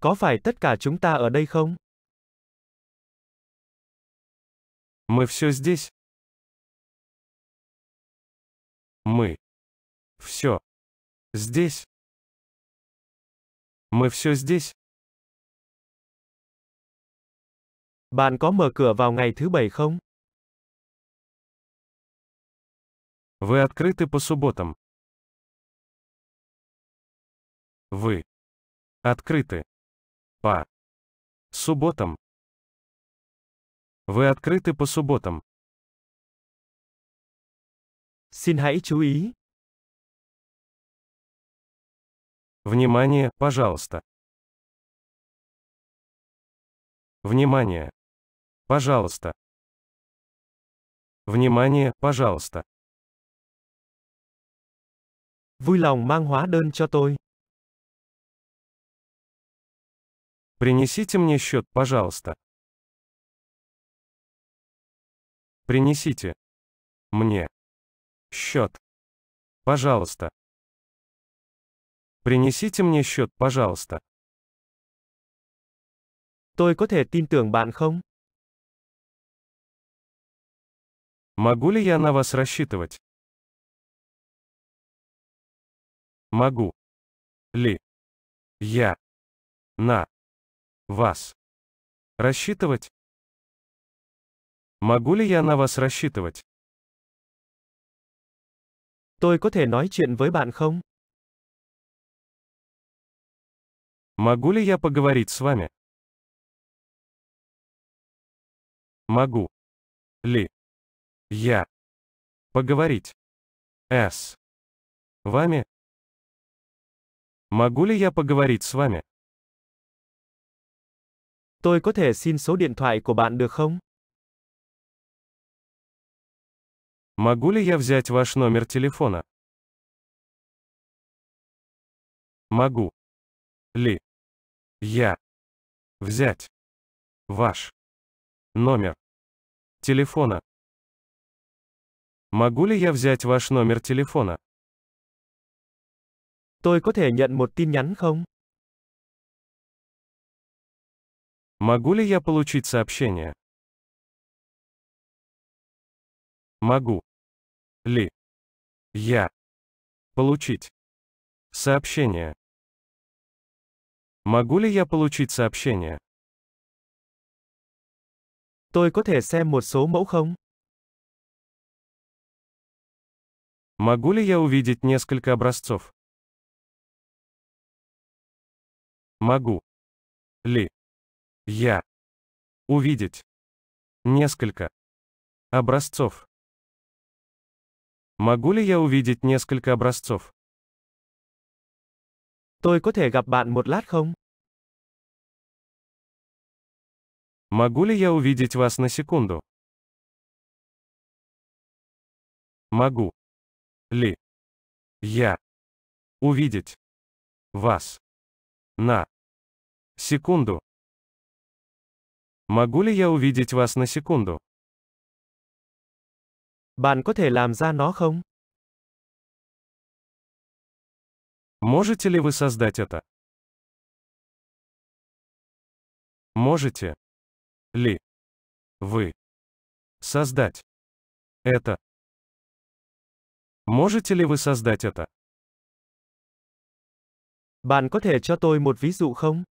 Có phải tất cả chúng ta ở đây không? Мы все здесь. Мы. Все. Здесь. Мы все здесь. Bạn có mở cửa vào ngày thứ bảy không? Вы открыты по субботам. Вы открыты по субботам. Вы открыты по субботам. Xin hãy chú ý. Внимание, пожалуйста. Внимание. Пожалуйста. Внимание, пожалуйста. Vui lòng mang hóa đơn cho tôi. Принесите мне счет, пожалуйста. Принесите мне счет, пожалуйста. Принесите мне счет, пожалуйста. Tôi có thể tin tưởng bạn không? Могу ли я на вас рассчитывать? Могу. Ли. Я. На. Вас. Рассчитывать? Могу ли я на вас рассчитывать? Tôi có thể nói chuyện với bạn không? Могу ли я поговорить с вами? Могу. Ли. Я. Поговорить. С. Вами. Могу ли я поговорить с вами? Tôi có thể xin số điện thoại của bạn được không? Могу ли я взять ваш номер телефона? Могу ли я взять ваш номер телефона? Могу ли я взять ваш номер телефона? Tôi có thể nhận một tin nhắn không? Могу ли я получить сообщение? Могу. Ли. Я. Получить. Сообщение. Могу ли я получить сообщение? Tôi có thể xem một số mẫu không? Могу ли я увидеть несколько образцов? Могу. Ли. Я. Увидеть. Несколько. Образцов. Могу ли я увидеть несколько образцов? Tôi có thể gặp bạn một lát không? Могу ли я увидеть вас на секунду? Могу. Ли. Я. Увидеть. Вас. На. Секунду. Могу ли я увидеть вас на секунду? Bạn có thể làm ra nó không? Можете ли вы создать это? Можете ли вы создать это? Можете ли вы создать это? Bạn có thể cho tôi một ví dụ không?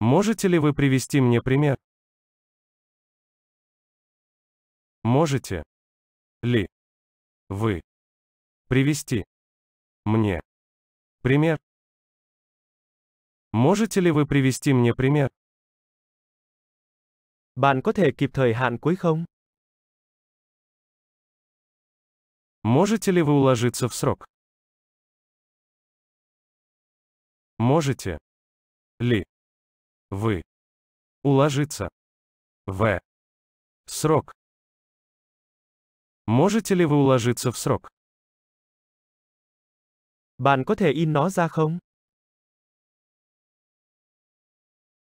Можете ли вы привести мне пример? Можете ли вы привести мне пример? Можете ли вы привести мне пример? Bạn có thể kịp thời hạn cuối không? Можете ли вы уложиться в срок? Можете ли вы уложиться в срок? Можете ли вы уложиться в срок? Bạn có thể in nó ra không?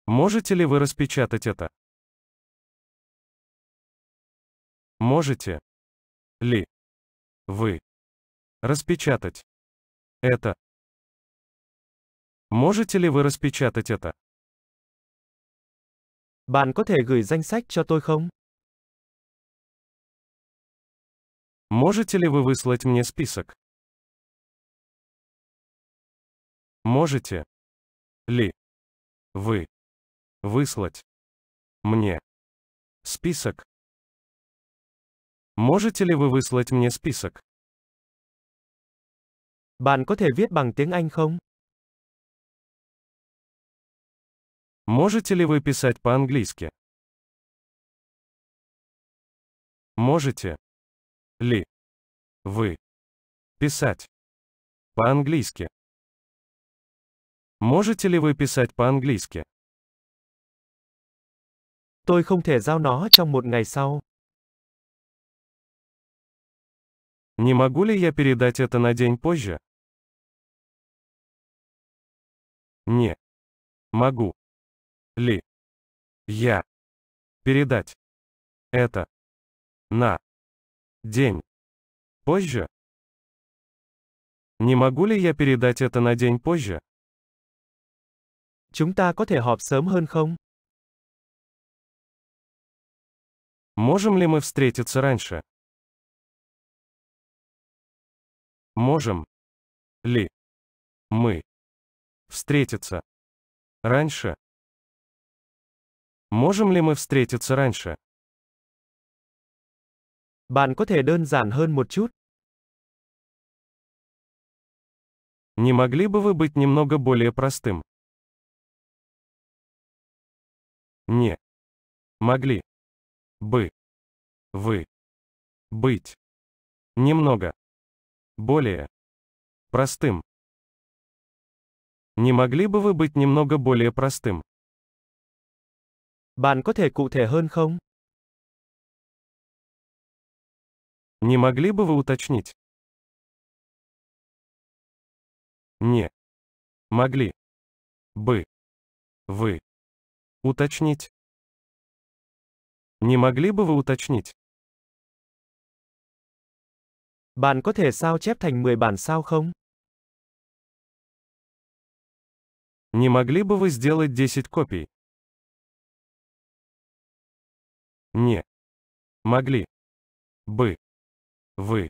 Можете ли вы распечатать это? Можете ли вы распечатать это? Можете ли вы распечатать это? Bạn có thể gửi danh sách cho tôi không? Можете ли вы выслать мне список? Можете ли вы выслать мне список? Можете ли вы выслать мне список? Bạn có thể viết bằng tiếng Anh không? Можете ли вы писать по-английски? Можете ли вы писать по-английски? Можете ли вы писать по-английски? Tôi không thể giao nó trong một ngày sau. Не могу ли я передать это на день позже? Не. Могу ли. Я. Передать. Это. На. День. Позже? Не могу ли я передать это на день позже? Chúng ta có thể họp sớm hơn không? Можем ли мы встретиться раньше? Можем ли мы встретиться раньше? Можем ли мы встретиться раньше? Bạn có thể đơn giản hơn một chút. Не могли бы вы быть немного более простым? Не. Могли. Бы. Вы. Быть. Немного. Более. Простым. Не могли бы вы быть немного более простым? Bạn có thể cụ thể hơn không? Не могли бы вы уточнить? Не. Могли. Бы. Вы. Уточнить. Не могли бы вы уточнить? Bạn có thể sao chép thành 10 bản sao không? Не могли бы вы сделать 10 копий? Не. Могли. Бы. Вы.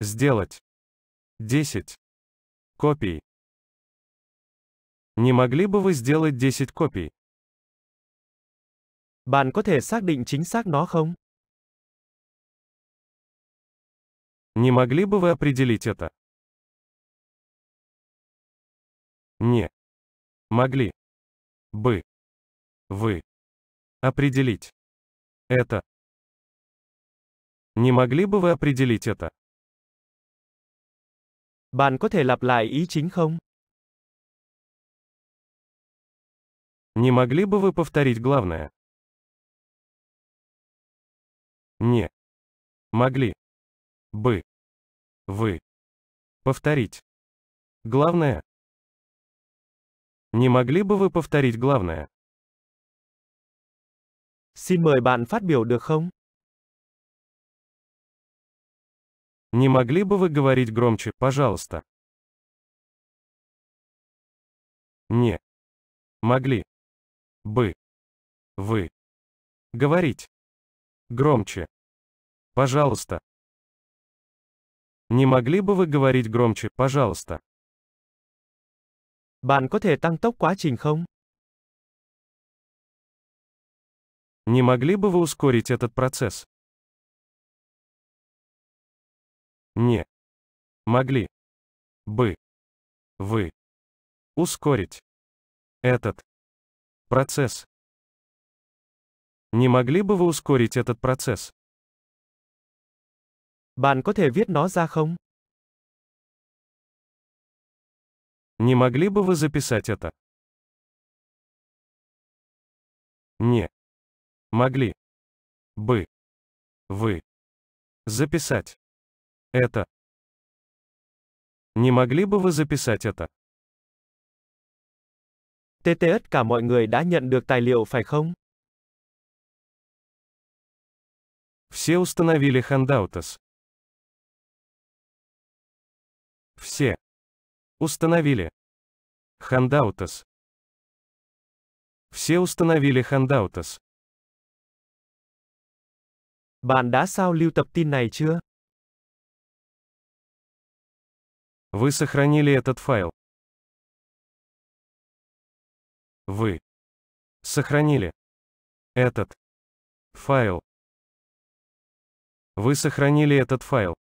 Сделать. 10 копий. Не могли бы вы сделать 10 копий? Bạn có thể xác định chính xác nó không? Не могли бы вы определить это? Не. Могли. Бы. Вы. Определить. Это. Не могли бы вы определить это? Bạn có thể lặp lại ý chính không? Не могли бы вы повторить главное? Не. Могли. Бы. Вы. Повторить. Главное. Не могли бы вы повторить главное? Xin mời bạn phát biểu được không? Не могли бы вы говорить громче, пожалуйста? Не. Могли. Бы. Вы. Говорить. Громче. Пожалуйста. Не могли бы вы говорить громче, пожалуйста? Bạn có thể tăng tốc quá trình không? Не могли бы вы ускорить этот процесс? Не. Могли. Бы. Вы. Ускорить. Этот. Процесс. Не могли бы вы ускорить этот процесс? Bạn có thể viết nó ra không? Не могли бы вы записать это? Не. Могли. Бы. Вы. Записать. Это. Не могли бы вы записать это? TT tất cả mọi người đã nhận được tài liệu phải không? Все установили handouts. Все. Установили. Handouts. Все установили handouts. Bạn đã sao lưu tập tin này chưa? Вы сохранили этот файл. Вы сохранили этот файл. Вы сохранили этот файл.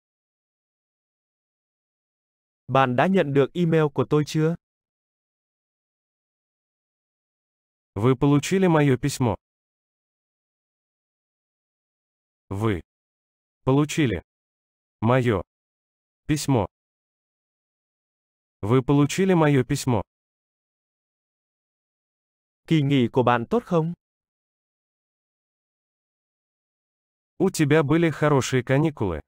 Bạn đã nhận được email của tôi chưa? Вы получили мое письмо? Вы получили мое письмо. Вы получили мое письмо. Kỳ nghỉ của bạn tốt không? У тебя были хорошие каникулы.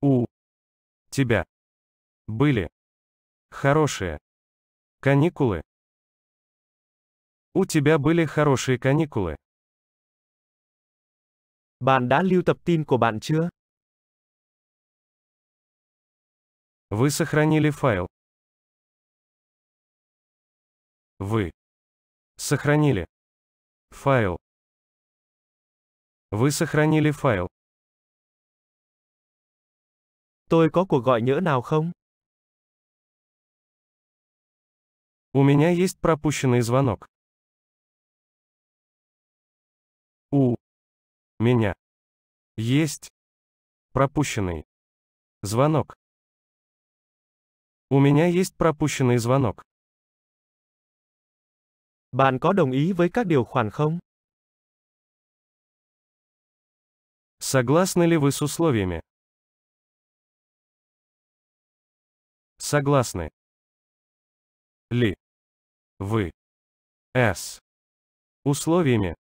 У тебя были хорошие каникулы. У тебя были хорошие каникулы. Bạn đã lưu tập tin của bạn chưa? Вы сохранили файл. Вы сохранили файл. Вы сохранили файл. Tôi có cuộc gọi nhỡ nào không? У меня есть пропущенный звонок. Меня. Есть. Пропущенный. Звонок. У меня есть пропущенный звонок. Bạn có đồng ý với các điều khoản không? Согласны ли вы с условиями? Согласны. Ли. Вы. С. Условиями.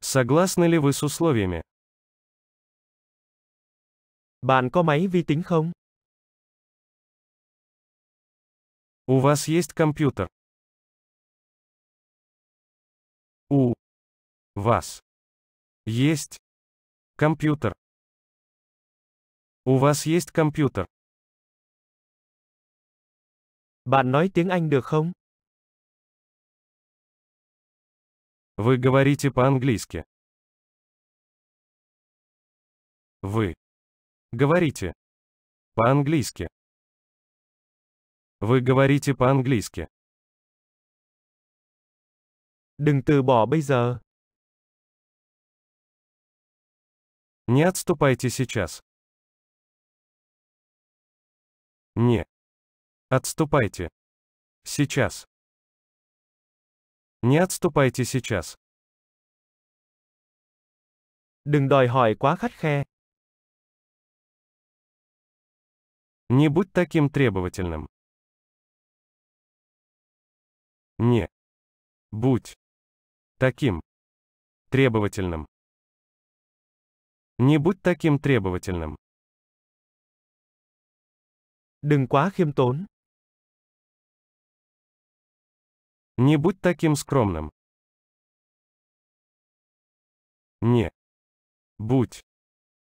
Согласны ли вы с условиями? Bạn có máy vi tính không? У вас есть компьютер? У вас есть компьютер? У вас есть компьютер? Bạn nói tiếng Anh được không? Вы говорите по-английски. Вы говорите по-английски. Вы говорите по-английски. Đừng từ bỏ bây giờ. Не отступайте сейчас. Не. Отступайте. Сейчас. Не отступайте сейчас. Đừng đòi hỏi quá khắt khe. Не будь таким требовательным. Не. Будь. Таким. Требовательным. Не будь таким требовательным. Đừng quá khiêm tốn. Не будь таким скромным. Не. Будь.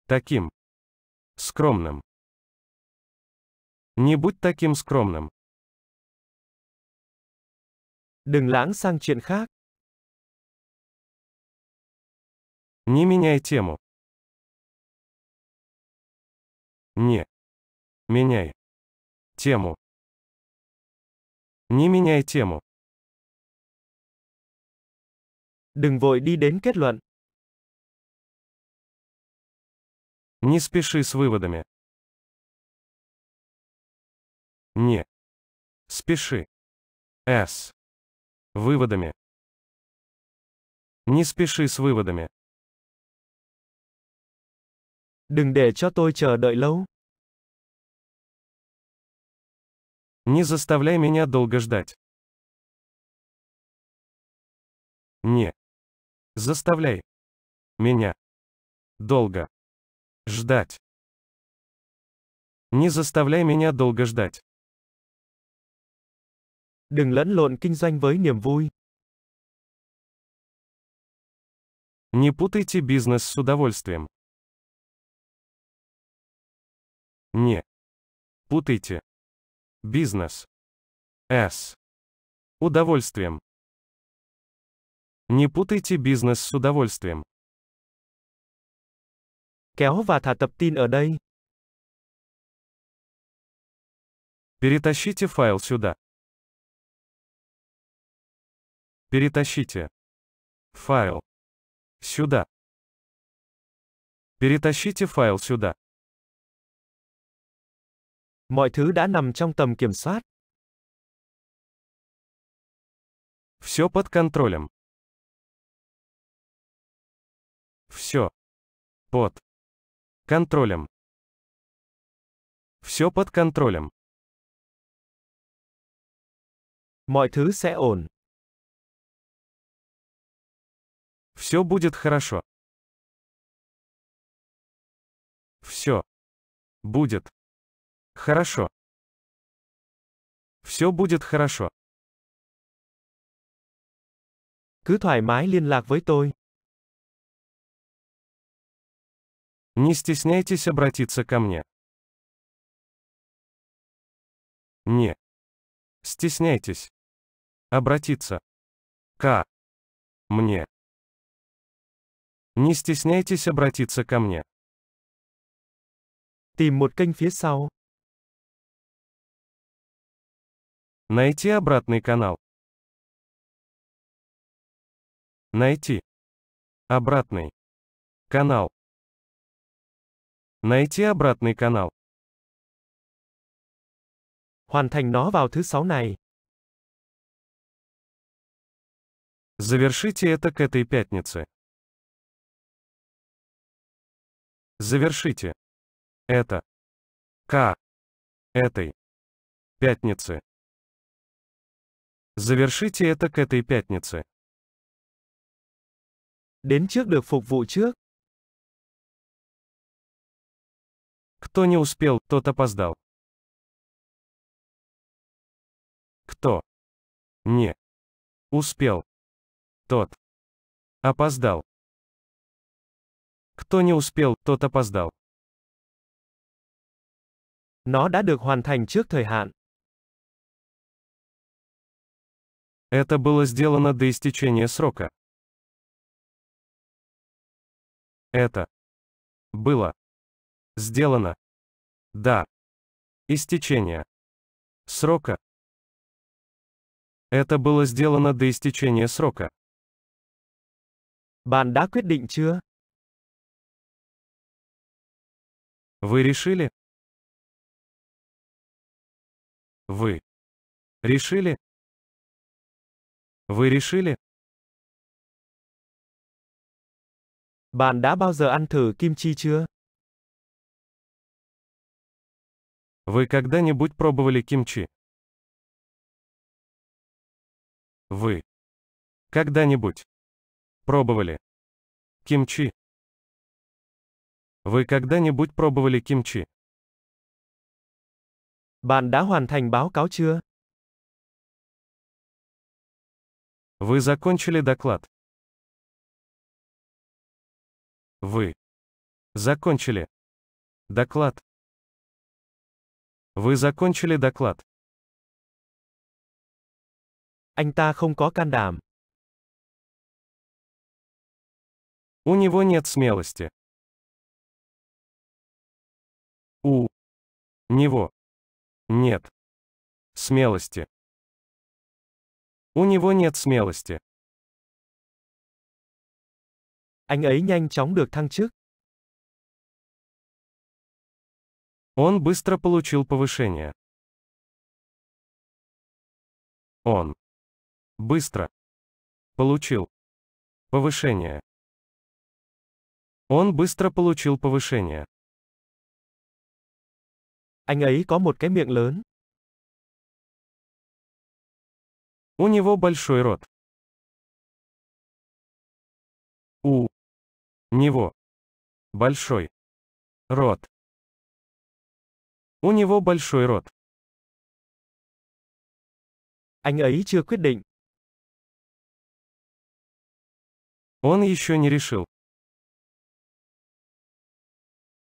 Таким. Скромным. Не будь таким скромным. Đừng lãng sang chuyện khác. Не меняй тему. Не. Меняй. Тему. Не меняй тему. Đừng vội đi đến kết luận. Не спеши с выводами. Не. Спеши. С. Выводами. Не спеши с выводами. Đừng để cho tôi chờ đợi lâu. Не заставляй меня долго ждать. Не. Заставляй меня долго ждать. Не заставляй меня долго ждать. Đừng lẫn lộn kinh doanh với niềm vui. Не путайте бизнес с удовольствием. Не путайте бизнес с удовольствием. Не путайте бизнес с удовольствием. Kéo và thả tập tin ở đây. Перетащите файл сюда. Перетащите. Файл. Сюда. Перетащите файл сюда. Mọi thứ đã nằm trong tầm kiểm soát. Все под контролем. Все. Под. Контролем. Все под контролем. Mọi thứ sẽ ổn. Все будет хорошо. Все. Будет. Хорошо. Все будет хорошо. Cứ thoải mái liên lạc với tôi. Не стесняйтесь обратиться ко мне. Не. Стесняйтесь. Обратиться. К. Мне. Не стесняйтесь обратиться ко мне. Tìm một kênh phía sau. Найти обратный канал. Найти. Обратный. Канал. Найти обратный канал. Hoàn thành nó vào thứ sáu này. Завершите это к этой пятнице. Завершите. Это. К. Этой. Пятницы. Завершите это к этой пятнице. Đến trước được phục vụ trước. Кто не успел, тот опоздал. Кто не успел, тот опоздал. Кто не успел, тот опоздал. Nó đã được hoàn thành trước thời hạn. Это было сделано до истечения срока. Это было Сделано. Да. Истечение. Срока. Это было сделано до истечения срока. Bạn đã quyết định chưa? Вы решили? Вы решили? Вы решили? Bạn đã bao giờ ăn thử kim chi chưa? Вы когда-нибудь пробовали кимчи? Вы когда-нибудь пробовали кимчи? Вы когда-нибудь пробовали кимчи? Bạn đã hoàn thành báo cáo chưa? Вы закончили доклад. Вы закончили доклад. Вы закончили доклад. Anh ta không có can đảm. У него нет смелости. У него нет смелости. У него нет смелости. Anh ấy nhanh chóng được thăng chức. Он быстро получил повышение. Он быстро получил повышение. Он быстро получил повышение. Anh ấy có một cái miệng lớn. У него большой рот. У него большой рот. У него большой рот. Anh ấy chưa quyết định. Он еще не решил.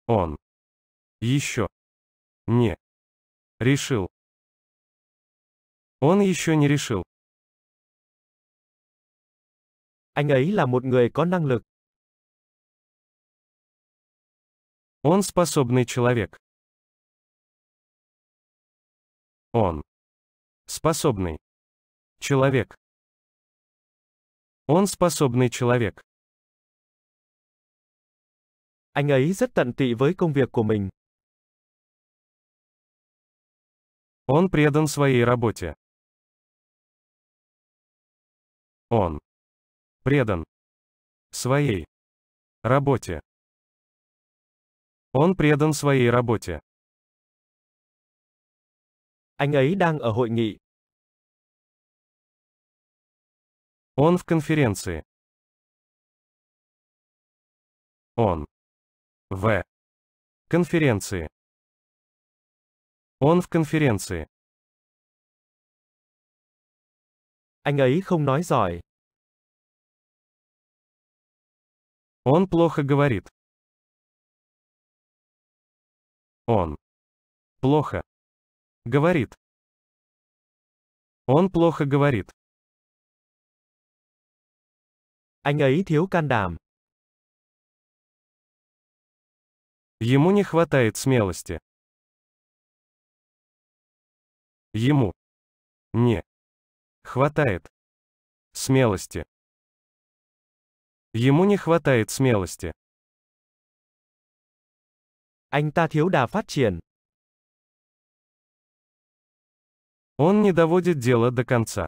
Он. Еще. Не. Решил. Он еще не решил. Anh ấy là một người có năng lực. Он способный человек. Он. Способный. Человек. Он способный человек. Anh ấy rất tận tụy với công việc của mình. Он предан своей работе. Он предан своей работе. Он предан своей работе. Anh ấy đang ở hội nghị. Он в конференции. Он. В. Конференции. Он в конференции. Anh ấy không nói giỏi. Он плохо говорит. Он. Плохо. Говорит. Он плохо говорит. Anh ấy thiếu can đảm. Ему не хватает смелости. Ему. Не. Хватает. Смелости. Ему не хватает смелости. Anh ta thiếu đà phát triển. Он не доводит дело до конца.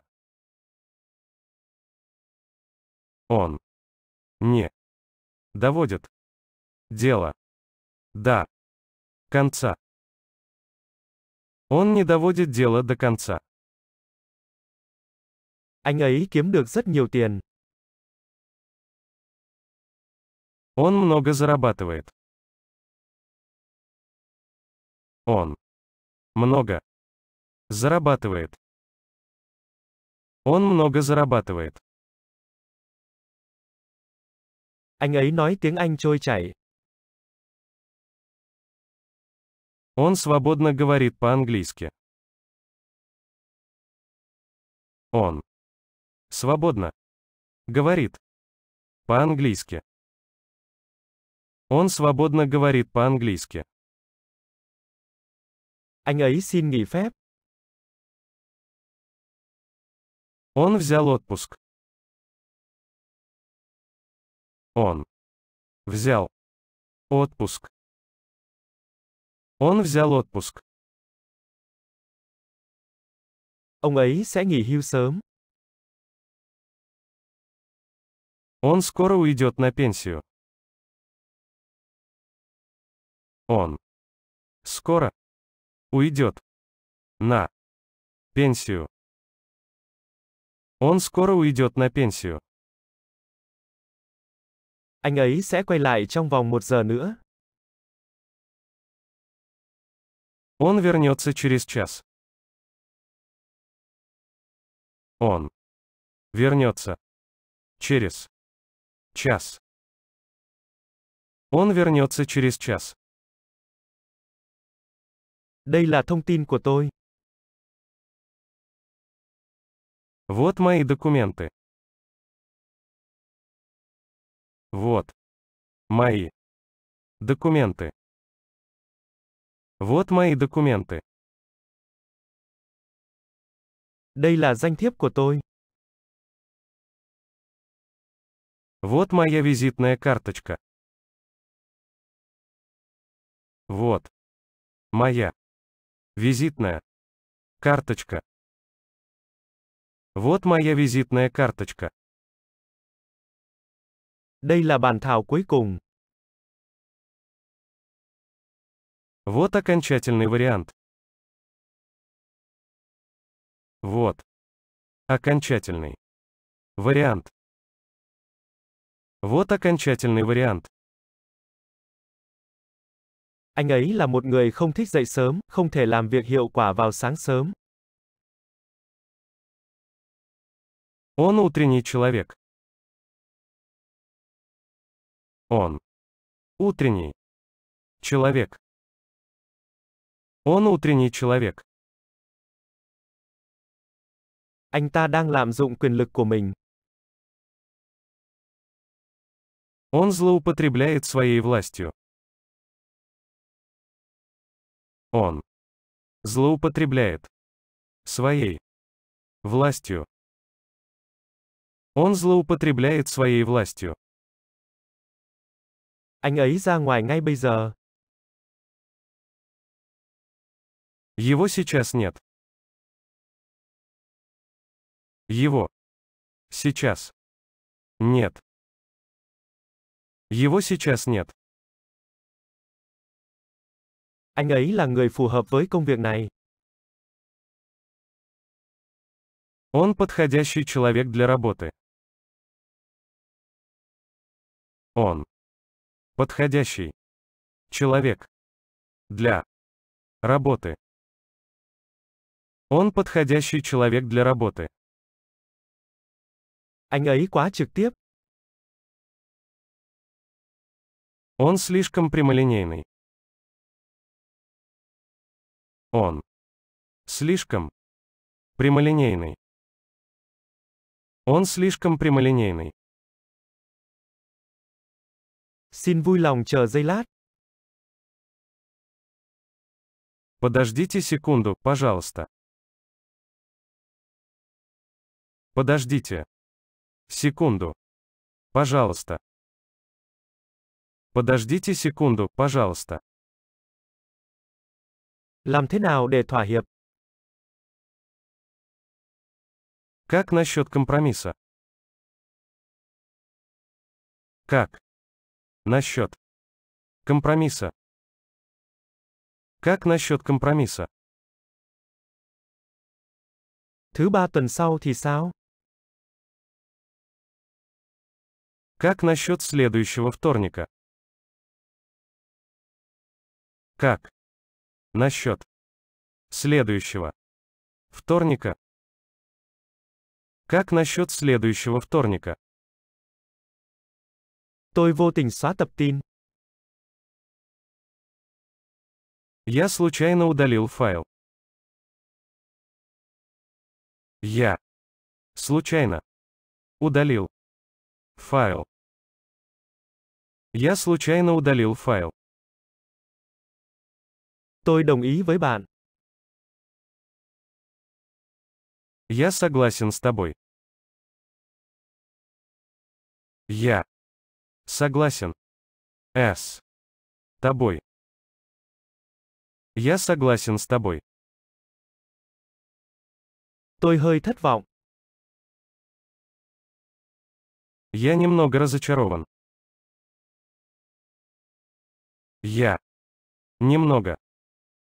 Он не доводит дело до конца. Он не доводит дело до конца. Anh ấy kiếm được rất nhiều tiền. Он много зарабатывает. Он много Зарабатывает. Он много зарабатывает. Anh ấy nói tiếng Anh trôi chảy. Он свободно говорит по-английски. Он. Свободно. Говорит. По-английски. Он свободно говорит по-английски. Anh ấy xin nghỉ phép. Он взял отпуск. Он взял отпуск. Он взял отпуск. Ông ấy sẽ nghỉ hưu sớm. Он скоро уйдет на пенсию. Он скоро уйдет на пенсию. Он скоро уйдет на пенсию. Anh ấy sẽ quay lại trong vòng một giờ nữa. Он вернется через час. Он вернется через час. Он вернется через час. Đây là thông tin của tôi. Вот мои документы. Вот. Мои. Документы. Вот мои документы. Đây là danh thiếp của tôi. Вот моя визитная карточка. Вот. Моя. Визитная. Карточка. Вот моя визитная карточка. Đây là bản thảo cuối cùng. Вот окончательный вариант. Вот. Окончательный. Вариант. Вот окончательный вариант. Anh ấy là một người không thích dậy sớm, không thể làm việc hiệu quả vào sáng sớm. Он утренний человек. Он. Утренний. Человек. Он утренний человек. Anh ta đang lạm dụng quyền lực của mình. Он злоупотребляет своей властью. Он злоупотребляет своей властью. Он злоупотребляет своей властью. Anh ấy ra ngoài ngay bây giờ. Его сейчас нет. Его. Сейчас. Нет. Его сейчас нет. Anh ấy là người phù hợp với công việc này. Он подходящий человек для работы. Он. Подходящий. Человек. Для. Работы. Он подходящий человек для работы. Anh ấy quá trực tiếp. Он слишком прямолинейный. Он. Слишком. Прямолинейный. Он слишком прямолинейный. Xin vui lòng chờ giây lát. Подождите секунду, пожалуйста. Подождите. Секунду. Пожалуйста. Подождите секунду, пожалуйста. Làm thế nào để thỏa hiệp? Как насчет компромисса? Как? Насчет компромисса. Как насчет компромисса? Thứ ba tuần sau thì sao? Как насчет следующего вторника? Как? Насчет следующего вторника. Как насчет следующего вторника? Tôi vô tình xóa tập tin. Я случайно удалил файл. Я. Случайно. Удалил. Файл. Я случайно удалил файл. Tôi đồng ý với bạn. Я согласен с тобой. Я. Согласен. С. Тобой. Я согласен с тобой. Tôi hơi thất vọng. Я немного разочарован. Я. Немного.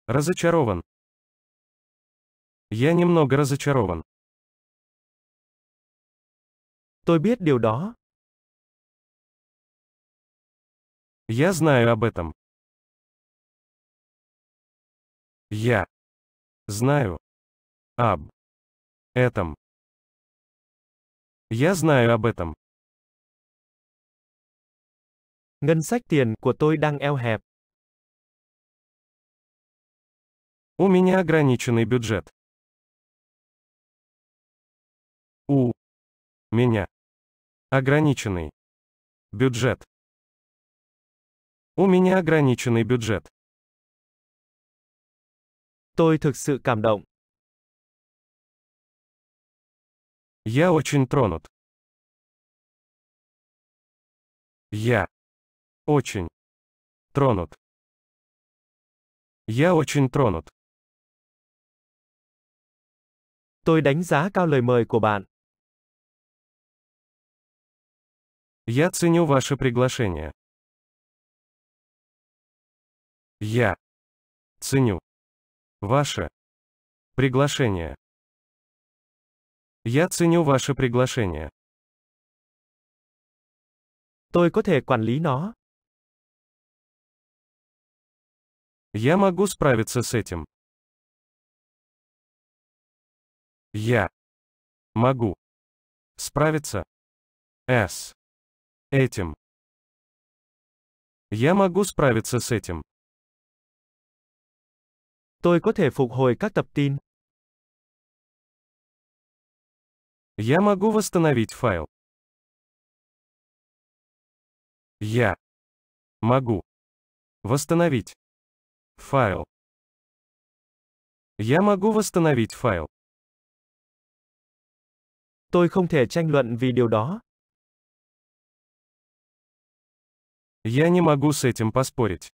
Разочарован. Я немного разочарован. Tôi biết điều đó. Я знаю об этом. Я знаю об этом. Я знаю об этом. Ngân sách tiền của tôi đang eo hẹp. У меня ограниченный бюджет. У меня ограниченный бюджет. У меня ограниченный бюджет. Tôi thực sự cảm động. Я очень тронут. Я очень тронут. Я очень тронут. Tôi đánh giá cao lời mời của bạn. Я ценю ваше приглашение. Я ценю ваше приглашение. Я ценю ваше приглашение. Tôi có thể quản lý nó. Я могу справиться с этим. Я могу справиться с этим. Я могу справиться с этим. Tôi có thể phục hồi các tập tin. Я могу восстановить файл. Я могу восстановить файл. Я могу восстановить файл. Tôi không thể tranh luận vì điều đó. Я не могу с этим поспорить.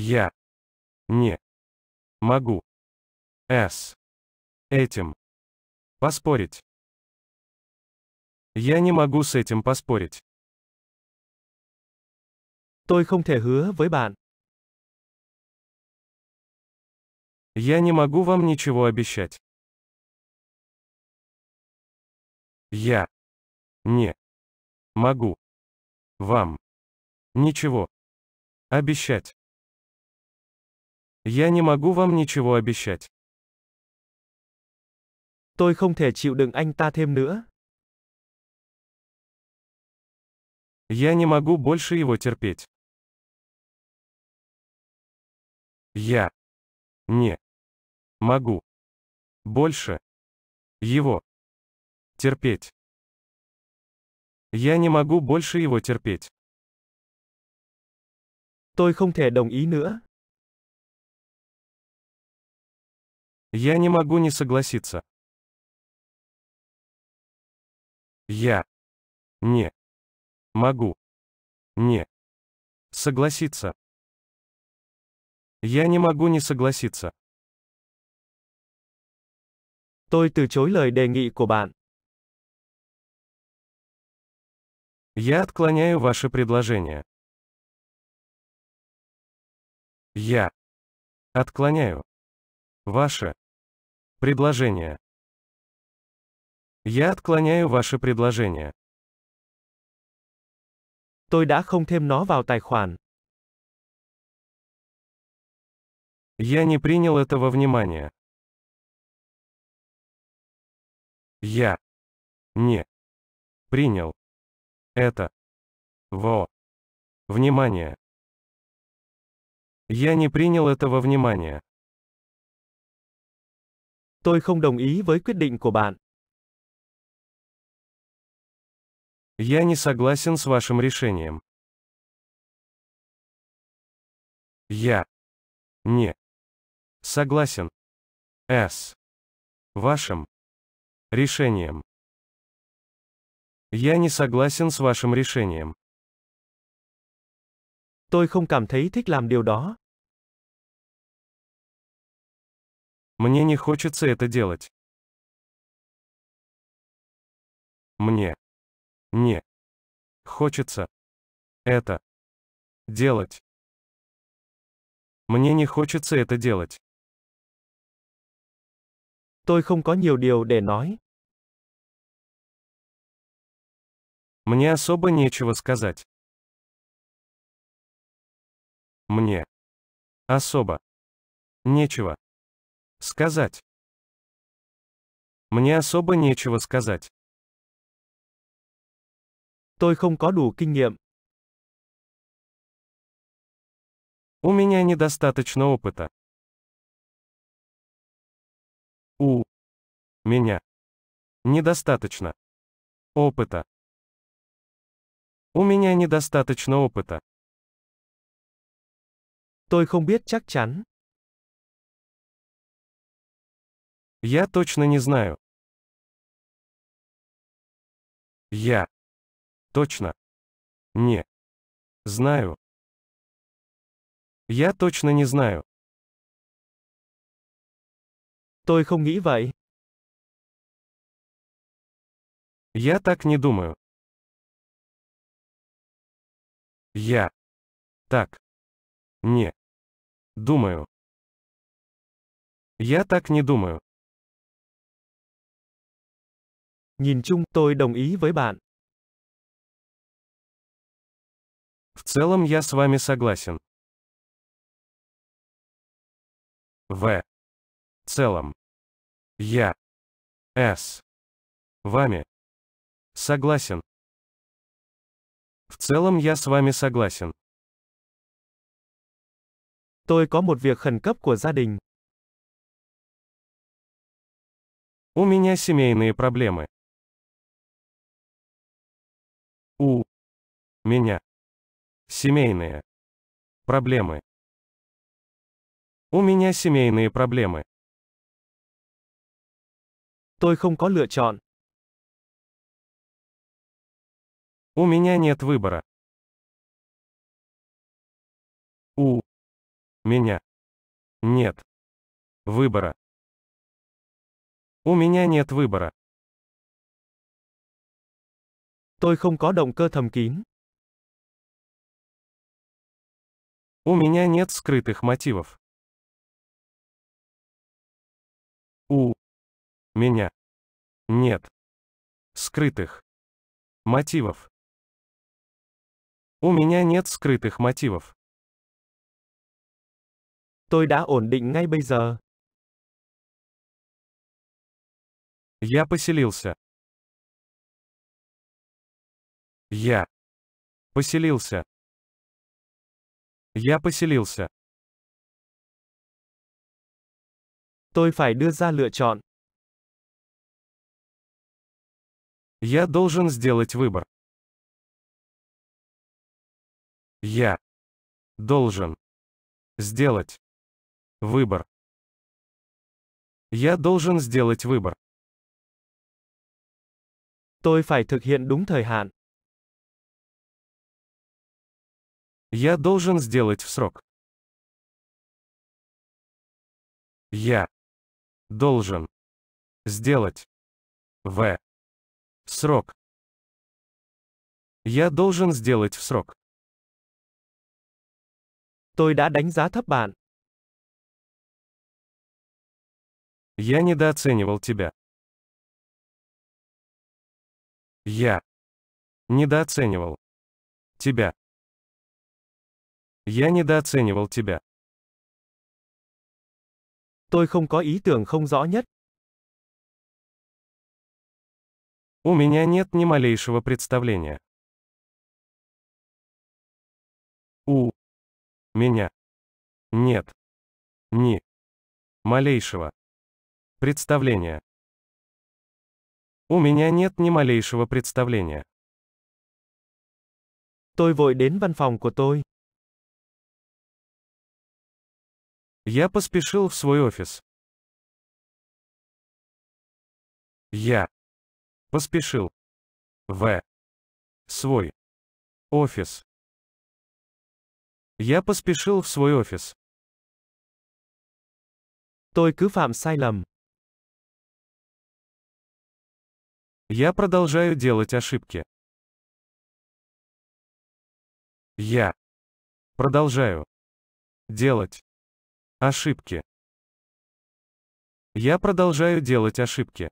Я не могу с этим поспорить. Я не могу с этим поспорить. Tôi không thể hứa với bạn. Я не могу вам ничего обещать. Я не могу вам ничего обещать. Я не могу вам ничего обещать. Tôi không thể chịu đựng anh ta thêm nữa. Я не могу больше его терпеть. Я не могу больше его терпеть. Я не могу больше его терпеть. Tôi không thể đồng ý nữa. Я не могу не согласиться. Я не могу не согласиться. Я не могу не согласиться. Tôi từ chối lời đề nghị của bạn. Я отклоняю ваше предложение. Я отклоняю Ваше предложение. Я отклоняю ваше предложение. Tôi đã không thêm nó vào tài khoản. Я не принял этого внимания. Я не принял это во внимание. Я не принял этого внимания. Tôi không đồng ý với quyết định của bạn. Я не согласен с вашим решением. Я не согласен с вашим решением. Я не согласен с вашим решением. Tôi không cảm thấy thích làm điều đó. Мне не хочется это делать. Мне. Не. Хочется. Это. Делать. Мне не хочется это делать. Tôi không có nhiều điều để nói. Мне особо нечего сказать. Мне. Особо. Нечего. Сказать. Мне особо нечего сказать. Tôi không có đủ kinh nghiệm. У меня недостаточно опыта. У меня недостаточно опыта. У меня недостаточно опыта. Tôi không biết chắc chắn. Я точно не знаю. Я точно не знаю. Я точно не знаю. Tôi không nghĩ vậy. Я так не думаю. Я так не думаю. Я так не думаю. Nhìn chung, tôi đồng ý với bạn. В целом я с вами согласен. В целом. Я. С. Вами. Согласен. В целом я с вами согласен. Tôi có một việc khẩn cấp của gia đình. У меня семейные проблемы у меня семейные проблемы. У меня семейные проблемы. Tôi không có lựa chọn. У меня нет выбора. У меня нет выбора. У меня нет выбора. Tôi không có động cơ thầm kín. У меня нет скрытых мотивов. У меня нет скрытых мотивов. У меня нет скрытых мотивов. Tôi đã ổn định ngay bây giờ. Я поселился. Я. Поселился. Я поселился. Tôi phải đưa ra lựa chọn. Я должен сделать выбор. Я должен сделать выбор. Я должен сделать выбор. Tôi phải thực hiện đúng thời hạn. Я должен сделать в срок. Я должен сделать в срок. Я должен сделать в срок. Tôi đã đánh giá thấp bạn. Я недооценивал тебя. Я недооценивал тебя. Я недооценивал тебя. Tôi không có ý tưởng không rõ nhất. У меня нет ни малейшего представления. У меня нет ни малейшего представления. У меня нет ни малейшего представления. Tôi vội đến văn phòng của tôi. Я поспешил в свой офис. Я поспешил в свой офис. Я поспешил в свой офис. Tôi cứ phạm sai lầm. Я продолжаю делать ошибки. Я продолжаю делать Ошибки. Я продолжаю делать ошибки.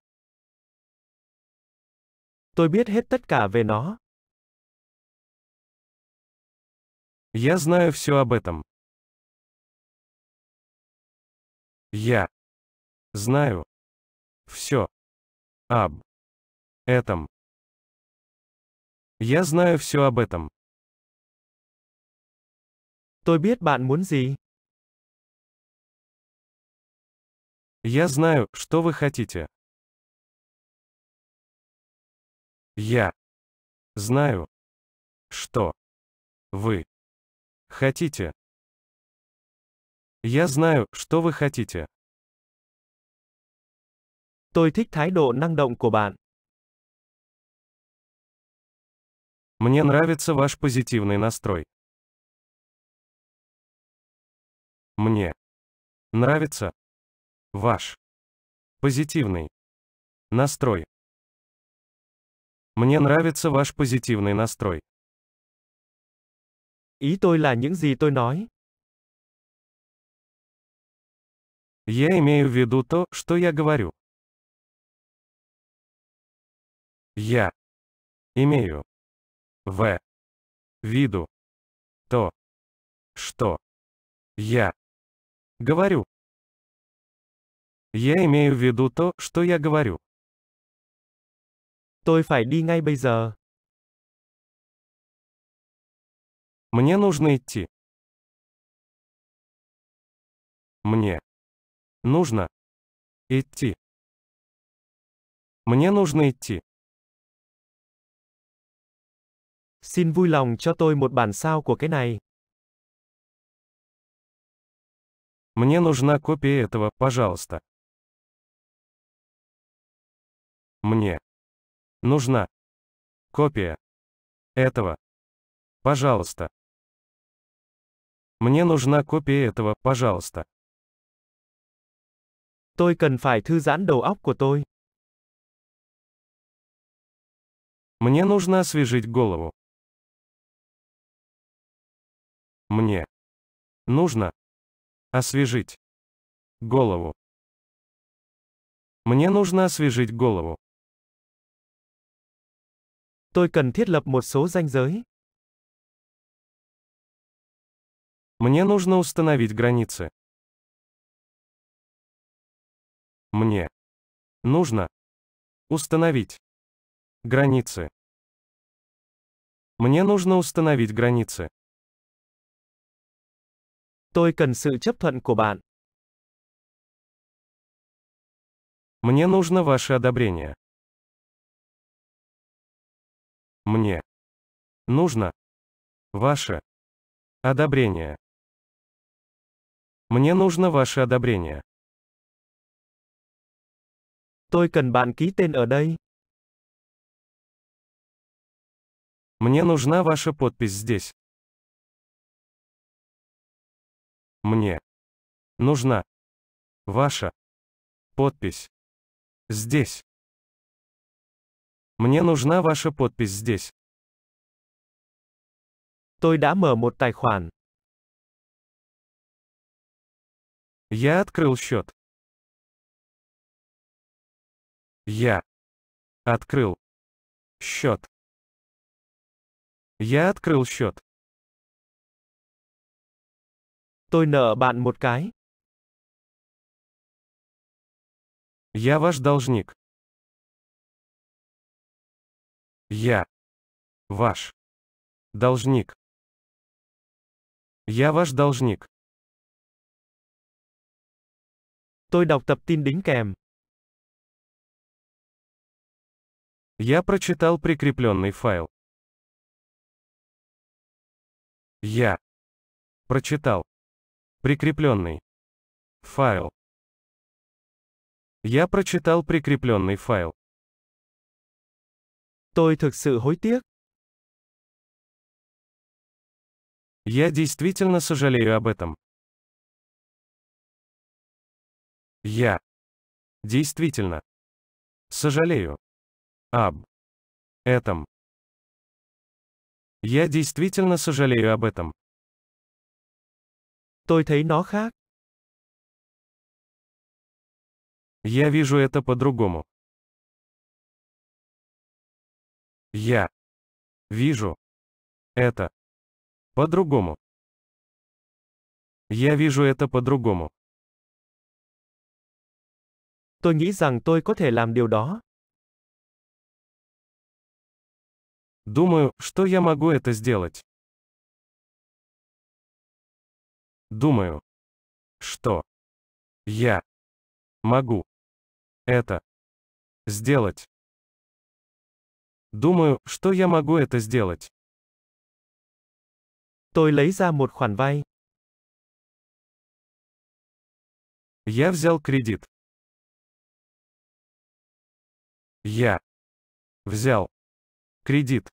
Tôi biết hết tất cả về nó. Я знаю все об этом. Я знаю все об этом. Я знаю все об этом. Tôi biết bạn muốn gì. Я знаю, что вы хотите. Я знаю, что вы хотите. Я знаю, что вы хотите. Tôi thích thái độ năng động của bạn. Мне нравится ваш позитивный настрой. Мне нравится Ваш. Позитивный. Настрой. Мне нравится ваш позитивный настрой. Ý tôi là những gì tôi nói. Я имею в виду то, что я говорю. Я имею в виду то, что я говорю. Я имею в виду то, что я говорю. Tôi phải đi ngay bây giờ. Мне нужно идти. Мне нужно идти. Мне нужно идти. Xin vui lòng cho tôi một bản sao của cái này. Мне нужна копия этого, пожалуйста. Мне нужна копия этого. Пожалуйста. Мне нужна копия этого, пожалуйста. Tôi cần phải thư giãn đầu óc của tôi. Мне нужно освежить голову. Мне нужно освежить голову. Мне нужно освежить голову. Tôi cần thiết lập một số ranh giới. Мне нужно установить границы. Мне нужно установить границы. Мне нужно установить границы. Tôi cần sự chấp thuận của bạn. Мне нужно ваше одобрение. Мне нужно ваше одобрение. Мне нужно ваше одобрение. Tôi cần bạn ký tên ở đây. Мне нужна ваша подпись здесь. Мне нужна ваша подпись здесь. Мне нужна ваша подпись здесь. Tôi đã mở một tài khoản. Я открыл счет. Я открыл счет. Я открыл счет. Tôi nợ bạn một cái. Я ваш должник. Я. Ваш. Должник. Я ваш должник. Tôi đọc tập tin đính kèm. Я прочитал прикрепленный файл. Я. Прочитал. Прикрепленный. Файл. Я прочитал прикрепленный файл. Tôi thực sự hối tiếc. Я действительно сожалею об этом. Я. Действительно. Сожалею. Об. Этом. Я действительно сожалею об этом. Tôi thấy nó khác. Я вижу это по-другому. Я вижу это по-другому. Я вижу это по-другому. Tôi nghĩ rằng tôi có thể làm điều đó. Думаю, что я могу это сделать. Думаю, что я могу это сделать. Думаю, что я могу это сделать. Tôi lấy ra một khoản vay. Я взял кредит. Я взял кредит.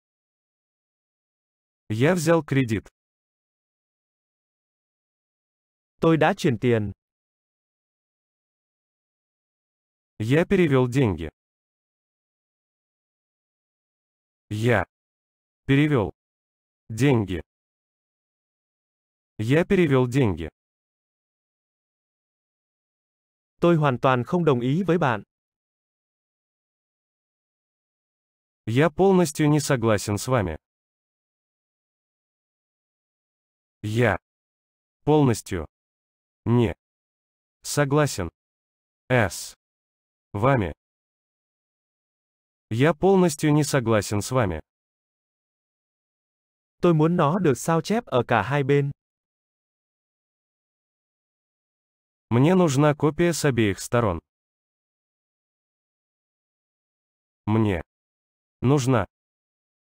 Я взял кредит. Tôi đã chuyển tiền. Я перевел деньги. Я перевел деньги. Я перевел деньги. Tôi hoàn toàn không đồng ý với bạn. Я полностью не согласен с вами. Я полностью не согласен с вами. Я полностью не согласен с вами. Tôi muốn nó được sao chép ở cả hai bên. Мне нужна копия с обеих сторон. Мне нужна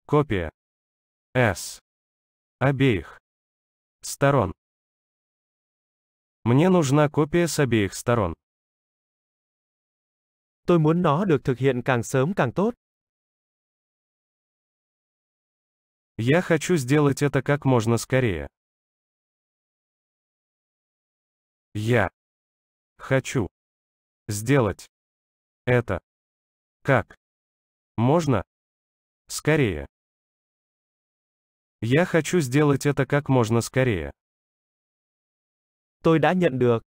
копия с обеих сторон. Мне нужна копия с обеих сторон. Tôi muốn nó được thực hiện càng sớm càng tốt. Я хочу сделать это как можно скорее. Я хочу сделать это как можно скорее. Я хочу сделать это как можно скорее. Tôi đã nhận được.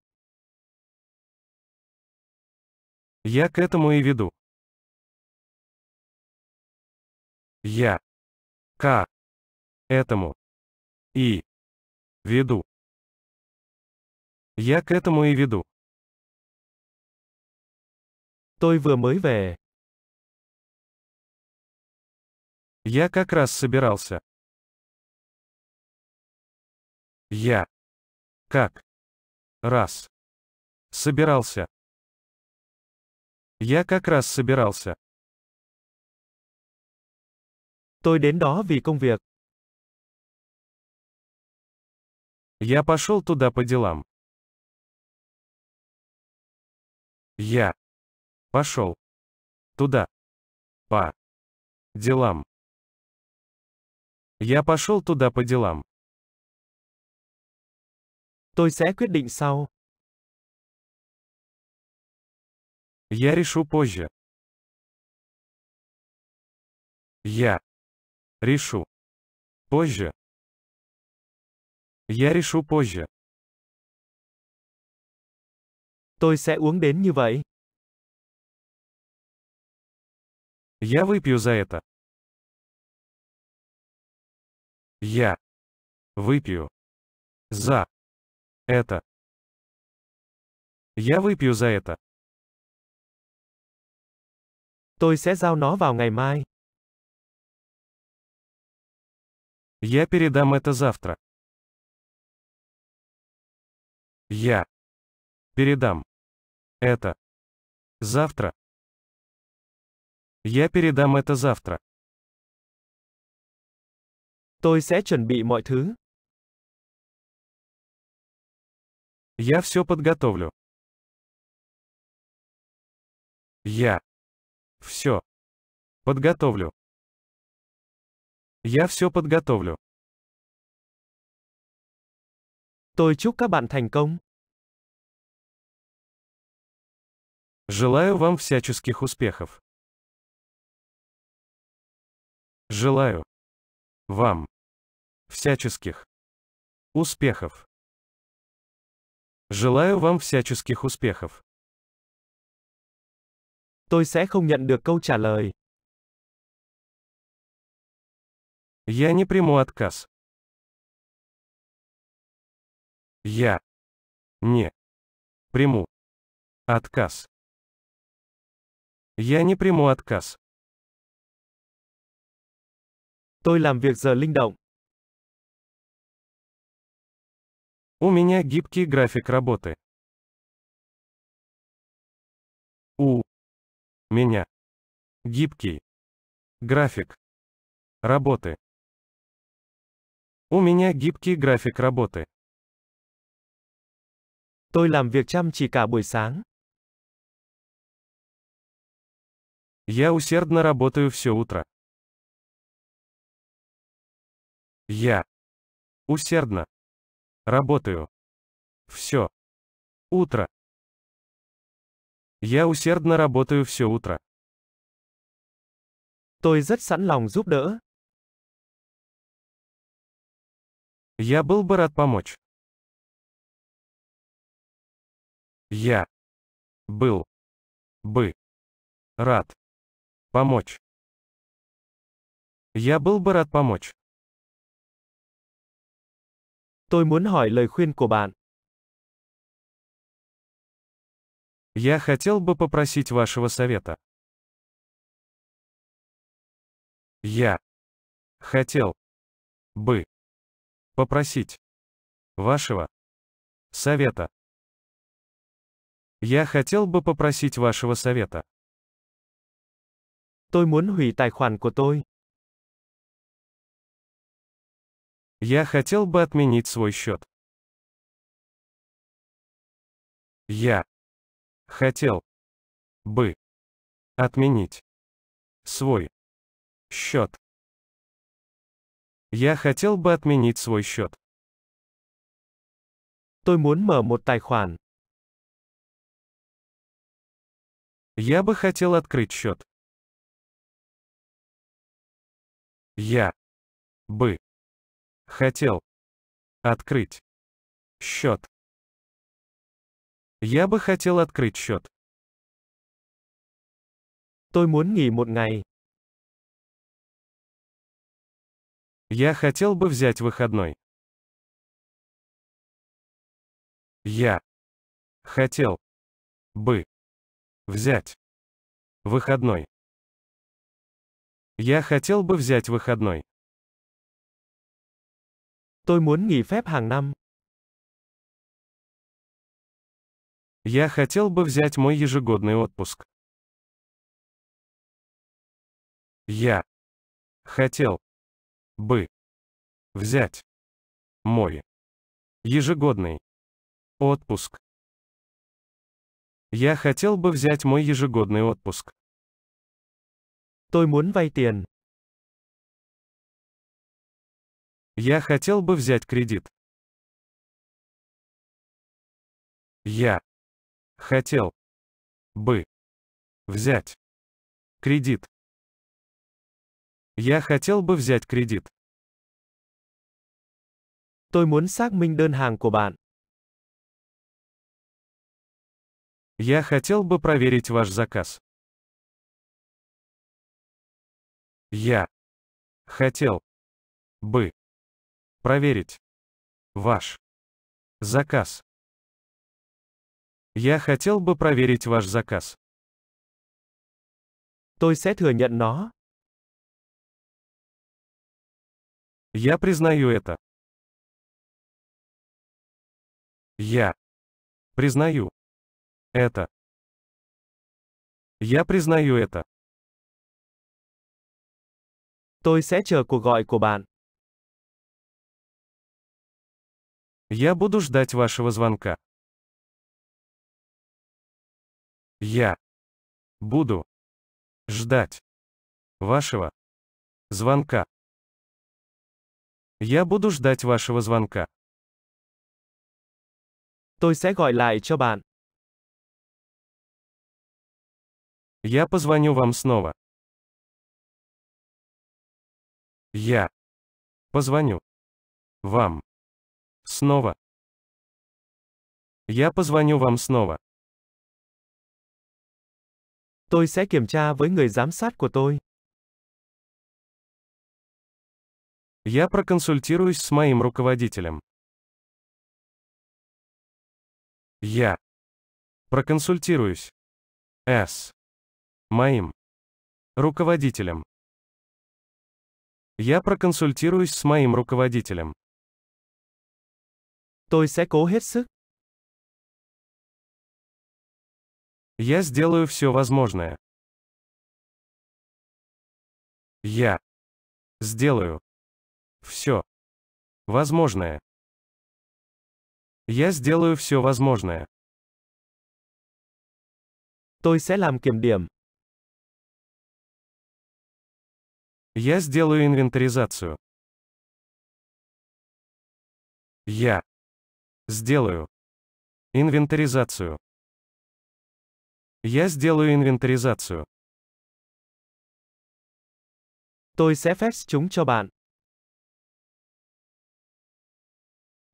Я к этому и веду. Я к этому и веду. Я к этому и веду. Той vừa mới về. Я как раз собирался. Я как раз собирался. Я как раз собирался. Tôi đến đó vì công việc. Я пошел туда по делам. Я пошел туда по делам. Я пошел туда по делам. Tôi sẽ quyết định sau. Я решу позже. Я решу позже. Я решу позже. Tôi sẽ uống đến như vậy. Я выпью за это. Я выпью за это. Я выпью за это. Tôi sẽ giao nó vào ngày mai. Я передам это завтра. Я передам это завтра. Я передам это завтра. Tôi sẽ chuẩn bị mọi thứ. Я все подготовлю. Я все. Подготовлю. Я все подготовлю. Tôi chúc các bạn thành công. Желаю вам всяческих успехов. Желаю вам всяческих успехов. Желаю вам всяческих успехов. Tôi sẽ không nhận được câu trả lời. Я не приму отказ. Я не приму отказ. Я не приму отказ. Tôi làm việc giờ linh động. У меня гибкий график работы. меня. Гибкий. График. Работы. У меня гибкий график работы. Tôi làm việc chăm chỉ cả buổi sáng. Я усердно работаю все утро. Я усердно работаю все утро. Я усердно работаю все утро. Tôi rất sẵn lòng giúp đỡ. Я был бы рад помочь. Я был бы рад помочь. Я был бы рад помочь. Tôi muốn hỏi lời khuyên của bạn. Я хотел бы попросить вашего совета. Я хотел бы попросить вашего совета. Я хотел бы попросить вашего совета. Tôi muốn hủy tài khoản của tôi. Я хотел бы отменить свой счет. Я хотел бы отменить свой счет. Я хотел бы отменить свой счет. Tôi muốn mở một tài khoản. Я бы хотел открыть счет. Я бы хотел открыть счет. Я бы хотел открыть счет. Tôi muốn nghỉ một ngày. Я хотел бы взять выходной. Я хотел бы взять выходной. Я хотел бы взять выходной. Tôi muốn nghỉ phép hàng năm. Я хотел бы взять мой ежегодный отпуск. Я хотел бы взять мой ежегодный отпуск. Я хотел бы взять мой ежегодный отпуск. Tôi muốn vay tiền. Я хотел бы взять кредит. Я хотел бы взять кредит. Я хотел бы взять кредит. Tôi muốn xác minh đơn hàng của bạn. Я хотел бы проверить ваш заказ. Я хотел бы проверить ваш заказ. Я хотел бы проверить ваш заказ. Tôi sẽ thừa nhận nó. Я признаю это. Я признаю это. Я признаю это. Tôi sẽ chờ cuộc gọi của bạn. Я буду ждать вашего звонка. Я буду ждать вашего звонка. Я буду ждать вашего звонка. Tôi sẽ gọi lại cho bạn. Я позвоню вам снова. Я позвоню вам снова. Я позвоню вам снова. Tôi sẽ kiểm tra với người giám sát của tôi. Я проконсультируюсь с моим руководителем. Я проконсультируюсь с моим руководителем. Я проконсультируюсь с моим руководителем. Tôi sẽ cố hết sức. Я сделаю все возможное. Я сделаю все возможное. Я сделаю все возможное. Tôi sẽ làm kiểm điểm. Я сделаю инвентаризацию. Я сделаю инвентаризацию. Я сделаю инвентаризацию. Tôi sẽ fax chúng cho bạn.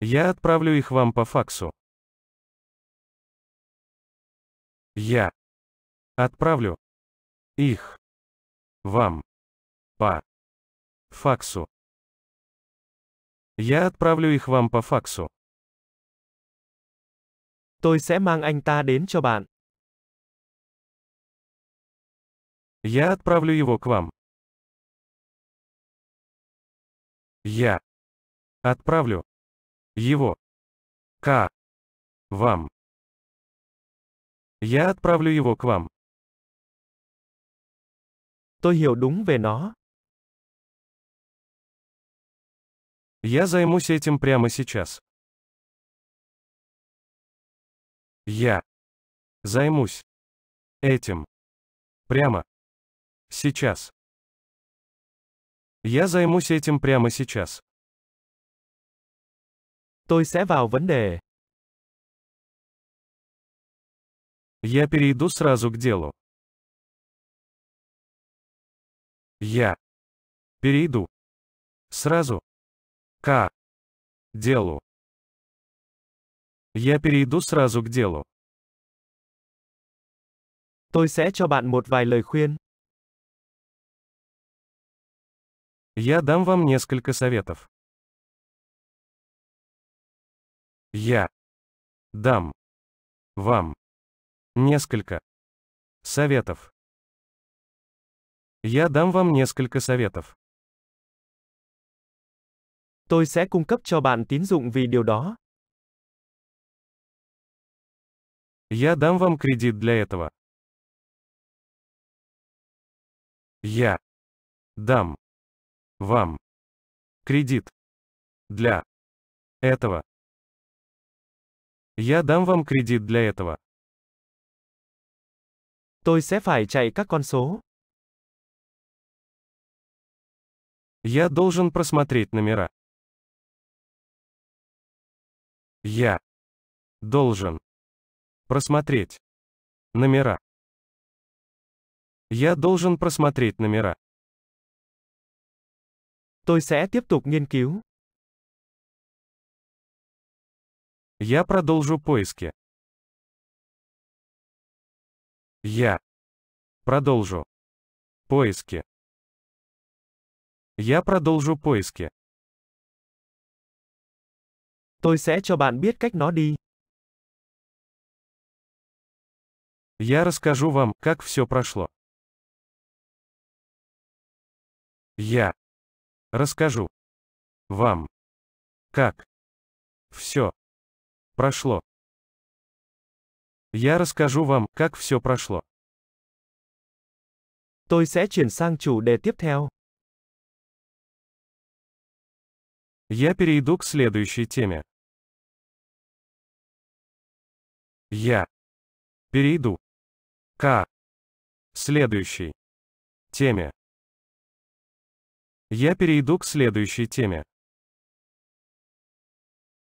Я отправлю их вам по факсу. Я отправлю их вам по факсу. Я отправлю их вам по факсу. Tôi sẽ mang anh ta đến cho bạn. Я отправлю его к вам. Я отправлю его к вам. Я отправлю его к вам. Tôi hiểu đúng về nó. Я займусь этим прямо сейчас. Я займусь этим прямо Сейчас. Я займусь этим прямо сейчас. Tôi sẽ vào vấn đề. Я перейду сразу к делу. Я перейду сразу к делу. Я перейду сразу к делу. Tôi sẽ cho bạn một vài lời khuyên. Я дам вам несколько советов. Я дам вам несколько советов. Я дам вам несколько советов. Tôi sẽ cung cấp cho bạn tín dụng vì điều đó. Я дам вам кредит для этого. Я дам вам. Кредит. Для. Этого. Я дам вам кредит для этого. Tôi sẽ phải chạy các con số. Я должен просмотреть номера. Я должен просмотреть номера. Я должен просмотреть номера. Tôi sẽ tiếp tục nghiên cứu. Я продолжу поиски. Я продолжу поиски. Я продолжу поиски. Tôi sẽ cho bạn biết cách nó đi. Я расскажу вам, как все прошло. Я Расскажу. Вам. Как. Все. Прошло. Я расскажу вам, как все прошло. Tôi sẽ chuyển sang chủ đề tiếp theo. Я перейду к следующей теме. Я перейду к следующей теме. Я перейду к следующей теме.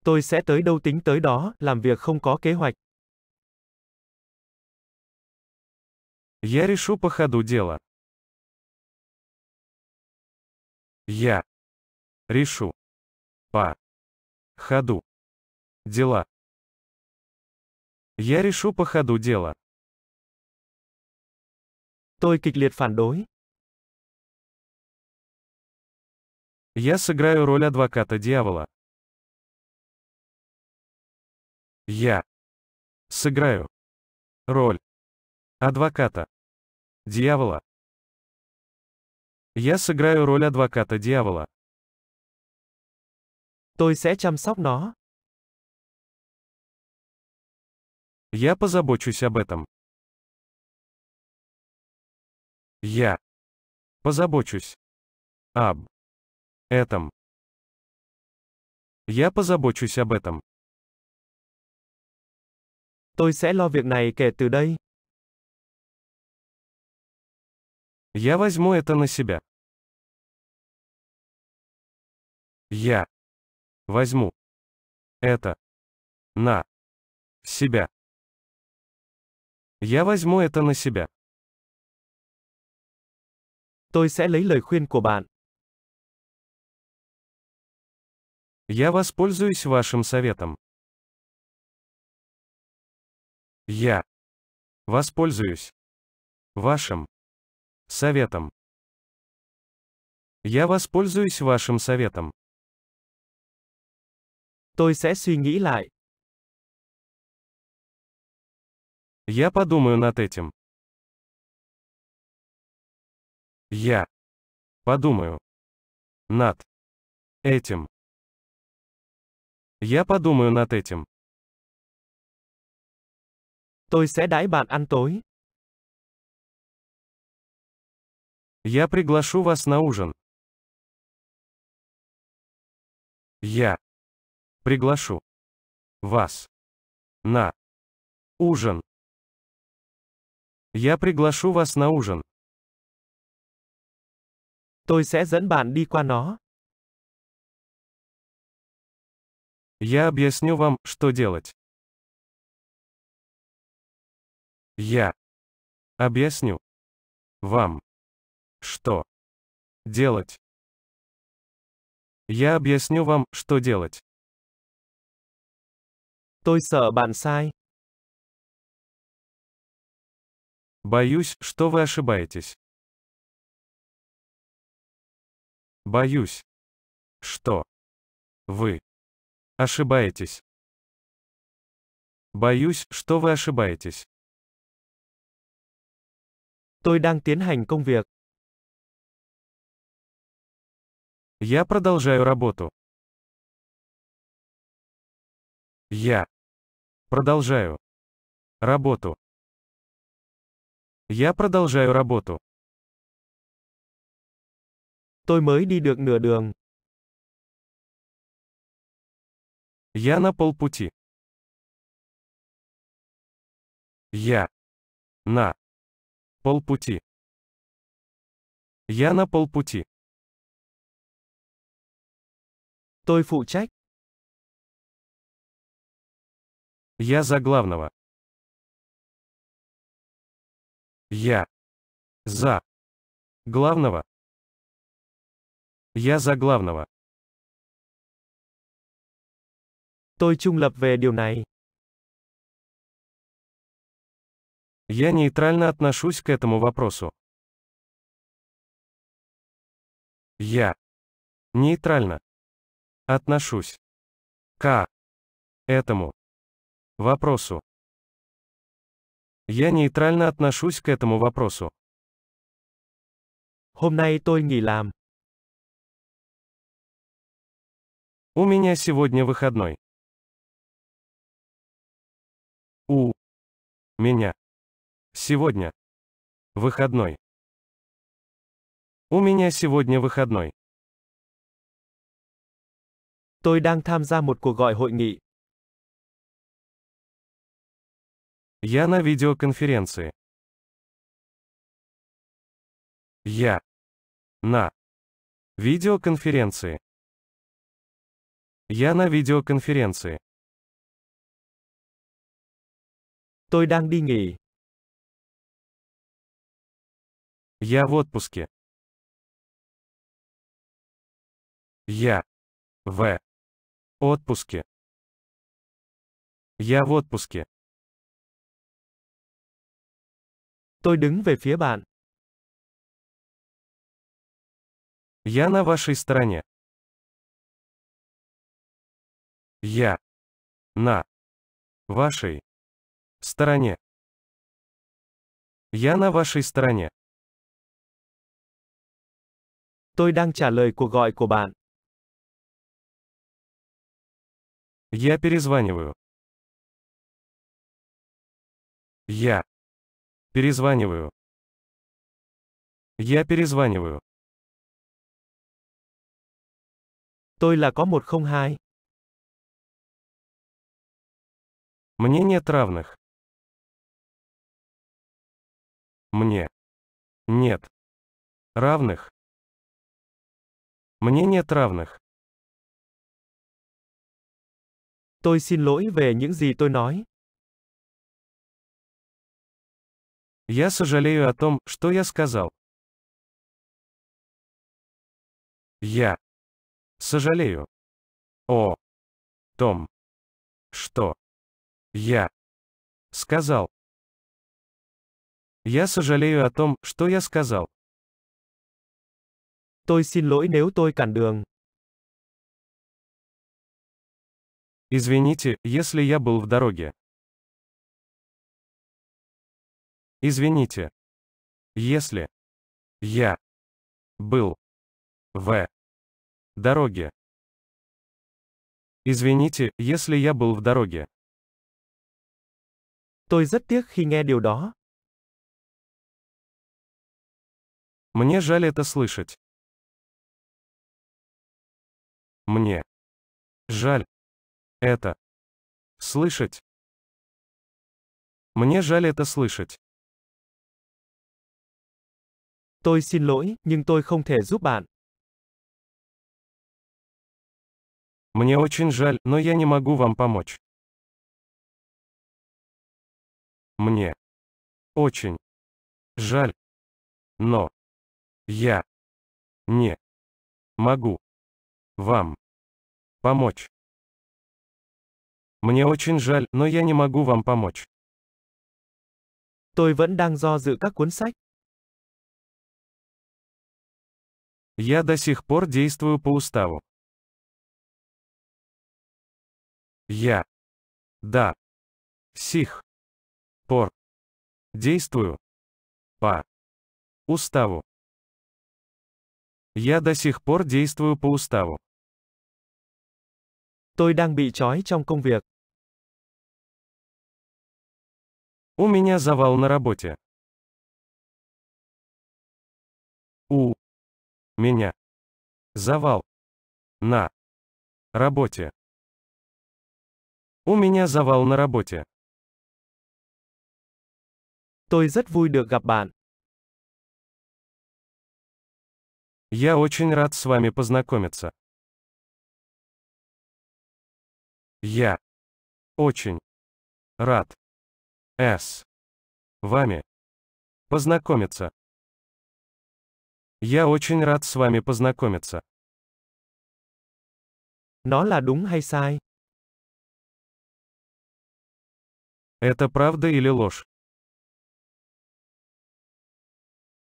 Tôi sẽ tới đâu tính tới đó, làm việc không có kế hoạch. Я решу по ходу дела. Я решу по ходу дела. Я решу по ходу дела. Tôi kịch liệt phản đối. Я сыграю роль адвоката дьявола. Я сыграю роль адвоката дьявола. Я сыграю роль адвоката дьявола. Tôi sẽ chăm sóc nó. Я позабочусь об этом. Я позабочусь об этом. Я позабочусь об этом. Tôi sẽ lo việc này kể từ đây. Я возьму это на себя. Я возьму это на себя. Я возьму это на себя. Tôi sẽ lấy lời khuyên của bạn. Я воспользуюсь вашим советом. Я воспользуюсь вашим советом. Я воспользуюсь вашим советом. Tôi sẽ suy nghĩ lại. Я подумаю над этим. Я подумаю над этим. Я подумаю над этим. Tôi sẽ đãi bạn ăn tối. Я приглашу вас на ужин. Я приглашу вас на ужин. Я приглашу вас на ужин. Tôi sẽ dẫn bạn đi qua nó. Я объясню вам, что делать. Я объясню вам, что делать. Я объясню вам, что делать. Tôi sợ bạn sai. Боюсь, что вы ошибаетесь. Боюсь, что вы Ошибаетесь. Боюсь, что вы ошибаетесь. Tôi đang tiến hành công việc. Я продолжаю работу. Я продолжаю работу. Я продолжаю работу. Tôi mới đi được nửa đường. Я на полпути. Я на полпути. Я на полпути. Tôi phụ trách. Я за главного. Я за главного. Я за главного. Tôi trung lập về điều này. Я нейтрально отношусь к этому вопросу. Я нейтрально отношусь к этому вопросу. Я нейтрально отношусь к этому вопросу. Hôm nay tôi nghỉ làm. У меня сегодня выходной. у меня сегодня выходной. У меня сегодня выходной. Tôi đang tham gia một cuộc gọi hội nghị. Я на видеоконференции. Я на видеоконференции. Я на видеоконференции. Tôi đang đi nghỉ. Я в отпуске. Я в отпуске. Я в отпуске. Tôi đứng về phía bạn. Я на вашей стороне. Я на вашей стороне. Я на вашей стороне. Tôi đang trả lời cuộc gọi của bạn. Я перезваниваю. Я перезваниваю. Я перезваниваю. Tôi là có 102. Мне нет равных. Мне. Нет. Равных. Мне нет равных. Tôi xin lỗi về những gì tôi nói. Я сожалею о том, что я сказал. Я сожалею о том, что я сказал. Я сожалею о том, что я сказал. Tôi xin lỗi nếu tôi cản đường. Извините, если я был в дороге. Извините. Если я был в дороге. Извините, если я был в дороге. Tôi rất tiếc khi nghe điều đó. Мне жаль это слышать. Мне. Жаль. Это. Слышать. Мне жаль это слышать. Tôi xin lỗi, nhưng tôi không thể giúp bạn. Мне очень жаль, но я не могу вам помочь. Мне. Очень. Жаль. Но. Я не могу вам помочь. Мне очень жаль, но я не могу вам помочь. Tôi vẫn đang do dự các cuốn sách. Я до сих пор действую по уставу. Я. Да. Сих. Пор. Действую. По. Уставу. Я до сих пор действую по уставу. Tôi đang bị trói trong công việc. У меня завал на работе. У меня завал на работе. У меня завал на работе. Tôi rất vui được gặp bạn. Я очень рад с вами познакомиться. Я очень рад с вами познакомиться. Я очень рад с вами познакомиться. Đó là đúng hay sai? Это правда или ложь?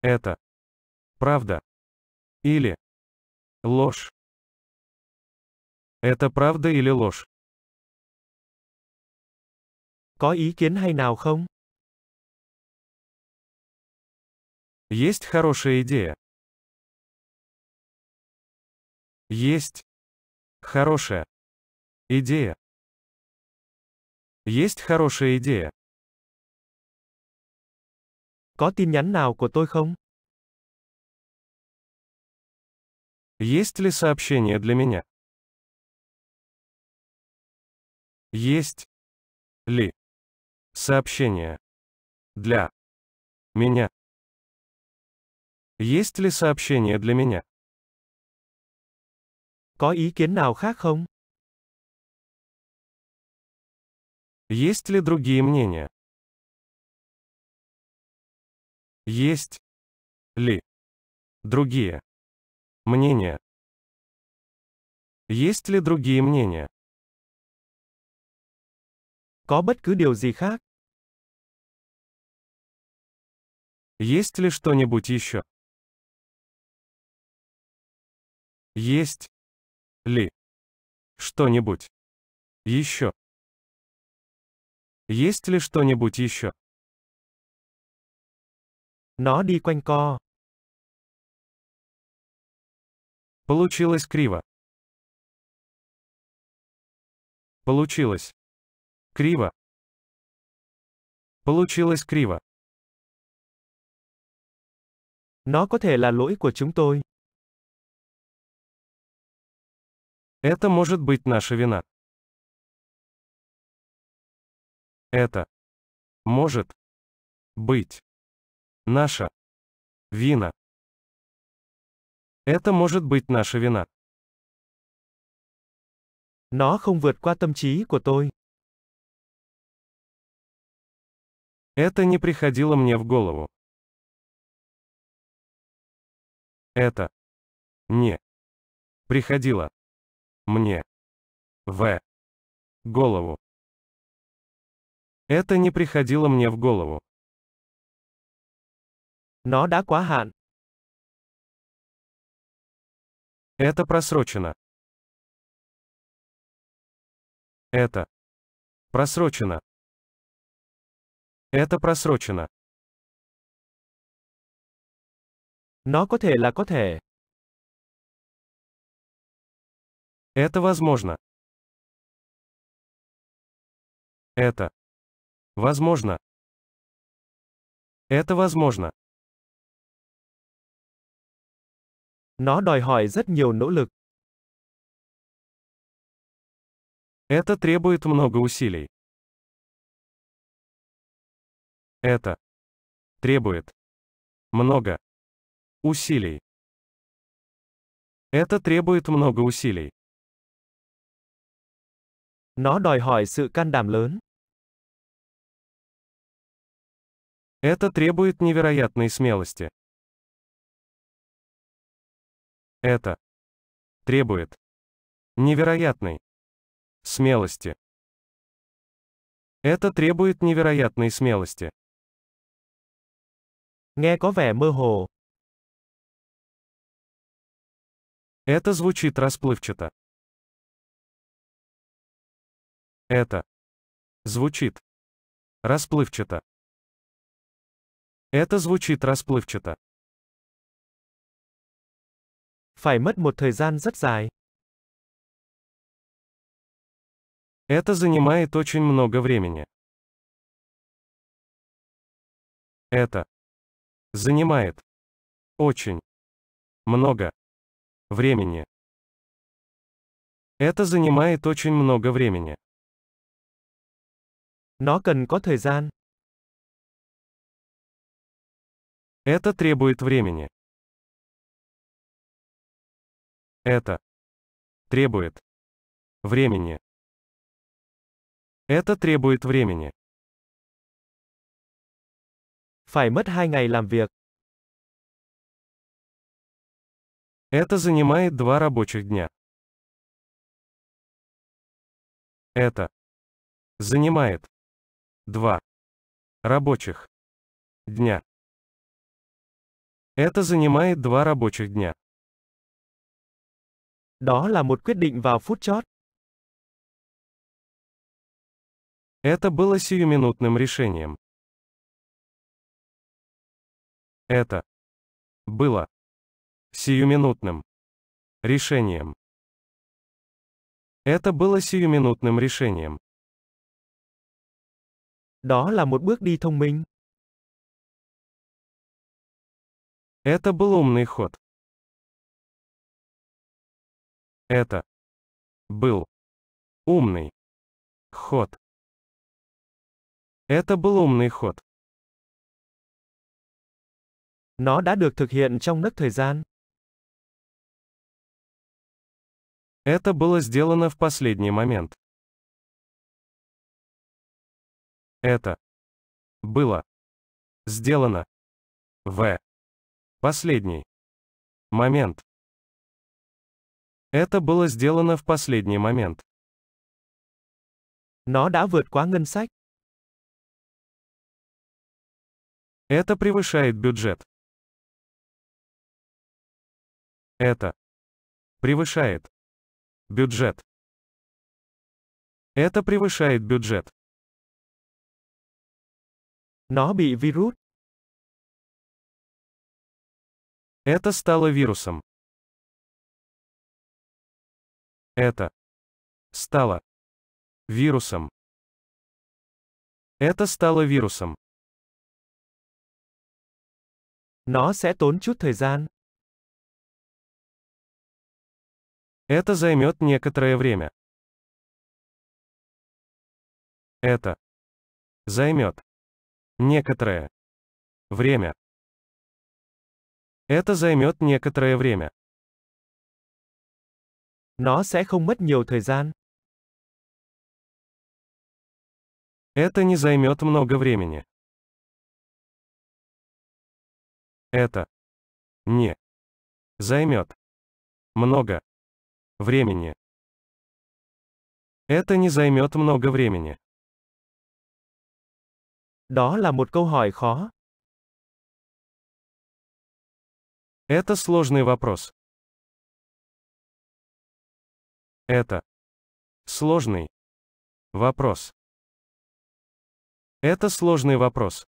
Это правда или ложь. Это правда или ложь? Có ý kiến hay nào không? Есть хорошая идея. Есть. Хорошая. Идея. Есть хорошая идея. Có tin nhắn nào của tôi không? Есть ли сообщение для меня? Есть ли сообщение для меня? Есть ли сообщение для меня? Có ý kiến nào khác không? Есть ли другие мнения? Есть ли другие Мнение. Есть ли другие мнения? Có bất cứ điều gì khác? Есть ли что-нибудь еще? Есть ли что-нибудь еще? Есть ли что-нибудь еще? Nó đi quanh co. Получилось криво. Получилось. Криво. Получилось криво. Nó có thể là lỗi của chúng tôi. Это может быть наша вина. Это может быть наша вина. Это может быть наша вина. Nó không vượt qua tâm trí của tôi. Это не приходило мне в голову. Это не приходило мне в голову. Это не приходило мне в голову. Nó đã quá hạn. Это просрочено. Это просрочено. Это просрочено. Nó có thể là có thể. Это возможно. Это возможно. Это возможно. Nó đòi hỏi rất nhiều nỗ lực. Это требует много усилий. Это требует много усилий. Это требует много усилий. Nó đòi hỏi sự can đảm lớn. Это требует невероятной смелости. Это требует невероятной смелости. Это требует невероятной смелости. Nghe có vẻ mơ hồ. Это звучит расплывчато. Это звучит расплывчато. Это звучит расплывчато. Phải mất một thời gian rất dài. Это занимает очень много времени. Это занимает очень много времени. Это занимает очень много времени. Nó cần có thời gian. Это требует времени. Это требует времени. Это требует времени. Phải mất 2 ngày làm việc. Это занимает два рабочих дня. Это занимает два рабочих дня. Это занимает два рабочих дня. Đó là một quyết định vào phút chót. Это было сиюминутным решением. Это было сиюминутным решением. Это было сиюминутным решением. Đó là một bước đi thông minh. Это был умный ход. Это был умный ход. Это был умный ход. Nó đã được thực hiện trong nước thời gian. Это было сделано в последний момент. Это было сделано в последний момент. Это было сделано в последний момент. Nó đã vượt quá ngân sách. Это превышает бюджет. Это превышает бюджет. Это превышает бюджет. Nó bị virus. Это стало вирусом. Это стало вирусом. Это стало вирусом. Nó sẽ tốn chút thời gian. Это займет некоторое время. Это займет некоторое время. Это займет некоторое время. Nó sẽ không mất nhiều thời gian. Это не займет много времени. Это не займет много времени. Это не займет много времени. Đó là một câu hỏi khó. Это сложный вопрос. Это сложный вопрос. Это сложный вопрос.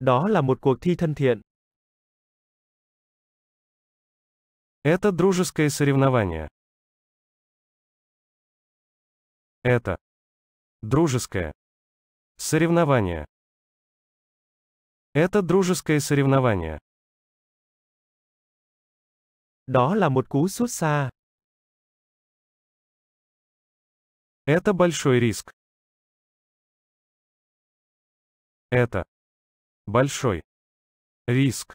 Đó là một cuộc thi thân thiện. Это дружеское соревнование. Это дружеское соревнование. Это дружеское соревнование. Đó là một cú sút xa. Это большой риск. Это большой риск.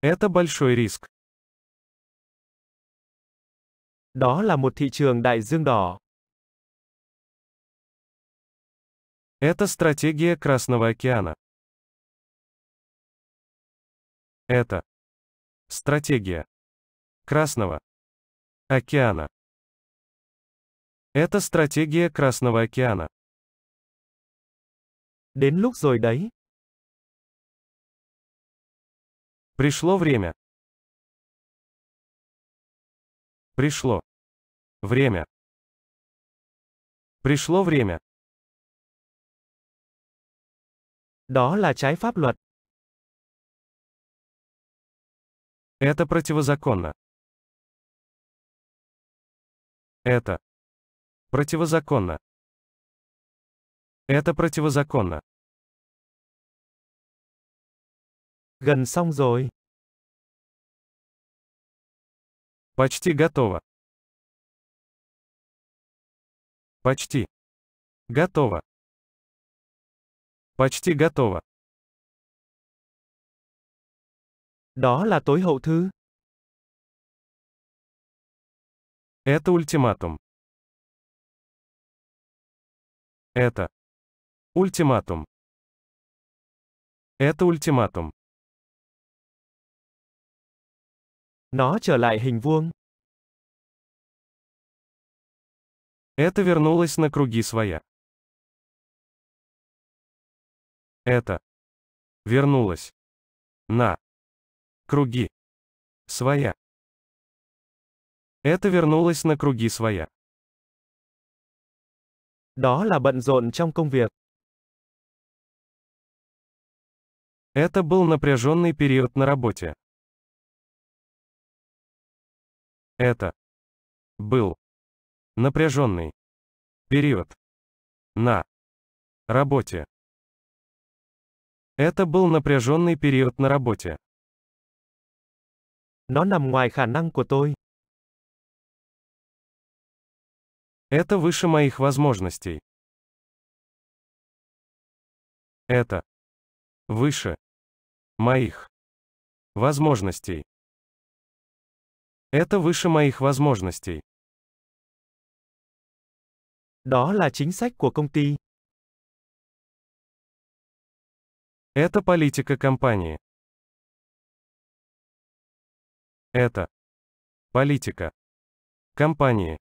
Это большой риск. Đó là một thị trường đại dương đỏ. Это стратегия Красного океана. Это Стратегия Красного океана. Это стратегия Красного океана. Đến lúc rồi đấy. Пришло время. Пришло. Время. Пришло время. Đó là trái pháp luật. Это противозаконно. Это противозаконно. Это противозаконно. Gần xong rồi. Почти готово. Почти. Готово. Почти готово. Đó là tối hậu thư. Это ультиматум. Это. Ультиматум. Это ультиматум. Nó trở lại hình vuông. Это вернулось на круги своя. Это вернулось на Круги. Своя. Это вернулось на круги своя. Đó là bận rộn trong công việc. Это был напряженный период на работе. Это был напряженный период на работе. Это был напряженный период на работе. Nó nằm ngoài khả năng của tôi. Это выше моих возможностей. Это выше моих возможностей. Это выше моих возможностей. Đó là chính sách của công ty. Это политика компании. Это политика компании.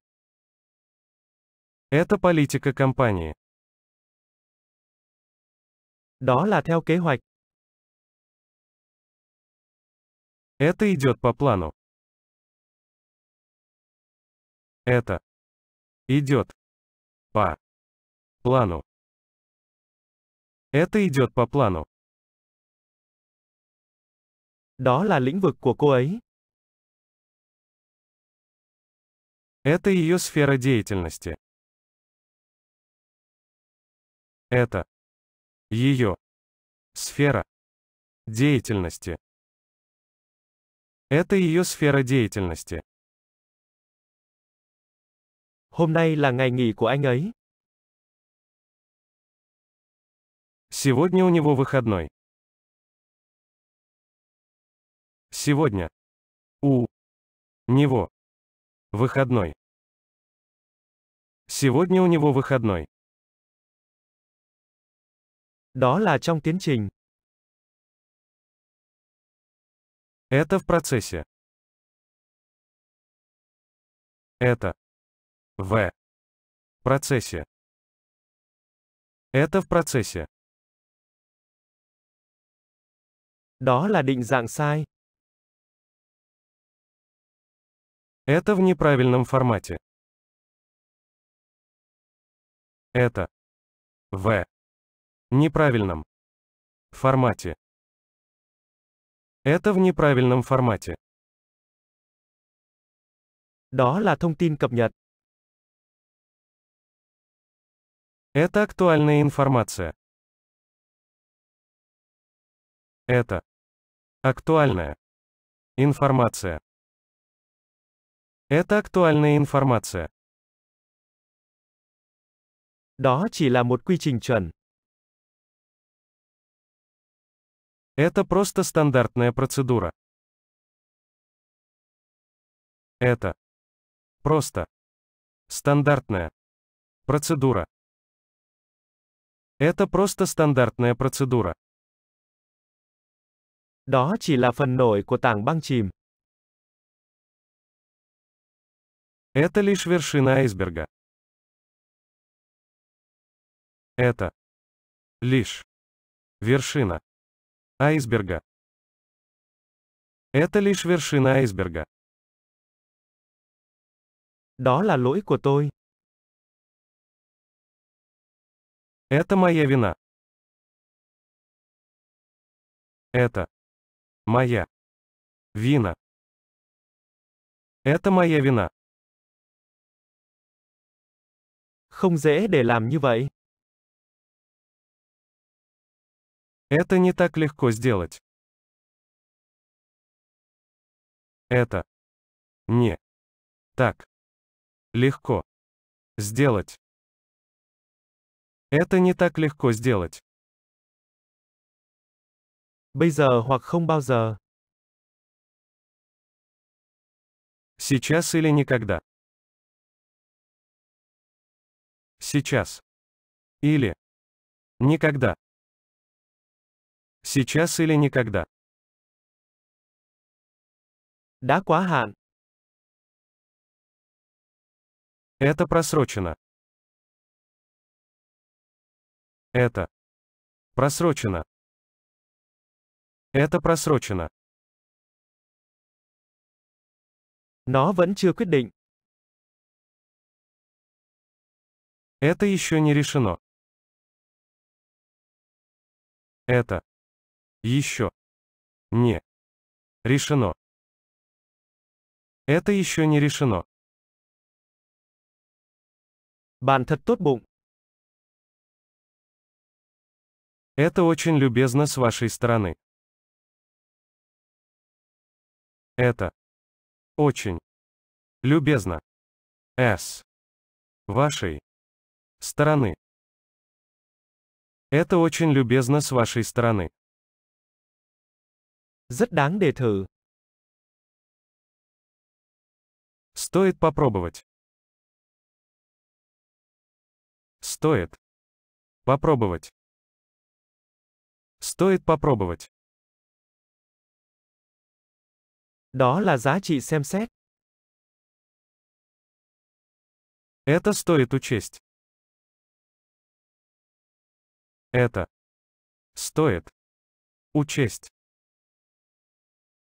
Это политика компании. Đó là theo kế hoạch. Это идет по плану. Это идет по плану. Это идет по плану. Đó là lĩnh vực của cô ấy. Это ее сфера деятельности. Это ее сфера деятельности. Это ее сфера деятельности. Hôm nay là ngày nghỉ của anh ấy. Сегодня у него выходной. Сегодня у него Выходной. Сегодня у него выходной. Đó là trong tiến trình. Это в процессе. Это. В. Процессе. Это в процессе. Đó là định dạng sai. Это в неправильном формате. Это. В. Неправильном. Формате. Это в неправильном формате. Đó là thông tin cập nhật. Это актуальная информация. Это актуальная информация. Это актуальная информация. Đó chỉ là một quy trình chuẩn. Это просто стандартная процедура. Это просто стандартная процедура. Это просто стандартная процедура. Đó chỉ là phần nổi của tảng băng chìm. Это лишь вершина айсберга. Это лишь вершина айсберга. Это лишь вершина айсберга. Đó là lỗi của tôi. Это моя вина. Это моя вина. Это моя вина. Không dễ để làm như vậy. Это не так легко сделать. Это не так легко сделать. Это не так легко сделать. Bây giờ hoặc không bao giờ. Сейчас или никогда. Сейчас. Или. Никогда. Сейчас или никогда. Да, quá hạn. Это просрочено. Это. Просрочено. Это просрочено. Но vẫn chưa quyết định. Это еще не решено. Это еще не решено. Это еще не решено. Bạn thật tốt bụng. Это очень любезно с вашей стороны. Это очень любезно с вашей стороны. Это очень любезно с вашей стороны. Rất đáng để thử. Стоит попробовать. Стоит. Попробовать. Стоит попробовать. Đó là giá trị xem xét. Это стоит учесть. Это стоит учесть.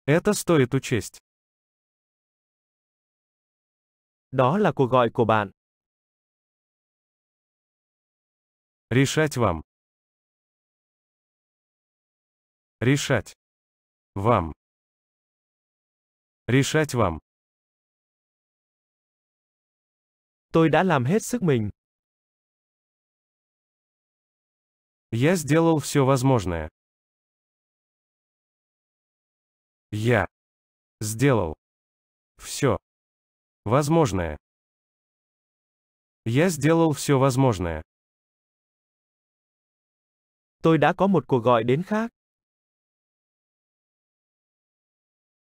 Это стоит учесть. Đó là cuộc gọi của bạn. Решать вам. Решать. Вам. Решать вам. Tôi đã làm hết sức mình. Я сделал все возможное. Я сделал все возможное. Я сделал все возможное. Tôi đã có một cuộc gọi đến khác.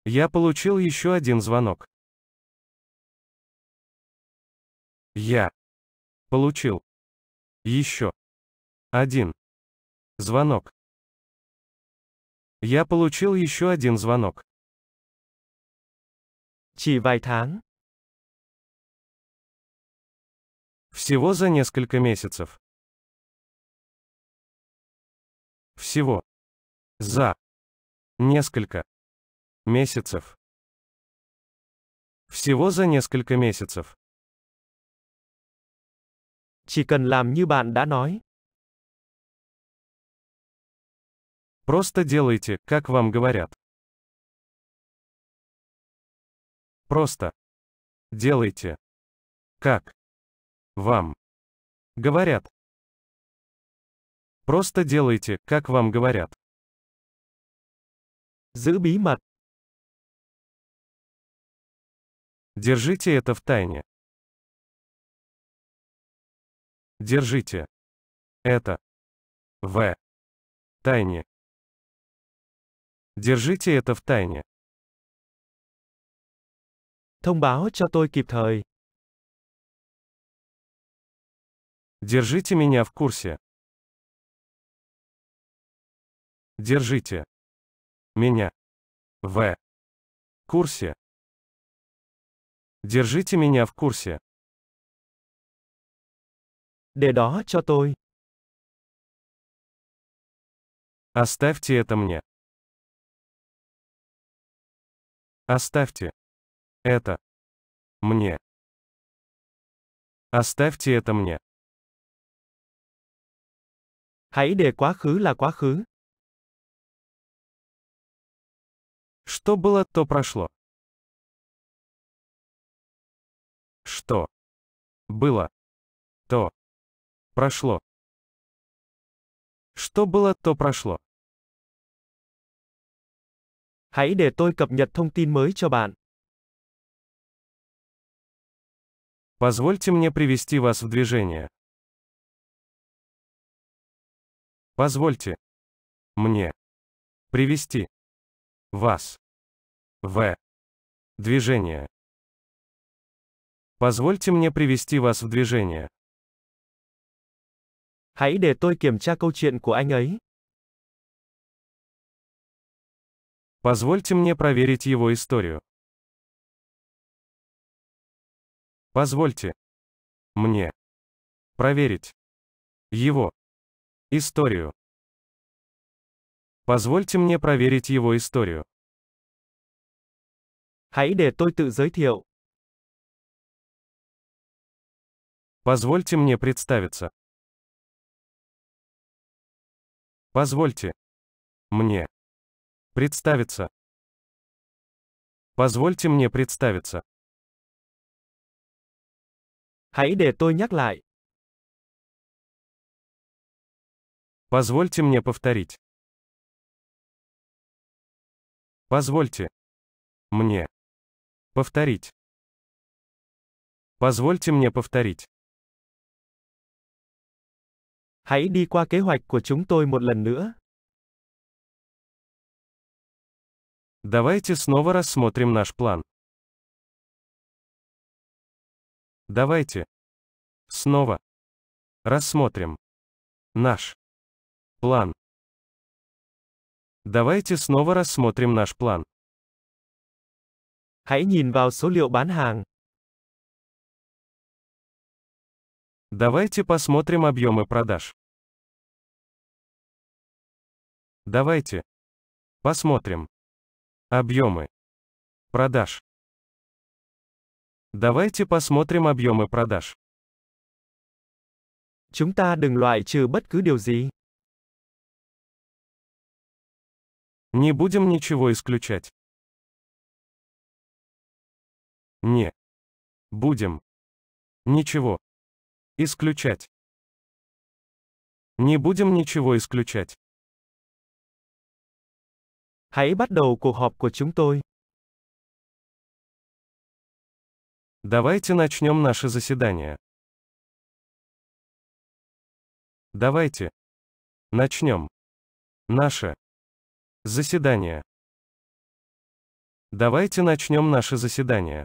Я получил еще один звонок. Я получил еще один Звонок. Я получил еще один звонок. Chỉ vài tháng. Всего за несколько месяцев. Всего. За. Несколько. Месяцев. Всего за несколько месяцев. Chỉ cần làm như bạn đã nói. Просто делайте, как вам говорят. Просто делайте, как вам говорят. Просто делайте, как вам говорят. Giữ bí mật. Держите это в тайне. Держите это в тайне. Держите это в тайне. Thông báo cho tôi kịp thời. Держите меня в курсе. Держите меня в курсе. Держите меня в курсе. Để đó cho tôi. Оставьте это мне. Оставьте. Это. Мне. Оставьте это мне. Hãy để quá khứ là quá khứ. Что было, то прошло. Что было, то прошло. Что было, то прошло. Hãy để tôi cập nhật thông tin mới cho bạn. Позвольте мне привести вас в движение. Позвольте мне привести вас в движение. Позвольте мне привести вас в движение. Hãy để tôi kiểm tra câu chuyện của anh ấy. Позвольте мне проверить его историю. Позвольте мне проверить его историю. Позвольте мне проверить его историю. Hãy để tôi tự giới thiệu. Позвольте мне представиться. Позвольте мне Представиться. Позвольте мне представиться. Hãy để tôi nhắc lại. Позвольте мне повторить. Позвольте мне повторить. Позвольте мне повторить. Hãy đi qua kế hoạch của chúng tôi một lần nữa. Давайте снова рассмотрим наш план. Давайте снова рассмотрим наш план. Давайте снова рассмотрим наш план. Hãy nhìn vào số liệu bán hàng. Давайте посмотрим объемы продаж. Давайте посмотрим Объемы продаж. Давайте посмотрим объемы продаж. Chúng ta đừng loại trừ bất cứ điều gì. Не будем ничего исключать. Не. Будем. Ничего. Исключать. Не будем ничего исключать. Hãy bắt đầu cuộc họp của chúng tôi. Давайте начнем наше заседание. Давайте. Начнем. Наше. Заседание. Давайте начнем наше заседание.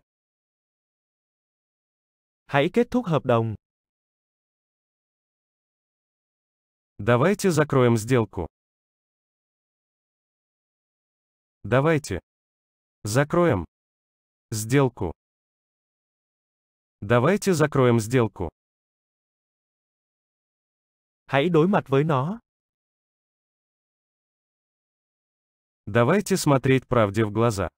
Hãy kết thúc hợp đồng. Давайте закроем сделку. Давайте. Закроем. Сделку. Давайте закроем сделку. Hãy đối mặt với nó. Давайте смотреть правде в глаза.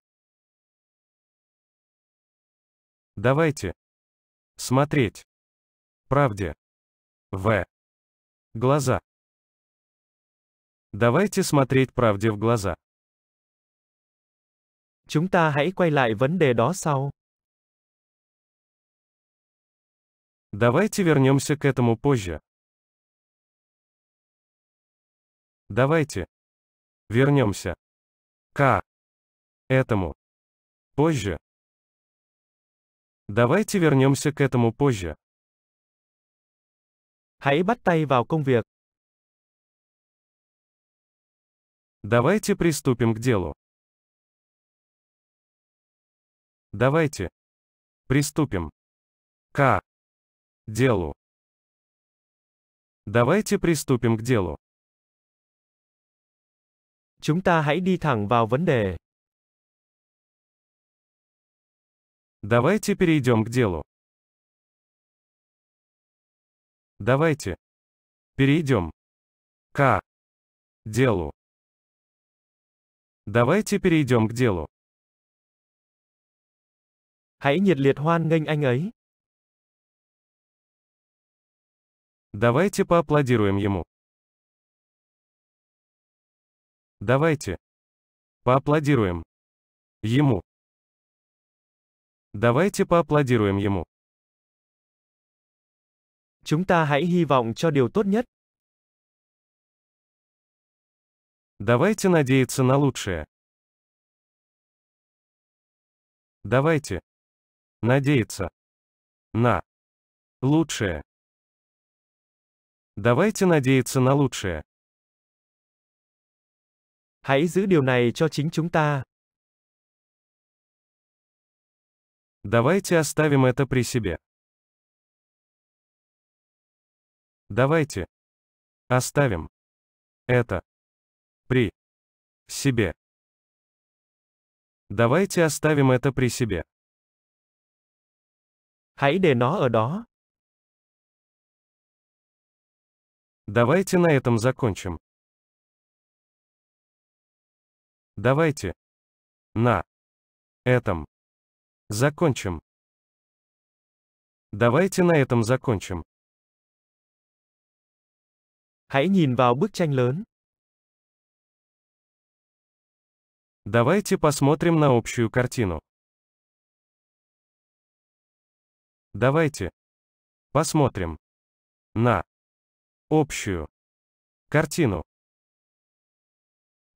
Давайте смотреть правде в глаза. Давайте смотреть правде в глаза. Chúng ta hãy quay lại vấn đề đó sau. Давайте вернемся к этому позже. Давайте вернемся к этому позже. Давайте вернемся к этому позже. Hãy bắt tay vào công việc. Давайте приступим к делу. Давайте приступим к делу. Давайте приступим к делу. Chúng ta hãy đi thẳng vào vấn đề. Давайте перейдем к делу. Давайте перейдем к делу. Давайте перейдем к делу. Hãy nhiệt liệt hoan nghênh anh ấy. Давайте поаплодируем ему. Давайте. Поаплодируем. Ему. Давайте поаплодируем ему. Chúng ta hãy hy vọng cho điều tốt nhất. Давайте надеяться на лучшее. Давайте. Надеяться. На. Лучшее. Давайте надеяться на лучшее. Hãy giữ điều này cho chính chúng ta. Давайте оставим это при себе. Давайте оставим это при себе. Давайте оставим это при себе. Hãy để nó ở đó. Давайте на этом закончим. Давайте на этом закончим. Давайте на этом закончим. Hãy nhìn vào bức tranh lớn. Давайте посмотрим на общую картину. Давайте посмотрим на общую картину.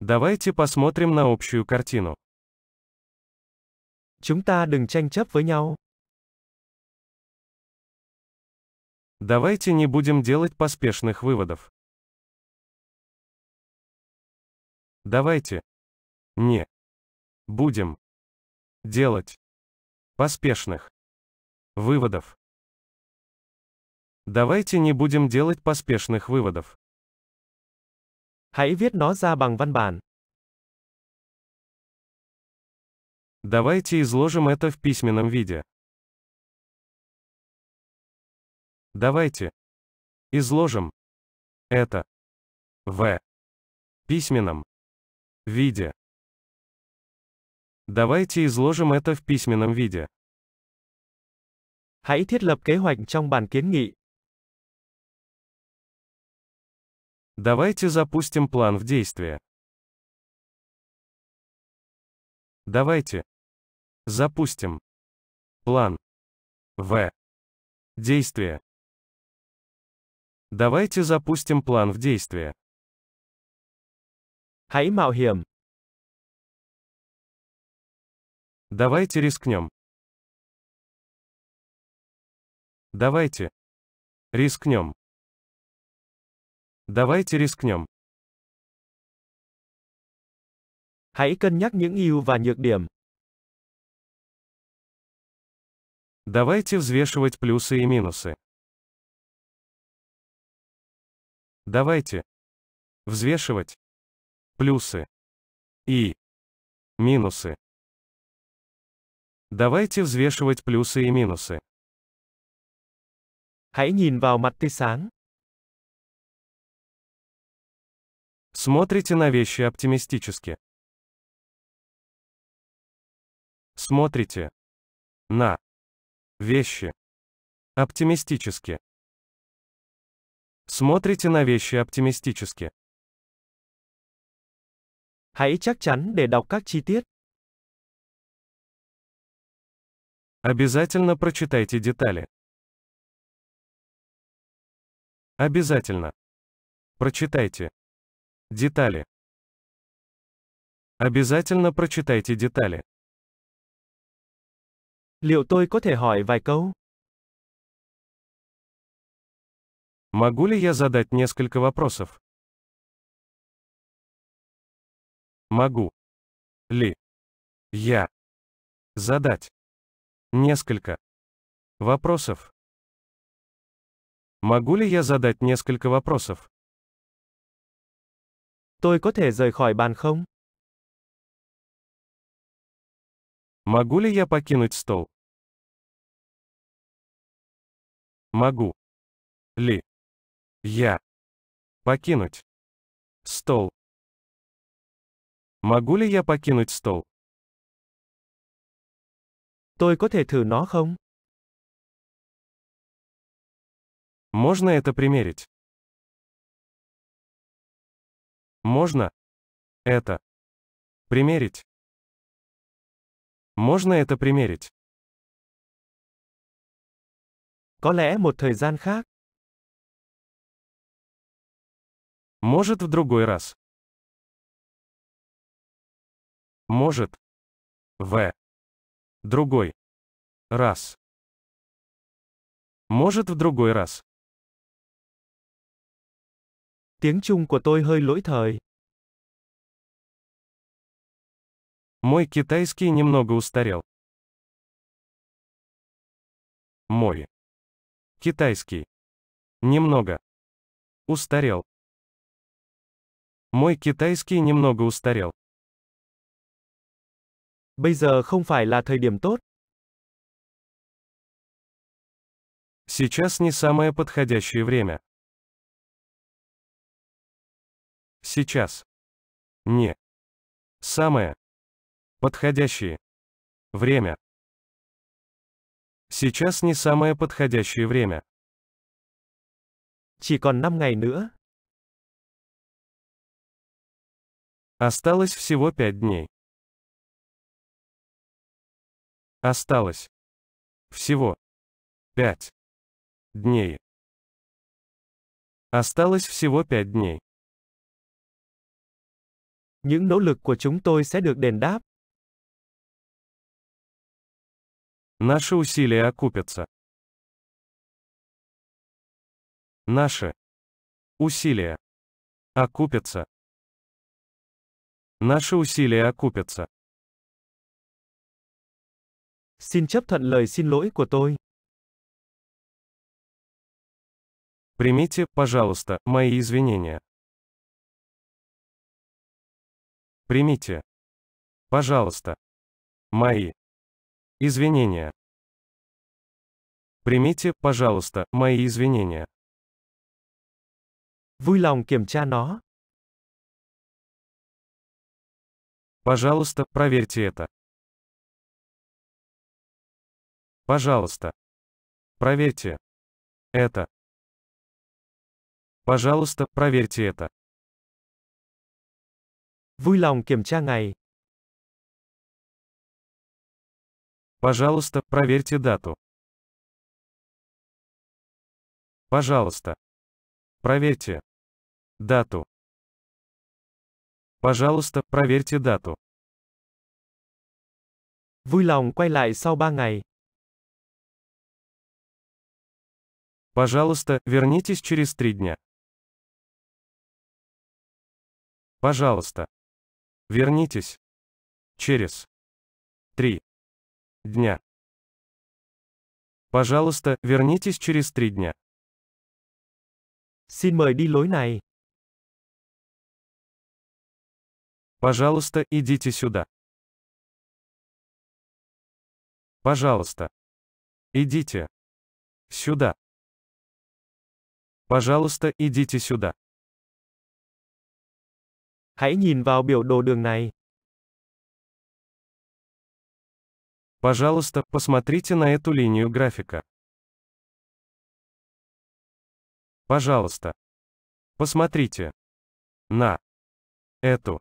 Давайте посмотрим на общую картину. Chúng ta đừng tranh chấp với nhau. Давайте не будем делать поспешных выводов. Давайте не будем делать поспешных Выводов. Давайте не будем делать поспешных выводов. Hãy viết nó ra bằng văn bản. Давайте изложим это в письменном виде. Давайте изложим это в письменном виде. Давайте изложим это в письменном виде. Hãy thiết lập kế hoạch trong bản kiến nghị. Давайте запустим план в действие. Давайте запустим план в действие. Давайте запустим план в действие. Hãy mạo hiểm. Давайте рискнем. Давайте. Рискнем. Давайте рискнем. Hãy cân nhắc những ưu và nhược điểm. Давайте взвешивать плюсы и минусы. Давайте взвешивать плюсы и минусы. Давайте взвешивать плюсы и минусы. Hãy nhìn vào mặt tia sáng. Смотрите на вещи оптимистически. Смотрите на вещи оптимистически. Смотрите на вещи оптимистически. Hãy chắc chắn để đọc các chi tiết. Обязательно прочитайте детали. Обязательно. Прочитайте. Детали. Обязательно прочитайте детали. Liệu tôi có thể hỏi vài câu? Могу ли я задать несколько вопросов? Могу. Ли. Я. Задать. Несколько. Вопросов. Могу ли я задать несколько вопросов? Tôi có thể rời khỏi bàn không? Могу ли я покинуть стол? Могу ли я покинуть стол? Могу ли я покинуть стол? Tôi có thể thử nó không? Можно это примерить? Можно это примерить? Можно это примерить? Có lẽ một thời gian khác. Может в другой раз. Может. В. Другой. Раз. Может в другой раз. Tiếng Trung của tôi hơi lỗi thời. Мой китайский немного устарел. Мой. Китайский. Немного. Устарел. Мой китайский немного устарел. Bây giờ không phải là thời điểm tốt. Сейчас не самое подходящее время. Сейчас. Не. Самое. Подходящее. Время. Сейчас не самое подходящее время. Chỉ còn 5 ngày nữa. Осталось всего пять дней. Осталось. Всего. пять дней. Осталось всего пять дней những nỗ lực của chúng tôi sẽ được đền đáp. Наши усилия окупятся. Наши усилия окупятся. Наши усилия окупятся. Xin chấp thuận lời xin lỗi của tôi. Примите, пожалуйста, мои извинения. Примите. Пожалуйста. Мои. Извинения. Примите, пожалуйста, мои извинения. Vui lòng kiểm tra nó. Пожалуйста, проверьте это. Пожалуйста. Проверьте. Это. Пожалуйста, проверьте это. Vui lòng kiểm tra ngày. Пожалуйста, проверьте дату. Пожалуйста. Проверьте дату. Пожалуйста, проверьте дату. Vui lòng quay lại sau 3 ngày. Пожалуйста, вернитесь через три дня. Пожалуйста. Вернитесь. Через. Три. Дня. Пожалуйста, вернитесь через три дня. Xin mời đi lối này. Пожалуйста, идите сюда. Пожалуйста. Идите. Сюда. Пожалуйста, идите сюда. Hãy nhìn vào biểu đồ đường này. Пожалуйста, посмотрите на эту линию графика. Пожалуйста. Посмотрите. На. Эту.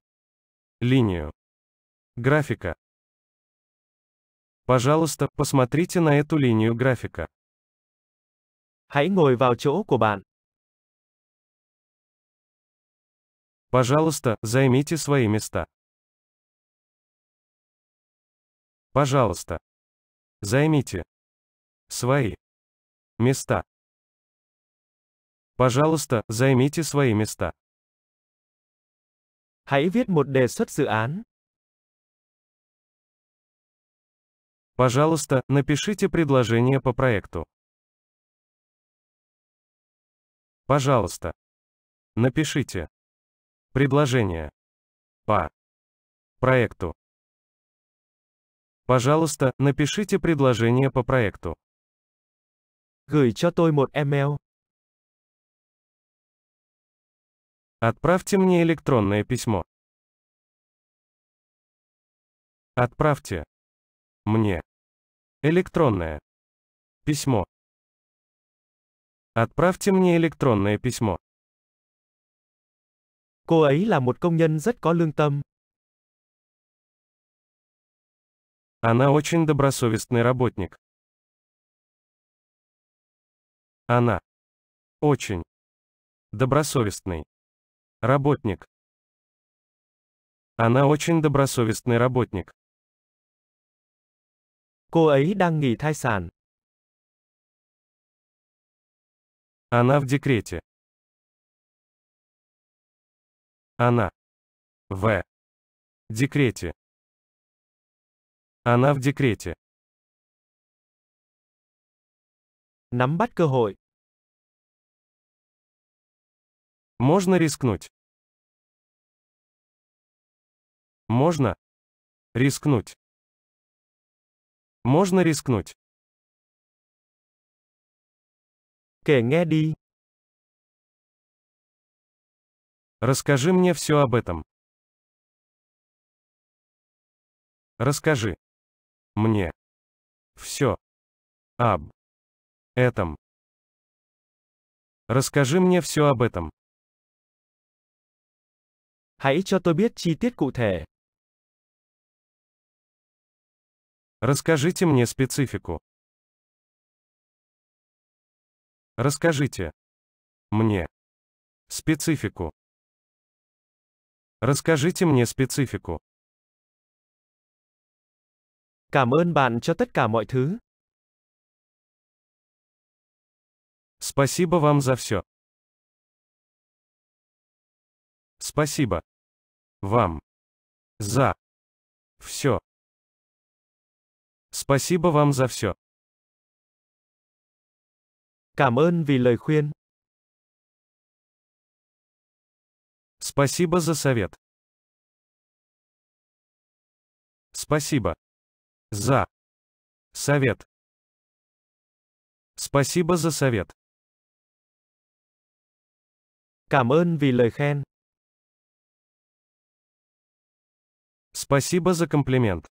Линию. Графика. Пожалуйста, посмотрите на эту линию графика. Hãy ngồi vào chỗ của bạn. Пожалуйста, займите свои места. Пожалуйста. Займите свои места. Пожалуйста, займите свои места. Hãy viết một đề xuất dự án. Пожалуйста, напишите предложение по проекту. Пожалуйста. Напишите. Предложение. По проекту. Пожалуйста, напишите предложение по проекту. Gửi cho tôi một email. Отправьте мне электронное письмо. Отправьте мне электронное письмо. Отправьте мне электронное письмо. Cô ấy là một công nhân rất có lương tâm. Она очень добросовестный работник. Она. Очень. Добросовестный. Работник. Она очень добросовестный работник. Cô ấy đang nghỉ thai sản. Она в декрете. Она. В. Декрете. Она в декрете. Нам bắt cơ hội. Можно рискнуть. Можно рискнуть. Можно рискнуть. Kể nghe đi. Расскажи мне все об этом. Расскажи мне все об этом. Расскажи мне все об этом. Hãy cho tôi biết chi tiết cụ thể. Расскажите мне специфику. Расскажите мне специфику. Расскажите мне специфику. Cảm ơn bạn cho tất cả mọi thứ. Спасибо вам за все. Спасибо. Вам. За. Все. Спасибо вам за все. Cảm ơn vì lời khuyên. Спасибо за совет. Спасибо. За. Совет. Спасибо за совет. Cảm ơn vì lời khen. Спасибо за комплимент.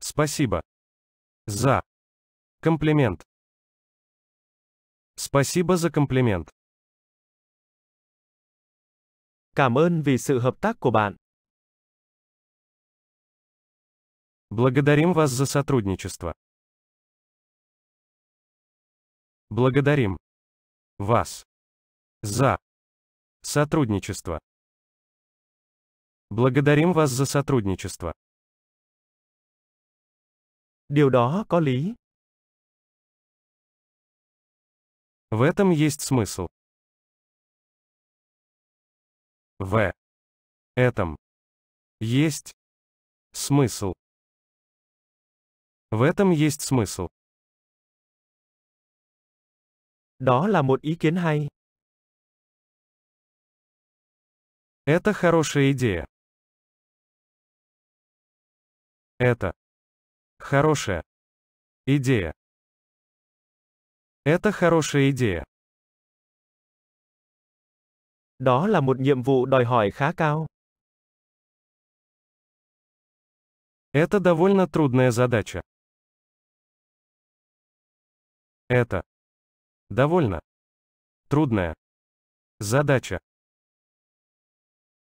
Спасибо. За. Комплимент. Спасибо за комплимент. Cảm ơn vì sự hợp tác của bạn. Благодарим вас за сотрудничество. Благодарим вас за сотрудничество. Благодарим вас за сотрудничество. Điều đó có lý. В этом есть смысл. В этом есть смысл. В этом есть смысл. Đó là một ý kiến hay. Это хорошая идея. Это хорошая идея. Это хорошая идея. Đó là một nhiệm vụ đòi hỏi khá cao. Это довольно трудная задача. Это довольно трудная задача.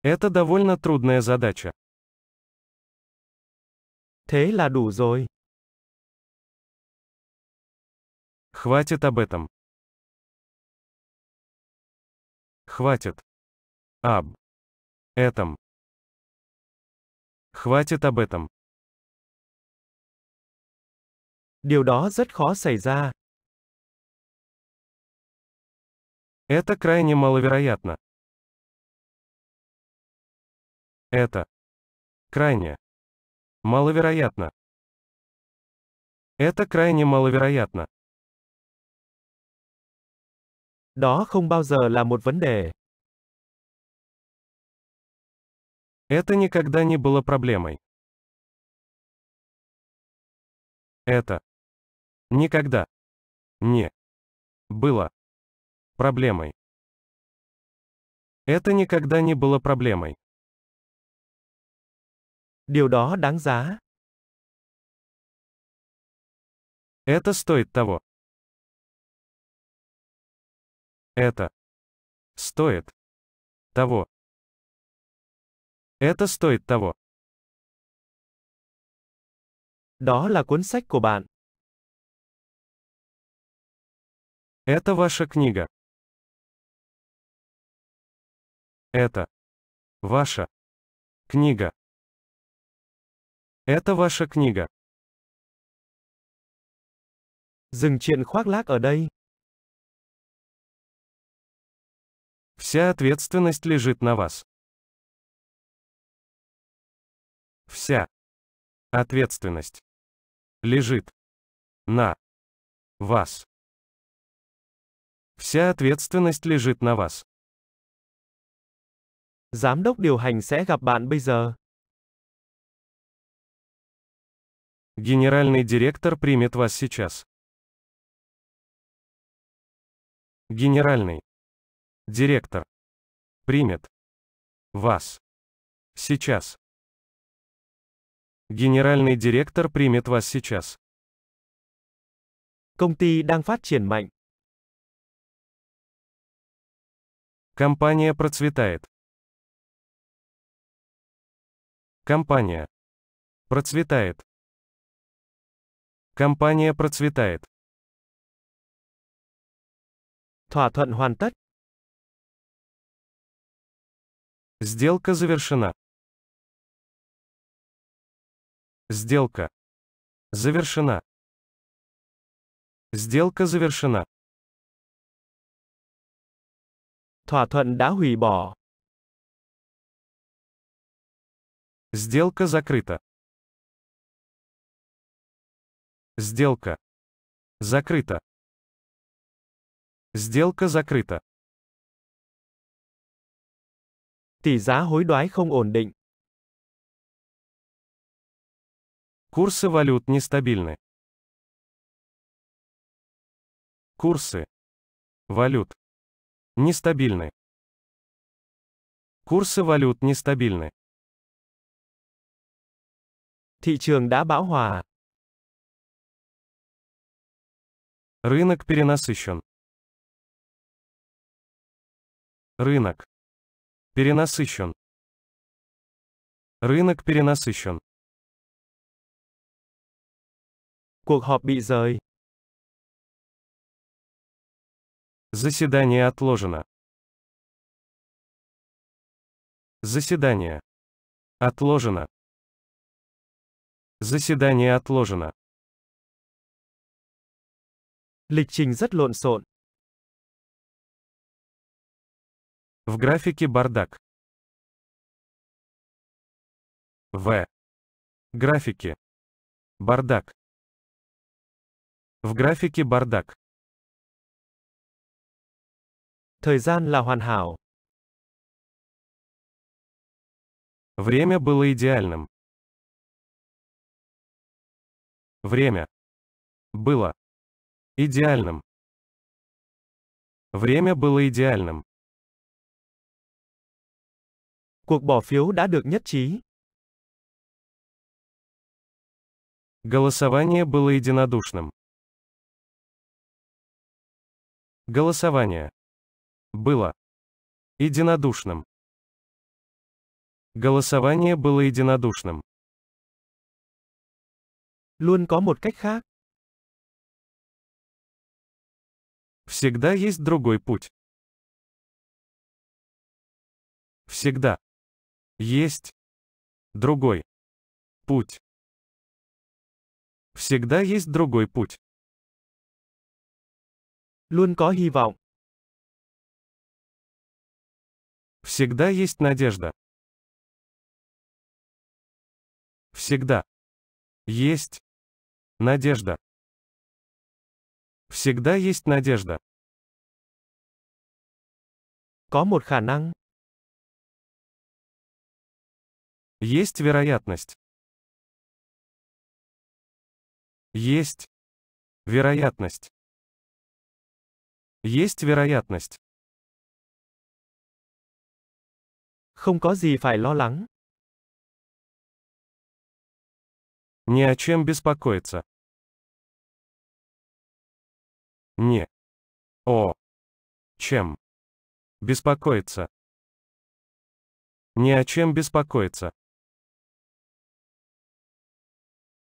Это довольно трудная задача. Thế là đủ rồi. Хватит об этом. Хватит. Об. Этом. Хватит об этом. Điều đó rất khó xảy ra. Это крайне маловероятно. Это. Крайне. Маловероятно. Это крайне маловероятно. Đó không bao giờ là một vấn đề. Это никогда не было проблемой. Это никогда не было проблемой. Это никогда не было проблемой. Điều đó đáng giá. Это стоит того. Это стоит того. Это стоит того. Đó là cuốn sách của bạn. Это ваша книга. Это ваша книга. Это ваша книга. Dừng chuyện khoác lác ở đây. Вся ответственность лежит на вас. Вся ответственность лежит на вас. Вся ответственность лежит на вас. Giám đốc điều hành sẽ gặp bạn bây giờ. Генеральный директор примет вас сейчас. Генеральный Директор. Примет. Вас. Сейчас. Генеральный директор примет вас сейчас. Công ty đang phát triển mạnh. Компания процветает. Компания процветает. Компания процветает. Thỏa thuận hoàn tất. Сделка завершена. Сделка завершена. Сделка завершена. Thỏa thuận đã hủy bỏ. Сделка закрыта. Сделка закрыта. Сделка закрыта. Tỷ giá hối đoái không ổn định. Курсы валют нестабильны. Курсы валют нестабильны. Курсы валют нестабильны. Thị trường đã bão hòa. Рынок перенасыщен. Рынок Перенасыщен. Рынок перенасыщен. Cuộc họp bị rời. Заседание отложено. Заседание. Отложено. Заседание отложено. Lịch trình rất lộn xộn. В графике бардак. В. Графике. Бардак. В графике бардак. Thời gian Время было идеальным. Время. Было. Идеальным. Время было идеальным. Cuộc bỏ phiếu đã được nhất trí. Голосование было единодушным. Голосование было единодушным. Голосование было единодушным. Luôn có một cách khác. Всегда есть другой путь. Всегда. Есть другой путь. Всегда есть другой путь. Luôn có hy vọng. Всегда есть надежда. Всегда есть надежда. Всегда есть надежда. Có một khả năng. Есть вероятность. Есть. Вероятность. Есть вероятность. Không có gì phải lo lắng. Ни о чем беспокоиться. Не. О. Чем. Беспокоиться. Ни о чем беспокоиться.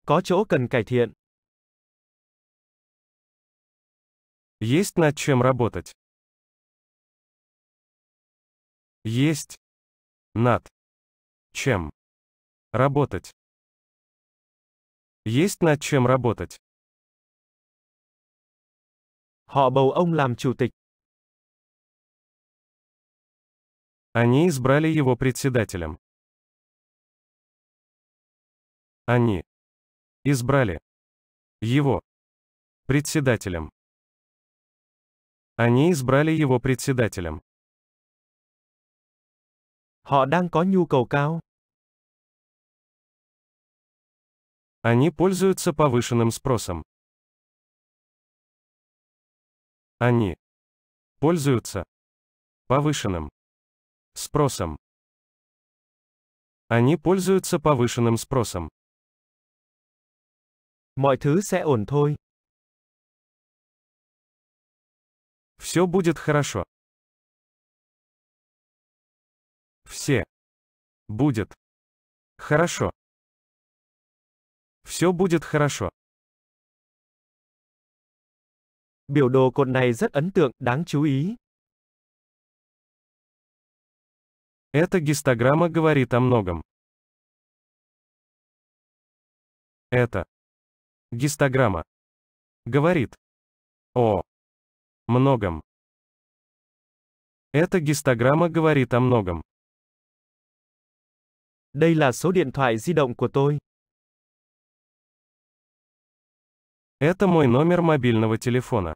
Có chỗ cần cải thiện. Есть над чем работать. Есть. Над. Чем. Работать. Есть над чем работать. Họ bầu ông làm chủ tịch. Они избрали его председателем. Они избрали его председателем. Они избрали его председателем. Họ đang có nhu cầu cao. Они пользуются повышенным спросом. Они пользуются повышенным спросом. Они пользуются повышенным спросом. Mọi thứ sẽ ổn thôi. Все будет хорошо. Все. Будет. Хорошо. Все будет хорошо. Biểu đồ cột này rất ấn tượng, đáng chú ý. Эта гистограмма говорит о многом. Это. Гистограмма. Говорит о многом. Эта гистограмма говорит о многом. Đây là số điện thoại di động của tôi. Это мой номер мобильного телефона.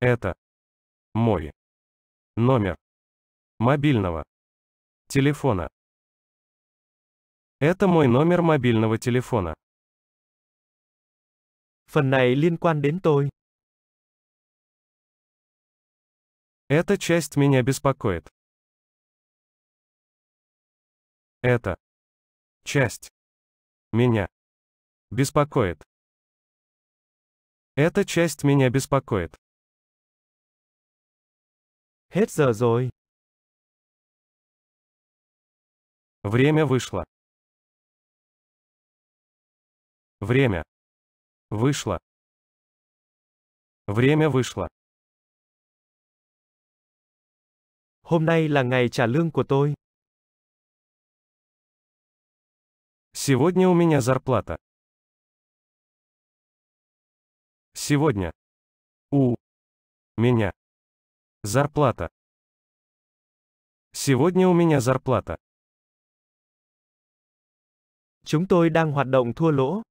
Это мой номер мобильного телефона. Это мой номер мобильного телефона. Phần này liên quan đến tôi. Эта часть меня беспокоит. Это часть меня беспокоит. Эта часть меня беспокоит. Hết giờ rồi. Время вышло. Время. Вышло. Время вышло. Hôm nay là ngày trả lương của tôi. Сегодня у меня зарплата. Сегодня. У. Меня. Зарплата. Сегодня у меня зарплата. Chúng tôi đang hoạt động thua lỗ.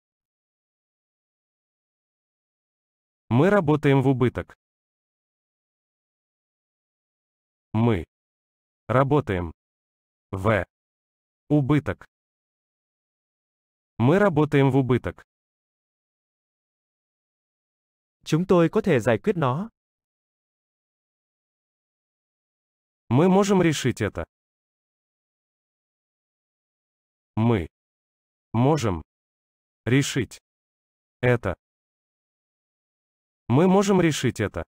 Мы работаем в убыток. Мы работаем в убыток. Мы работаем в убыток. Chúng tôi có thể giải quyết nó. Мы можем решить это. Мы можем решить это. Мы можем решить это.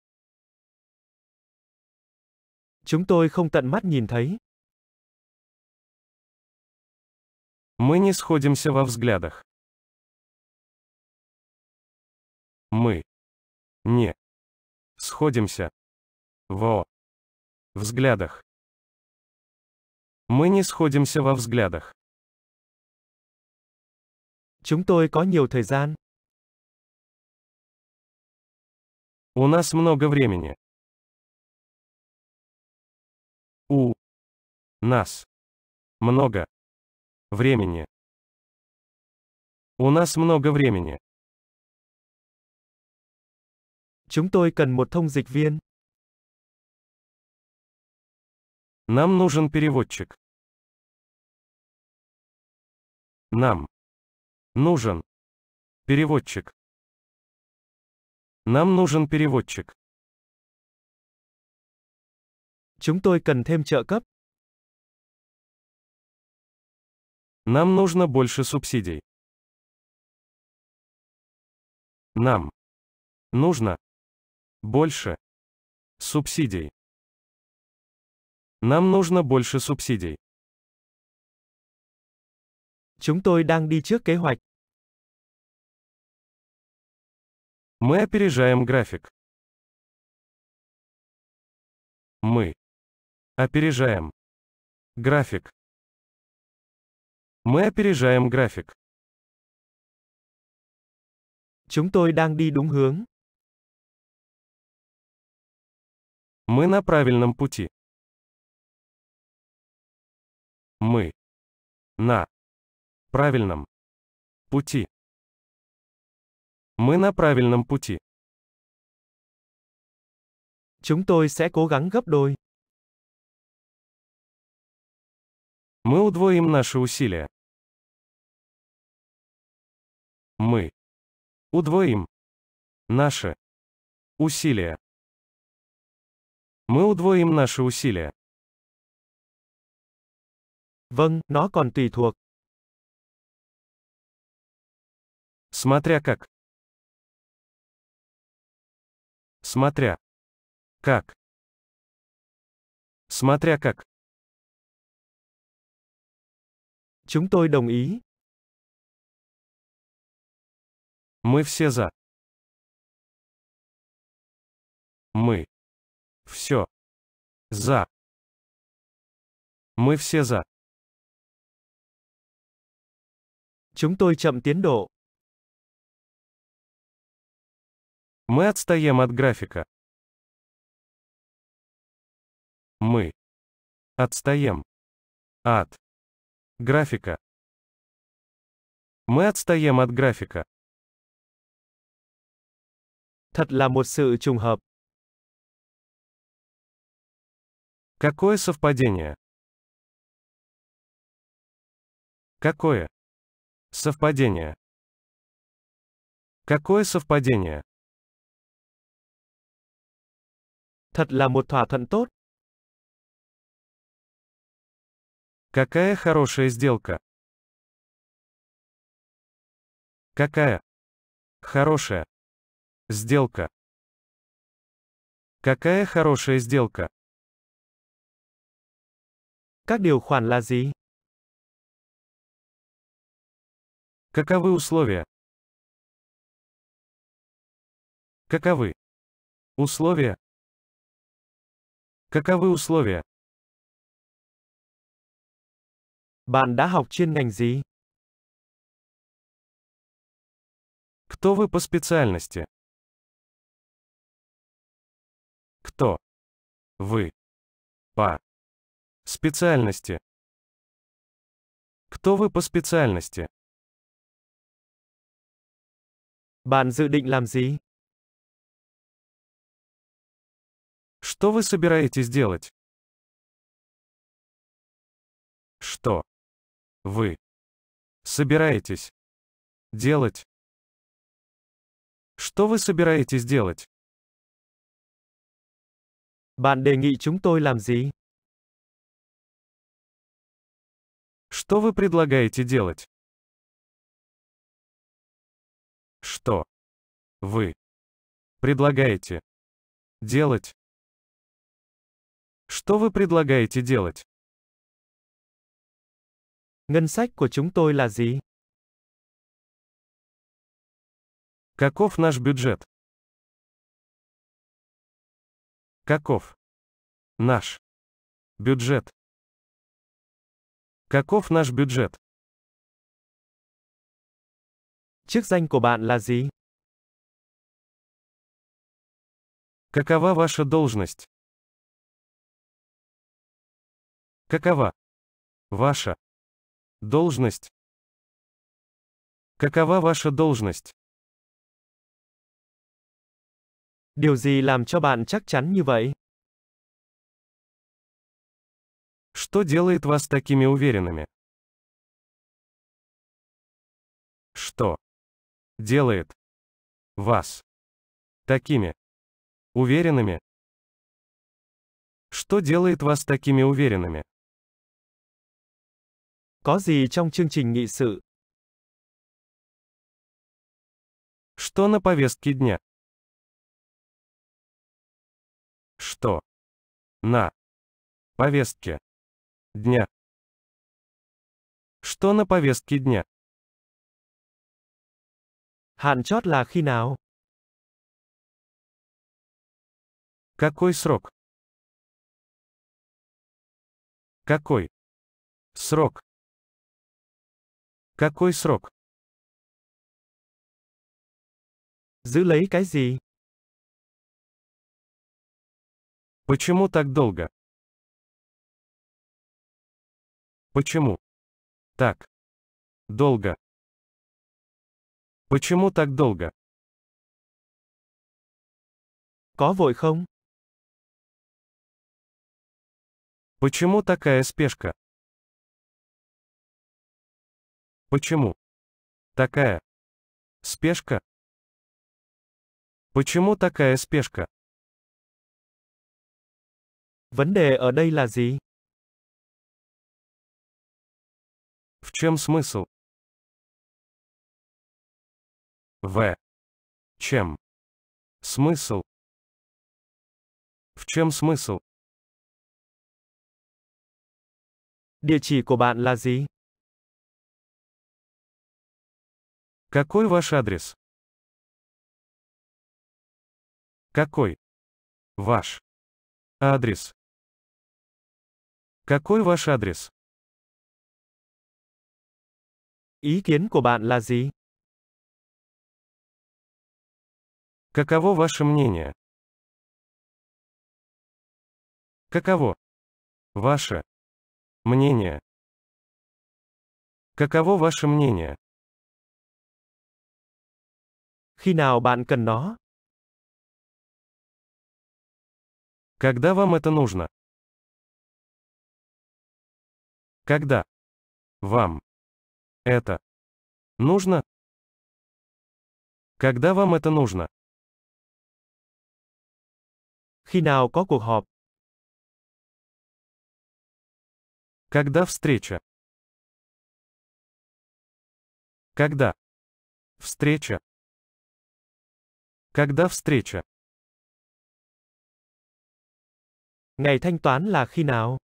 Chúng tôi không tận mắt nhìn thấy. Мы не сходимся во взглядах. Мы не сходимся во взглядах. Мы не сходимся во взглядах. Chúng tôi có nhiều thời gian. У нас много времени. У нас много времени. У нас много времени. Chúng tôi cần một thông dịch viên. Нам нужен переводчик. Нам нужен переводчик. Нам нужен переводчик. Chúng tôi cần thêm trợ cấp. Нам нужно больше субсидий. Нам нужно больше субсидий. Нам нужно больше субсидий. Chúng tôi đang đi trước kế hoạch. Мы опережаем график. Мы опережаем график. Мы опережаем график. Chúng tôi đang đi đúng hướng. Мы на правильном пути. Мы на правильном пути. Мы на правильном пути. Chúng tôi sẽ cố gắng gấp đôi. Мы удвоим наши усилия. Мы удвоим наши усилия. Мы удвоим наши усилия. Vâng, nó còn tùy thuộc. Смотря как. Смотря. Как. Смотря как. Chúng tôi đồng ý. Мы все за. Мы. Все. За. Мы все за. Chúng tôi chậm tiến độ. Мы отстаем от графика. Мы отстаем от графика. Мы отстаем от графика. Thật là một sự trùng hợp. Какое совпадение? Какое совпадение? Какое совпадение? Thật là một thỏa thuận tốt. Какая хорошая сделка. Какая хорошая сделка. Какая хорошая сделка. Các điều khoản là gì? Каковы условия? Каковы условия? Каковы условия? Bạn đã học chuyên ngành gì? Кто вы по специальности? Кто? Вы. По. Специальности. Кто вы по специальности? Bạn dự định làm gì? Что вы собираетесь делать? Что вы собираетесь делать? Что вы собираетесь делать? Bạn đề nghị chúng tôi làm gì? Что вы предлагаете делать? Что вы предлагаете делать? Что вы предлагаете делать? Ngân sách của chúng tôi là gì? Каков наш бюджет? Каков? Наш. Бюджет. Каков наш бюджет? Chức danh của bạn là gì? Какова ваша должность? Какова ваша должность? Какова ваша должность? Điều gì làm cho bạn chắc chắn như vậy? Что делает вас такими уверенными? Что делает вас такими уверенными? Что делает вас такими уверенными? Có gì trong chương trình nghị sự? Что на повестке дня? Что? На. Повестке. Дня. Что на повестке дня? Hạn chót là khi nào? Какой срок? Какой? Срок. Какой срок? Giữ lấy cái gì? Почему так долго? Почему? Так. Долго. Почему так долго? Có vội không? Почему такая спешка? Почему? Такая. Спешка? Почему такая спешка? Vấn đề ở đây là gì? В чем смысл? В. Чем? Смысл? В чем смысл? Địa chỉ của bạn là gì? Какой ваш адрес? Какой? Ваш. Адрес. Какой ваш адрес? Ý kiến của bạn là gì? Каково ваше мнение? Каково? Ваше. Мнение. Каково ваше мнение? khi nào bạn cần nó? Когда вам это нужно? Когда вам это нужно? Когда вам это нужно? Khi nào có cuộc họp? Когда встреча? Когда встреча? Когда встреча? Ngày thanh toán là khi nào?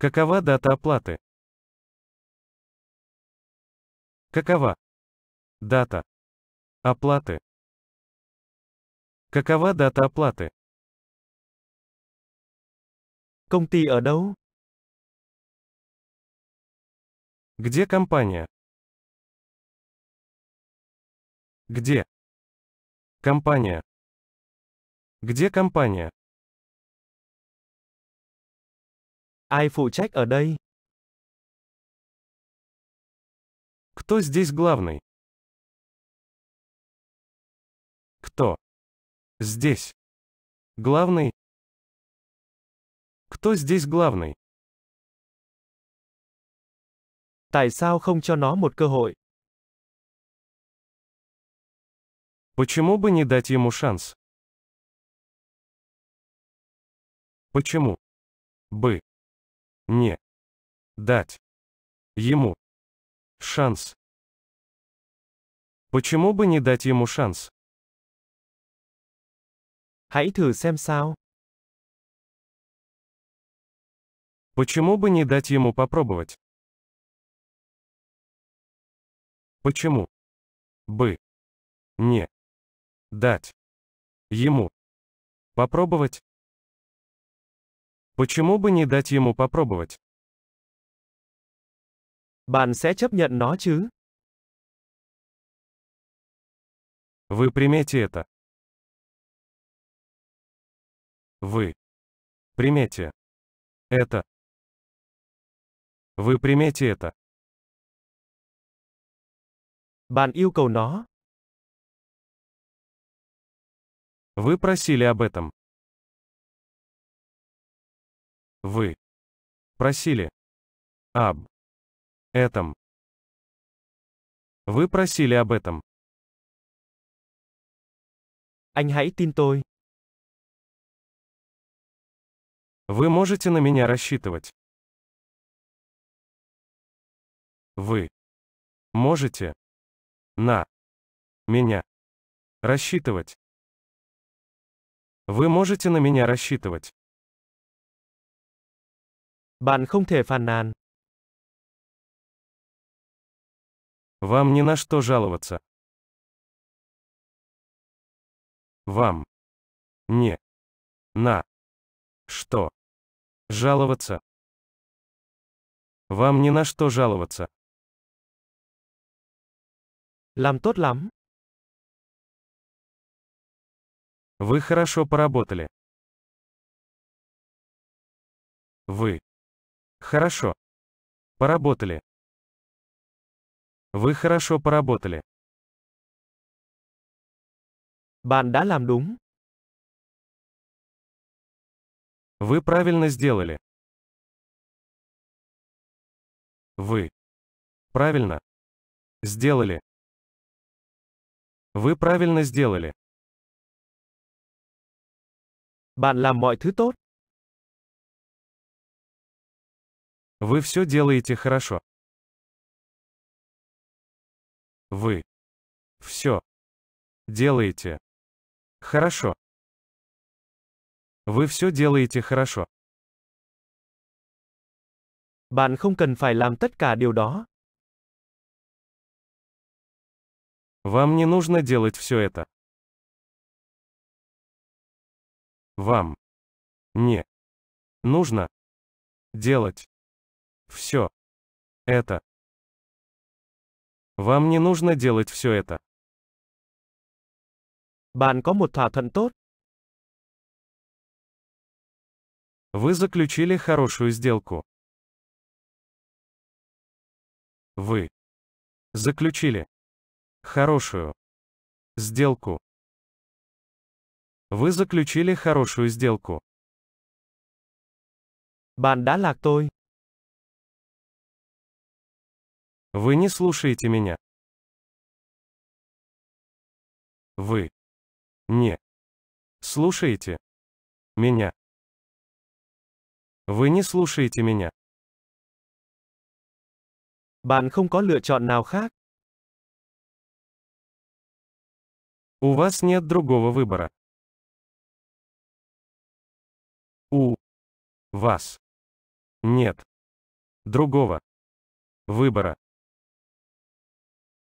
Какова дата оплаты? Какова? Дата. Оплаты. Какова дата оплаты? Công ty ở đâu? Где компания? Где? Компания. Где компания? Ai phụ trách ở đây? Кто здесь главный? Кто? Здесь. Главный? Кто здесь главный? Tại sao không cho nó một cơ hội? Почему бы не дать ему шанс? Почему бы не дать ему шанс? Почему бы не дать ему шанс? Hãy thử xem sao. Почему бы не дать ему попробовать? Почему бы не Дать. Ему. Попробовать. Почему бы не дать ему попробовать? Bạn sẽ chấp nhận nó chứ? Вы примете это. Вы. Примете. Это. Вы примете это. Bạn yêu cầu nó. Вы просили об этом. Вы просили об этом. Вы просили об этом. Anh hãy tin tôi. Вы можете на меня рассчитывать. Вы можете на меня рассчитывать. Вы можете на меня рассчитывать. Bạn không thể phàn nàn. Вам не на что жаловаться. Вам не на что жаловаться. Вам не на что жаловаться. Làm tốt lắm. Вы хорошо поработали. Вы хорошо поработали. Вы хорошо поработали. Bạn đã làm đúng. Вы правильно сделали. Вы правильно сделали. Вы правильно сделали. Bạn làm mọi thứ tốt. Вы все делаете хорошо. Вы все делаете хорошо. Вы все делаете хорошо. Bạn không cần phải làm tất cả điều đó. Вам не нужно делать все это. Вам. Не. Нужно. Делать. Все. Это. Вам не нужно делать все это. Bạn có một thỏa thuận tốt. Вы заключили хорошую сделку. Вы заключили хорошую сделку. Вы заключили хорошую сделку. Bạn đã lạc tôi. Вы не слушаете меня. Вы не слушаете меня. Вы не слушаете меня. Bạn không có lựa chọn nào khác. У вас нет другого выбора. Вас. Нет. Другого. Выбора.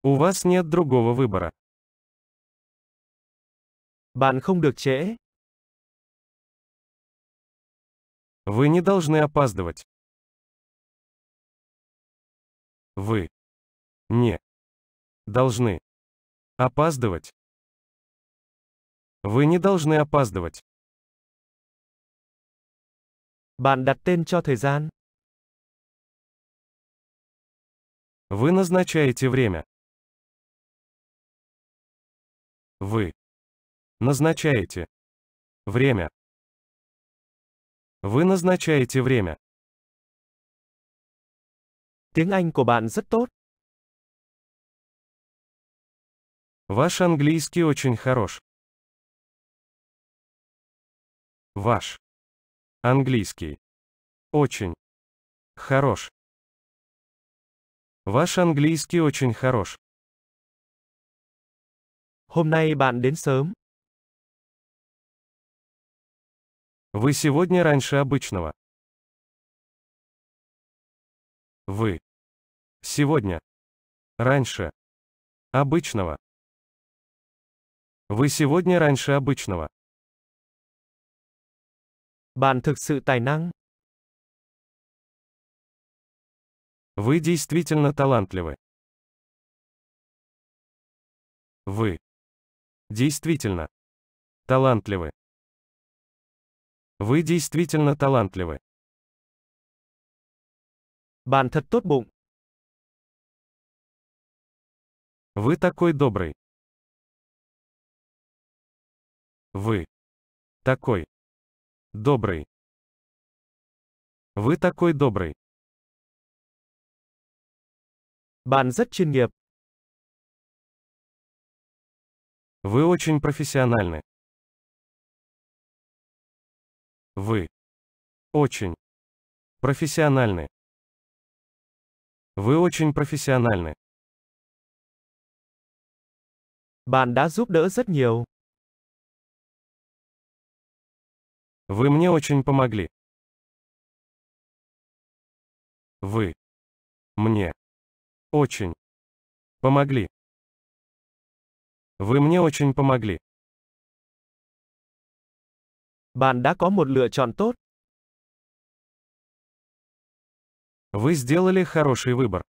У вас нет другого выбора. Bạn không được trễ. Вы не должны опаздывать. Вы не должны опаздывать. Вы не должны опаздывать. Bạn đặt tên cho thời gian. Вы назначаете время. Вы назначаете время. Вы назначаете время. Tiếng Anh của bạn rất tốt. Ваш английский очень хорош. Ваш Английский. Очень. Хорош. Ваш английский очень хорош. Hôm nay bạn đến sớm. Вы сегодня раньше обычного. Вы. Сегодня. Раньше. Обычного. Вы сегодня раньше обычного. Bạn thực sự tài năng. Вы действительно талантливы. Вы действительно талантливы. Вы действительно талантливы. Bạn thật tốt bụng. Вы такой добрый. Вы такой Добрый. Вы такой добрый. Bạn rất chuyên nghiệp. Вы очень профессиональны. Вы очень профессиональны. Вы очень профессиональны. Bạn đã giúp đỡ rất nhiều. Вы мне очень помогли. Вы мне очень помогли. Вы мне очень помогли. Bạn đã có một lựa chọn tốt. Вы сделали хороший выбор.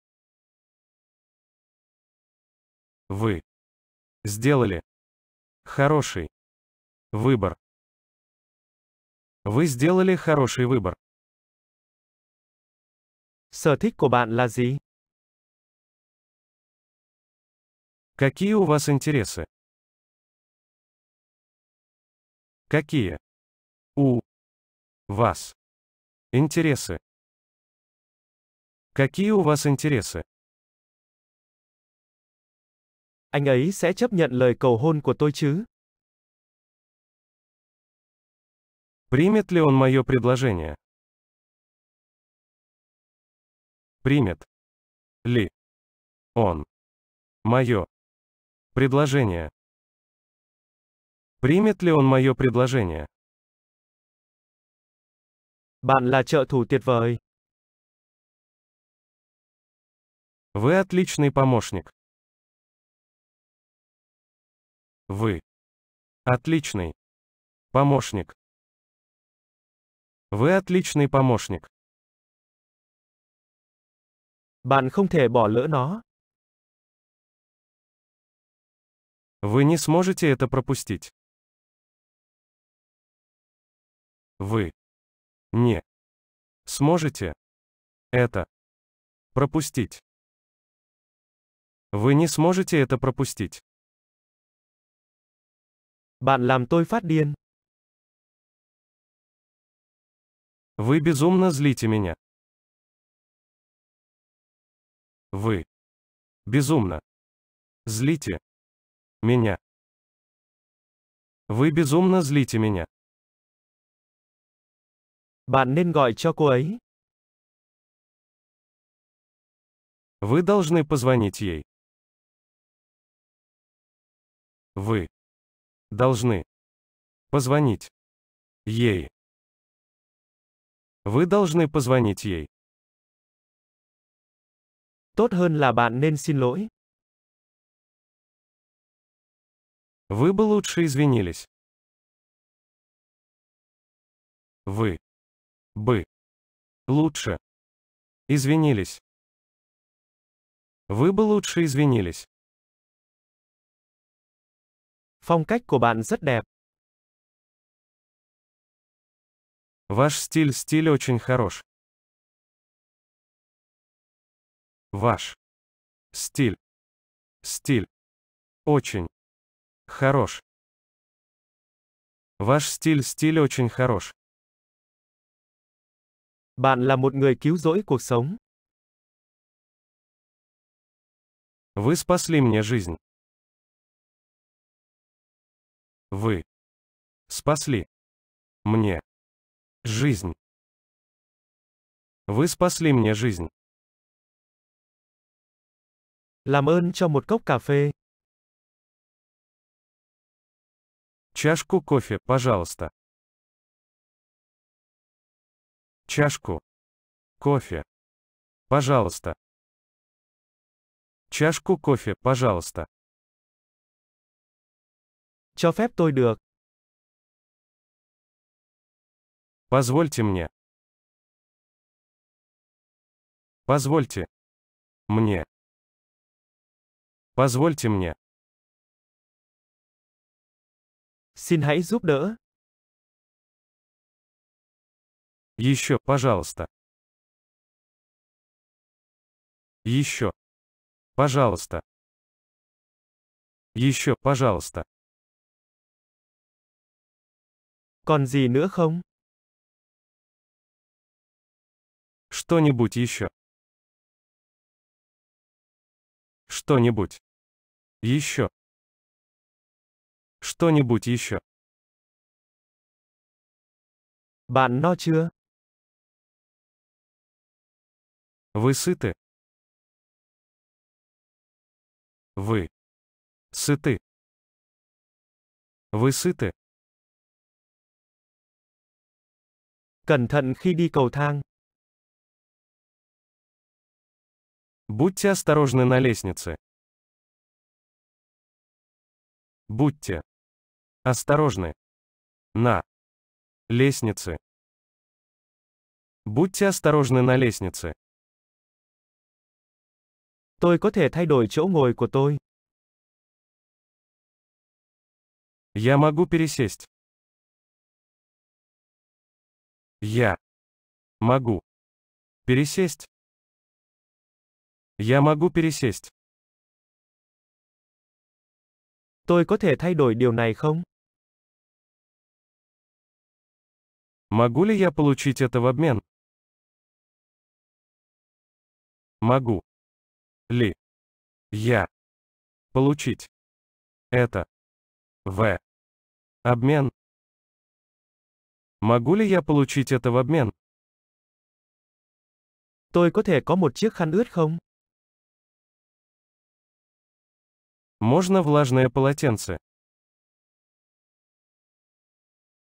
Вы сделали хороший выбор. Вы сделали хороший выбор. Sở thích của bạn là gì? Какие у вас интересы? Какие? У. Вас. Интересы. Какие у вас интересы? Anh ấy sẽ chấp nhận lời cầu hôn của tôi chứ? Примет ли он мое предложение? Примет ли он мое предложение? Примет ли он мое предложение? Bạn là trợ thủ tuyệt vời. Вы отличный помощник. Вы отличный помощник. Вы отличный помощник. Bạn không thể bỏ lỡ nó. Вы не сможете это пропустить. Вы не сможете это пропустить. Вы не сможете это пропустить. Bạn làm tôi phát điên. Вы безумно злите меня. Вы. Безумно. Злите. Меня. Вы безумно злите меня. Bạn nên gọi cho cô ấy. Вы должны позвонить ей. Вы должны позвонить ей. Вы должны позвонить ей. Tốt hơn là bạn nên xin lỗi. Вы бы лучше извинились. Вы бы лучше извинились. Вы бы лучше извинились. Phong cách của bạn rất đẹp. Ваш стиль стиль очень хорош. Ваш стиль стиль очень хорош. Ваш стиль стиль очень хорош. Bạn là một người cứu rỗi cuộc sống. Вы спасли мне жизнь. Вы спасли мне Жизнь. Вы спасли мне жизнь. Làm ơn cho một cốc cà phê. Чашку кофе, пожалуйста. Чашку. Кофе. Пожалуйста. Чашку кофе, пожалуйста. Cho phép tôi được. Позвольте мне. Позвольте. Мне. Позвольте мне. Xin hãy giúp đỡ. Еще, пожалуйста. Еще. Пожалуйста. Еще, пожалуйста. Còn gì nữa không? Что-нибудь еще. Что-нибудь. Еще. Что-нибудь еще. Bạn no chưa? Вы сыты? Вы. Сыты. Вы сыты? Cẩn thận khi đi cầu thang. Будьте осторожны на лестнице. Будьте осторожны на лестнице. Будьте осторожны на лестнице. Tôi có thể thay đổi chỗ ngồi của tôi. Я могу пересесть. Я могу пересесть. Я могу пересесть. Tôi có thể thay đổi điều này không? Могу ли я получить это в обмен? Могу. Ли. Я. Получить. Это. В. Обмен. Могу ли я получить это в обмен? Tôi có thể có một chiếc khăn ướt không? Можно влажное полотенце?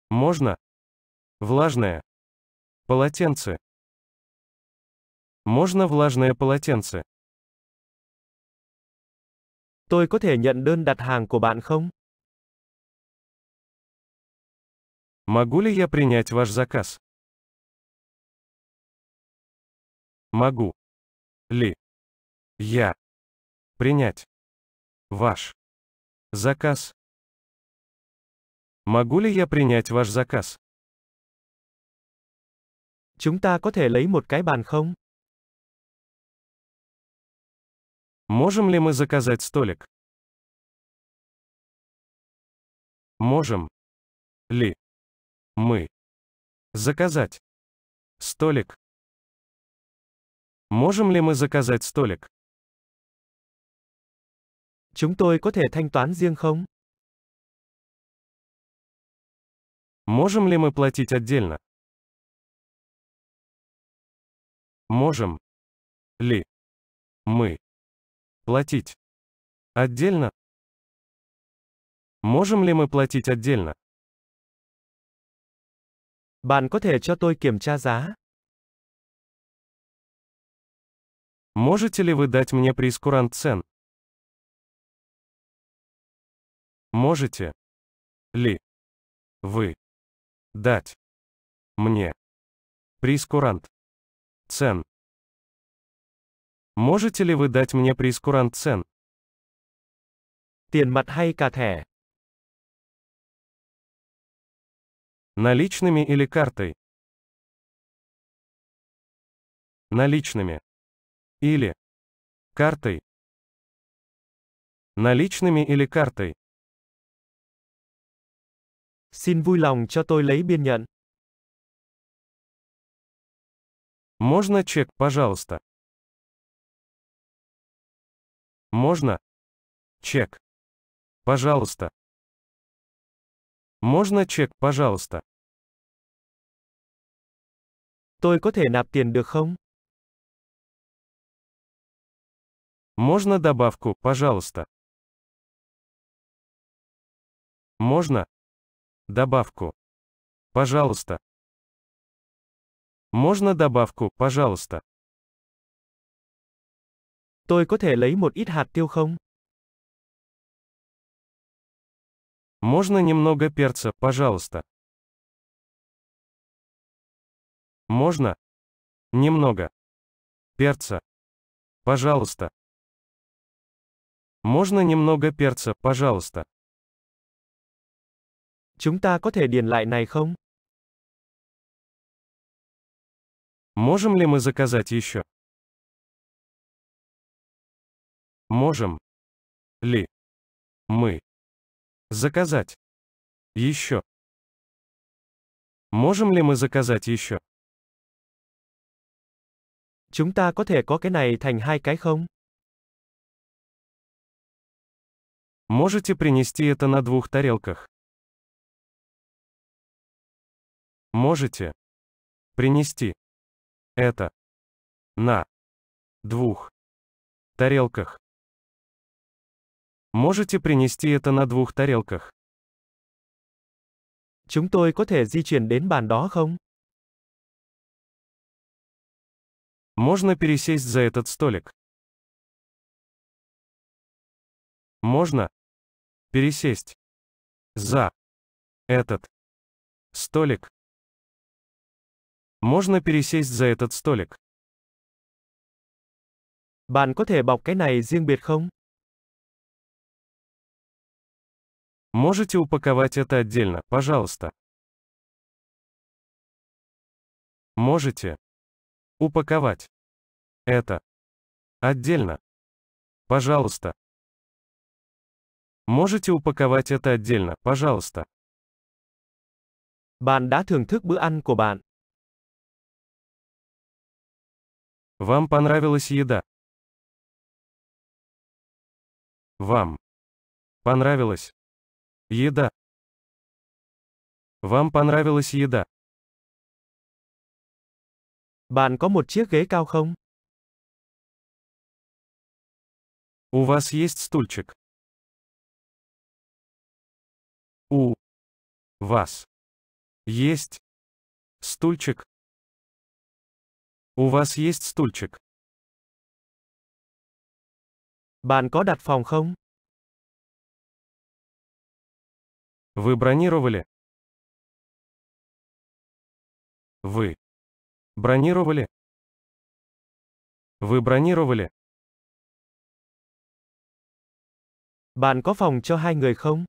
Можно? Влажное. Полотенце. Можно влажное полотенце? Tôi có thể nhận đơn đặt hàng của bạn không? Могу ли я принять ваш заказ? Могу. Ли. Я. Принять. Ваш. Заказ. Могу ли я принять ваш заказ? Chúng ta có thể lấy một cái bàn không? Можем ли мы заказать столик? Можем ли мы заказать столик? Можем ли мы заказать столик? Chúng tôi có thể thanh toán riêng không? Можем ли мы платить отдельно? Можем ли мы платить отдельно? Можем ли мы платить отдельно? Bạn có thể cho tôi kiểm tra giá? Можете ли вы дать мне прейскурант цен? Можете ли вы дать мне прискурант цен? Можете ли вы дать мне прискурант цен? Tiền mặt hay cả thẻ? Наличными или картой? Наличными. Или картой. Наличными или картой? Xin vui lòng cho tôi lấy biên nhận. Можно чек, пожалуйста? Можно? Чек. Пожалуйста. Можно чек, пожалуйста? Tôi có thể nạp tiền được không? Можно добавку, пожалуйста? Можно? Добавку. Пожалуйста. Можно добавку, пожалуйста. Tôi có thể lấy một ít hạt tiêu không? Можно немного перца, пожалуйста. Можно? Немного. Перца. Пожалуйста. Можно немного перца, пожалуйста. Chúng ta có thể điền lại này không? Можем ли мы заказать еще? Можем ли мы заказать еще? Можем ли мы заказать еще? Chúng ta có thể có cái này thành hai cái không? Можете принести это на двух тарелках? Можете принести это на двух тарелках. Можете принести это на двух тарелках. Chúng tôi có thể di chuyển đến bàn đó không? Можно пересесть за этот столик. Можно пересесть за этот столик. Можно пересесть за этот столик. Bạn có thể bọc cái này riêng biệt không? Можете упаковать это отдельно, пожалуйста. Можете упаковать это отдельно. Пожалуйста. Можете упаковать это отдельно, пожалуйста. Bạn đã thưởng thức bữa ăn của bạn. Вам понравилась еда? Вам понравилась еда? Вам понравилась еда? Bạn có một chiếc ghế cao không? У вас есть стульчик? У вас есть стульчик? У вас есть стульчик? Bạn có đặt phòng không? Вы бронировали? Вы бронировали? Вы бронировали? Bạn có phòng cho hai người không?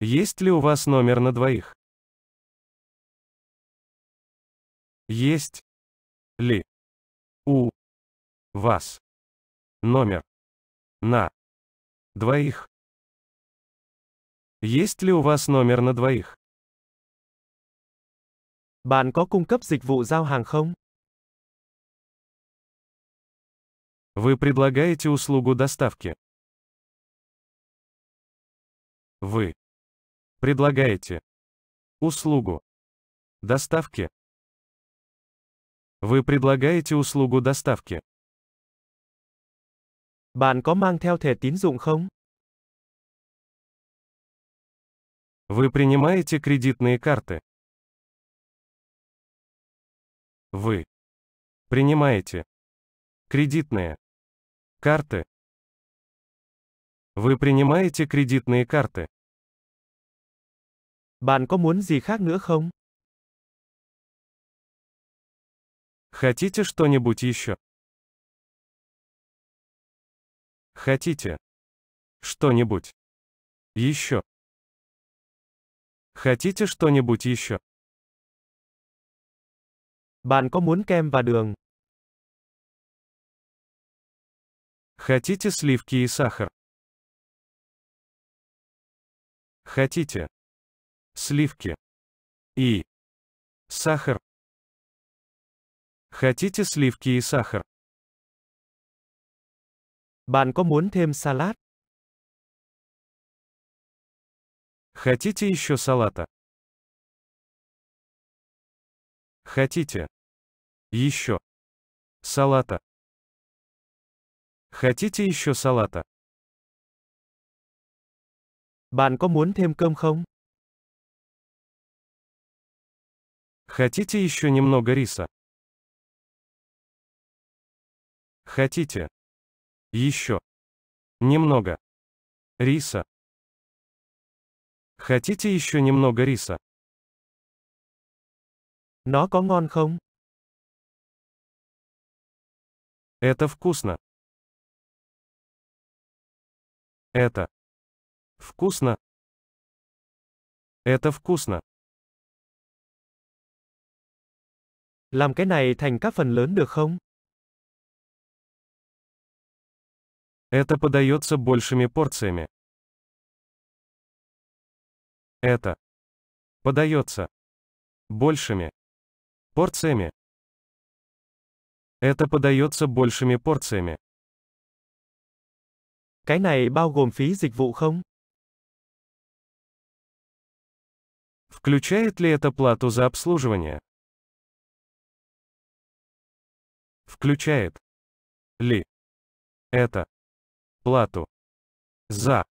Есть ли у вас номер на двоих? Есть ли у вас номер на двоих? Есть ли у вас номер на двоих? Bạn có cung cấp dịch vụ giao hàng không? Вы предлагаете услугу доставки. Вы предлагаете услугу доставки. Вы предлагаете услугу доставки? Bạn có mang theo thẻ tín dụng không? Вы принимаете кредитные карты? Вы принимаете кредитные карты? Вы принимаете кредитные карты? Bạn có muốn gì khác nữa không? Хотите что-нибудь еще? Хотите что-нибудь еще? Хотите что-нибудь еще? Bạn có muốn kem và đường? Хотите сливки и сахар? Хотите сливки и сахар? Хотите сливки и сахар? Bạn có muốn thêm salad? Хотите еще салата? Хотите? Еще. Салата. Хотите еще салата? Bạn có muốn thêm cơm không? Хотите еще немного риса? Хотите? Еще. Немного. Риса. Хотите еще немного риса? Nó có ngon không? Это вкусно. Это. Вкусно. Это вкусно. Làm cái này thành các phần lớn được không? Это подается большими порциями. Это подается большими порциями. Это подается большими порциями. Cái này bao gồm phí dịch vụ không? Включает ли это плату за обслуживание? Включает ли это плату за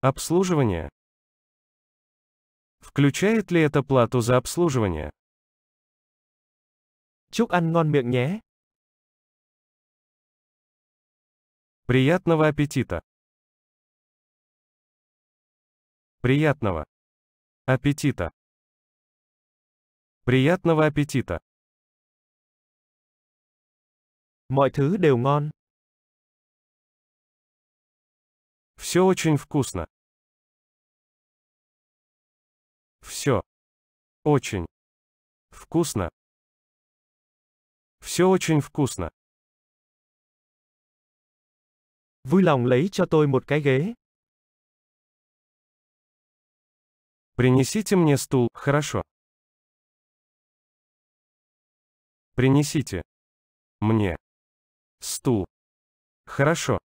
обслуживание. Включает ли это плату за обслуживание? Chúc ăn ngon miệng nhé. Приятного аппетита. Приятного аппетита. Приятного аппетита. Mọi thứ đều ngon. Все очень вкусно. Все. Очень. Вкусно. Все очень вкусно. Vui lòng lấy cho tôi một cái ghế. Принесите мне стул, хорошо. Принесите мне стул. Хорошо.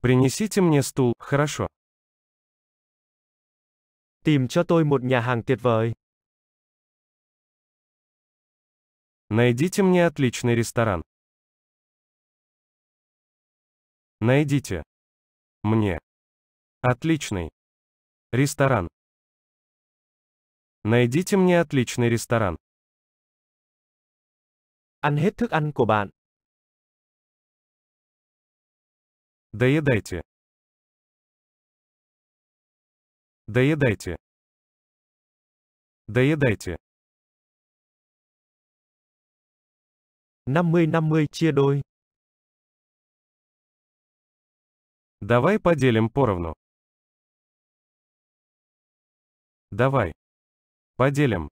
Принесите мне стул, хорошо. Tìm cho tôi một nhà hàng tuyệt vời. Найдите мне отличный ресторан. Найдите мне отличный ресторан. Найдите мне отличный ресторан. Ăn hết thức ăn của bạn. Доедайте. Доедайте. Доедайте. 50-50 chia đôi. Давай поделим поровну. Давай. Поделим.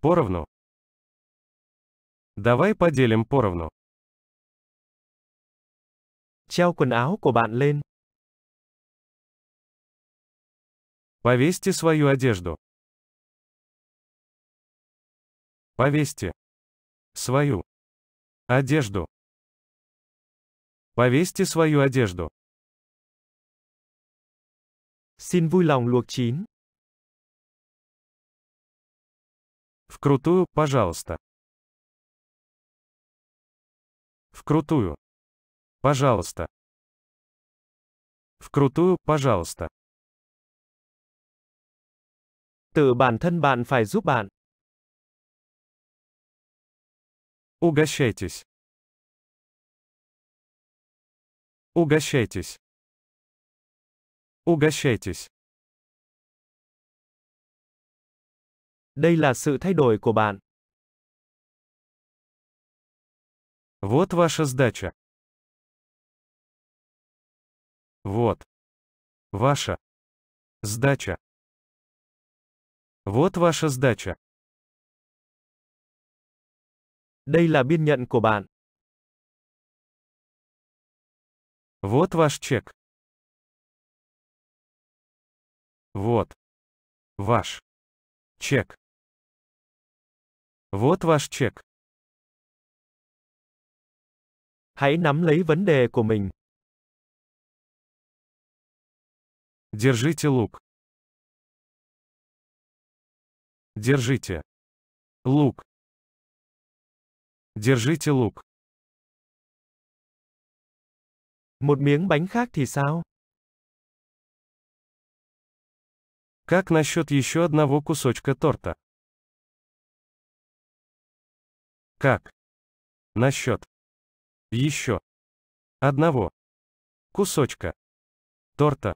Поровну. Давай поделим поровну. Treo quần áo của bạn lên. Повесьте свою одежду. Повесьте свою одежду. Повесьте свою одежду. Xin vui lòng luộc chín. Вкрутую, пожалуйста. Вкрутую. Пожалуйста. Вкрутую, пожалуйста. Tự bản thân bạn phải giúp bạn. Угощайтесь. Угощайтесь. Угощайтесь. Đây là sự thay đổi của bạn. Вот ваша сдача. Вот. Ваша. Сдача. Вот ваша сдача. Đây là biên nhận của bạn. Вот ваш чек. Вот. Ваш. Чек. Вот ваш чек. Hãy nắm lấy vấn đề của mình. Держите лук. Держите. Лук. Держите лук. Một miếng bánh khác thì sao? Как насчет еще одного кусочка торта? Как? Насчет. Еще. Одного. Кусочка. Торта.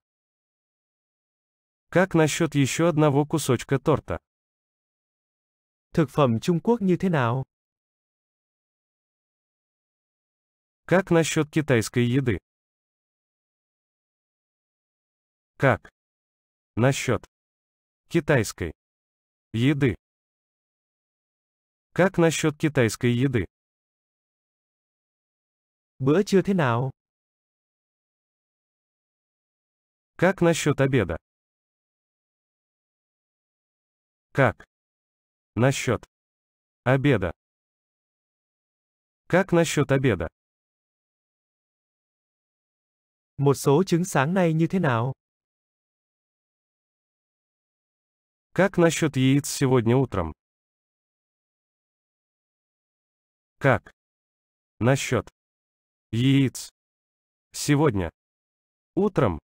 Как насчет еще одного кусочка торта? Thực phẩm Trung Quốc như thế nào? Как насчет китайской еды? Как? Насчет китайской еды. Как насчет китайской еды? Bữa trưa thế nào? Как насчет обеда? Как? Насчет обеда. Как насчет обеда? Một số trứng sáng nay như thế nào? Как насчет яиц сегодня утром? Как? Насчет яиц. Сегодня. Утром.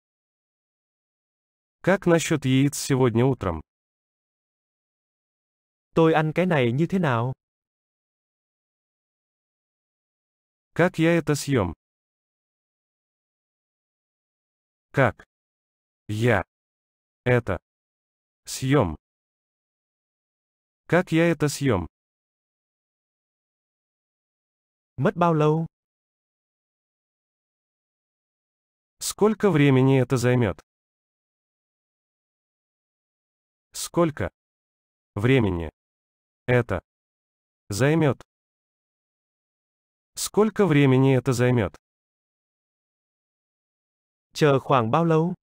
Как насчет яиц сегодня утром? Tôi ăn cái này như thế nào? Как я это съем? Как я это съем? Как я это съем? Mất bao lâu? Сколько времени это займет? Сколько времени это займет. Сколько времени это займет? Chờ khoảng bao lâu?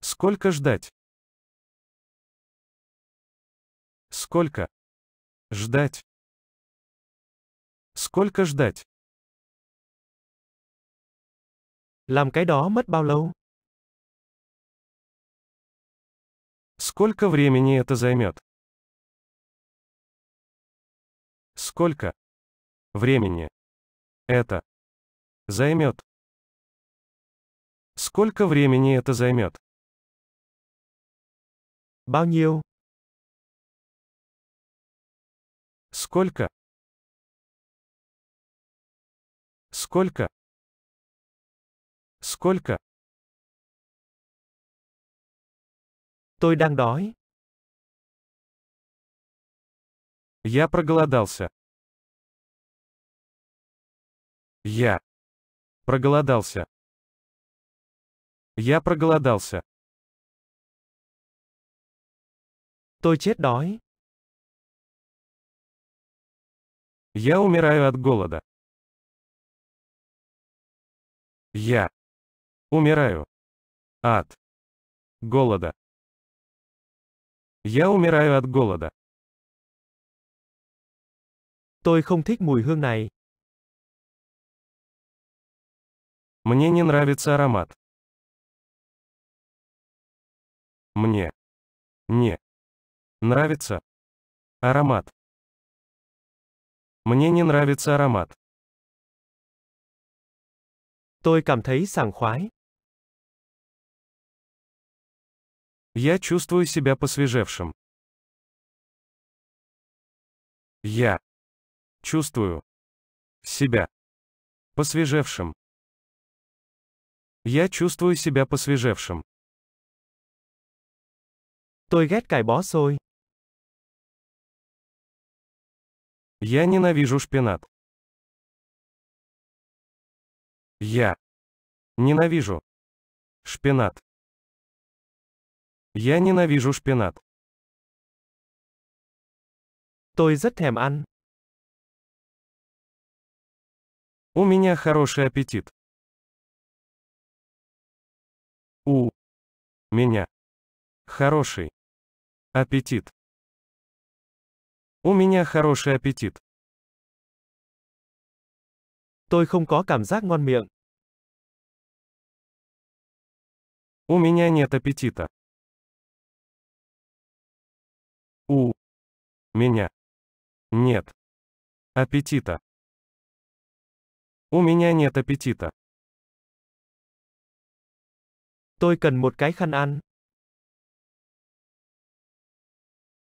Сколько ждать? Сколько ждать? Сколько ждать? Làm cái đó mất bao lâu? Сколько времени это займет? Сколько времени это займет? Сколько времени это займет? Bao Сколько? Сколько? Сколько? Tôi đang đói. Я проголодался. Я проголодался. Я проголодался. Tôi chết đói. Я умираю от голода. Я умираю от голода. Я умираю от голода. Tôi không thích mùi hương này. Мне не нравится аромат. Мне. Не. Нравится. Аромат. Мне не нравится аромат. Tôi cảm thấy sảng khoái. Я чувствую себя посвежевшим. Я чувствую себя посвежевшим. Я чувствую себя посвежевшим. Tôi ghét cải bó xôi. Я ненавижу шпинат. Я ненавижу шпинат. Я ненавижу шпинат. Tôi rất thèm ăn. У меня хороший аппетит. У меня хороший аппетит. У меня хороший аппетит. Tôi không có cảm giác ngon miệng. У меня нет аппетита. Меня. Нет. Аппетита. У меня нет аппетита. Tôi cần một cái khăn ăn.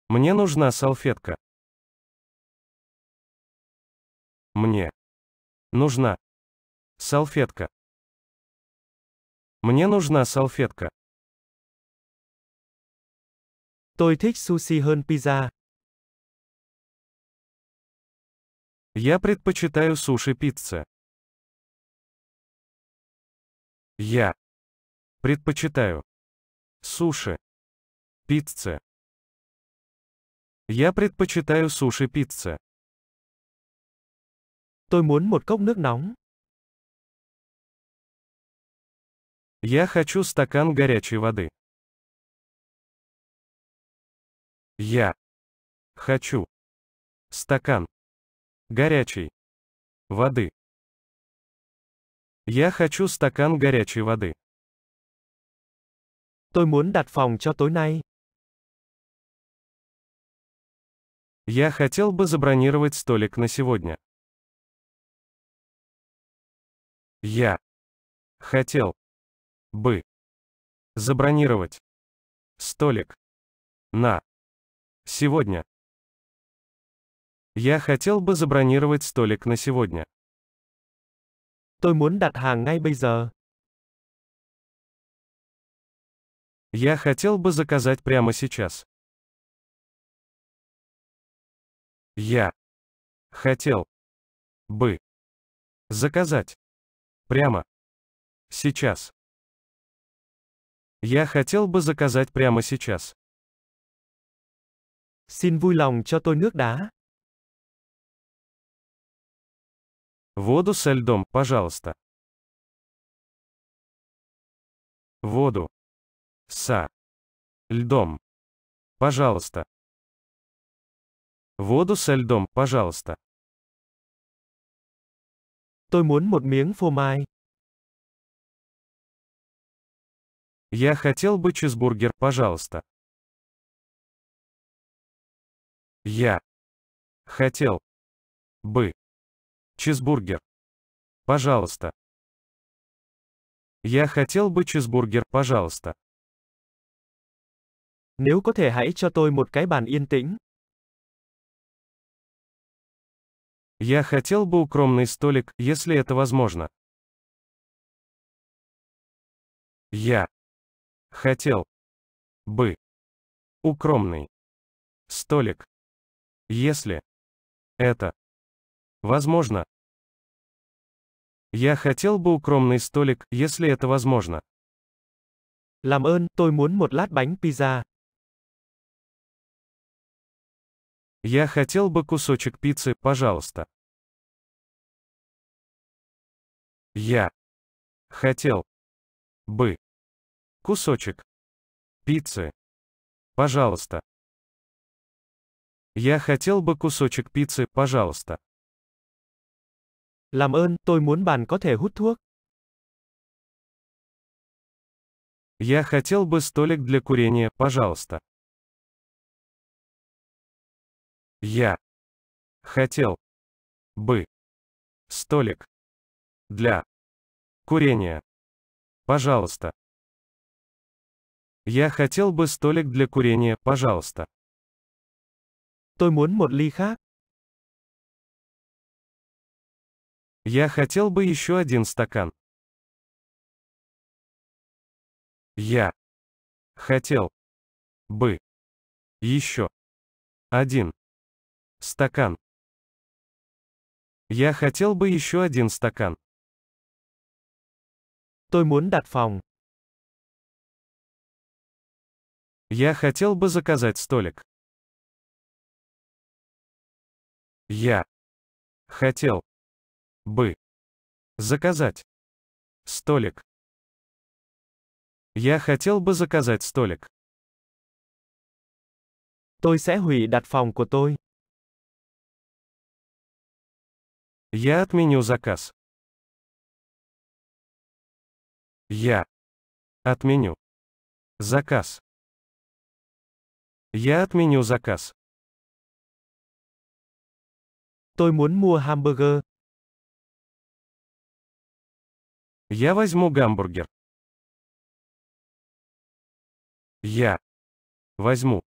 Мне нужна салфетка. Мне нужна салфетка. Мне нужна салфетка. Tôi thích sushi hơn pizza. Я предпочитаю суши-пицца. Я предпочитаю суши, пицца. Я предпочитаю суши-пицца. Tôi muốn một cốc nước nóng. Я хочу стакан горячей воды. Я хочу стакан горячей воды. Я хочу стакан горячей воды. Tôi muốn đặt phòng cho tối nay. Я хотел бы забронировать столик на сегодня. Я хотел бы забронировать столик на сегодня. Я хотел бы забронировать столик на сегодня. Tôi muốn đặt hàng ngay bây giờ. Я хотел бы заказать прямо сейчас. Я хотел бы заказать прямо сейчас. Я хотел бы заказать прямо сейчас. Xin vui lòng cho tôi nước đá. Воду со льдом, пожалуйста. Воду. Са. Льдом. Пожалуйста. Воду со льдом, пожалуйста. Tôi muốn một miếng phô mai. Я хотел бы чизбургер, пожалуйста. Я хотел бы Чизбургер. Пожалуйста. Я хотел бы чизбургер, пожалуйста. Nếu có thể hãy cho tôi một cái bàn yên tĩnh. Я хотел бы укромный столик, если это возможно. Я хотел бы укромный столик, если это возможно. Я хотел бы укромный столик, если это возможно. Làm ơn, tôi muốn một lát bánh pizza. Я хотел бы кусочек пиццы, пожалуйста. Я хотел бы кусочек пиццы, пожалуйста. Я хотел бы кусочек пиццы, пожалуйста. Làm ơn, tôi muốn bạn có thể hút thuốc. Я хотел бы столик для курения, пожалуйста. Я хотел бы столик для курения. Пожалуйста. Я хотел бы столик для курения, пожалуйста. Tôi muốn một ly khác. Я хотел бы еще один стакан. Я хотел бы еще один стакан. Я хотел бы еще один стакан. Tôi muốn đặt phòng. Я хотел бы заказать столик. Я хотел Б. Заказать. Столик. Я хотел бы заказать столик. Tôi sẽ hủy đặt phòng của tôi. Я отменю заказ. Я отменю заказ. Я отменю заказ. Tôi muốn mua hamburger. Я возьму гамбургер. Я возьму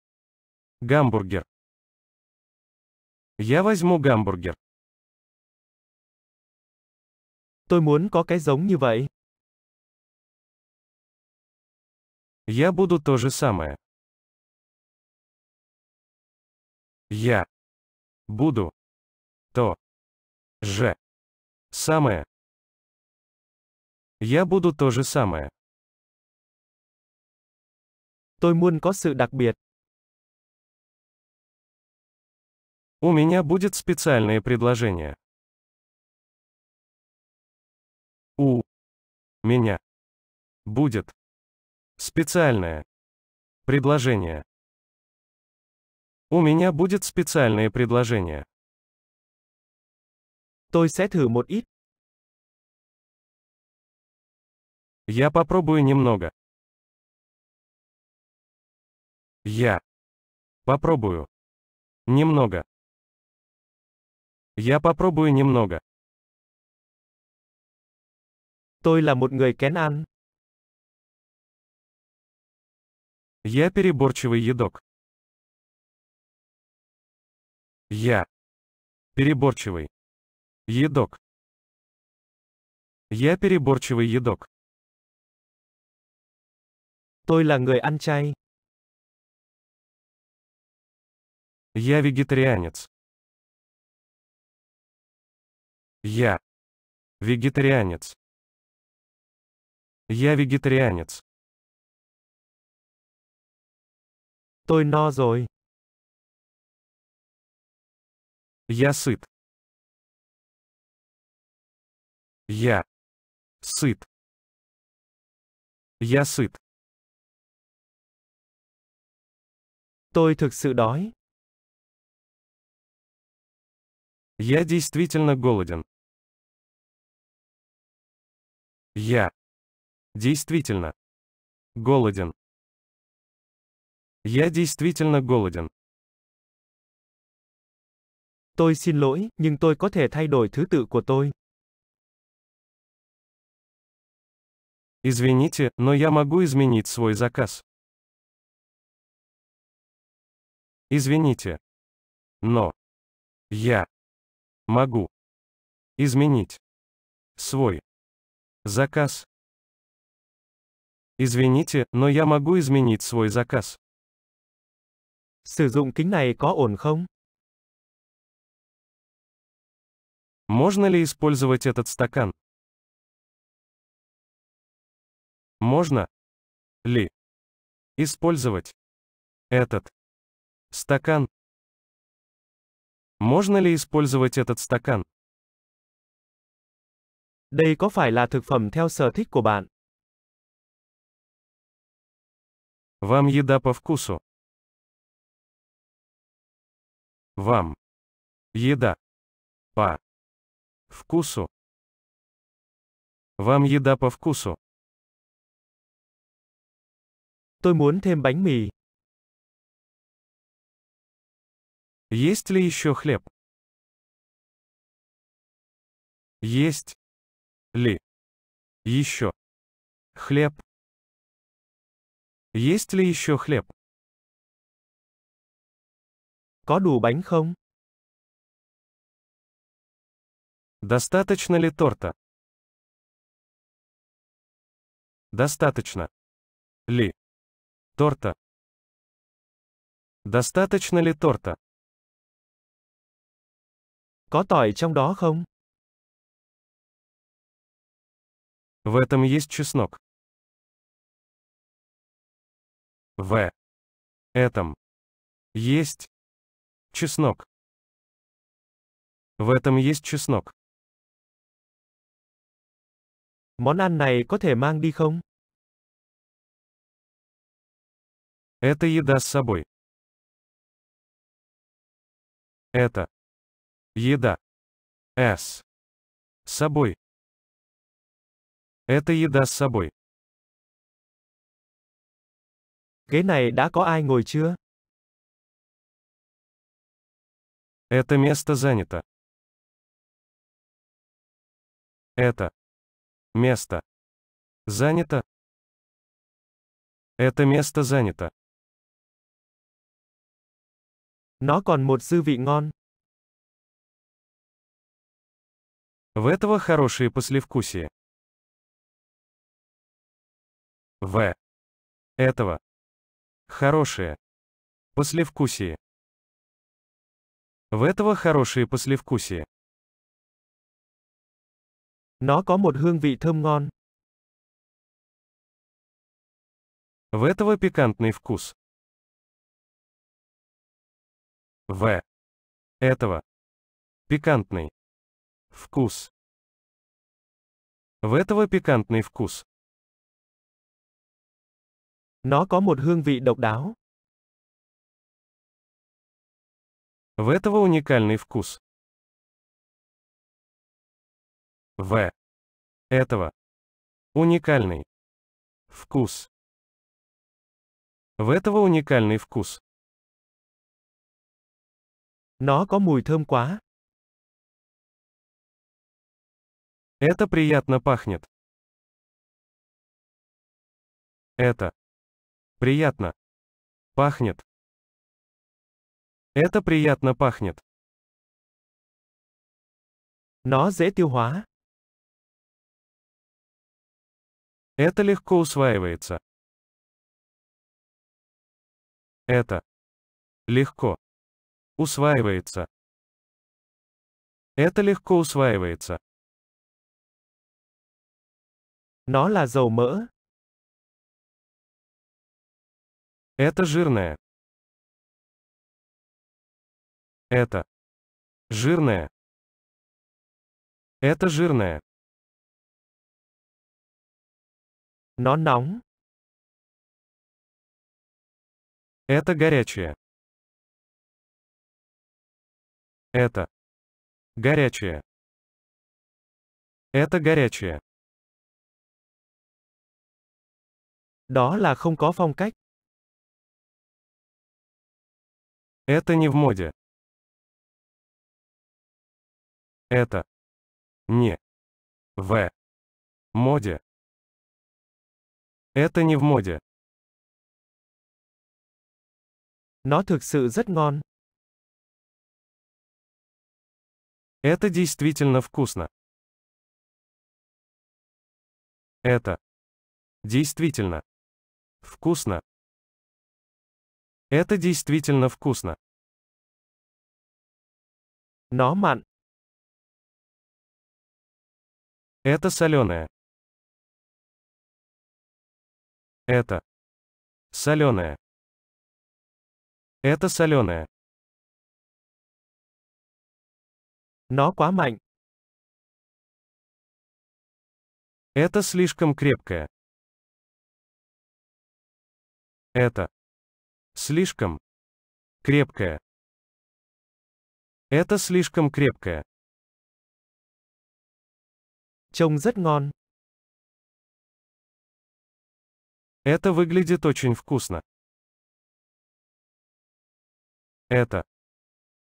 гамбургер. Я возьму гамбургер. Tôi muốn có cái giống như vậy. Я буду то же самое. Я буду то же самое. Я буду то же самое. Tôi muốn có sự đặc biệt. У меня будет специальное предложение. У меня будет специальное предложение. У меня будет специальное предложение. Tôi sẽ thử một ít. Я попробую немного. Я попробую немного. Я попробую немного. Tôi là một người kén ăn. Я переборчивый едок. Я переборчивый едок. Я переборчивый едок. Tôi là người ăn chay. Я вегетарианец. Я вегетарианец. Я вегетарианец. Tôi no rồi. Я сыт. Я сыт. Я сыт. Tôi thực sự đói. Я действительно голоден. Я действительно голоден. Я действительно голоден. Tôi xin lỗi, nhưng tôi có thể thay đổi thứ tự của tôi. Извините, но я могу изменить свой заказ. Извините. Но. Я. Могу. Изменить. Свой. Заказ. Извините, но я могу изменить свой заказ. Sử dụng kính này có ổn không? Можно ли использовать этот стакан? Можно ли использовать этот Стакан. Можно ли использовать этот стакан? Đây có phải là thực phẩm theo sở thích của bạn? Вам еда по вкусу. Вам. Еда. По. Вкусу. Вам еда по вкусу. Tôi muốn thêm bánh mì. Есть ли еще хлеб? Есть ли еще хлеб? Есть ли еще хлеб? Có đủ bánh không? Достаточно ли торта? Достаточно ли торта? Достаточно ли торта? Có tỏi trong đó không? В этом есть чеснок. В этом есть чеснок. В этом есть чеснок. Món ăn này có thể mang đi không? Это еда с собой. Это Еда. С. С собой. Это еда с собой. Ghế này đã có ai ngồi chưa? Это место занято. Это место занято. Это место занято. Nó còn một dư vị ngon. В этого хорошие послевкусия. В. Этого. хорошие Послевкусие. В этого хорошие послевкусия. Nó có một hương vị thơm ngon. В этого пикантный вкус. В. Этого. Пикантный. Вкус. В этого пикантный вкус. Nó có một hương vị độc đáo. В этого уникальный вкус. В. Этого. Уникальный. Вкус. В этого уникальный вкус. Nó có mùi thơm quá. Это приятно пахнет. Это приятно пахнет. Это приятно пахнет. Nó dễ tiêu hóa. Это легко усваивается. Это легко усваивается. Это легко усваивается. Nó là dầu mỡ. Это жирное. Это жирное. Это жирное. Nó nóng. Это горячее. Это горячее. Это горячее. Đó là không có phong cách. Это не в моде. Это не в моде. Это не в моде. Nó thực sự rất ngon. Это действительно вкусно. Это действительно Вкусно. Это действительно вкусно. Но ман. Это соленое. Это. Соленое. Это соленое. Но quá mạnh. Это слишком крепкое. Это слишком крепкое. Это слишком крепкое. Trông rất ngon. Это выглядит очень вкусно. Это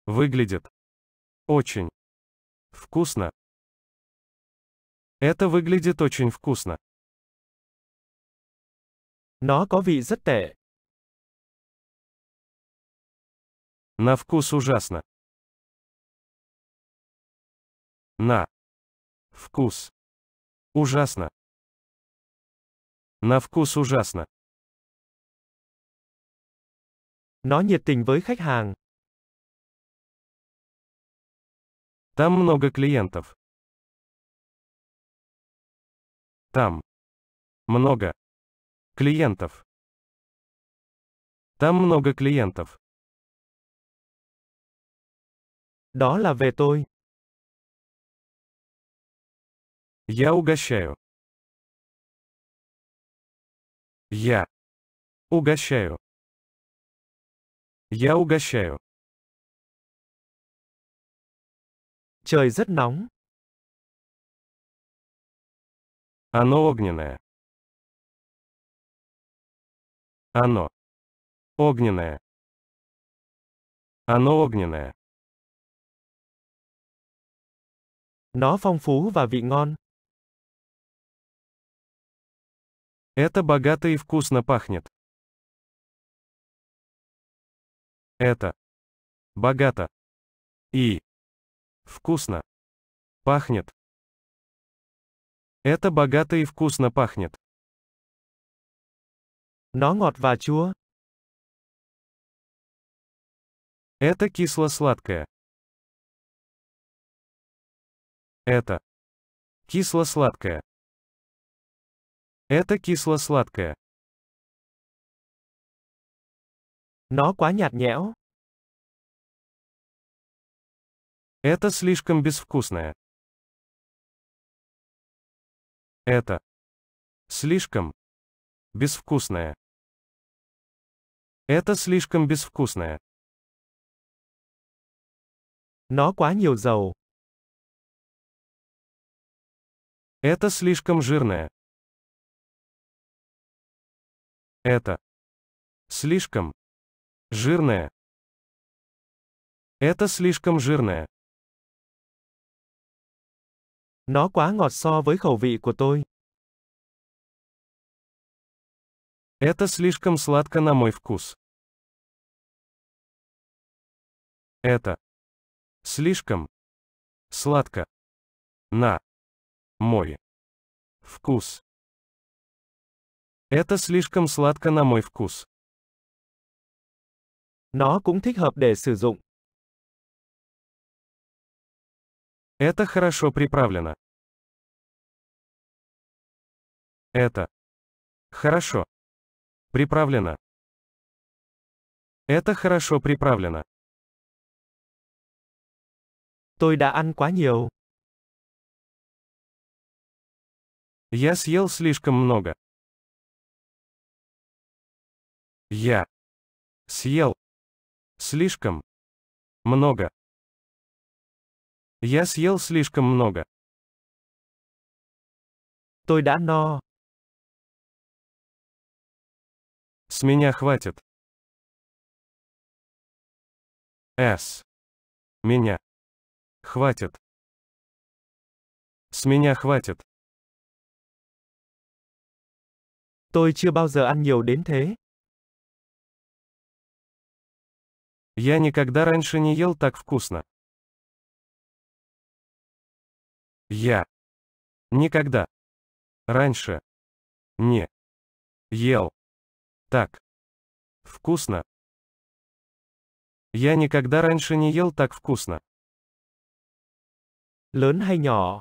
выглядит очень вкусно. Это выглядит очень вкусно. Nó có vị rất tệ. На вкус ужасно. На вкус ужасно. На вкус ужасно. Nó nhiệt tình với khách hàng. Там много клиентов. Там много Клиентов. Там много клиентов. Đó là về tôi. Я угощаю. Я. Угощаю. Я угощаю. Trời rất nóng. Оно огненное. Оно. Огненное. Оно огненное. Nó phong phú và vị ngon. Это богато и вкусно пахнет. Это. Богато. И. Вкусно. Пахнет. Это богато и вкусно пахнет. Nó ngọt và chua. Это кисло-сладкое. Это кисло-сладкое. Это кисло-сладкое. Nó quá nhạt nhẽo. Это слишком безвкусное. Это слишком Безвкусное. Это слишком безвкусное. Но quá nhiều dầu. Это слишком жирное. Это слишком жирное. Это слишком жирное. Nó quá ngọt so với khẩu vị của tôi. Это слишком сладко на мой вкус. Это слишком сладко на мой вкус. Это слишком сладко на мой вкус. Nó cũng thích hợp để sử dụng. Это хорошо приправлено. Это хорошо Приправлено. Это хорошо приправлено. Tôi đã ăn quá nhiều. Я съел слишком много. Я съел слишком много. Я съел слишком много. Tôi đã no. С меня хватит. С. Меня. Хватит. С меня хватит. Tôi chưa bao giờ ăn nhiều đến thế. Я никогда раньше не ел так вкусно. Я. Никогда. Раньше. Не. Ел. Так. Вкусно. Я никогда раньше не ел так вкусно. Lớn hay nhỏ?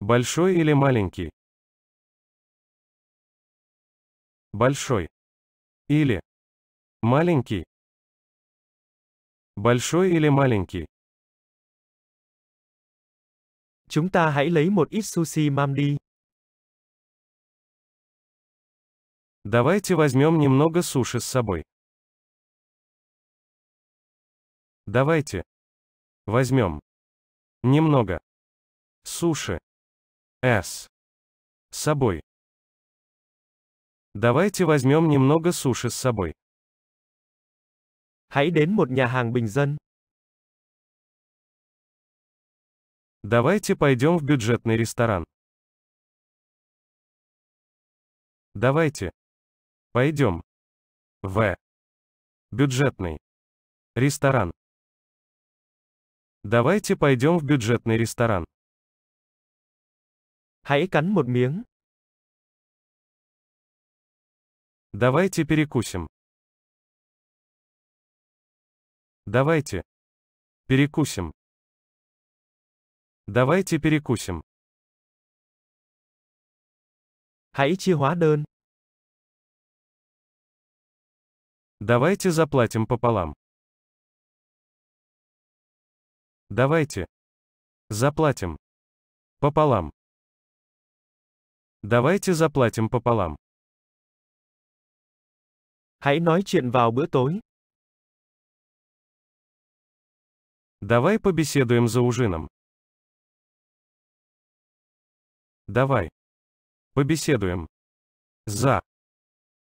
Большой или маленький? Большой. Или маленький? Большой или маленький? Chúng ta hãy lấy một ít sushi mam đi. Давайте возьмем немного суши с собой. Давайте. Возьмем. Немного. Суши. С. С собой. Давайте возьмем немного суши с собой. Hãy đến một nhà hàng bình dân. Давайте пойдем в бюджетный ресторан. Давайте. Пойдем. В. Бюджетный. Ресторан. Давайте пойдем в бюджетный ресторан. Hãy cắn một miếng. Давайте перекусим. Давайте. Перекусим. Давайте перекусим. Hãy chia hóa đơn. Давайте заплатим пополам. Давайте. Заплатим. Пополам. Давайте заплатим пополам. Hãy nói chuyện vào bữa tối. Давай побеседуем за ужином. Давай. Побеседуем. За.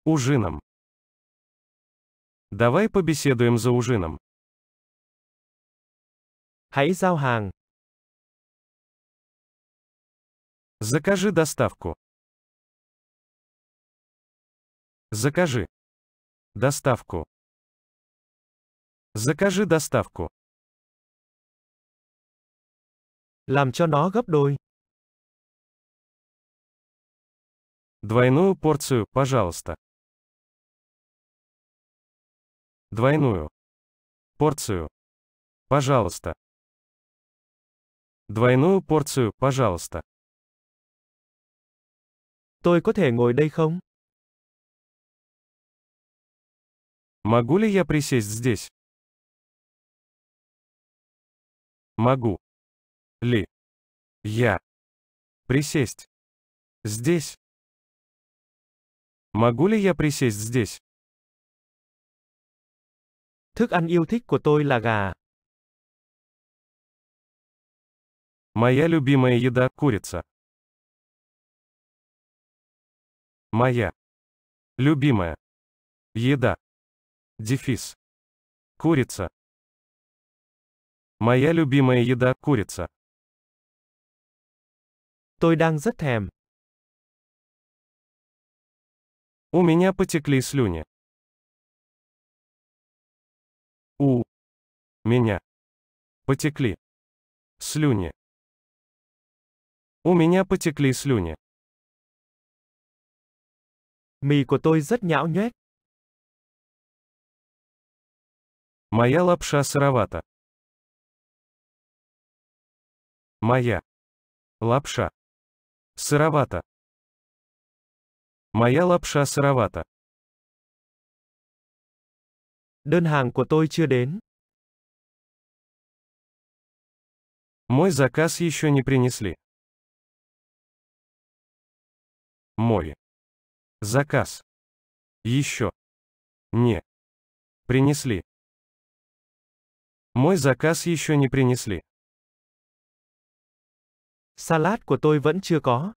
Ужином. Давай побеседуем за ужином. Hãy giao hàng. Закажи доставку. Закажи. Доставку. Закажи доставку. Làm cho nó gấp đôi. Двойную порцию, пожалуйста. Двойную. Порцию. Пожалуйста. Двойную порцию, пожалуйста. Tôi có thể ngồi đây không? Могу ли я присесть здесь? Могу. Ли. Я. Присесть. Здесь. Могу ли я присесть здесь? Thức ăn yêu thích của tôi là gà. Моя любимая еда – курица. Моя. Любимая. Еда. Дефис. Курица. Моя любимая еда – курица. Tôi đang rất thèm. У меня потекли слюни. меня. Потекли. Слюни. У меня потекли слюни. Mì của tôi rất nhão nhét. Моя лапша сыровата. Моя. Лапша. Сыровата. Моя лапша сыровата. Đơn hàng của tôi chưa đến. Мой заказ еще не принесли. Мой. Заказ. Еще. Не. Принесли. Мой заказ еще не принесли. Salad của tôi vẫn chưa có.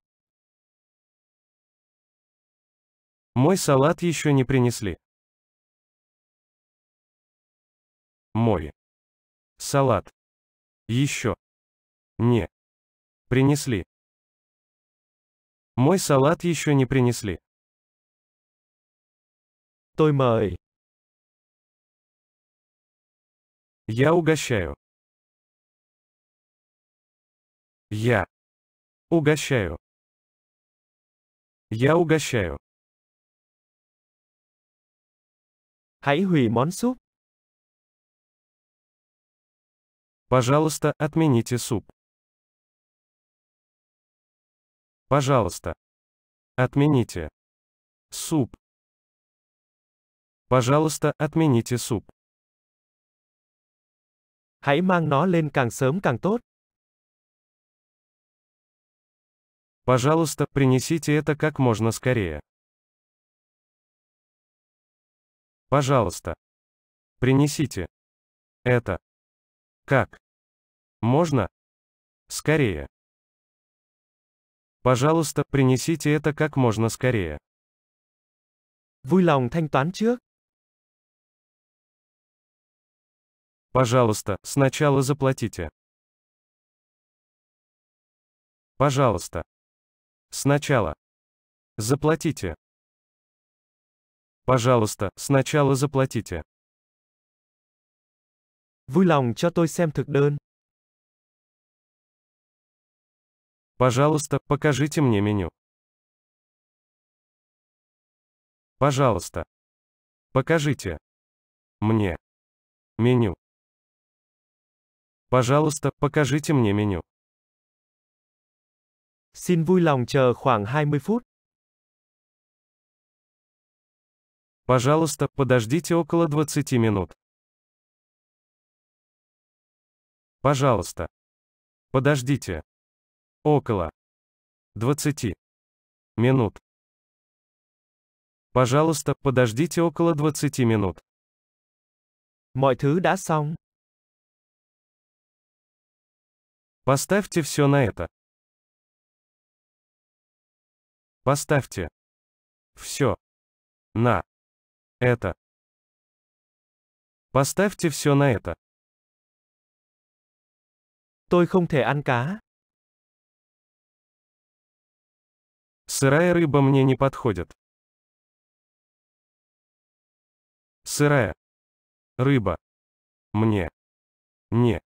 Мой салат еще не принесли. Мой. Салат. Еще. Не. Принесли. Мой салат еще не принесли. Той мой. Я угощаю. Я. Угощаю. Я угощаю. Hãy hủy món súp. Пожалуйста, отмените суп. Пожалуйста. Отмените. Суп. Пожалуйста, отмените суп. Hãy mang nó lên càng sớm càng tốt. Пожалуйста, принесите это как можно скорее. Пожалуйста. Принесите. Это. Как? Можно? Скорее. Пожалуйста, принесите это как можно скорее. Vui lòng thanh toán trước. Пожалуйста, сначала заплатите. Пожалуйста. Сначала. Заплатите. Пожалуйста, сначала заплатите. Vui lòng cho tôi xem thực đơn. Пожалуйста, покажите мне меню. Пожалуйста. Покажите мне меню. Пожалуйста, покажите мне меню. Xin vui lòng chờ khoảng 20 phút. Пожалуйста, подождите около 20 минут. Пожалуйста. Подождите. Около 20 минут. Пожалуйста, подождите около 20 минут. Mọi thứ đã xong. Поставьте все на это. Поставьте все на это. Поставьте все на это. Tôi không thể ăn cá. Сырая рыба мне не подходит. Сырая рыба мне не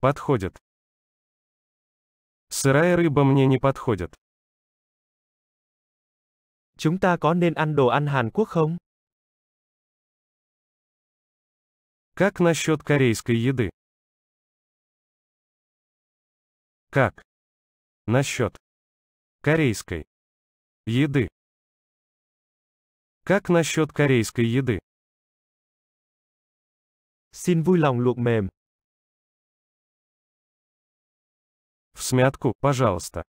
подходит. Сырая рыба мне не подходит. Chúng ta có nên ăn đồ ăn Hàn Quốc không? Как насчет корейской еды? Как? Насчет корейской еды. Как насчет корейской еды? Xin vui lòng luộc mềm. смятку, пожалуйста.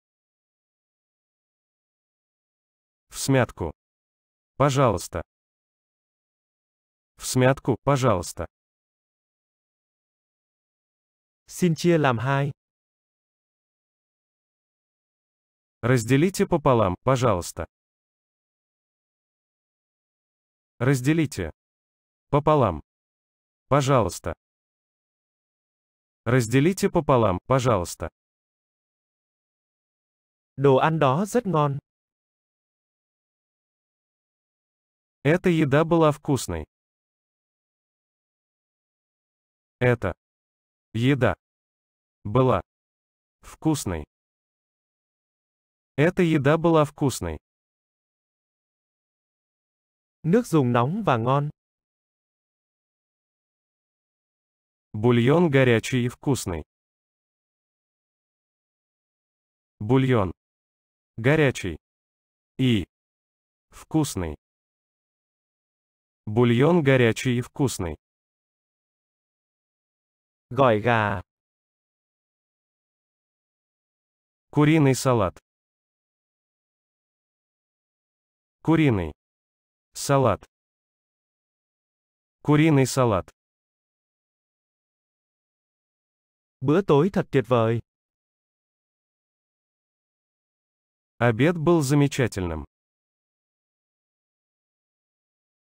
В смятку, Пожалуйста. В смятку, пожалуйста. Xin chia làm hai. Разделите пополам, пожалуйста. Разделите. Пополам. Пожалуйста. Разделите пополам, пожалуйста. Đồ ăn đó rất ngon. Эта еда была вкусной. Это еда была вкусной. Эта еда была вкусной. Nước dùng nóng và ngon. Бульон горячий и вкусный. Бульон. Горячий. И. Вкусный. Бульон горячий и вкусный. Гойга. Куриный салат. Куриный. Салат. Куриный салат. Bữa tối thật tuyệt vời. Обед был замечательным.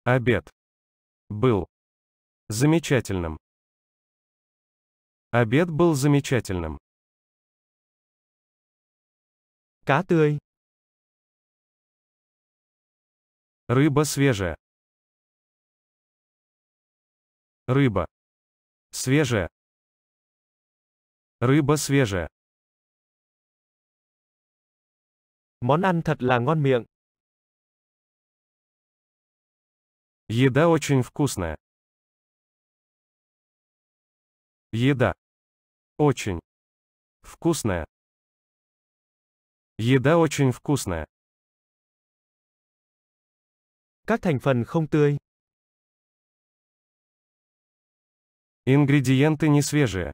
Обед. Был. Замечательным. Обед был замечательным. Cá tươi. Рыба свежая. Рыба. Свежая. Рыба свежая. Món ăn thật là ngon miệng. Еда очень вкусная. Еда. Очень. Вкусная. Еда очень вкусная. Các thành phần không tươi. Ингредиенты не свежие.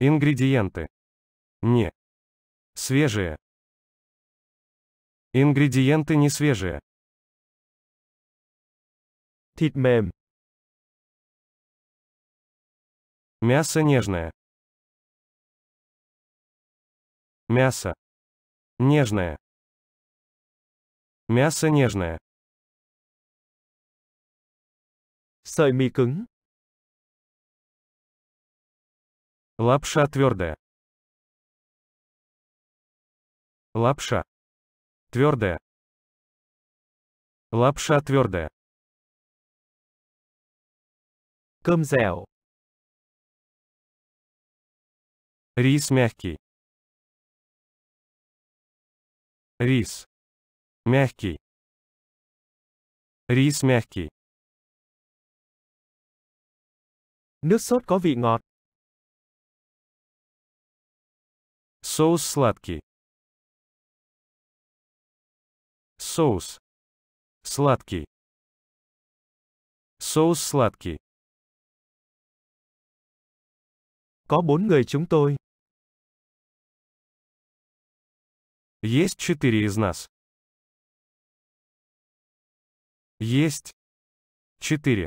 Ингредиенты. Не. Свежие. Ингредиенты не свежие. Thịt mềm. Мясо нежное. Мясо. Нежное. Мясо нежное. Sợi mì cứng. Лапша твердая. Лапша. Твердая. Лапша твердая. Cơm dẻo. Рис мягкий. Рис. Мягкий. Рис мягкий. Nước sốt có vị ngọt. Соус сладкий. Соус. Сладкий. Соус сладкий. Có bốn người chúng tôi. Есть четыре из нас. Есть. четыре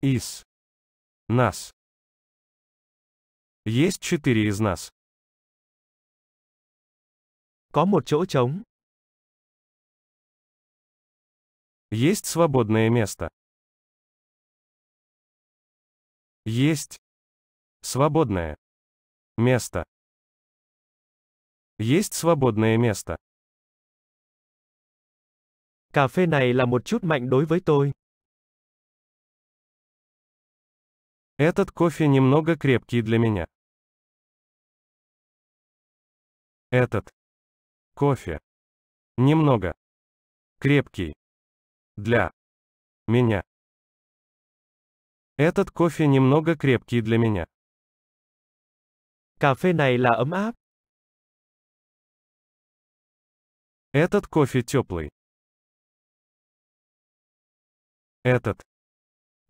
Из. Нас. Есть четыре из нас. Có một chỗ trống. Есть свободное место. Есть. Свободное. Место. Есть свободное место. Cà phê này là một chút mạnh đối với tôi. Этот кофе немного крепкий для меня. Этот кофе немного крепкий для меня. Этот кофе немного крепкий для меня. Cà phê này là ấm áp. Этот кофе теплый. Этот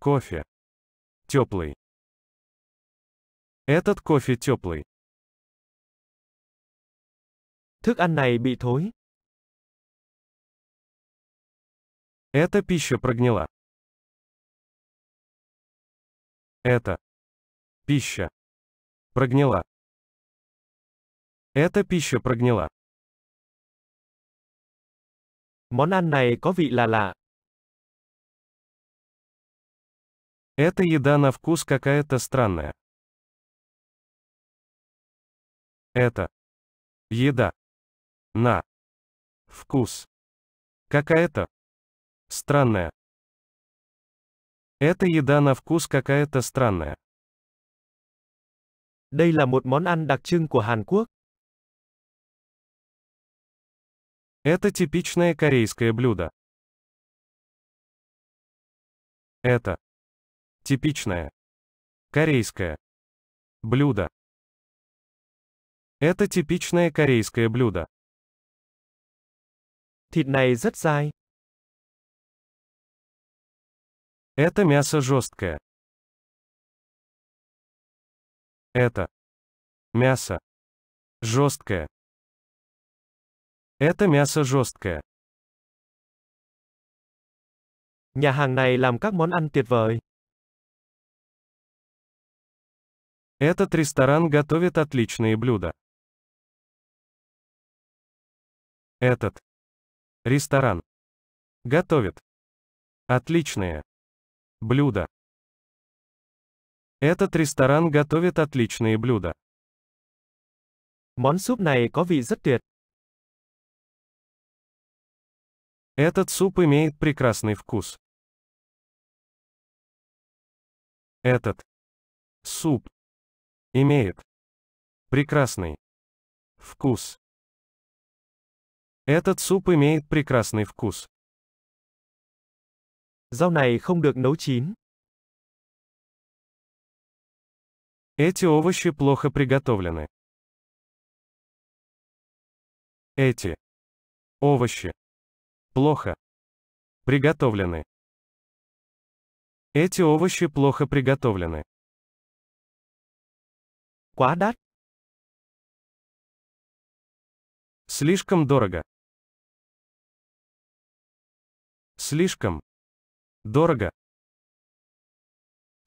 кофе теплый. Этот кофе теплый. Thức ăn này bị thối. Эта пища прогнила. Это пища прогнила. Эта пища прогнила. Món ăn này có vị là lạ. Эта еда на вкус какая-то странная. Это еда на вкус какая-то странная. Это еда на вкус какая-то странная. Đây là một món ăn đặc trưng của Hàn Quốc. Это типичное корейское блюдо. Это Типичное. Корейское. Блюдо. Это типичное корейское блюдо. Thịt này rất dai. Это мясо жесткое. Это мясо жесткое. Это мясо жесткое. Nhà hàng này làm các món ăn tuyệt vời. Этот ресторан готовит отличные блюда. Этот ресторан готовит отличные блюда. Этот ресторан готовит отличные блюда. Món суп này có vị rất tuyệt. Этот суп имеет прекрасный вкус. Этот суп Имеет. Прекрасный. Вкус. Этот суп имеет прекрасный вкус. Rau này không được nấu chín. Эти овощи плохо приготовлены. Эти овощи плохо приготовлены. Эти овощи плохо приготовлены. Quá đắt. Слишком дорого. Слишком. Дорого.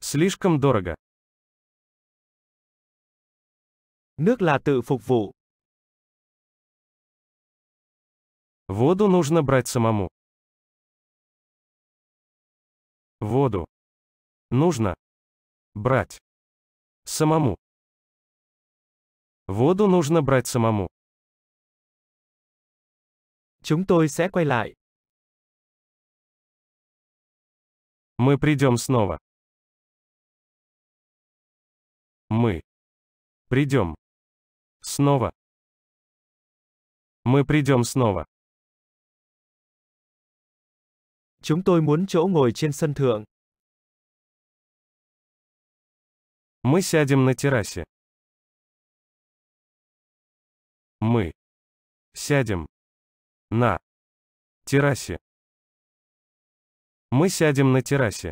Слишком дорого. Nước là tự phục vụ. Воду нужно брать самому. Воду. Нужно. Брать. Самому. Воду нужно брать самому. Chúng tôi sẽ quay lại. Мы придем снова. Мы. Придем. Снова. Мы придем снова. Chúng tôi muốn chỗ ngồi trên sân thượng. Мы сядем на террасе. Мы сядем на террасе. Мы сядем на террасе.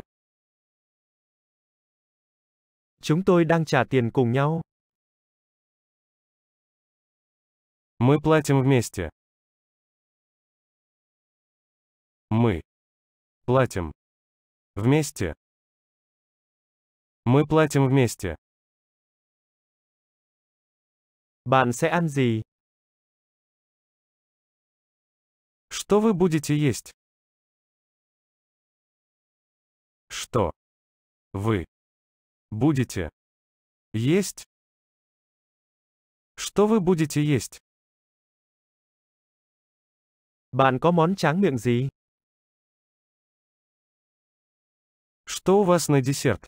Chúng tôi đang trả tiền cùng nhau. Мы платим вместе. Мы платим вместе. Мы платим вместе. Bạn sẽ ăn gì? Что вы будете есть? Что вы будете есть? Что вы будете есть? Bạn có món tráng miệng gì? Что у вас на десерт?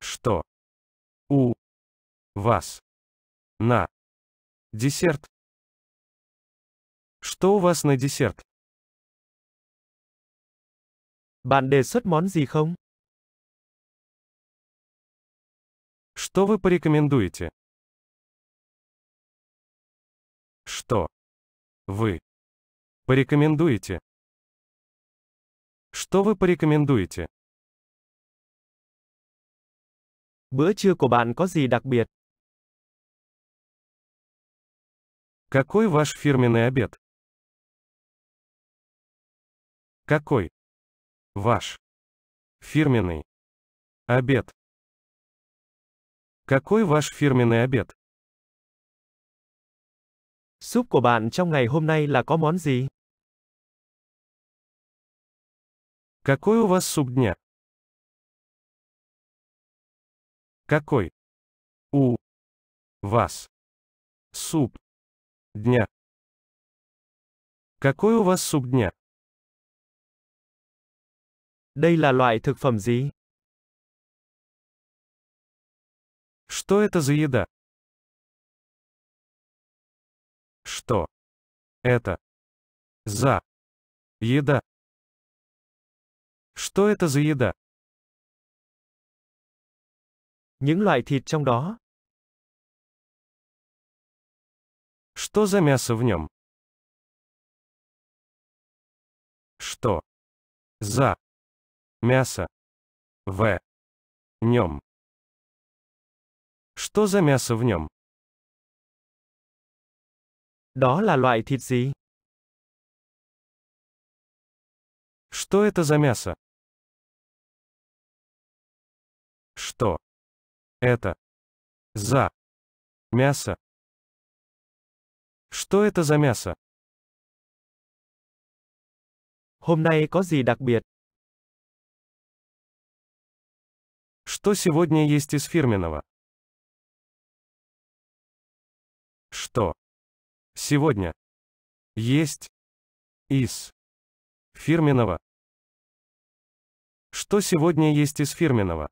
Что у вас на десерт? Что у вас на десерт? Bạn đề xuất món gì không? Что вы порекомендуете? Что вы порекомендуете? Что вы порекомендуете? Bữa trưa của bạn có gì đặc biệt? Какой ваш фирменный обед? Какой? Ваш. Фирменный. Обед. Какой ваш фирменный обед? Суп của bạn trong ngày hôm nay là có món gì? Какой у вас суп дня? Какой? У. Вас. Суп. Дня. Какой у вас суп дня? Đây là loại thực phẩm gì? Что это за еда? Что? Это. За. Еда. Что это за еда? Những loại thịt trong đó. Что за мясо в нем? Что? За. Мясо. В. Нем. Что за мясо в нем? Đó là loại thịt gì? Что это за мясо? Что? Это. За. Мясо. Что это за мясо? Hôm nay có gì đặc biệt? Что сегодня есть из фирменного? Что? Сегодня. Есть. Из. Фирменного. Что сегодня есть из фирменного?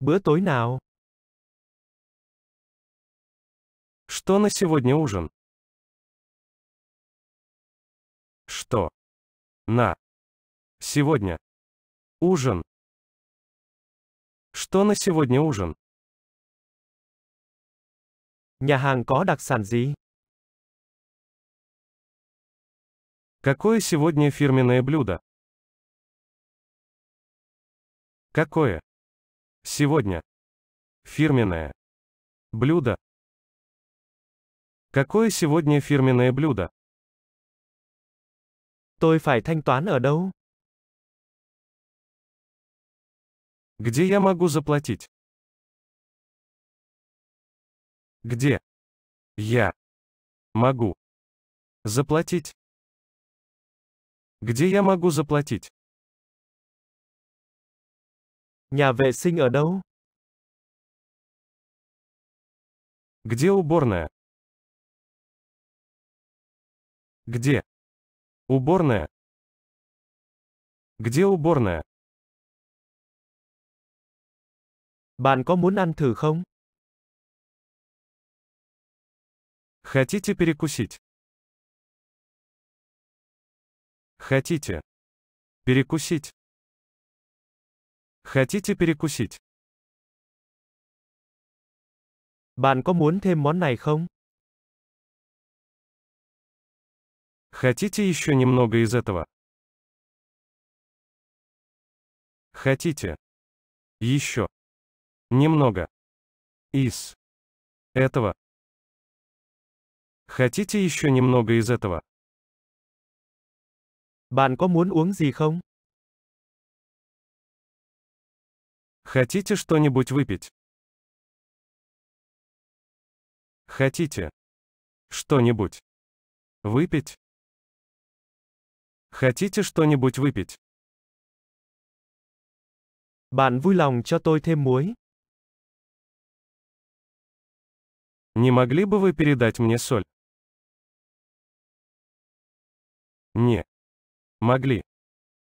Bữa tối nào? Что на сегодня ужин? Что? На. Сегодня. Ужин. Что на сегодня ужин? Nhà hàng có đặc sản gì? Какое сегодня фирменное блюдо? Какое? Сегодня. Фирменное. Блюдо. Какое сегодня фирменное блюдо? Tôi phải thanh toán ở đâu? Где я могу заплатить? Где? Я. Могу. Заплатить. Где я могу заплатить? Nhà vệ sinh ở đâu? Где уборная? Где? Уборная. Где уборная? Bạn có muốn ăn thử không? Хотите перекусить? Хотите перекусить? Хотите перекусить? Bạn có muốn thêm món này không? Хотите еще немного из этого? Хотите? Еще. Немного. Из. Этого. Хотите еще немного из этого? Bạn có muốn uống gì không? Хотите что-нибудь выпить? Хотите что-нибудь выпить? Хотите что-нибудь выпить? Bạn vui lòng cho tôi thêm muối? Не могли бы вы передать мне соль? Не. Могли.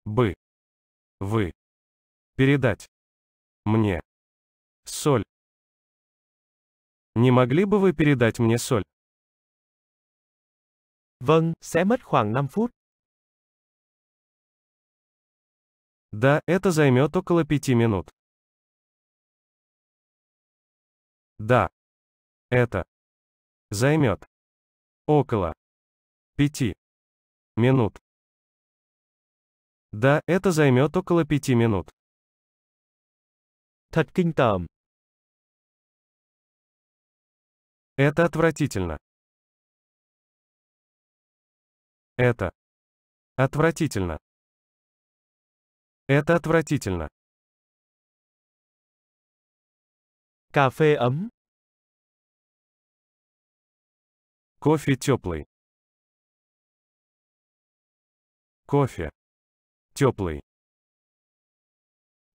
Бы. Вы. Передать. Мне. Соль. Не могли бы вы передать мне соль? Vâng, sẽ mất khoảng 5 phút. Да, это займет около пяти минут. Да, это займет около пяти минут. Да, это займет около пяти минут. Thật kinh tởm. Это отвратительно. Это отвратительно. Это отвратительно. Кафе phê ấm. Кофе теплый. Кофе. Теплый.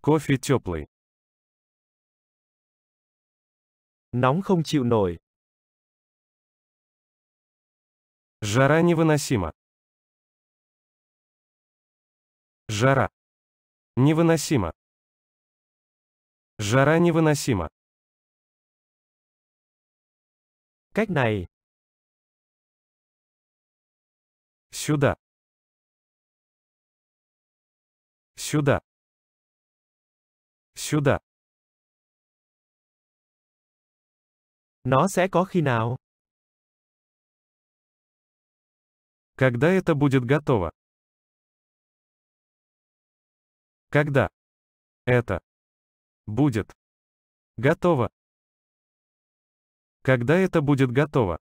Кофе теплый. Nóng không chịu nổi. Жара невыносима. Жара. невыносима. Жара невыносима. Cách này, Сюда. Сюда. Сюда. Nó sẽ có khi nào? Когда это будет готово? Когда это будет готово? Когда это будет готово?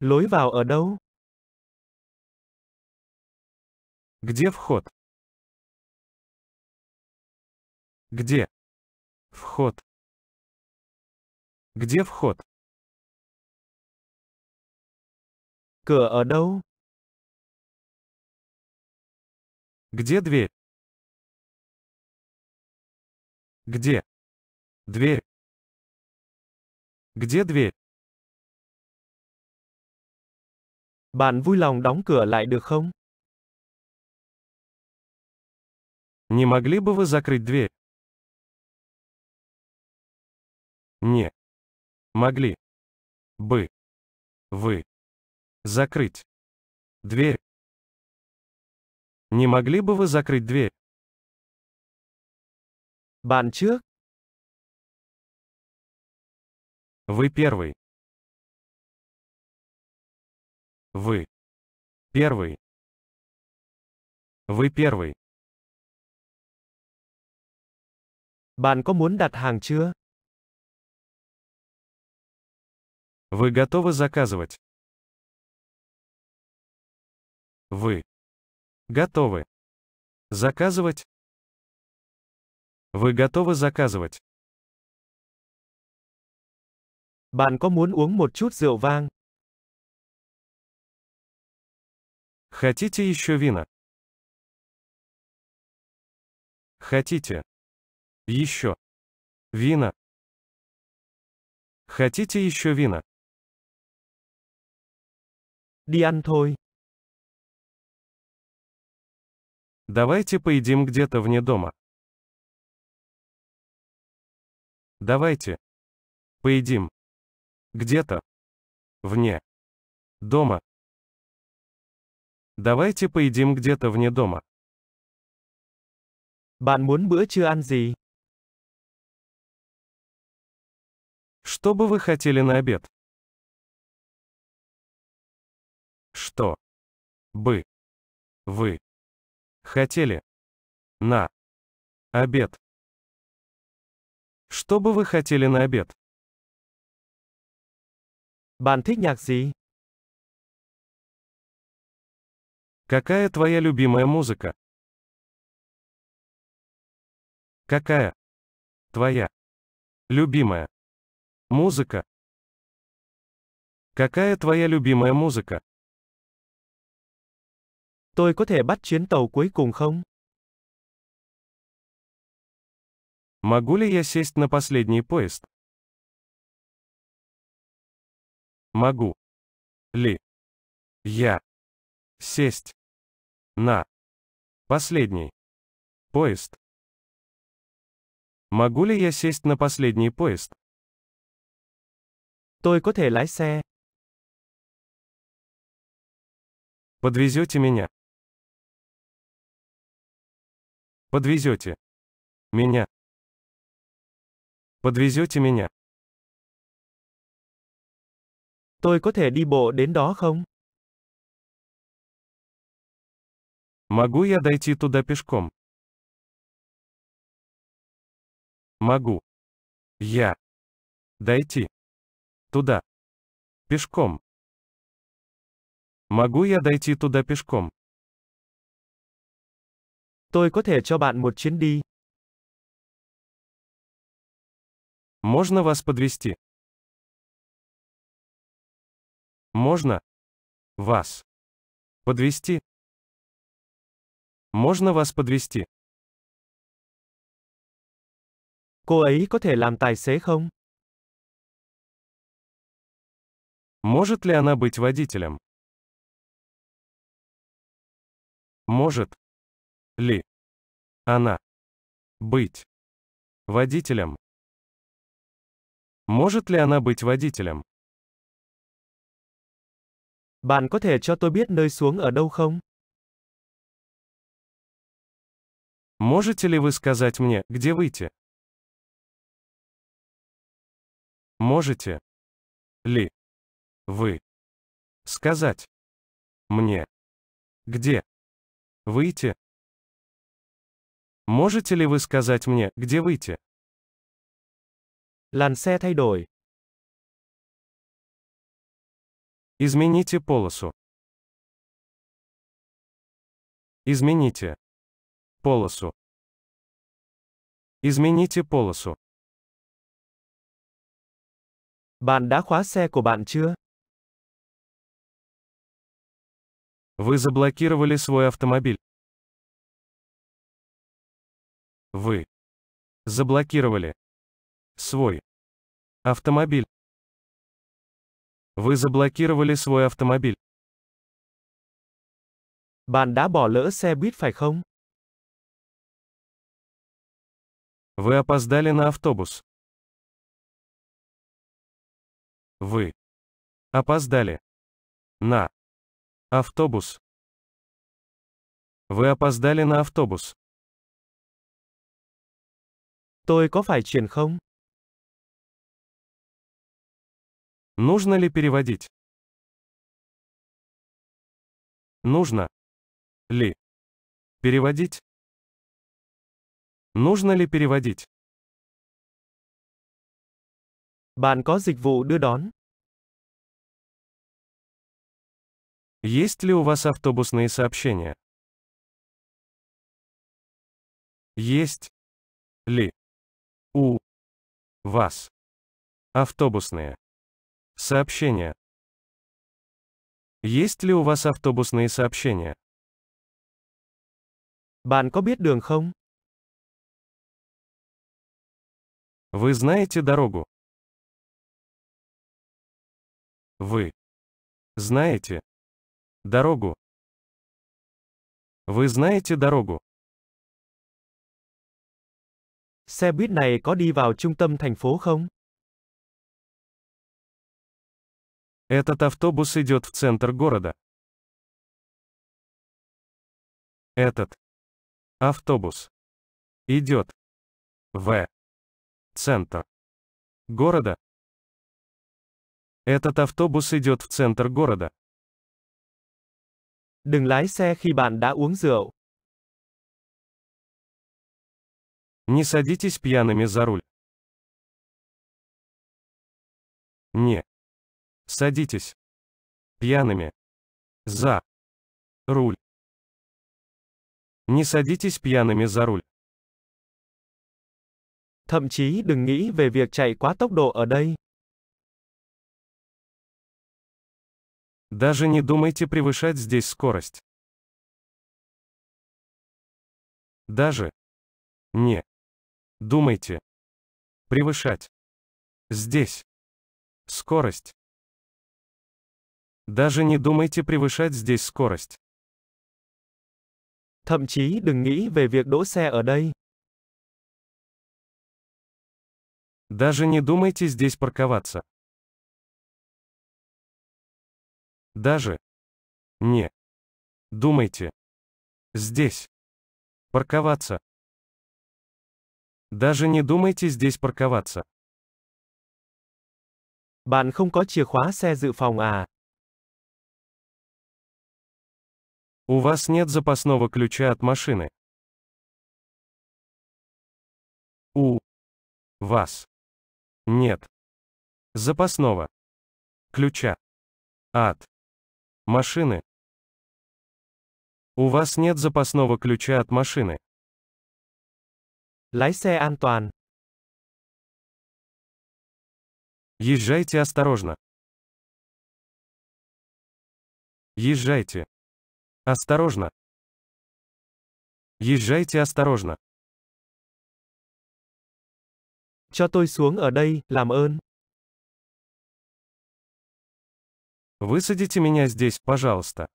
Lối vào ở đâu? Где вход? Где? Вход. Где вход? Cửa ở đâu? Где дверь? Где? Дверь. Где дверь? Bạn vui lòng đóng cửa lại được không? Не могли бы вы закрыть дверь? Не. Могли. Бы. Вы. Закрыть. Дверь. Не могли бы вы закрыть дверь? Bạn Вы первый. Вы. Первый. Вы первый. Bạn có muốn đặt hàng chưa? Вы готовы заказывать? Вы. Готовы. Заказывать? Вы готовы заказывать? Bạn có muốn uống một chút rượu vang? Хотите еще вина? Хотите? Еще. Вина. Хотите еще вина? Đi ăn Давайте поедим где-то вне дома. Давайте. Поедим. Где-то. Вне. Дома. Давайте поедим где-то вне дома. Bạn muốn bữa trưa ăn gì? Что бы вы хотели на обед? Что бы вы хотели на обед? Что бы вы хотели на обед? Bạn thích nhạc gì? Какая твоя любимая музыка? Какая твоя любимая музыка? Какая твоя любимая музыка? Tôi có thể bắt chuyến tàu cuối cùng không? Могу ли я сесть на последний поезд? Могу ли я сесть на. Последний. Поезд. Могу ли я сесть на последний поезд? Tôi có thể lái xe. Подвезете меня. Подвезете. Меня. Подвезете меня. Tôi có thể đi bộ đến đó không? Могу я дойти туда пешком? Могу. Я. Дойти. Туда. Пешком. Могу я дойти туда пешком? Tôi có thể cho bạn một chuyến đi. Можно вас подвести? Можно вас подвести? Можно вас подвести? Cô ấy có thể làm tài xế không? Может ли она быть водителем? Может ли она быть водителем? Может ли она быть водителем? Bạn có thể cho tôi biết nơi xuống ở đâu không? Можете ли вы сказать мне, где выйти? Можете ли вы сказать мне, где выйти? Можете ли вы сказать мне, где выйти? Làn xe thay đổi. Измените полосу. Измените полосу. Измените полосу. Bạn đã khóa xe của bạn chưa? Вы заблокировали свой автомобиль. Вы заблокировали свой автомобиль. Вы заблокировали свой автомобиль. Bạn đã bỏ lỡ xe buýt phải không? Вы опоздали на автобус. Вы опоздали на автобус. Вы опоздали на автобус. Tôi có phải chuyển không? Нужно ли переводить? Нужно ли переводить? Нужно ли переводить? Bạn có dịch vụ đưa đón? Есть ли у вас автобусные сообщения? Есть ли у вас автобусные сообщения? Есть ли у вас автобусные сообщения? Bạn có biết đường không? Вы знаете дорогу? Вы знаете дорогу? Вы знаете дорогу? Xe buýt này có đi vào trung tâm thành phố không? Этот автобус идет в центр города. Этот автобус идет в Центр города. Этот автобус идет в центр города. Đừng lái xe khi bạn đã uống rượu. Не садитесь пьяными за руль. Не. Садитесь. Пьяными. За. Руль. Не садитесь пьяными за руль thậm chí đừng nghĩ về việc chạy quá tốc độ ở đây. Даже не думайте превышать здесь скорость. Даже не думайте превышать здесь скорость. Даже не думайте превышать здесь скорость. Thậm chí đừng nghĩ về việc đỗ xe ở đây. Даже не думайте здесь парковаться. Даже не думайте здесь парковаться. Даже не думайте здесь парковаться. Bạn không có chìa khóa xe dự phòng à? У вас нет запасного ключа от машины. У вас нет. Запасного. Ключа. от Машины. У вас нет запасного ключа от машины. Lái xe an Езжайте осторожно. Езжайте. Осторожно. Езжайте осторожно. Cho tôi xuống ở đây, làm ơn. Высадите меня здесь, пожалуйста.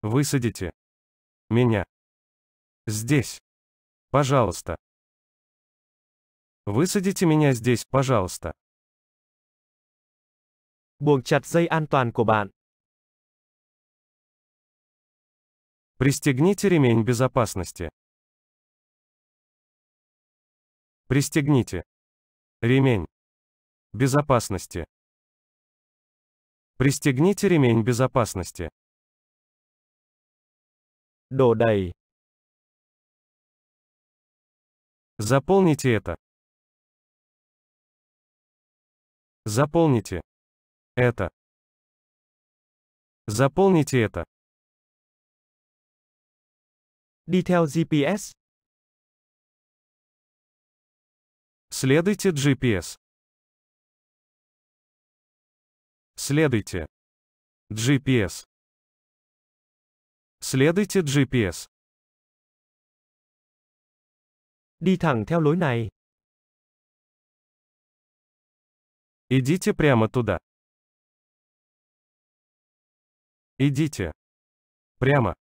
Высадите меня здесь, пожалуйста. Высадите меня здесь, пожалуйста. Buộc chặt dây an toàn của bạn. Пристегните ремень безопасности. Пристегните. Ремень. Безопасности. Пристегните ремень безопасности. Додай. Заполните это. Заполните. Это. Заполните это. Đi GPS. Следуйте GPS. Следуйте. GPS. Следуйте GPS. Đi thẳng theo lối này. Идите прямо туда. Идите. Прямо.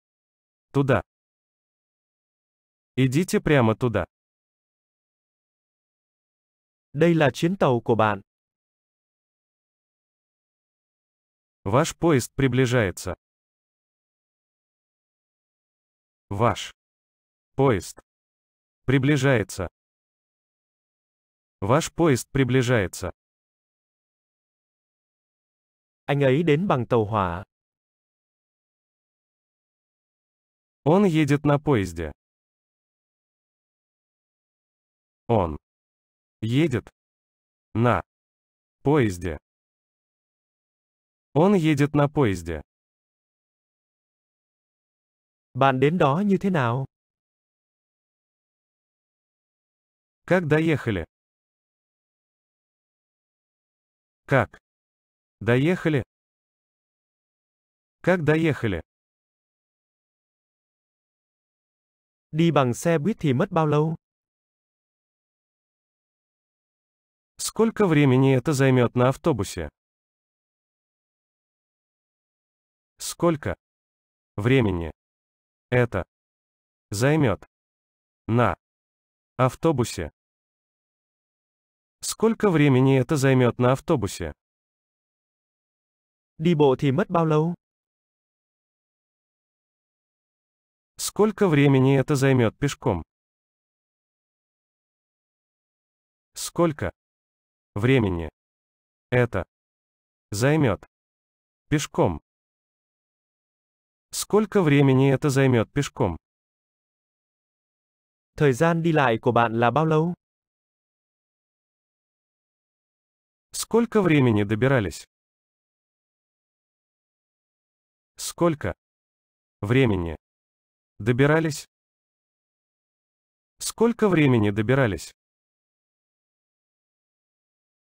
Туда. Идите прямо туда. Đây là chuyến tàu của bạn. Ваш поезд приближается. Ваш поезд приближается. Ваш поезд приближается. Anh ấy đến bằng tàu hỏa. Он едет на поезде. Он Едет. На. Поезде. Он едет на поезде. Bạn đến đó như thế nào? Как доехали? Как? Доехали? Как доехали? Đi bằng xe buýt thì mất bao lâu? Сколько времени это займет на автобусе? Сколько времени это займет на автобусе? Сколько времени это займет на автобусе? Đi bộ thì mất bao lâu? Сколько времени это займет пешком? Сколько времени. Это займет. Пешком. Сколько времени это займет пешком? Thời gian đi lại của bạn là bao lâu? Сколько времени добирались? Сколько времени добирались? Сколько времени добирались?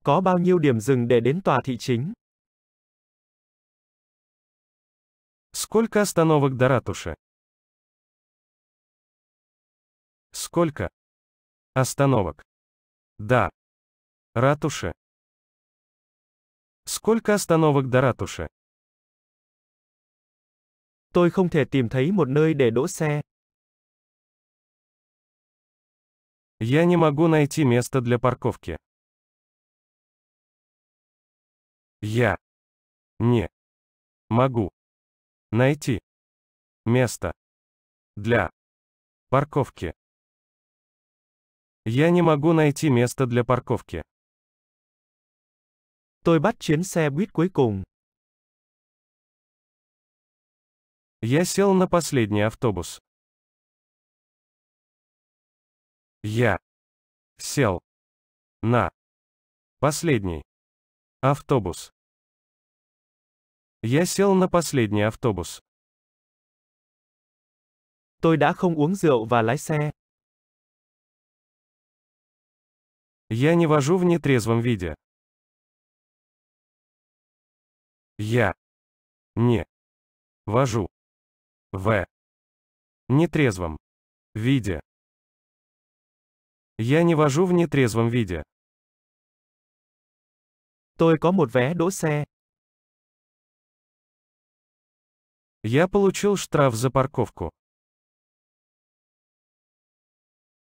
Có bao nhiêu điểm dừng để đến tòa thị chính? Сколько остановок до ратуши? Сколько? Остановок. Да. Ратуши. Сколько остановок до ратуши? Tôi không thể tìm thấy một nơi để đỗ xe. Я не могу найти место для парковки. Я не могу найти место для парковки. Я не могу найти место для парковки. Tôi bắt chuyến xe buýt cuối cùng. Я сел на последний автобус. Я сел на последний Автобус. Я сел на последний автобус. Tôi đã không uống rượu và lái xe. Я не вожу в нетрезвом виде. Я не вожу в нетрезвом виде. Я не вожу в нетрезвом виде. Tôi có một vé đỗ xe. Я получил штраф за парковку.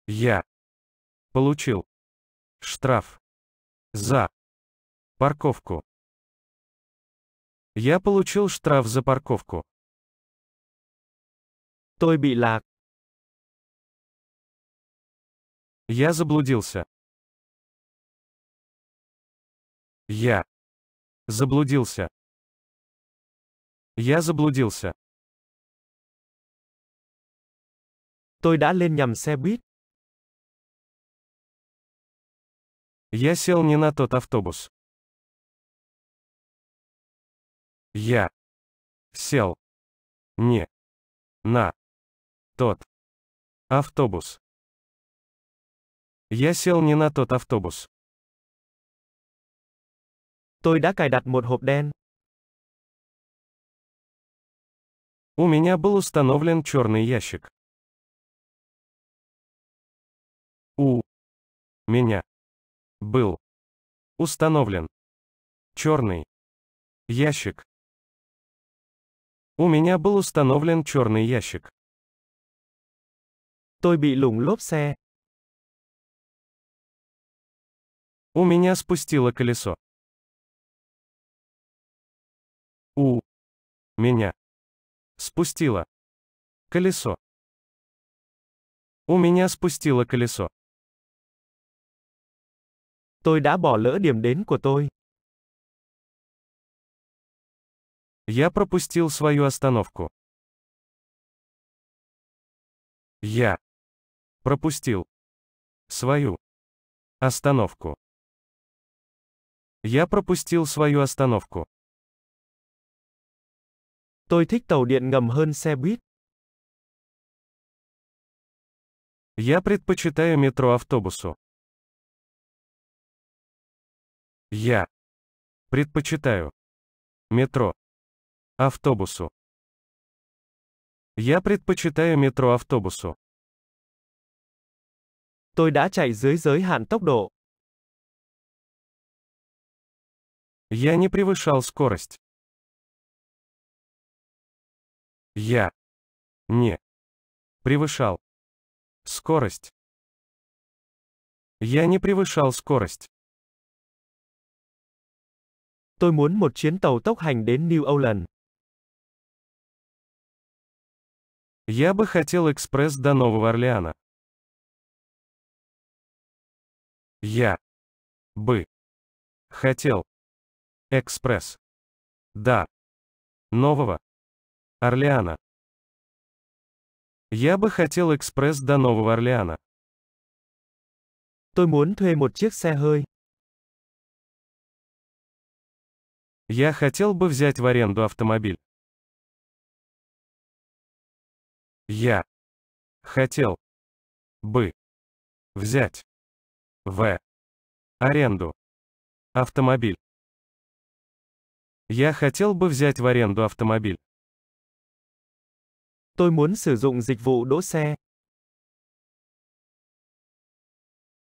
Я получил штраф за парковку. Я получил штраф за парковку. Tôi bị lạc. Я заблудился. Я заблудился. Я заблудился. Tôi đã lên nhầm xe buýt. Я сел не на тот автобус. Я сел не на тот автобус. Я сел не на тот автобус. Tôi đã cài đặt một hộp đen. У меня был установлен черный ящик. У меня был установлен черный ящик. У меня был установлен черный ящик. Tôi bị lủng lốp xe. У меня спустило колесо. У. Меня. Спустило. Колесо. У меня спустило колесо. Tôi đã bỏ lỡ điểm đến của tôi. Я пропустил свою остановку. Я пропустил свою остановку. Я пропустил свою остановку. Tôi thích tàu điện ngầm hơn xe buýt. Я предпочитаю метро автобусу. Я предпочитаю метро автобусу. Я предпочитаю метро автобусу. Tôi đã chạy dưới giới hạn tốc độ. Я не превышал скорость. Я не превышал скорость. Я не превышал скорость. Tôi muốn một chuyến tàu tốc hành đến New Orleans. Я бы хотел экспресс до Нового Орлеана. Я бы хотел экспресс до Нового Орлеана. Я бы хотел экспресс до Нового Орлеана. Tôi muốn thuê một chiếc xe hơi. Я хотел бы взять в аренду автомобиль. Я хотел бы взять в аренду автомобиль. Я хотел бы взять в аренду автомобиль. Tôi muốn sử dụng dịch vụ đỗ xe.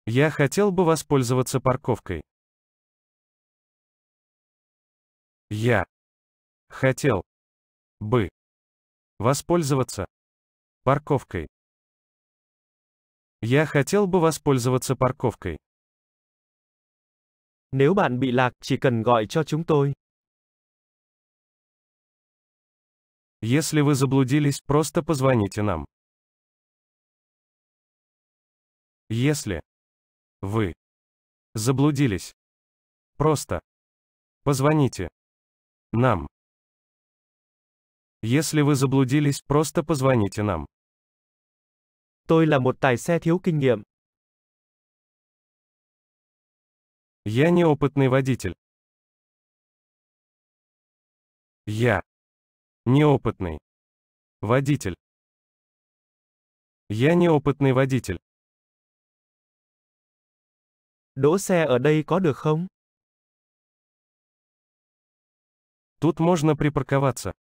Я хотел бы воспользоваться парковкой. Я хотел бы воспользоваться парковкой. Я хотел бы воспользоваться парковкой. Nếu bạn bị lạc, chỉ cần gọi cho chúng tôi. Если вы заблудились, просто позвоните нам. Если вы заблудились, просто позвоните нам. Если вы заблудились, просто позвоните нам. Tôi là một tài xe thiếu kinh nghiệm. Я неопытный водитель. Я Неопытный. Водитель. Я неопытный водитель. Đỗ xe ở đây có được không? Тут можно припарковаться.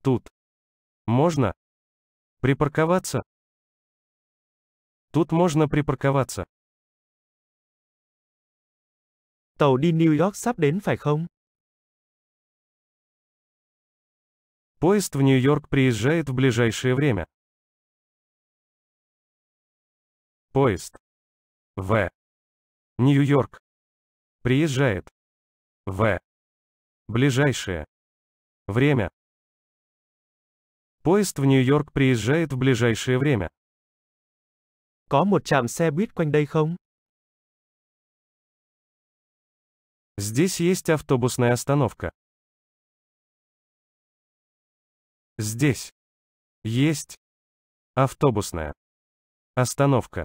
Тут. Можно? Припарковаться? Тут можно припарковаться. Tàu đi New York sắp đến phải không? Поезд в Нью-Йорк приезжает в ближайшее время. Поезд. В. Нью-Йорк. Приезжает. В. Ближайшее. Время. Поезд в Нью-Йорк приезжает в ближайшее время. Có một trạm xe buýt quanh đây không? Здесь есть автобусная остановка. Здесь. Есть. Автобусная. Остановка.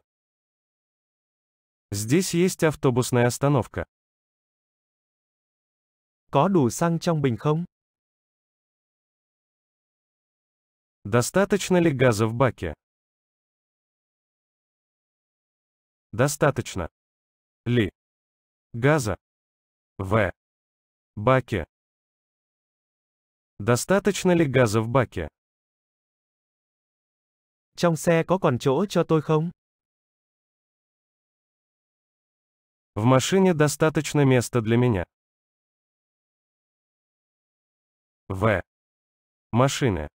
Здесь есть автобусная остановка. Có đủ xăng trong bình không? Достаточно ли газа в баке? Достаточно. Ли. Газа. В. Баке. Достаточно ли газа в баке? Trong xe có còn chỗ cho tôi không? В машине достаточно места для меня. В. Машины.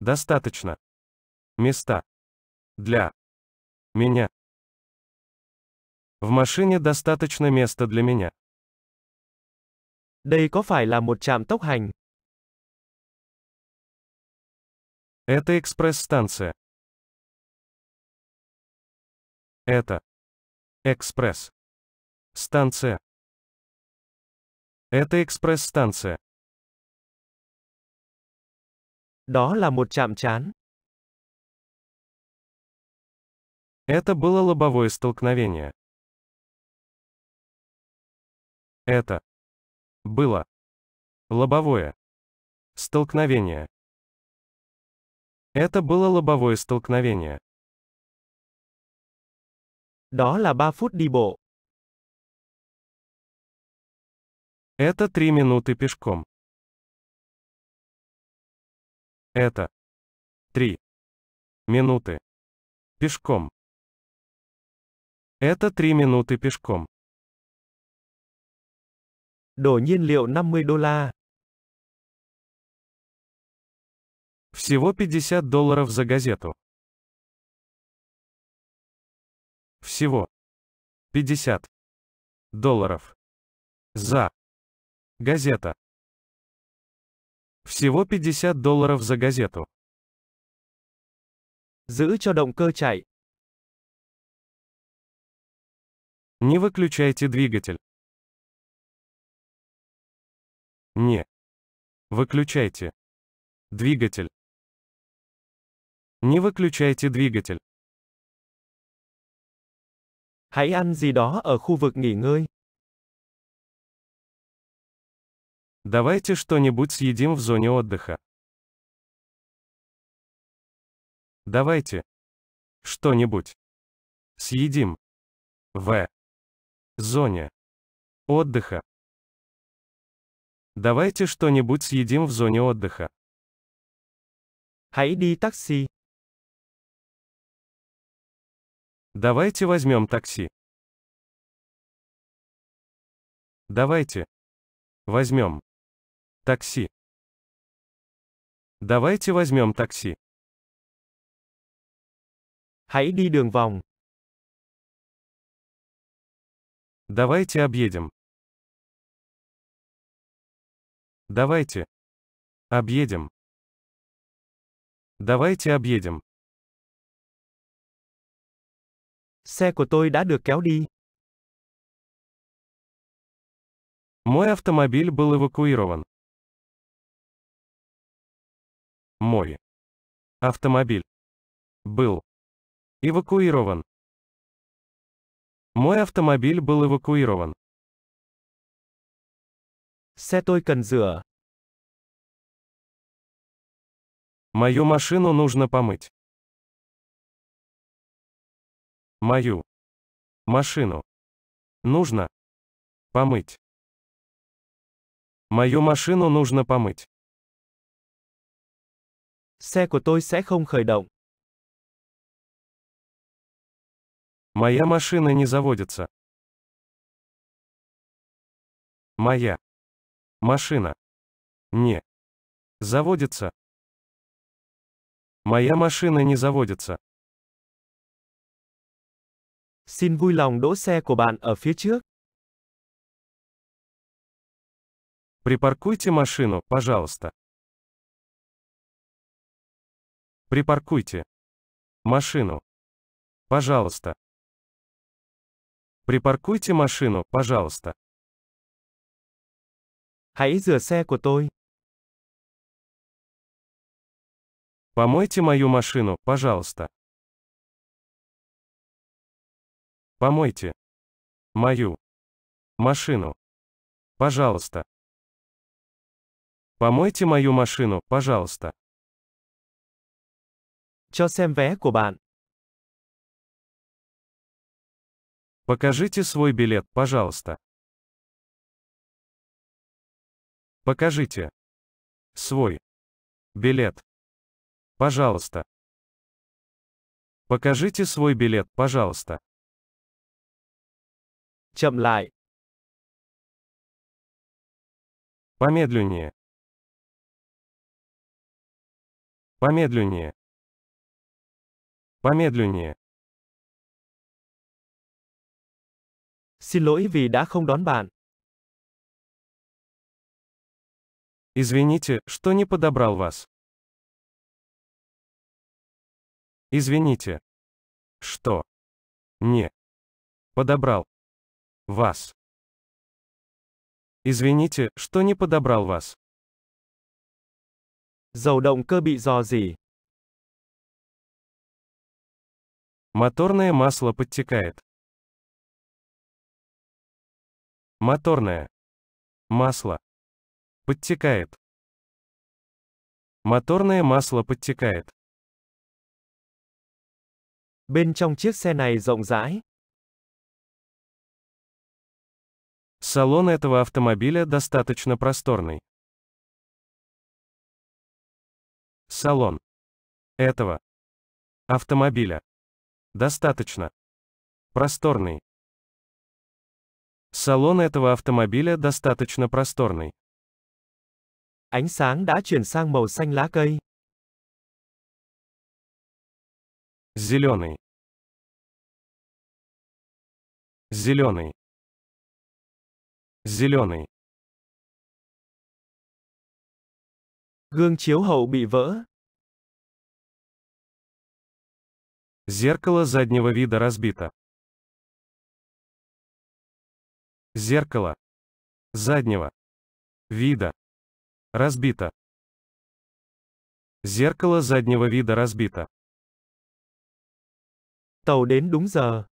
Достаточно. Места. Для. Меня. В машине достаточно места для меня. Đây có phải là một trạm tốc hành? Это экспресс-станция. Это экспресс. Станция. Это экспресс-станция. Đó là một chạm trán. Это было лобовое столкновение. Это было лобовое столкновение. Это было лобовое столкновение. Đó là 3 phút đi bộ. Это три минуты пешком. Это три минуты пешком. Это три минуты пешком. Đồ nhiên liệu 50 đô la. Всего 50 долларов за газету. Всего 50 долларов за газета. Всего 50 долларов за газету. Giữ cho động cơ chạy. Не выключайте двигатель. Не. Выключайте. Двигатель. Не выключайте двигатель. Hãy ăn gì đó ở khu vực nghỉ ngơi. Давайте что-нибудь съедим в зоне отдыха. Давайте что-нибудь съедим в зоне отдыха. Давайте что-нибудь съедим в зоне отдыха. Hãy đi taxi Давайте возьмем такси. Давайте. Возьмем. Такси. Давайте возьмем такси. Hãy đi đường vòng. Давайте объедем. Давайте. Объедем. Давайте объедем. Xe của tôi đã được kéo đi. Мой автомобиль был эвакуирован. Мой автомобиль был эвакуирован. Мой автомобиль был эвакуирован. Xe tôi cần rửa. Мою машину нужно помыть. Мою машину нужно помыть. Мою машину нужно помыть. Xe của tôi sẽ không khởi động. Моя машина не заводится. Моя машина не заводится. Моя машина не заводится. Xin vui lòng đỗ xe của bạn ở phía trước. Припаркуйте машину, пожалуйста. Припаркуйте машину. Пожалуйста. Припаркуйте машину, пожалуйста. Hãy rửa xe của tôi. Помойте мою машину, пожалуйста. Помойте мою машину. Пожалуйста. Помойте мою машину, пожалуйста. Cho xem vé của bạn. Покажите свой билет, пожалуйста. Покажите свой билет. Пожалуйста. Покажите свой билет, пожалуйста. Chậm lại. Помедленнее. Помедленнее. Помедленнее. Xin lỗi vì đã không đón bạn. Извините, что не подобрал вас. Извините. Что? Не. Подобрал. Вас. Извините, что не подобрал вас. Dầu động cơ bị dò dỉ. Моторное масло подтекает. Моторное. Масло. Подтекает. Моторное масло подтекает. Bên trong chiếc xe này rộng rãi. Салон этого автомобиля достаточно просторный. Салон этого автомобиля достаточно просторный. Салон этого автомобиля достаточно просторный. Ánh sáng đã chuyển sang màu xanh lá cây. Зеленый. Зеленый. Зеленый. Gương chiếu hậu bị vỡ. Зеркало заднего вида разбито. Зеркало заднего вида разбито. Зеркало заднего вида разбито. Tàu đến đúng giờ.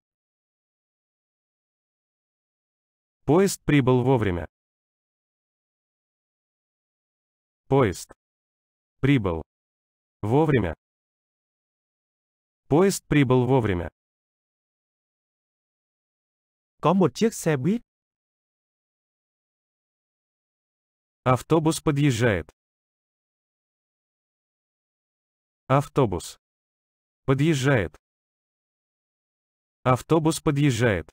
Поезд прибыл вовремя. Поезд. Прибыл. Вовремя. Поезд прибыл вовремя. Có một chiếc xe buýt. Автобус подъезжает. Автобус. Подъезжает. Автобус подъезжает.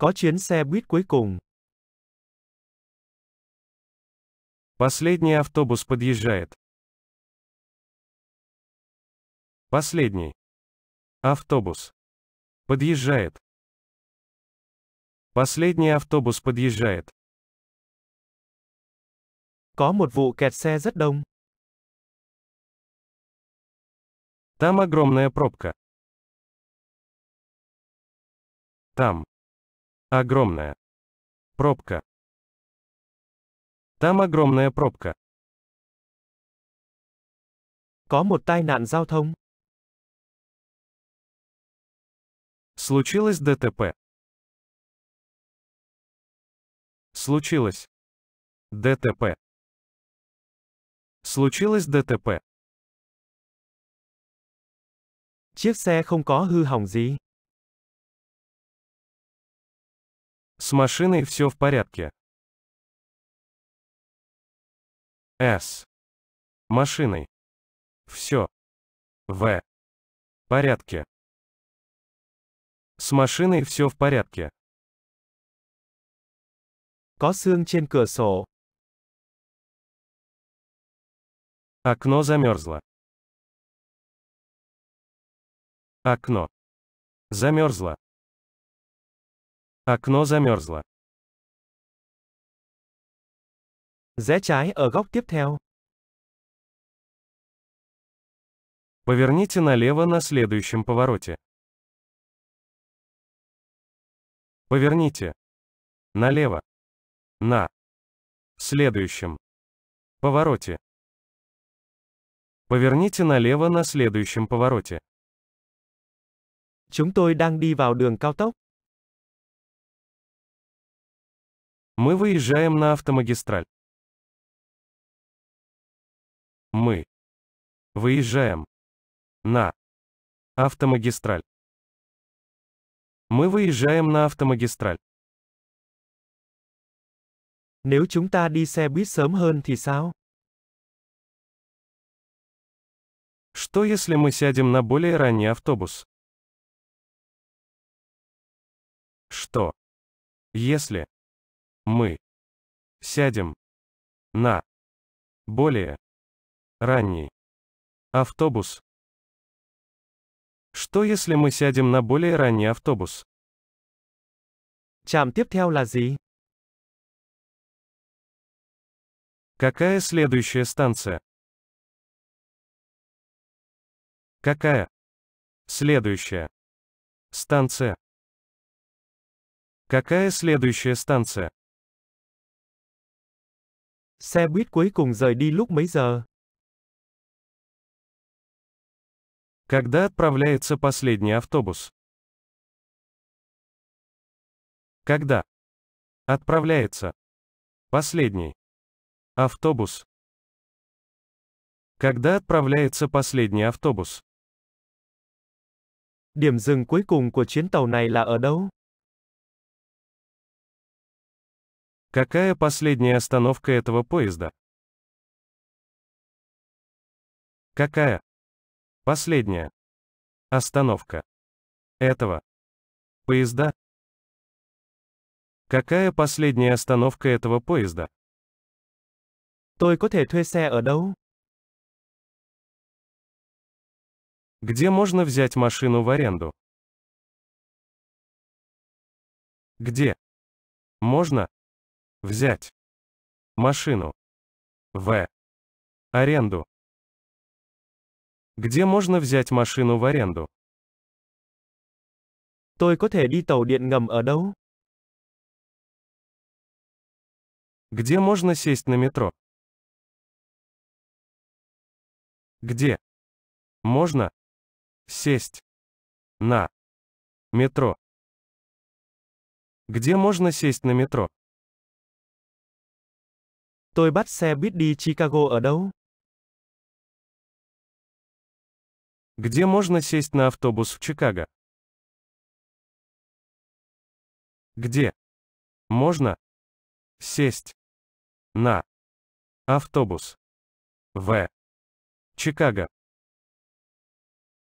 Có chuyến xe buýt cuối cùng. Последний автобус подъезжает. Последний. Автобус. Подъезжает. Последний автобус подъезжает. Có một vụ kẹt xe rất đông. Там огромная пробка. Там. Огромная. Пробка. Там огромная пробка. Có một tai nạn giao thông. Случилось ДТП. Случилось. ДТП. Случилось ДТП. Chiếc xe không có hư hỏng gì. С машиной все в порядке. С. Машиной. Все. В. Порядке. С машиной все в порядке. Có xương trên cửa sổ. Окно замерзло. Окно. Замерзло. Окно замерзло. Rẽ trái ở góc tiếp theo. Поверните налево на следующем повороте. Поверните. Налево. На. Следующем. Повороте. Поверните налево на следующем повороте. Chúng tôi đang đi vào đường cao tốc. Мы выезжаем на автомагистраль. Мы выезжаем на автомагистраль. Мы выезжаем на автомагистраль. Nếu chúng ta đi xe buýt sớm hơn thì sao? Что если мы сядем на более ранний автобус? Что? Если мы сядем на более ранний автобус. Что если мы сядем на более ранний автобус? Чам tiếp theo là gì? Какая следующая станция? Какая? Следующая. Станция. Какая следующая станция? Xe buýt cuối cùng rời đi lúc mấy giờ? Когда отправляется последний автобус? Когда? Отправляется. Последний. Автобус. Когда отправляется последний автобус? Điểm dừng cuối cùng của chuyến tàu này là ở đâu? Какая последняя остановка этого поезда? Какая? Последняя. Остановка. Этого. Поезда. Какая последняя остановка этого поезда? Tôi có thể thuê xe ở đâu? Где можно взять машину в аренду? Где? Можно? Взять. Машину. В. Аренду. Где можно взять машину в аренду? Tôi có thể đi tàu điện ngầm ở đâu? Где можно сесть на метро? Где можно сесть на метро? Где можно сесть на метро? Tôi bắt xe buýt đi Chicago ở đâu? Где можно сесть на автобус в Чикаго? Где можно сесть на автобус в Чикаго?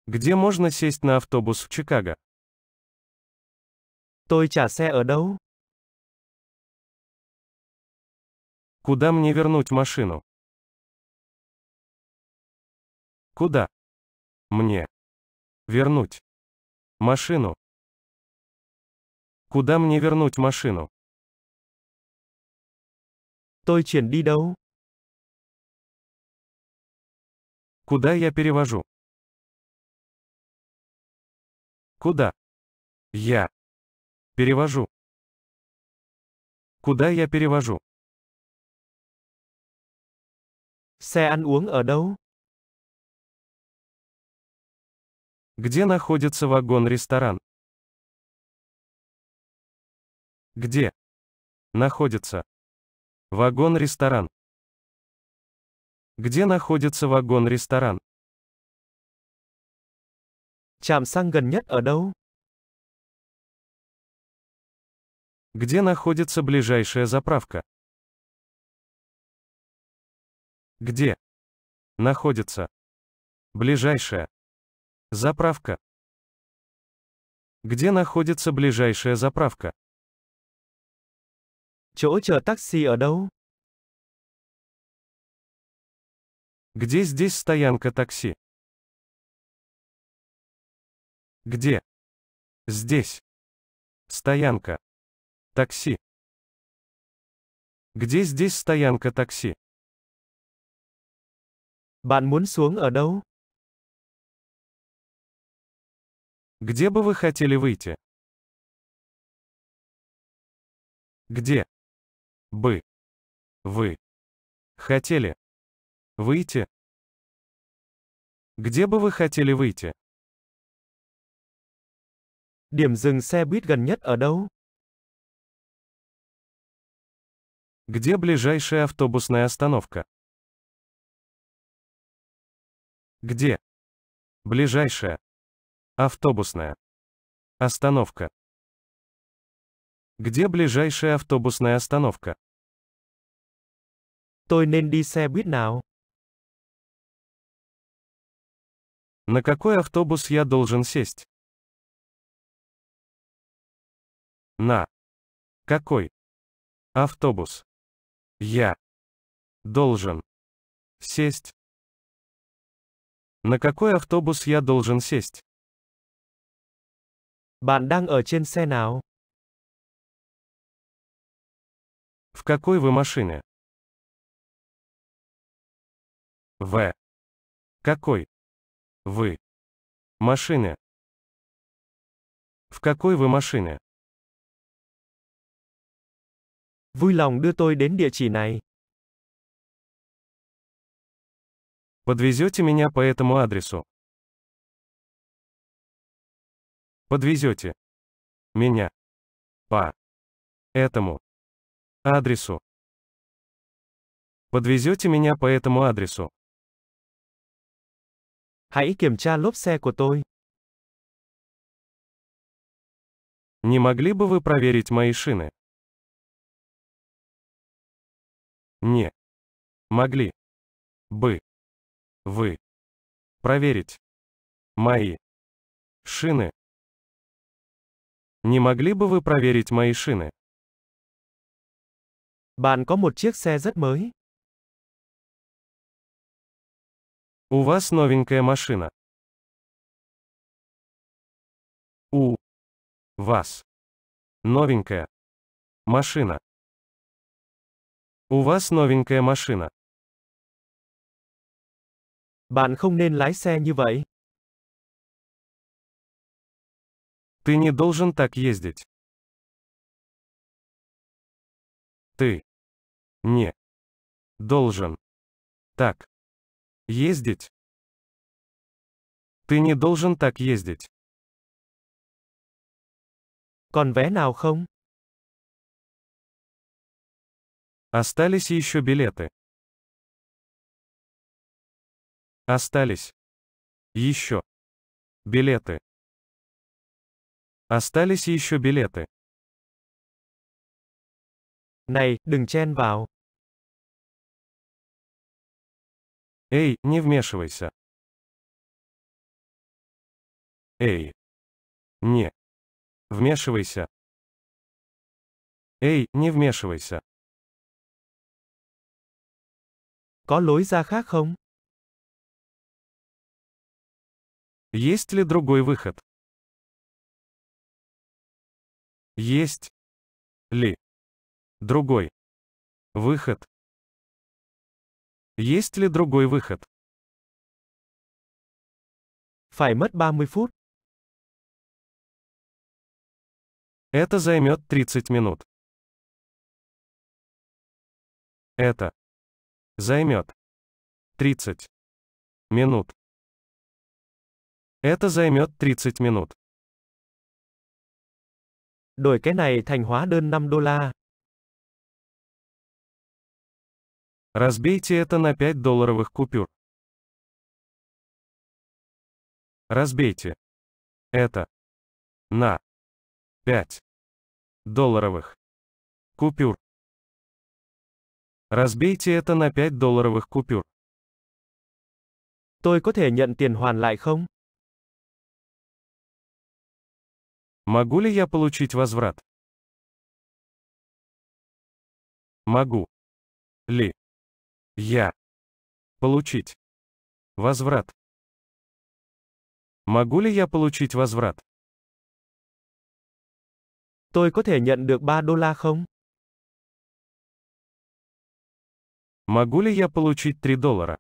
Где можно сесть на автобус в Чикаго? Tôi trả xe ở đâu? Куда мне вернуть машину? Куда? Мне. Вернуть. Машину. Куда мне вернуть машину? Tôi chuyển đi đâu? Куда я перевожу? Куда? Я. Перевожу. Куда я перевожу? Xe ăn uống ở đâu? Где находится вагон-ресторан? Где? Находится. Вагон-ресторан. Где находится вагон-ресторан? Trạm xăng gần nhất ở đâu? Где находится ближайшая заправка? Где? Находится. Ближайшая. Заправка. Где находится ближайшая заправка? Chỗ chờ taxi Где здесь стоянка такси? Где? Здесь. Стоянка. Такси. Где здесь стоянка такси? Bạn muốn xuống ở đâu? Где бы вы хотели выйти? Где бы вы хотели выйти? Где бы вы хотели выйти? Điểm dừng xe buýt gần nhất ở đâu? Где ближайшая автобусная остановка? Где? Ближайшая. Автобусная. Остановка. Где ближайшая автобусная остановка? Tôi nên đi xe buýt nào? На какой автобус я должен сесть? На. Какой? Автобус. Я. Должен. Сесть. На какой автобус я должен сесть? Bạn đang ở trên xe nào? В какой вы машине? В. Какой? Вы. Машине. В какой вы машине? Vui lòng đưa tôi đến địa chỉ này. Подвезете меня по этому адресу? Подвезете меня по этому адресу. Подвезете меня по этому адресу. Hãy kiểm tra lốp xe của tôi. Не могли бы вы проверить мои шины? Не. Могли. Бы. Вы. Проверить. Мои. Шины. Не могли бы вы проверить мои шины? Bạn có một chiếc xe rất mới. У вас новенькая машина. У вас новенькая машина. У вас новенькая машина. Bạn không nên lái xe như vậy. Ты не должен так ездить. Ты не должен так ездить. Ты не должен так ездить. Còn vé nào không? Остались еще билеты. Остались. Еще. Билеты. Остались еще билеты. Này, đừng chen vào. Эй, не вмешивайся. Эй. Не. Вмешивайся. Эй, не вмешивайся. Có lối ra khác không? Есть ли другой выход? Есть ли другой выход? Есть ли другой выход? Phải mất 30 phút. Это займет 30 минут. Это займет 30 минут. Это займет 30 минут. Đổi cái này thành hóa đơn 5 đô la. Разбейте это на 5 долларовых купюр. Разбейте это на 5 долларовых купюр. Разбейте это на 5 долларовых купюр. Tôi có thể nhận tiền hoàn lại không? Могу ли я получить возврат? Могу. Ли. Я. Получить. Возврат. Могу ли я получить возврат? Tôi có thể nhận được 3 đô la không? Могу ли я получить 3 доллара?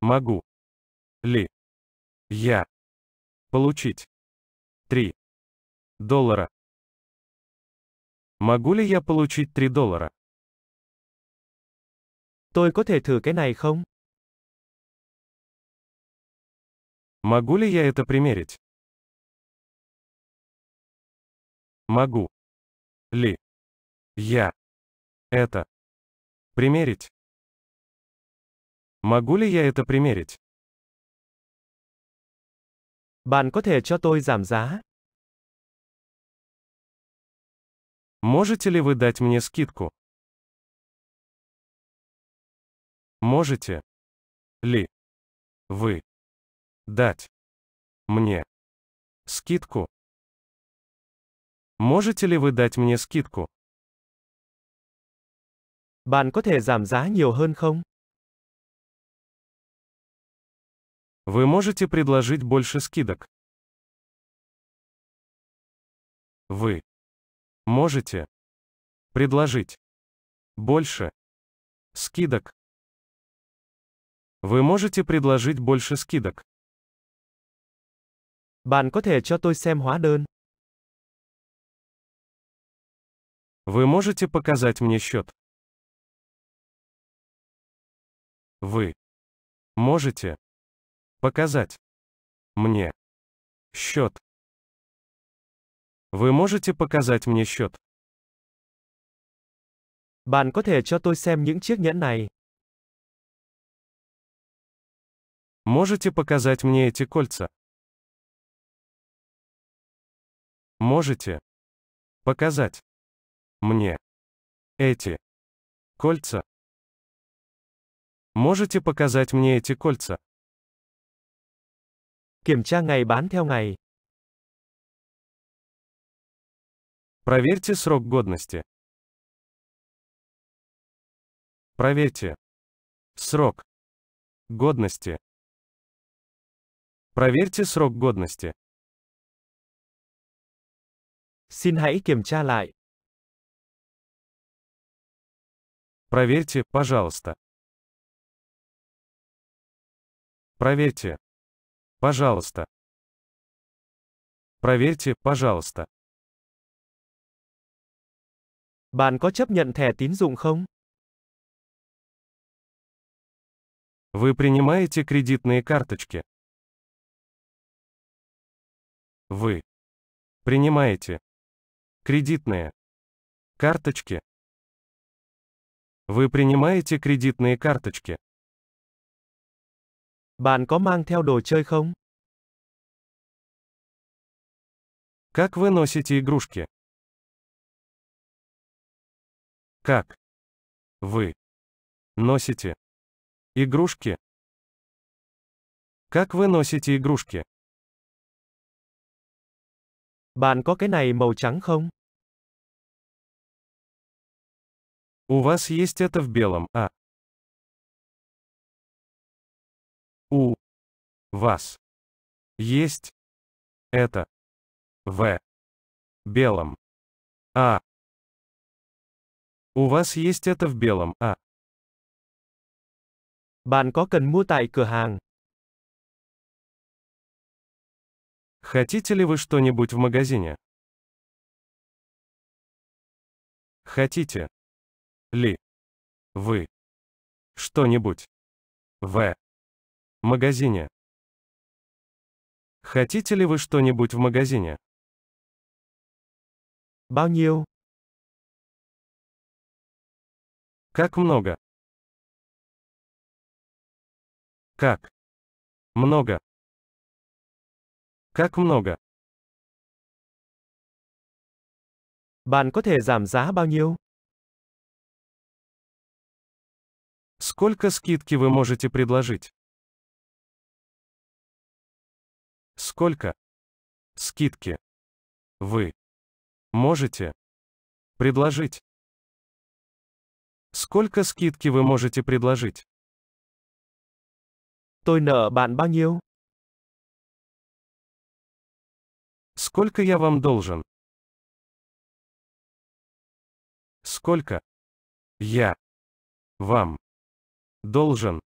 Могу. Ли. Я. Получить. 3 доллара. Могу ли я получить 3 доллара? Tôi có thể thử cái này không? Могу ли я это примерить? Могу. Ли. Я. Это. Примерить. Могу ли я это примерить? Bạn có thể cho tôi giảm giá? Можете ли вы дать мне скидку? Можете ли вы дать мне скидку? Можете ли вы дать мне скидку? Bạn có thể giảm giá nhiều hơn không? Вы можете предложить больше скидок? Вы можете предложить больше скидок. Вы можете предложить больше скидок. Bạn có thể cho tôi xem hóa đơn. Вы можете показать мне счет. Вы можете Показать. Мне. Счет. Вы можете показать мне счет? Bạn có thể cho tôi xem những chiếc nhẫn này. Можете показать мне эти кольца? Можете показать мне эти кольца? Можете показать мне эти кольца? Kiểm tra ngày bán theo ngày. Проверьте срок годности. Проверьте. Срок. Годности. Проверьте срок годности. Xin hãy kiểm tra lại. Проверьте, пожалуйста. Проверьте. Пожалуйста. Проверьте, пожалуйста. Bạn có chấp nhận thẻ tín dụng không? Вы принимаете кредитные карточки? Вы принимаете кредитные карточки? Вы принимаете кредитные карточки? Bạn có mang theo đồ chơi không? Как вы носите игрушки? Как вы носите игрушки? Как вы носите игрушки? Bạn có cái này màu trắng không? У вас есть это в белом, а? У вас есть это в белом А. У вас есть это в белом А. Bạn có cần mua tại cửa hàng? Хотите ли вы что-нибудь в магазине? Хотите ли вы что-нибудь в магазине. Хотите ли вы что-нибудь в магазине? Bao nhiêu? Как много? Как? Много. Как много? Bạn có thể giảm giá bao nhiêu? Сколько скидки вы можете предложить? Сколько? Скидки. Вы. Можете. Предложить. Сколько скидки вы можете предложить? Tôi nợ bạn bao nhiêu? Сколько я вам должен? Сколько? Я. Вам. Должен.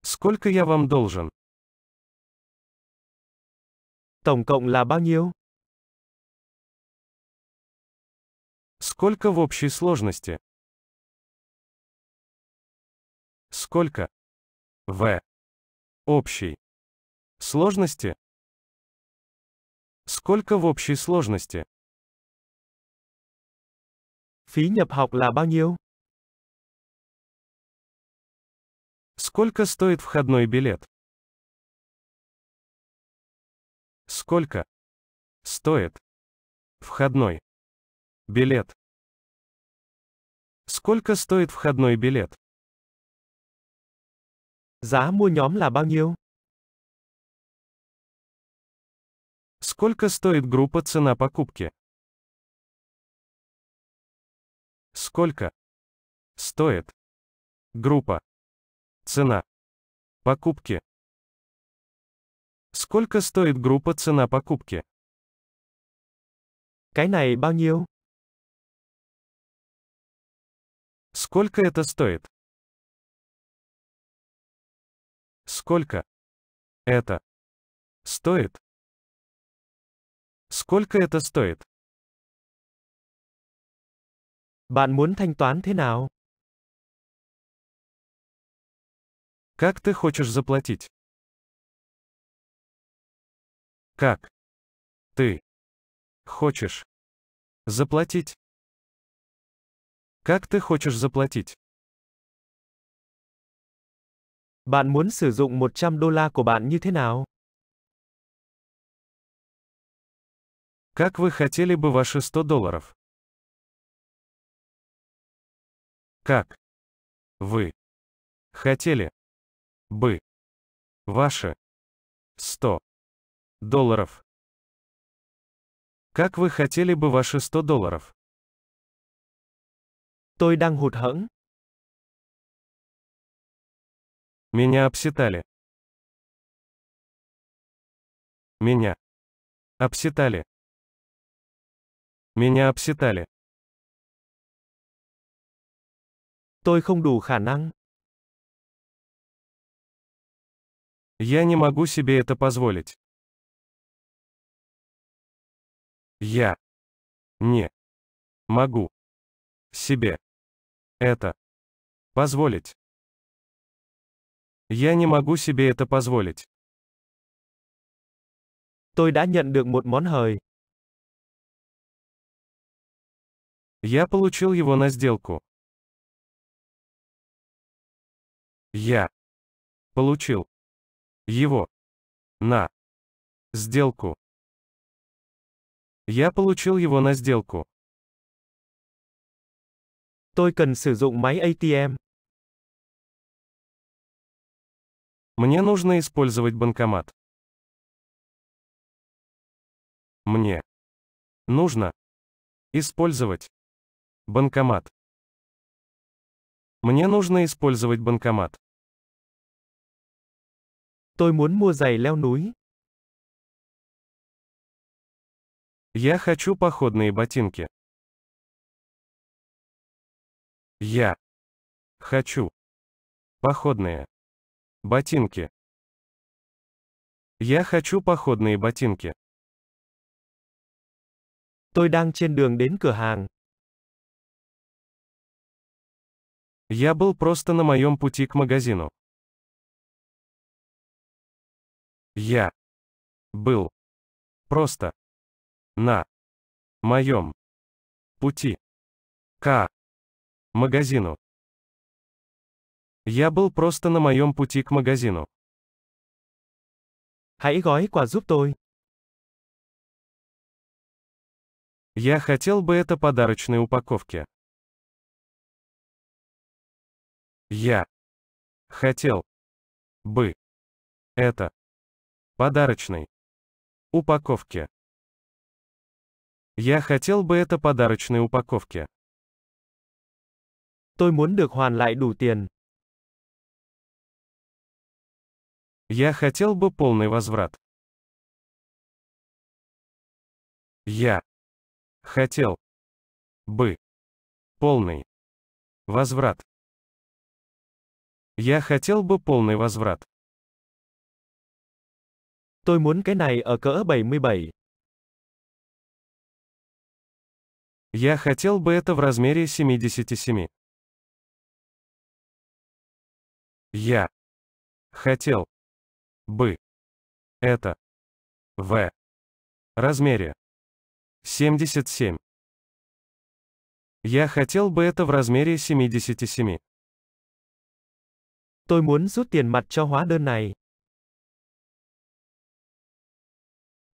Сколько я вам должен? Tổng cộng là bao nhiêu? Сколько в общей сложности? Сколько? В. Общей. Сложности? Сколько в общей сложности? Phí nhập học là bao nhiêu? Сколько стоит входной билет? Сколько? Стоит. Входной. Билет. Сколько стоит входной билет? Giá mua nhóm là bao nhiêu? Сколько стоит группа цена покупки? Сколько стоит группа цена покупки? Сколько стоит группа цена покупки? Cái này bao nhiêu? Сколько это стоит? Сколько это стоит? Сколько это стоит? Bạn muốn thanh toán thế nào? Как ты хочешь заплатить? Как? Ты. Хочешь. Заплатить. Как ты хочешь заплатить? Bạn muốn sử dụng 100 đô la của bạn như thế nào? Как вы хотели бы ваши 100 долларов? Как вы хотели бы ваши 100 долларов? долларов. Как вы хотели бы ваши 100 долларов? Tôi đang hụt hẫng. Меня обсетали. Меня. Обсетали. Меня обсетали. Tôi không đủ khả năng. Я не могу себе это позволить. Я не могу себе это позволить. Я не могу себе это позволить. Tôi đã nhận được một món hời. Я получил его на сделку. Я получил его на сделку. Я получил его на сделку. Tôi cần sử dụng máy ATM. Мне нужно использовать банкомат. Мне нужно использовать банкомат. Мне нужно использовать банкомат. Tôi muốn mua giày leo núi. Я хочу походные ботинки. Я хочу походные ботинки. Я хочу походные ботинки. Tôi đang trên đường đến cửa hàng. Я был просто на моем пути к магазину. Я был просто на моем пути к магазину. Я был просто на моем пути к магазину. Hãy gói quà giúp tôi. Я хотел бы это подарочной упаковке. Я хотел бы это подарочной упаковке. Я хотел бы это подарочной упаковке. Tôi muốn được hoàn lại đủ tiền. Я хотел бы полный возврат. Я хотел бы полный возврат. Я хотел бы полный возврат. Tôi muốn cái này ở cỡ 77. Я хотел бы это в размере 77. Я хотел бы это в размере 77. Я хотел бы это в размере 77. Tôi muốn rút tiền mặt cho hóa đơn này.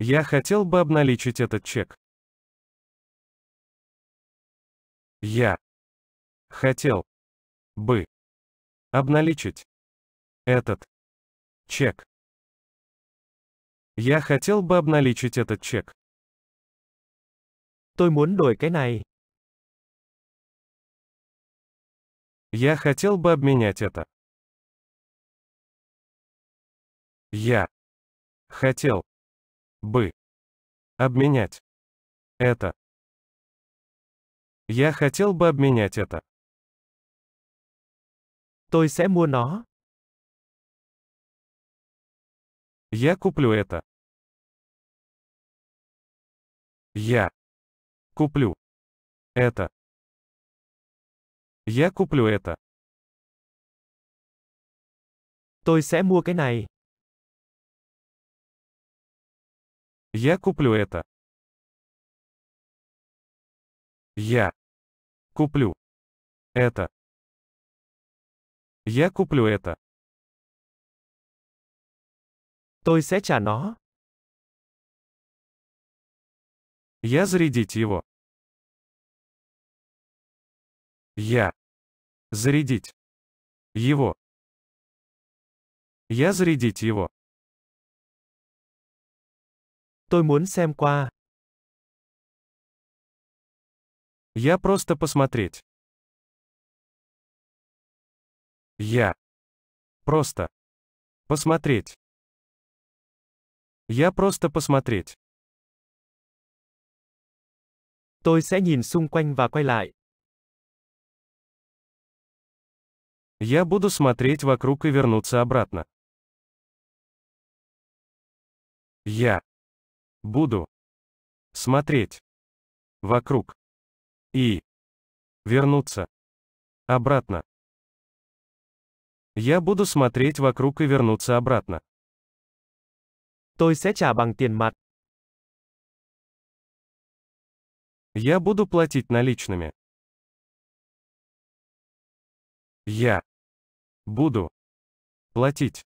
Я хотел бы обналичить этот чек. Я хотел бы обналичить этот чек. Я хотел бы обналичить этот чек. Tôi muốn đổi cái này. Я хотел бы обменять это. Я хотел бы обменять это. Я хотел бы обменять это. Tôi sẽ mua nó. Я куплю это. Я куплю это. Я куплю это. Tôi sẽ mua cái này. Я куплю это. Я Куплю. Это. Я куплю это. Tôi sẽ trả nó. Я зарядить его. Я. Зарядить. Его. Я зарядить его. Tôi muốn xem qua. Я просто посмотреть. Я. Просто. Посмотреть. Я просто посмотреть. Tôi sẽ nhìn xung quanh và quay lại. Я буду смотреть вокруг и вернуться обратно. Я буду смотреть вокруг и вернуться обратно. Я буду смотреть вокруг и вернуться обратно. Tôi sẽ trả bằng tiền mặt. Я буду платить наличными. Я буду платить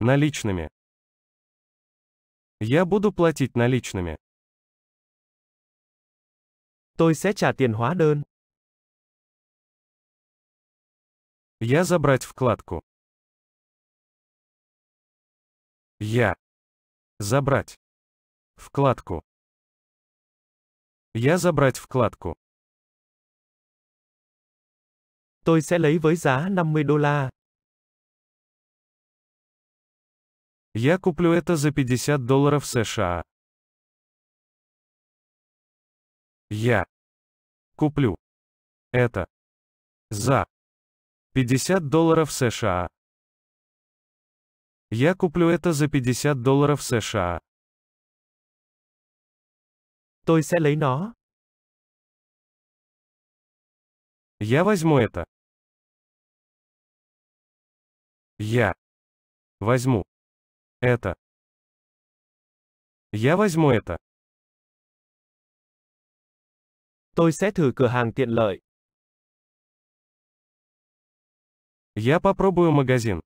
наличными. Я буду платить наличными. Tôi sẽ trả tiền hóa đơn. Я забрать вкладку. Я. Забрать. Вкладку. Я забрать вкладку. Tôi sẽ lấy với giá 50 đô la. Я куплю это за 50 долларов США. Я куплю это за 50 долларов США. Я куплю это за 50 долларов США. Tôi sẽ lấy nó. Я возьму это. Я возьму это. Я возьму это. Tôi sẽ thử cửa hàng tiện lợi. Я попробую магазин.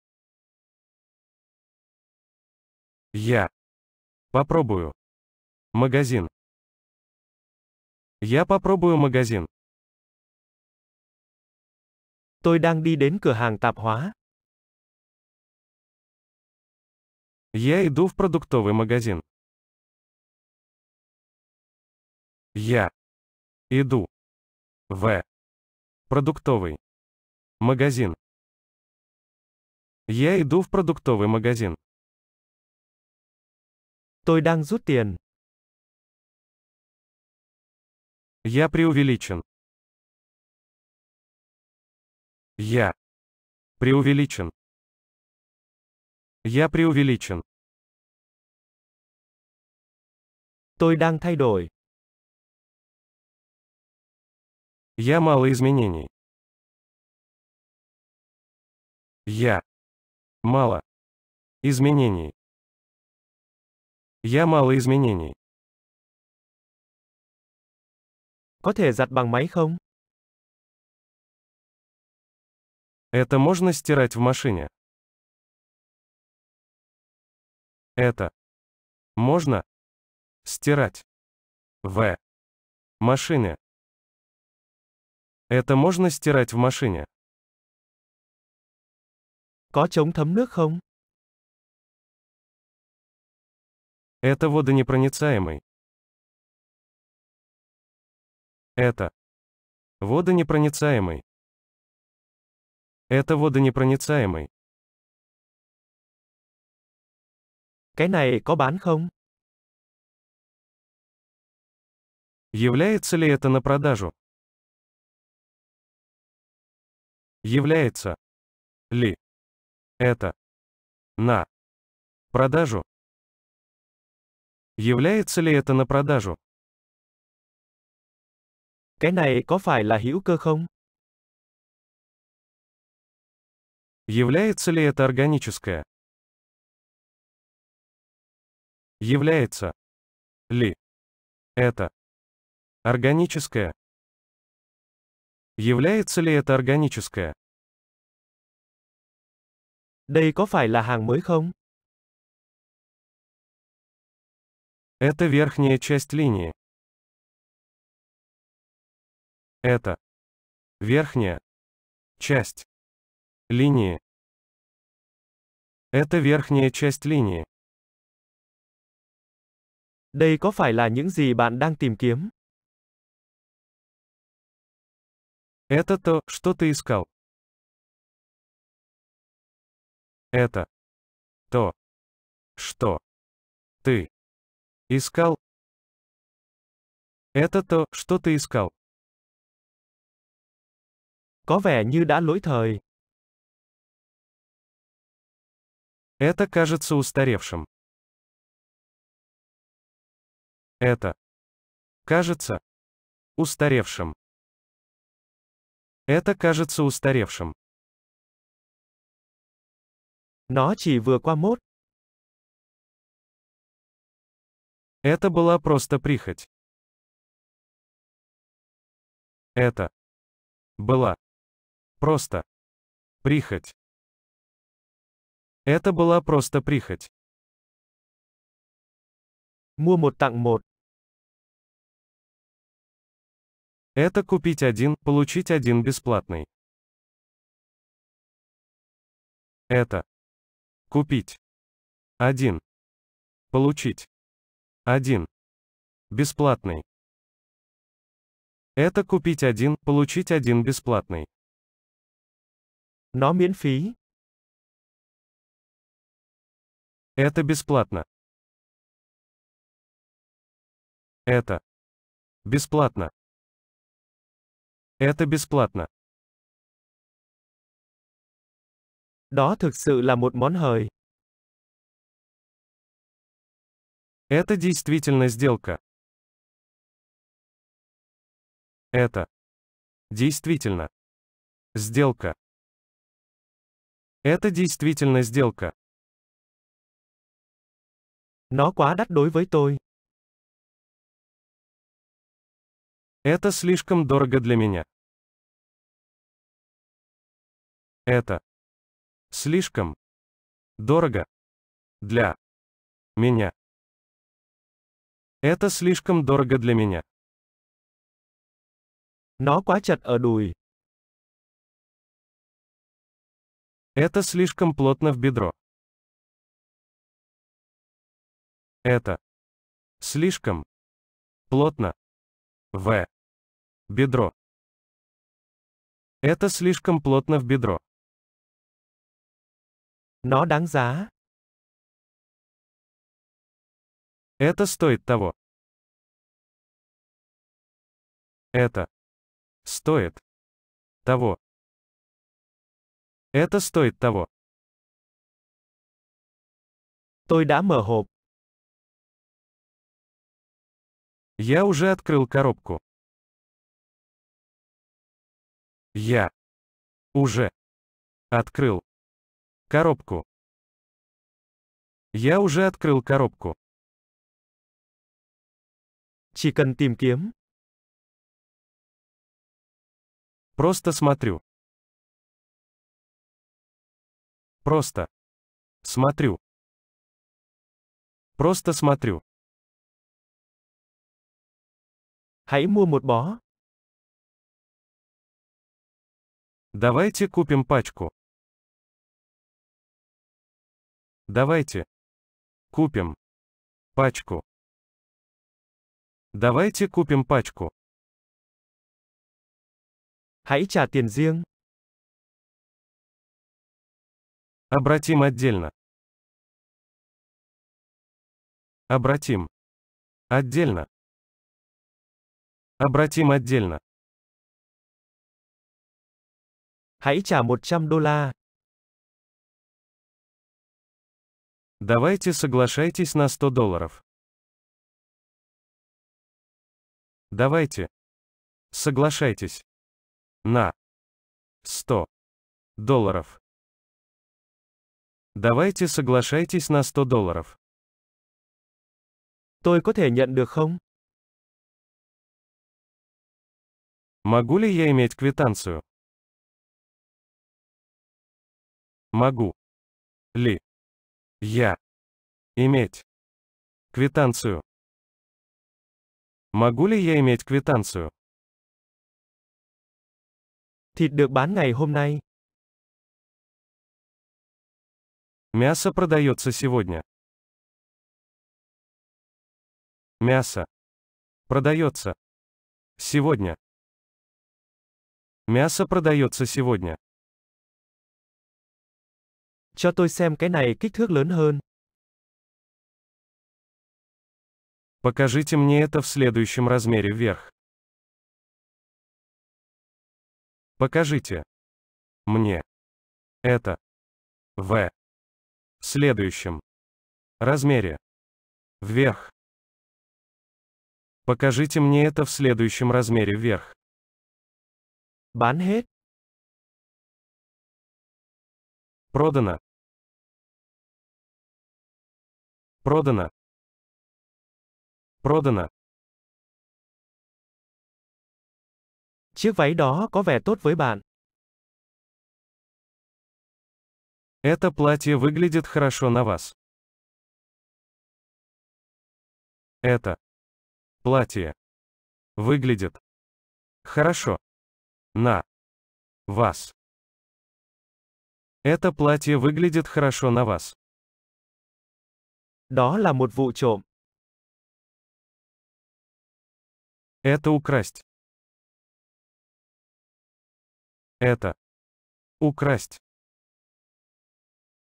Я попробую магазин. Я попробую магазин. Tôi đang đi đến cửa hàng tạp hóa. Я иду в продуктовый магазин. Я Иду. В. Продуктовый. Магазин. Я иду в продуктовый магазин. Tôi đang rút tiền. Я преувеличен. Я преувеличен. Я преувеличен. Tôi đang thay đổi. Я мало изменений. Я. Мало. Изменений. Я мало изменений. Có thể giặt bằng máy không? Это можно стирать в машине. Это можно стирать в машине. Это можно стирать в машине? Có chống thấm nước không? Это водонепроницаемый. Это. Водонепроницаемый. Это водонепроницаемый. Cái này có bán không? Является ли это на продажу? Является ли это на продажу? Является ли это на продажу? Cái này có phải là hữu cơ không? Является ли это органическое? Является ли это органическое? Является ли это органическое? Đây có phải là hàng mới không? Это верхняя часть линии. Это верхняя часть линии. Это верхняя часть линии. Đây có phải là những gì bạn đang tìm kiếm? Это то, что ты искал. Это то, что ты искал. Это то, что ты искал. Có vẻ như đã lỗi thời. Это кажется устаревшим. Это кажется устаревшим. Это кажется устаревшим. Nó chỉ vừa qua mốt. Это была просто прихоть. Это была просто прихоть. Это была просто прихоть. Mua một tặng một. Это купить один, получить один бесплатный. Это купить один, получить один бесплатный. Это купить один, получить один бесплатный. Nó miễn phí. Это бесплатно. Это бесплатно. Это бесплатно. Đó thực sự là một món hời. Это действительно сделка. Это. Действительно. Сделка. Это действительно сделка. Nó quá đắt đối với tôi. Это слишком дорого для меня. Это слишком дорого для меня. Это слишком дорого для меня. Nó quá chặt ở đùi. Это слишком плотно в бедро. Это слишком плотно в. Бедро. Это слишком плотно в бедро. Но đáng giá. Это стоит того. Это стоит того. Это стоит того. Tôi đã mở hộp. Я уже открыл коробку. Я уже открыл коробку. Я уже открыл коробку. Chỉ cần tìm kiếm. Просто смотрю. Просто смотрю. Просто смотрю. Hãy mua một bó. Давайте купим пачку. Давайте купим пачку. Давайте купим пачку. Hãy trả tiền riêng. Обратим отдельно. Обратим. Отдельно. Обратим отдельно. Hãy trả 100 đô la. Давайте соглашайтесь на 100 долларов. Давайте. Соглашайтесь. На. 100. Долларов. Давайте соглашайтесь на 100 долларов. Tôi có thể nhận được không? Могу ли я иметь квитанцию? Могу. Ли. Я. Иметь. Квитанцию. Могу ли я иметь квитанцию? Thịt được bán ngày hôm nay. Мясо продается сегодня. Мясо. Продается. Сегодня. Мясо продается сегодня. Cho tôi xem cái này kích thước lớn hơn. Покажите мне это в следующем размере вверх. Покажите мне это в следующем размере вверх. Покажите мне это в следующем размере вверх. Bán hết. Продано. Продано. Продано. Chiếc váy đó có vẻ tốt với bạn. Это платье выглядит хорошо на вас. Это платье выглядит хорошо на вас. Это платье выглядит хорошо на вас. Đó là một vụ trộm. Это украсть. Это украсть.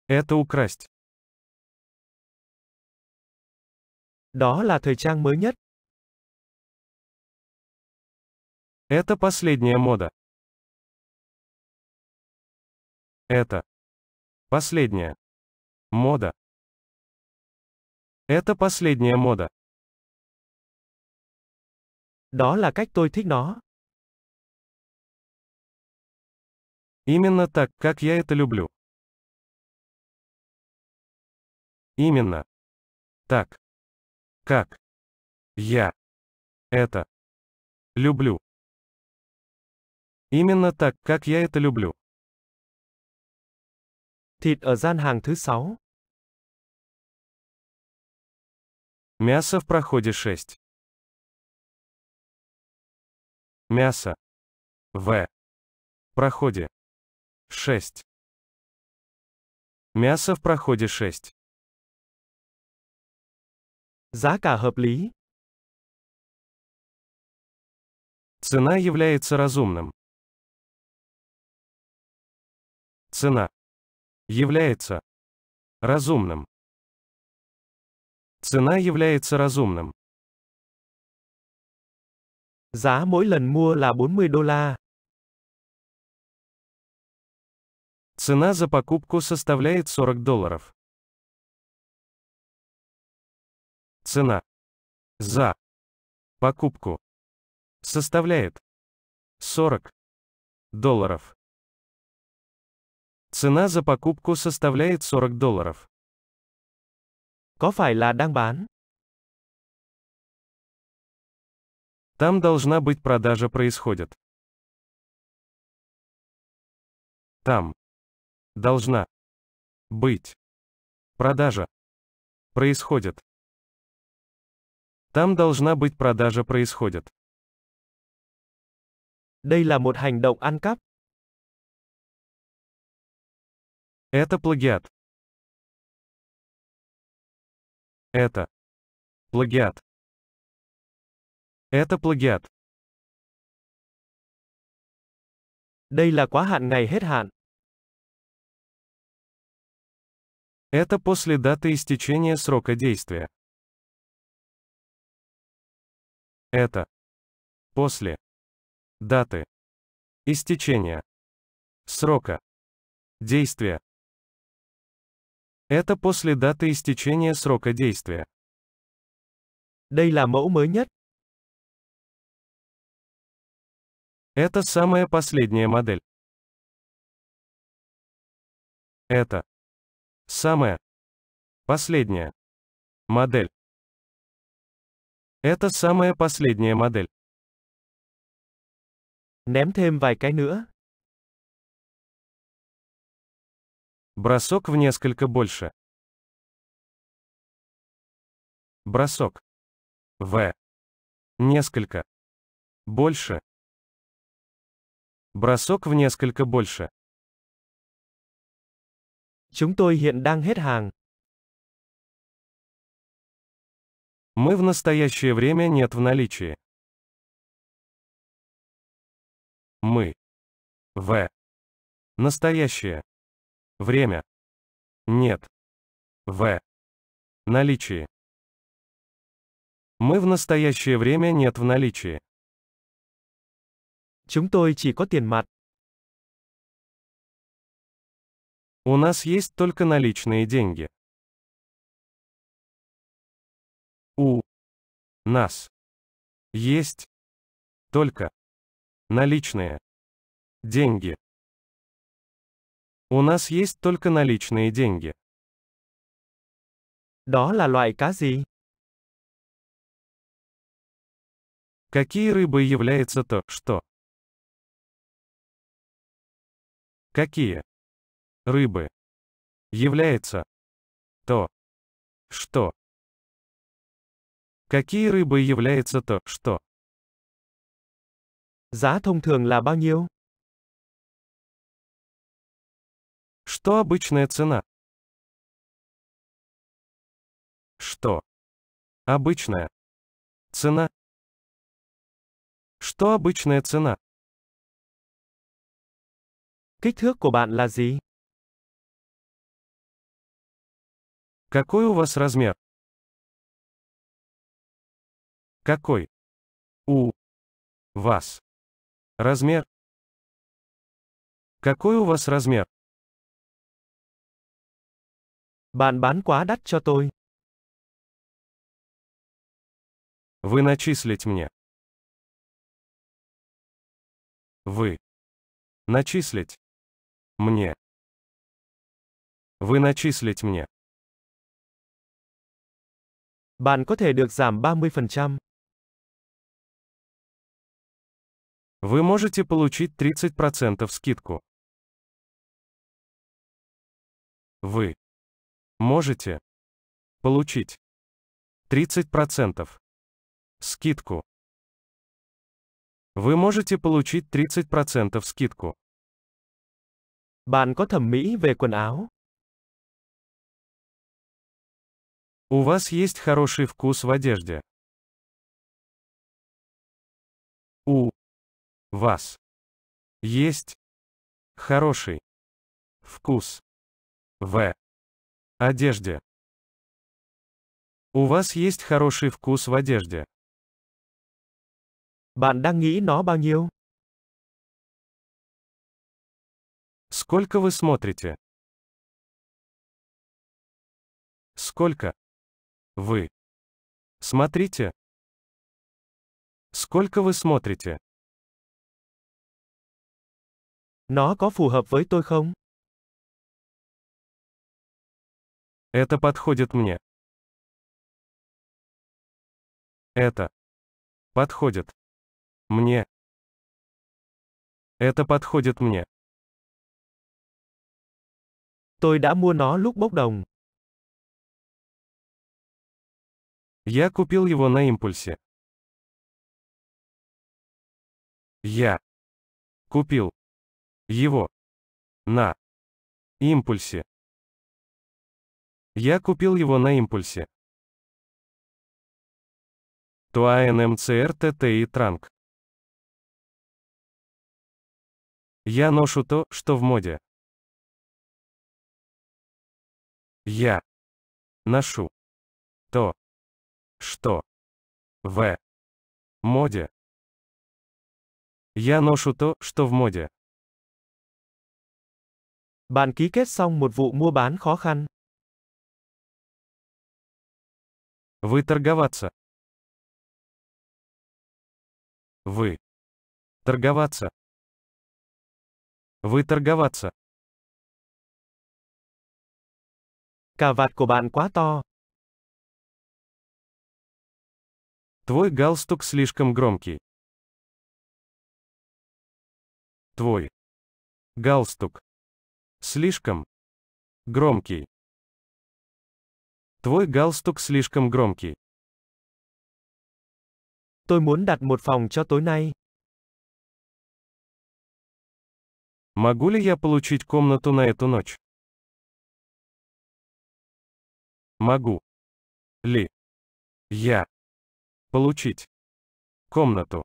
Это украсть. Đó là thời trang mới nhất. Это последняя мода. Это последняя мода. Это последняя мода. Đó là cách tôi thích nó. Именно так, как я это люблю. Именно. Так. Как. Я. Это. Люблю. Именно так, как я это люблю. Thịt ở gian hàng thứ 6. Мясо в проходе 6. Мясо. В. Проходе. 6. Мясо в проходе 6. Giá cả hợp lý. Цена является разумным. Цена является разумным. Цена является разумным. Giá mỗi lần mua là 40 đô la. Цена за покупку составляет 40 долларов. Цена за покупку составляет 40 долларов. Цена за покупку составляет 40 долларов. Có phải là đang bán? Там должна быть продажа происходит. Там. Должна. Быть. Продажа. Происходит. Там должна быть продажа происходит. Đây là một hành động ăn cắp. Это плагиат. Это плагиат. Это плагиат. Đây là quá hạn này hết hạn. Это после даты истечения срока действия. Это после даты истечения срока действия это после даты истечения срока действия. Đây là mẫu mới nhất. Это самая последняя модель. Это самая последняя модель. Это самая последняя модель. Ném thêm vài cái nữa. Бросок в несколько больше. Бросок. В. Несколько. Больше. Бросок в несколько больше. Chúng tôi hiện đang hết hàng. Мы в настоящее время нет в наличии. Мы. В. Настоящее. Время. Нет. В. Наличие. Мы в настоящее время нет в наличии. Chúng tôi chỉ có tiền mặt. У нас есть только наличные деньги. У нас есть только наличные деньги. У нас есть только наличные деньги. Đó là loại cá gì? Какие рыбы является то, что? Какие рыбы является то, что? Какие рыбы является то, что? Giá thông thường là bao nhiêu? Что обычная цена? Что? Обычная. Цена. Что обычная цена? Kích thước của bạn là gì? Какой у вас размер? Какой? У вас. Размер. Какой у вас размер? Bạn bán quá đắt cho tôi. Вы начислить мне. Вы. Начислить. Мне. Вы начислить мне. Bạn có thể được giảm 30%. Вы можете получить 30% скидку. Вы можете получить 30% скидку. Вы можете получить 30% скидку. Bạn có thẩm mỹ về quần áo? У вас есть хороший вкус в одежде. У вас есть хороший вкус в Одежде. У вас есть хороший вкус в одежде. Bạn đang nghĩ nó bao nhiêu? Сколько вы смотрите? Сколько? Вы. Смотрите. Сколько вы смотрите? Nó có phù hợp với tôi không? Это подходит мне. Это подходит мне. Это подходит мне. Tôi đã mua nó lúc bốc đồng. Я купил его на импульсе. Я купил его на импульсе. Я купил его на импульсе. ТУАНМЦР и Транк. Я ношу то, что в моде. Я ношу то, что в моде. Я ношу то, что в моде. Bạn ký kết xong một vụ mua bán khó khăn. Вы торговаться. Вы. Торговаться. Вы торговаться. Cà vạt của bạn quá to. Твой галстук слишком громкий. Твой галстук слишком громкий. Твой галстук слишком громкий. Tôi muốn đặt một phòng cho tối nay. Могу ли я получить комнату на эту ночь? Могу. Ли. Я. Получить. Комнату.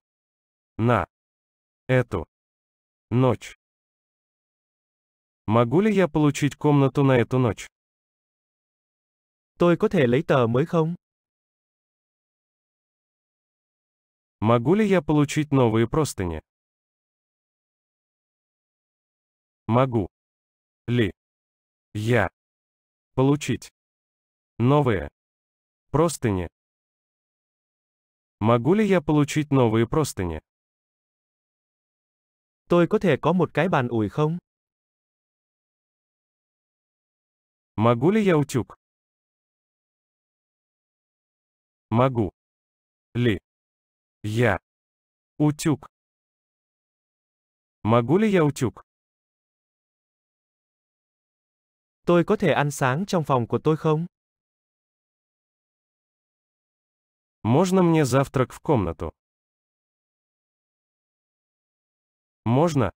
На. Эту. Ночь. Могу ли я получить комнату на эту ночь? Tôi có thể lấy tờ mới không? Могу ли я получить новые простыни? Могу. Ли. Я. Получить. Новые. Простыни. Могу ли я получить новые простыни? Tôi có thể có một cái bàn ủi không? Могу ли я утюг? Могу. Ли. Я. Утюг. Могу ли я утюг? Tôi có thể ăn sáng trong phòng của tôi không? Можно мне завтрак в комнату? Можно?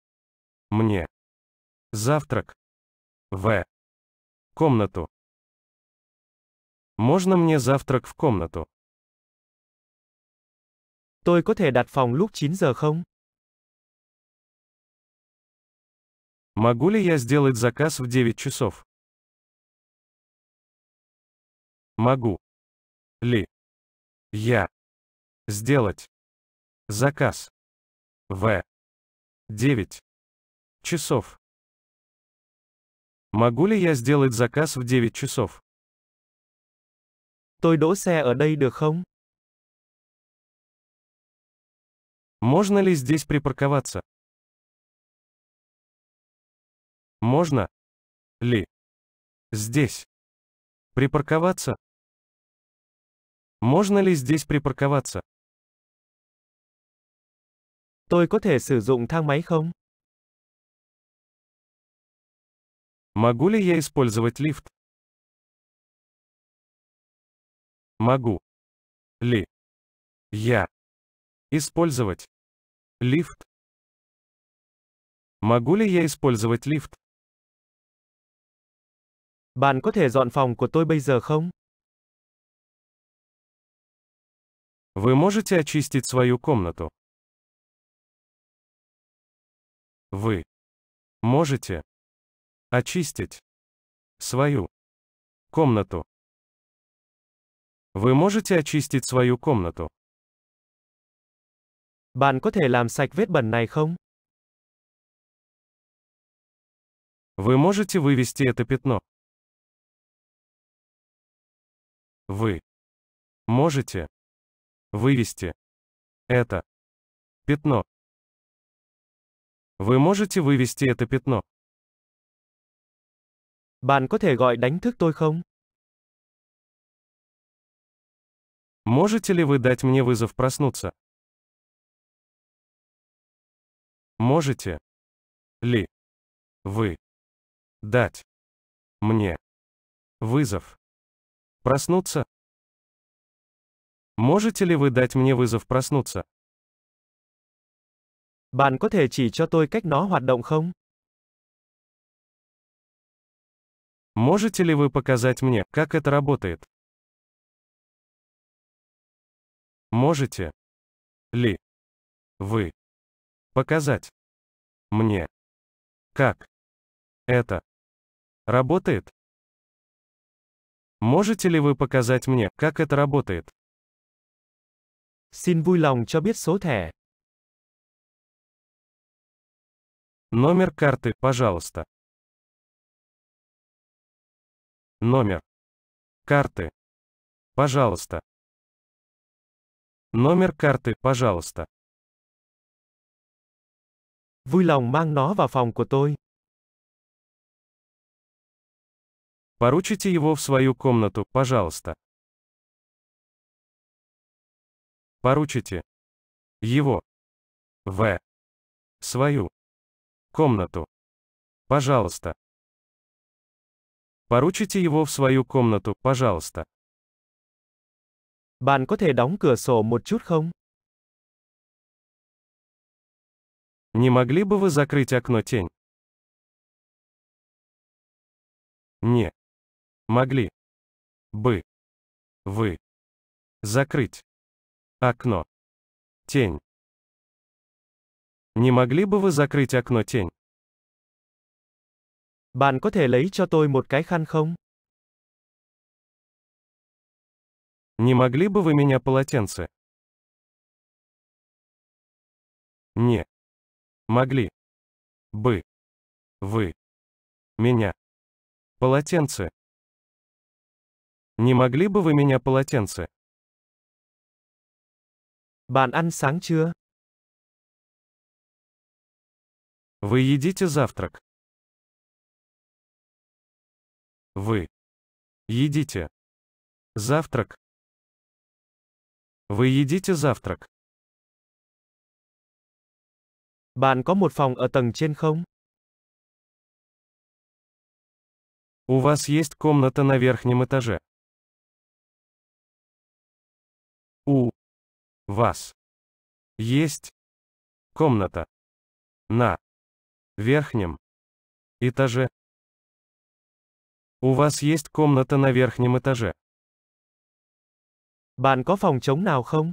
Мне. Завтрак. В. Комнату. Можно мне завтрак в комнату? Tôi có thể đặt phòng lúc 9 giờ không? Могу ли я сделать заказ в 9 часов? Могу. Ли. Я. Сделать. Заказ. В. 9 часов. Могу ли я сделать заказ в 9 часов? Tôi đỗ xe ở đây được không? Можно ли здесь припарковаться? Можно ли здесь припарковаться? Можно ли здесь припарковаться? Tôi có thể sử dụng thang máy không? Могу ли я использовать лифт? Могу ли я Использовать. Лифт. Могу ли я использовать лифт? Bạn có thể dọn phòng của tôi bây giờ không? Вы можете очистить свою комнату? Вы можете очистить свою комнату. Вы можете очистить свою комнату? Bạn có thể làm sạch vết bẩn này không? Вы можете вывести это пятно? Вы можете вывести это пятно. Вы можете вывести это пятно? Bạn có thể gọi đánh thức tôi không? Можете ли вы дать мне вызов проснуться? Можете ли вы дать мне вызов? Проснуться? Можете ли вы дать мне вызов проснуться? Bạn có thể chỉ cho tôi cách nó hoạt động không? Можете ли вы показать мне, как это работает? Можете ли вы Показать. Мне. Как. Это. Работает? Можете ли вы показать мне, как это работает? Xin vui lòng cho biết số thẻ. Номер карты, пожалуйста. Номер карты. Пожалуйста. Номер карты, пожалуйста. Vui lòng mang nó vào phòng của tôi. Поручите его в свою комнату, пожалуйста. Поручите его в свою комнату, пожалуйста. Поручите его в свою комнату, пожалуйста. Bạn có thể đóng cửa sổ một chút không? Не могли бы вы закрыть окно тень? Не. Могли. Бы. Вы. Закрыть. Окно. Тень. Не могли бы вы закрыть окно тень? Bạn có thể lấy cho tôi một cái khăn không? Не могли бы вы меня полотенце? Не. Могли. Бы. Вы. Меня. Полотенце. Не могли бы вы меня полотенце? Bạn ăn sáng chưa? Вы едите завтрак? Вы. Едите. Завтрак. Вы едите завтрак? Bạn có một phòng ở tầng trên không? У вас есть комната на верхнем этаже? У вас есть комната на верхнем этаже? У вас есть комната на верхнем этаже? Bạn có phòng trống nào không?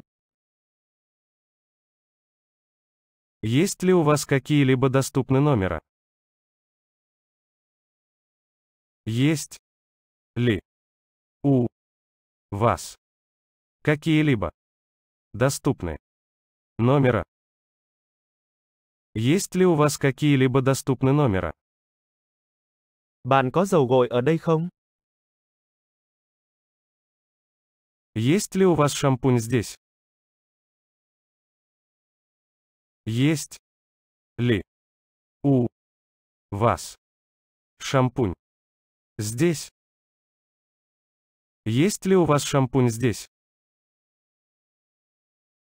Есть ли у вас какие-либо доступны номера? Есть ли у вас какие-либо доступны номера? Есть ли у вас какие-либо доступны номера? Bạn có dầu gội ở đây không? Есть ли у вас шампунь здесь? Есть ли у вас шампунь здесь? Есть ли у вас шампунь здесь?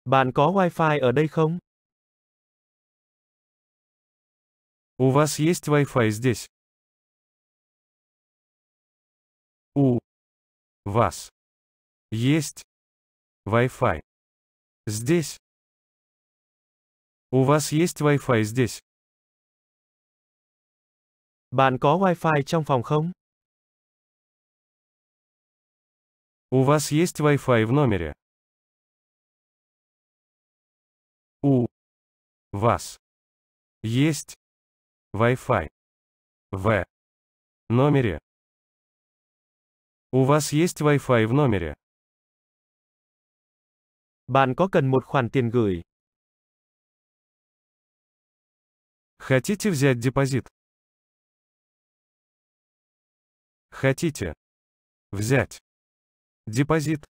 Bạn có Wi-Fi ở đây không? У вас есть Wi-Fi здесь? У вас есть Wi-Fi здесь? У вас есть Wi-Fi здесь? Bạn có Wi-Fi trong phòng không? У вас есть Wi-Fi в номере? У вас есть Wi-Fi в номере? У вас есть Wi-Fi в номере? Bạn có cần một khoản tiền gửi Хотите взять депозит? Хотите взять депозит?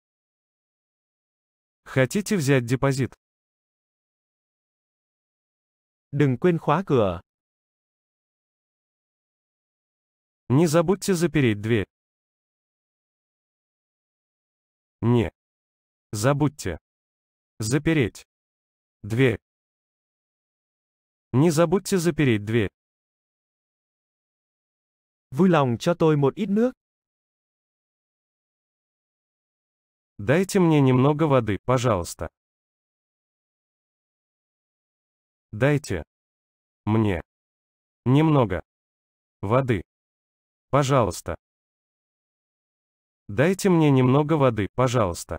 Хотите взять депозит? Đừng quên khóa cửa. Не забудьте запереть дверь. Не. Забудьте. Запереть. Дверь. Не забудьте запереть дверь. Vui lòng cho tôi một ít nước. Дайте мне немного воды, пожалуйста. Дайте мне немного воды. Пожалуйста. Дайте мне немного воды, пожалуйста.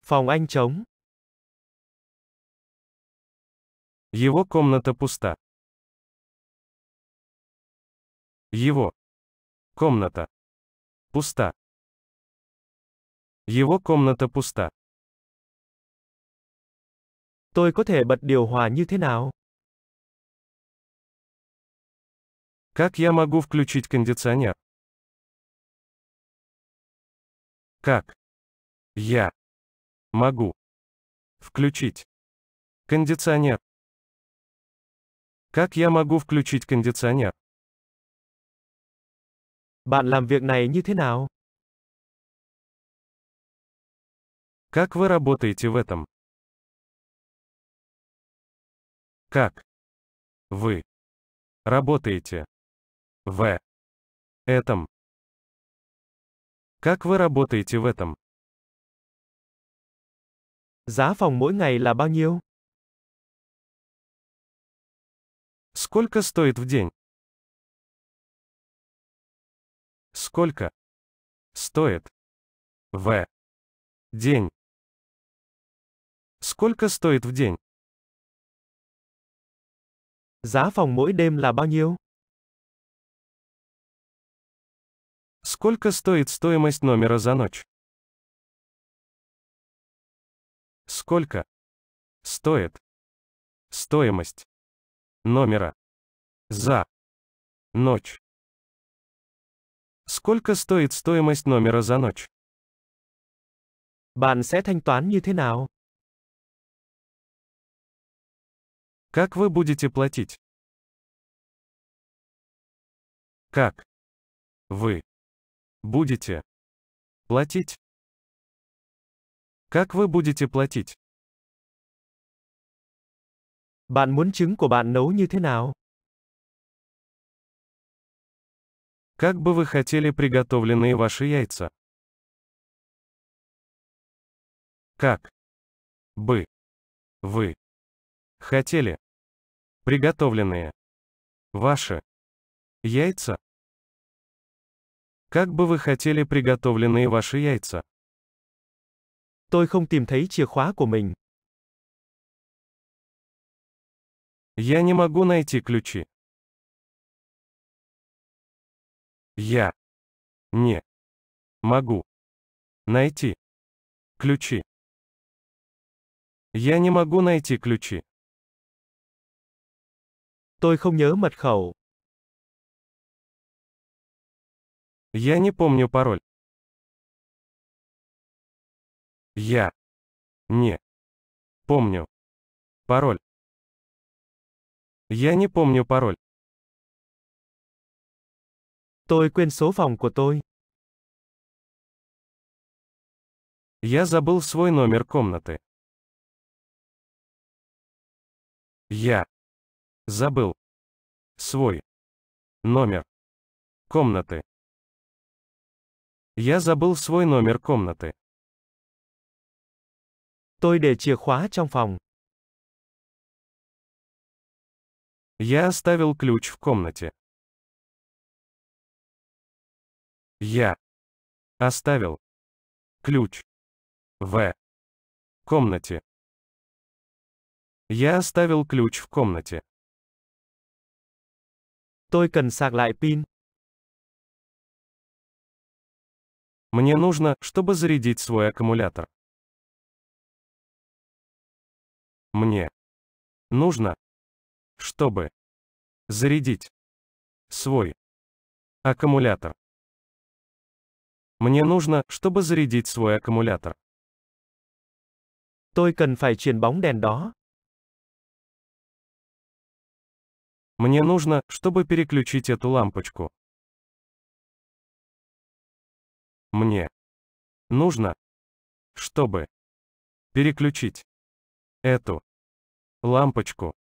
Phòng anh trống. Его комната пуста. Его комната пуста. Его комната пуста. Tôi có thể bật điều hòa như thế nào? Как я могу включить кондиционер? Как я могу включить кондиционер? Как я могу включить кондиционер? Bạn làm việc này như thế nào? Как вы работаете в этом? Как вы работаете в этом? Как вы работаете в этом? Giá phòng mỗi ngày là bao nhiêu? Сколько стоит в день? Сколько стоит в день? Сколько стоит в день? Giá phòng mỗi đêm là bao nhiêu? Сколько стоит стоимость номера за ночь? Сколько стоит стоимость номера. За. Ночь. Сколько стоит стоимость номера за ночь? Bạn sẽ thanh toán như thế nào? Как вы будете платить? Как вы будете платить? Как вы будете платить? Bạn muốn trứng của bạn nấu như thế nào? Как бы вы хотели приготовленные ваши яйца? Как бы вы хотели приготовленные ваши яйца? Как бы вы хотели приготовленные ваши яйца? Tôi không tìm thấy chìa khóa của mình. Я не могу найти ключи. Я не могу найти ключи. Я не могу найти ключи. Tôi không nhớ mật khẩu. Я не помню пароль. Я не помню пароль. Я не помню пароль. Tôi quên số phòng của tôi. Я забыл свой номер комнаты. Я забыл свой номер комнаты. Я забыл свой номер комнаты. Tôi để chìa khóa trong phòng. Я оставил ключ в комнате. Я оставил ключ в комнате. Я оставил ключ в комнате. Tôi cần sạc lại pin. Мне нужно, чтобы зарядить свой аккумулятор. Мне нужно, чтобы зарядить свой аккумулятор. Мне нужно, чтобы зарядить свой аккумулятор. Tôi cần phải chuyển bóng đèn đó. Мне нужно, чтобы переключить эту лампочку. Мне нужно, чтобы переключить эту лампочку.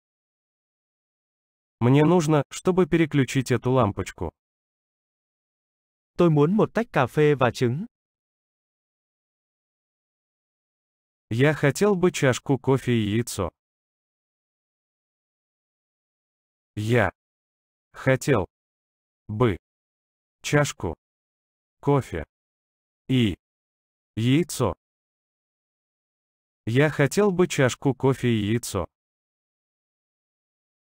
Мне нужно, чтобы переключить эту лампочку. Tôi muốn một tách cà phê và trứng. Я хотел бы чашку кофе и яйцо. Я хотел бы чашку кофе и яйцо. Я хотел бы чашку кофе и яйцо.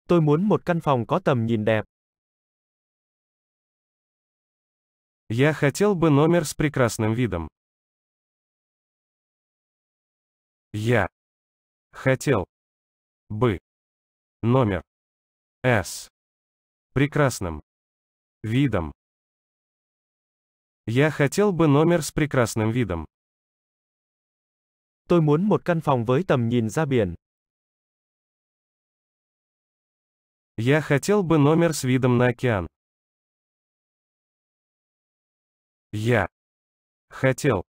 Tôi muốn một căn phòng có tầm nhìn đẹp. Я хотел бы номер с прекрасным видом. Я хотел бы номер с прекрасным видом. Я хотел бы номер с прекрасным видом. Tôi muốn một căn phòng với tầm nhìn ra biển. Я хотел бы номер с видом на океан. Я хотел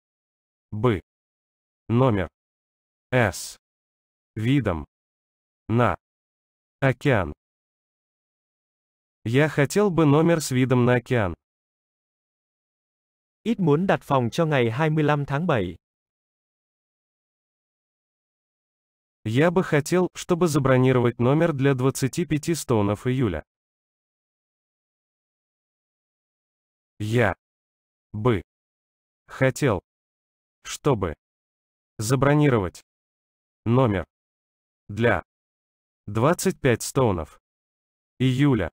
бы номер с видом на океан. Я хотел бы номер с видом на океан. Ít muốn đặt phòng cho ngày 25 tháng 7. Я бы хотел, чтобы забронировать номер для 25 стоунов июля. Я бы хотел, чтобы забронировать номер для 25 стоунов июля.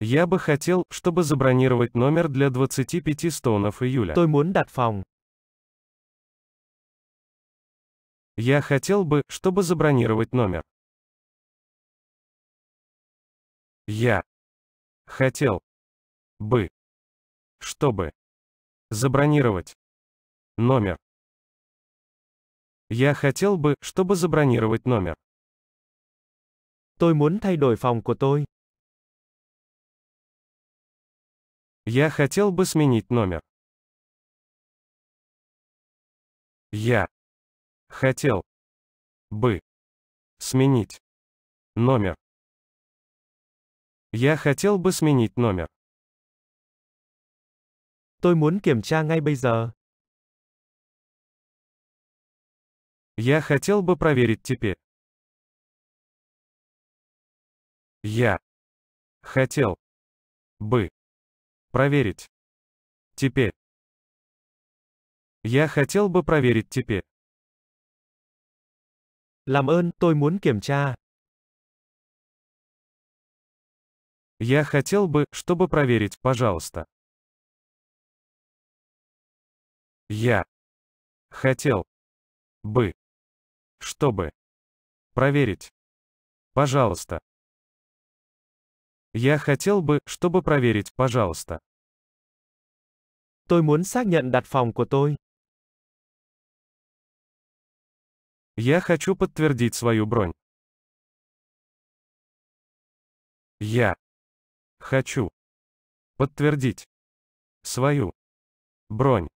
Я бы хотел, чтобы забронировать номер для 25 стоунов июля. Tôi muốn đặt phòng Я хотел бы, чтобы забронировать номер. Я хотел бы, чтобы забронировать номер. Я хотел бы, чтобы забронировать номер. Tôi muốn thay đổi phòng của tôi. Я хотел бы сменить номер. Я Хотел бы сменить номер. Я хотел бы сменить номер. Tôi muốn kiểm tra ngay bây giờ. Я хотел бы проверить теперь. Я хотел бы проверить теперь. Я хотел бы проверить теперь. Làm ơn, tôi muốn kiểm tra. Я хотел бы, чтобы проверить, пожалуйста. Я хотел бы, чтобы проверить, пожалуйста. Я хотел бы, чтобы проверить, пожалуйста. Tôi muốn xác nhận đặt phòng của tôi. Я хочу подтвердить свою бронь. Я хочу подтвердить свою бронь.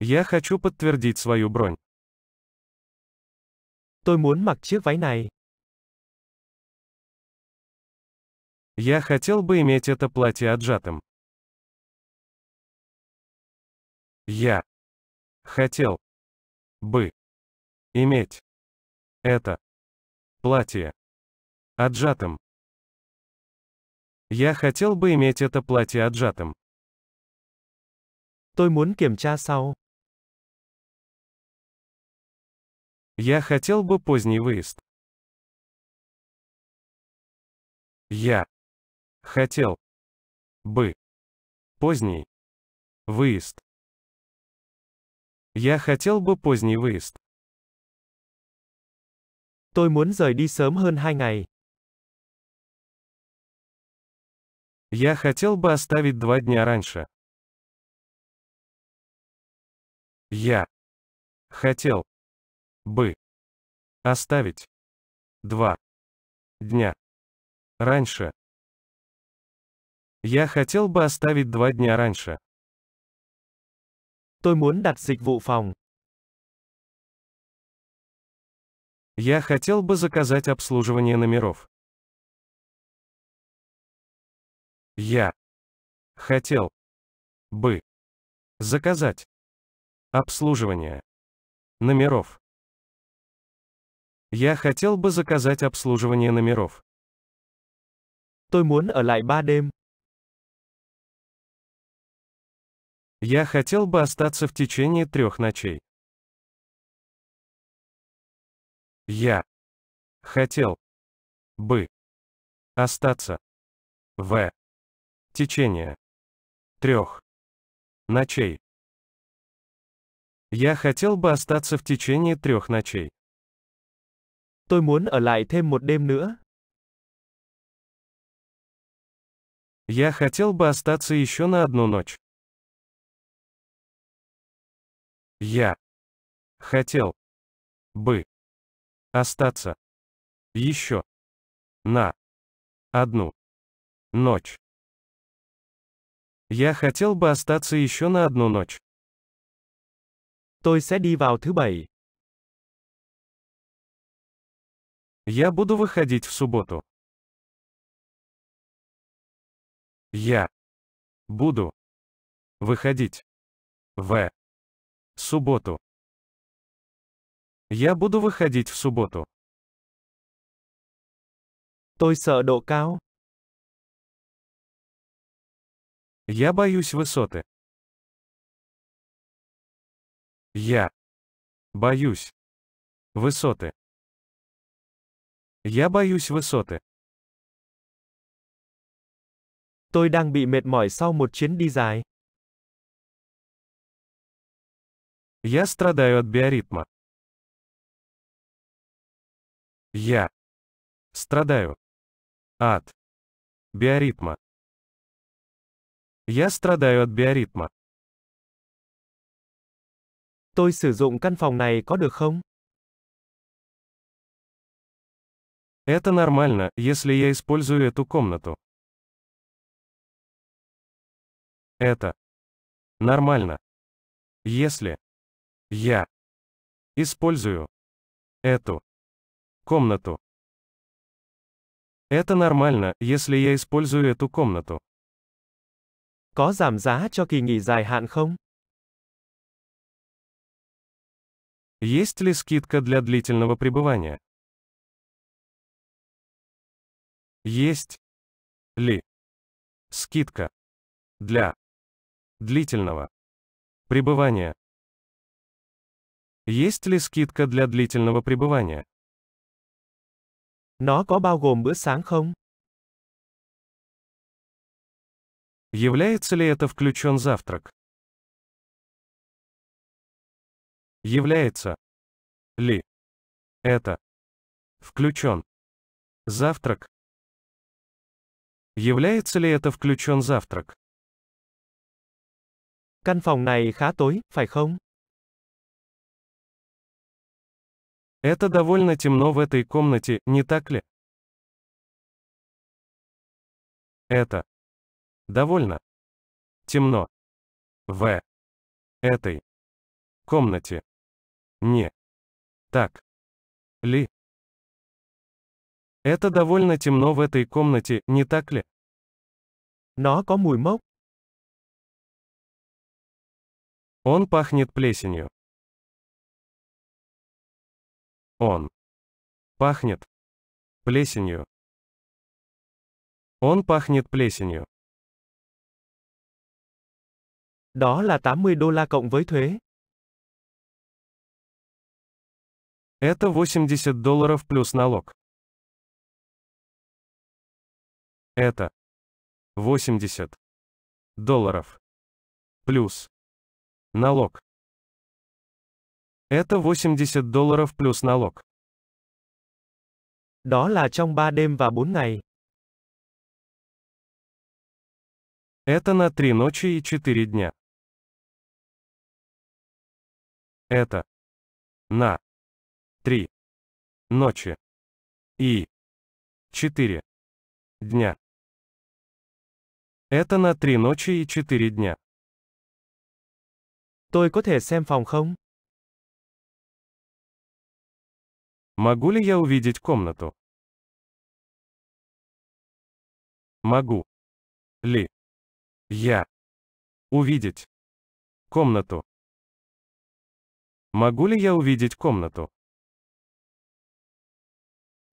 Я хочу подтвердить свою бронь. Tôi muốn mặc chiếc váy này. Я хотел бы иметь это платье отжатым. Я хотел бы Иметь. Это. Платье. Отжатым. Я хотел бы иметь это платье отжатым. Tôi muốn kiểm tra sau. Я хотел бы поздний выезд. Я хотел бы поздний выезд. Я хотел бы поздний выезд. Tôi muốn rời đi sớm hơn 2 ngày. Я хотел бы оставить два дня раньше. Я хотел бы оставить два дня раньше. Я хотел бы оставить два дня раньше. Tôi muốn đặt dịch vụ phòng. Я хотел бы заказать обслуживание номеров. Я хотел бы заказать обслуживание номеров. Я хотел бы заказать обслуживание номеров. Tôi muốn ở lại ba đêm. Я хотел бы остаться в течение трех ночей. Я хотел бы остаться в течение трех ночей. Я хотел бы остаться в течение трех ночей. Tôi muốn ở lại thêm một đêm nữa. Я хотел бы остаться еще на одну ночь. Я хотел бы Остаться. Еще. На. Одну. Ночь. Я хотел бы остаться еще на одну ночь. Tôi sẽ đi vào thứ bảy. Я буду выходить в субботу. Я буду выходить в субботу. Я буду выходить в субботу. Tôi sợ độ cao. Я боюсь высоты. Я боюсь высоты. Я боюсь высоты. Tôi đang bị mệt mỏi sau một chuyến đi dài. Я страдаю от биоритма. Я. Страдаю. От. Биоритма. Я страдаю от биоритма. Tôi sử dụng căn phòng này có được không? Это нормально, если я использую эту комнату. Это нормально. Если я использую эту комнату. Это нормально, если я использую эту комнату. Có giảm giá cho kỳ nghỉ dài hạn không? Есть ли скидка для длительного пребывания? Есть ли скидка для длительного пребывания? Есть ли скидка для длительного пребывания? Nó có bao gồm bữa sáng không? Является ли это включен завтрак? Является ли это включен завтрак? Является ли это включен завтрак? Căn phòng này khá tối, phải không? Это довольно темно в этой комнате, не так ли? Это довольно темно в этой комнате. Не так ли? Это довольно темно в этой комнате, не так ли? Nó có mùi mốc. Он пахнет плесенью. Он. Пахнет. Плесенью. Он пахнет плесенью. Đó là 80 đô la cộng với thuế. Это 80 долларов плюс налог. Это 80 долларов плюс налог. Это 80 долларов плюс налог. Đó là trong 3 đêm và 4 ngày. Это на 3 ночи и 4 дня. Это на 3 ночи и 4 дня. Это на 3 ночи и 4 дня. Tôi có thể xem phòng không? Могу ли я увидеть комнату? Могу ли я увидеть комнату? Могу ли я увидеть комнату?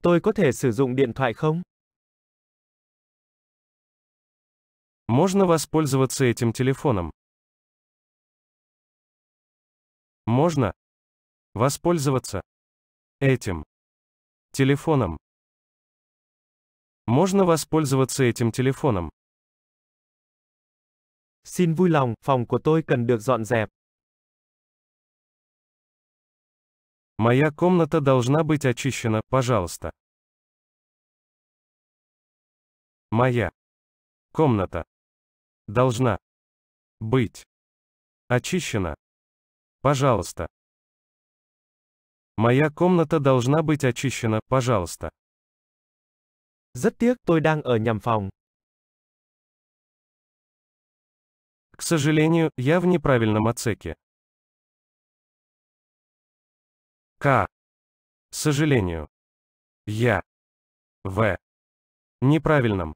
Tôi có thể sử dụng điện thoại không? Можно воспользоваться этим телефоном? Можно воспользоваться Этим. Телефоном. Можно воспользоваться этим телефоном. Xin vui lòng, phòng của tôi cần được dọn dẹp. Моя комната должна быть очищена, пожалуйста. Моя комната должна быть очищена. Пожалуйста. Моя комната должна быть очищена, пожалуйста. Rất tiếc tôi đang ở nhầm phòng. К сожалению, я в неправильном отсеке. К. К сожалению. Я. В. Неправильном.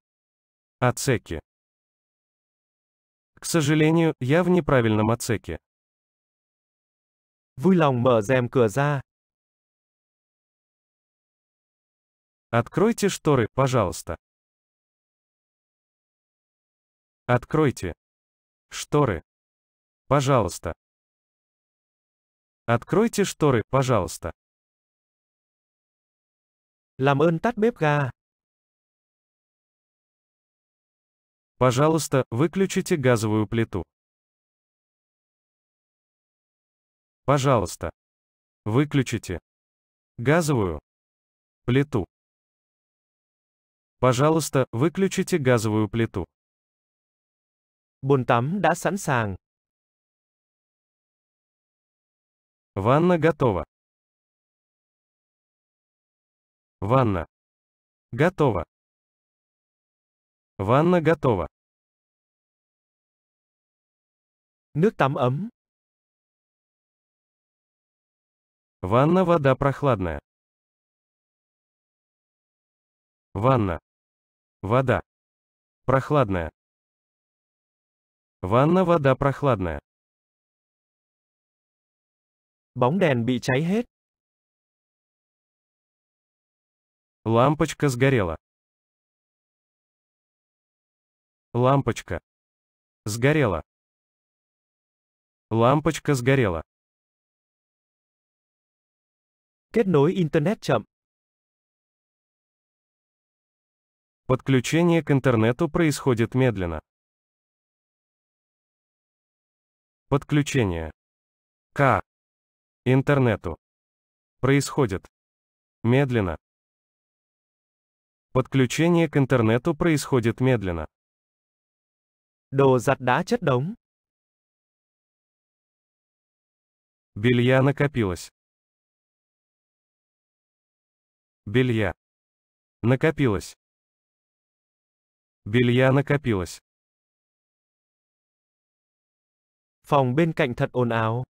Отсеке. К сожалению, я в неправильном отсеке. Vui lòng mở rèm cửa ra. Откройте шторы, пожалуйста. Откройте. Шторы. Пожалуйста. Откройте шторы, пожалуйста. Làm ơn tắt bếp ga. Пожалуйста, выключите газовую плиту. Пожалуйста, выключите газовую плиту. Пожалуйста, выключите газовую плиту. Bồn tắm đã sẵn sàng. Ванна готова. Ванна. Готова. Ванна готова. Nước tắm ấm. Ванна вода прохладная. Ванна. Вода. Прохладная. Ванна вода прохладная. Bóng đèn bị cháy hết. Лампочка сгорела. Лампочка. Сгорела. Лампочка сгорела. Kết nối интернет chậm. Подключение к интернету происходит медленно. Подключение. К. Интернету. Происходит. Медленно. Подключение к интернету происходит медленно. Đồ giặt đá chất đống. Белья накопилось. Белья. Накопилось. Белья накопилось. Phòng bên cạnh thật ồn ào.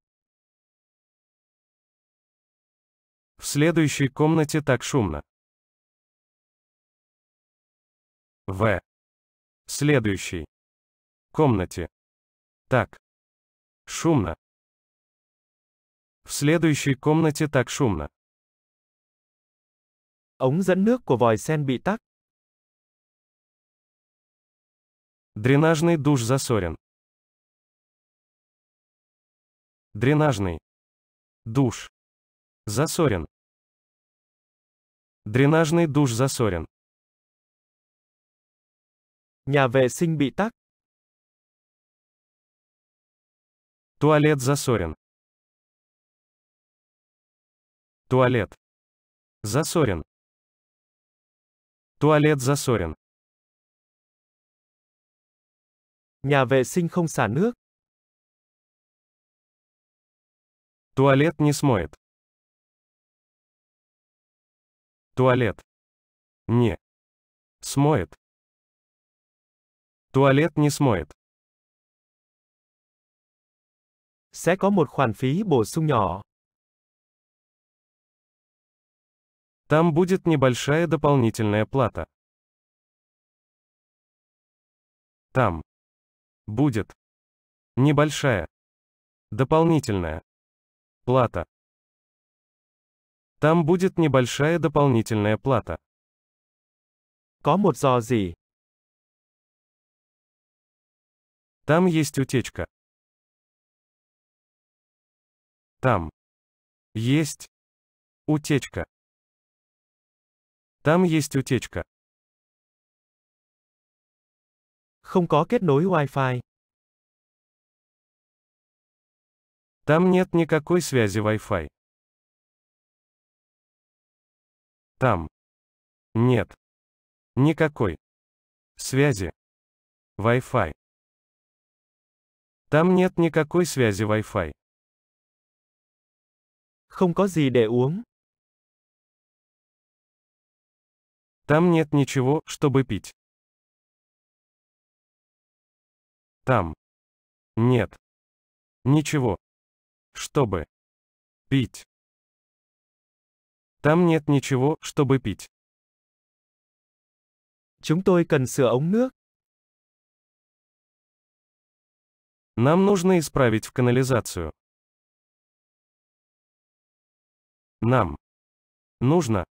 В следующей комнате так шумно. В. Следующей. Комнате. Так. Шумно. В следующей комнате так шумно. Ống dẫn nước của vòi sen bị tắc. Дренажный душ засорен. Дренажный. Душ. Засорен. Дренажный душ засорен. Nhà vệ sinh bị tắc. Туалет засорен. Туалет. Засорен. Туалет засорен. Nhà vệ sinh không xả nước. Туалет не смоет. Туалет. Не. Смоет. Туалет не смоет. Sẽ có một khoản phí bổ sung nhỏ. Там будет небольшая дополнительная плата. Там. Будет. Небольшая. Дополнительная. Плата. Там будет небольшая дополнительная плата. Có một giò gì? Там есть утечка. Там. Есть. Утечка. Там есть утечка. Không có kết нối Wi-Fi. Там нет никакой связи Wi-Fi. Там. Нет. Никакой. Связи. Wi-Fi. Там нет никакой связи Wi-Fi. Không có gì để uống. Там нет ничего, чтобы пить. Там. Нет. Ничего. Чтобы. Пить. Там нет ничего, чтобы пить. Chúng tôi cần sửa ống nước. Нам нужно исправить в канализацию. Нам нужно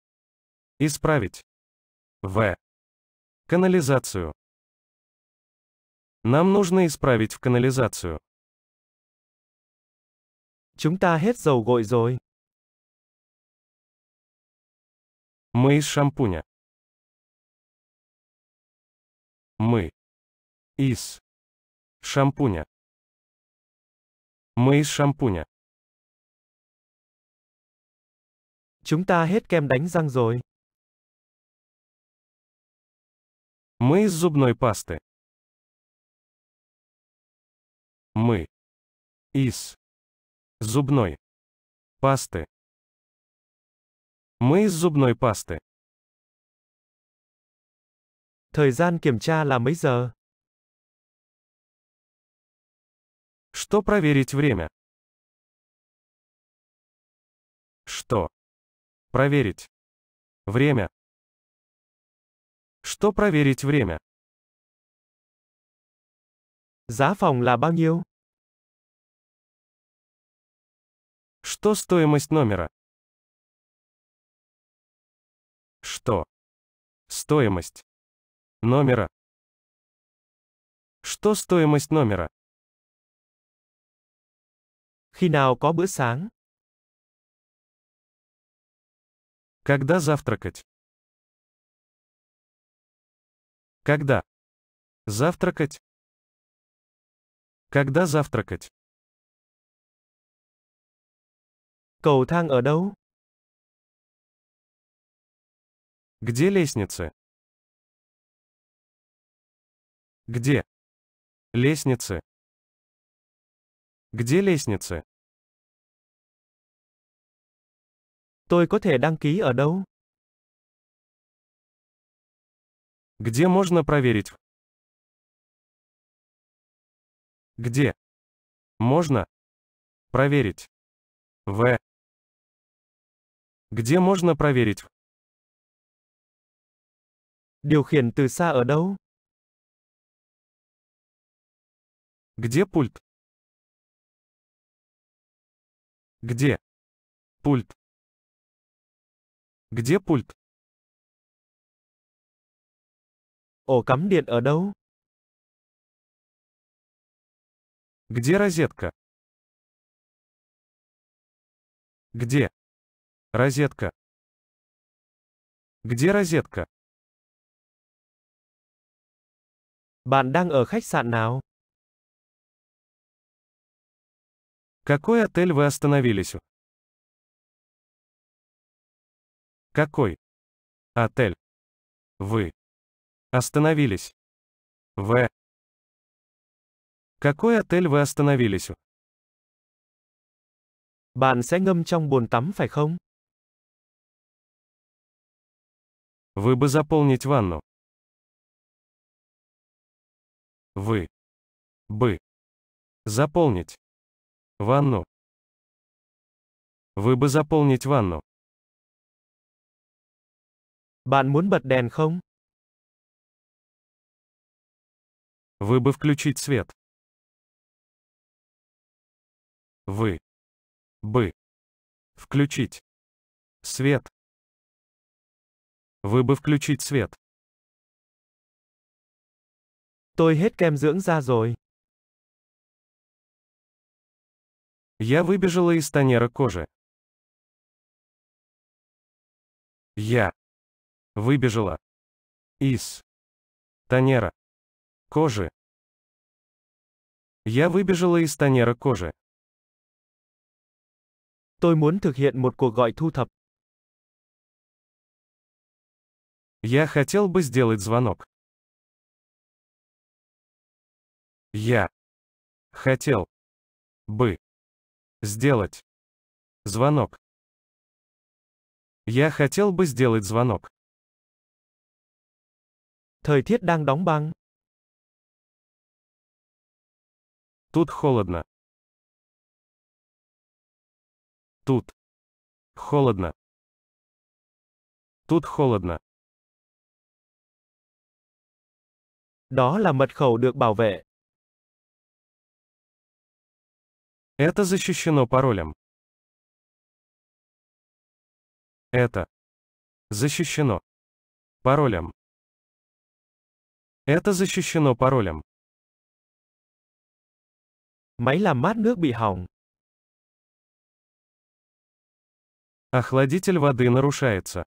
исправить в канализацию. Нам нужно исправить в канализацию. Chúng ta hết dầu gội rồi. Мы из шампуня. Мы. Из. Шампуня. Мы из шампуня. Chúng ta hết kem đánh răng rồi. Мы из зубной пасты. мы из зубной пасты. Мы из зубной пасты. Thời gian kiểm tra là mấy giờ? Что проверить время? Что? Проверить. Время. Что проверить время? Giá phòng là bao nhiêu? Что стоимость номера? Что? Стоимость номера. Что стоимость номера? Khi nào có bữa sáng? Когда завтракать? Когда? Завтракать? Когда завтракать? Cầu thang ở đâu? Где лестницы? Где? Лестницы. Где лестницы? Tôi có thể đăng ký ở đâu? Где можно проверить? Где? Можно проверить. В. Где можно проверить? Điều khiển từ xa ở đâu? Где пульт? Где? Пульт. Где пульт? Ổ cắm điện ở đâu? Где розетка? Где? Розетка. Где розетка? Bạn đang ở khách sạn nào? Какой отель вы остановились? Какой отель вы остановились? В. Какой отель вы остановились? Bạn sẽ ngâm trong bồn tắm phải không? Вы бы заполнить ванну. Вы. Бы. Заполнить. Ванну. Вы бы заполнить ванну. Bạn muốn bật đèn không? Вы бы включить свет. Вы. Бы. Включить. Свет. Вы бы включить свет. Tôi hết kem dưỡng da rồi. Я выбежала из тонера кожи. Я выбежала из тонера кожи. Я выбежала из тонера кожи. Tôi muốn thực hiện một cuộc gọi thu thập. Я хотел бы сделать звонок. Я хотел бы сделать звонок. Я хотел бы сделать звонок. Thời tiết đang đóng băng. Тут холодно. Тут холодно. Тут холодно. Đó là mật khẩu được bảo vệ. Это защищено паролем. Это защищено паролем. Это защищено паролем. Máy làm mát nước bị hỏng. Охладитель воды нарушается.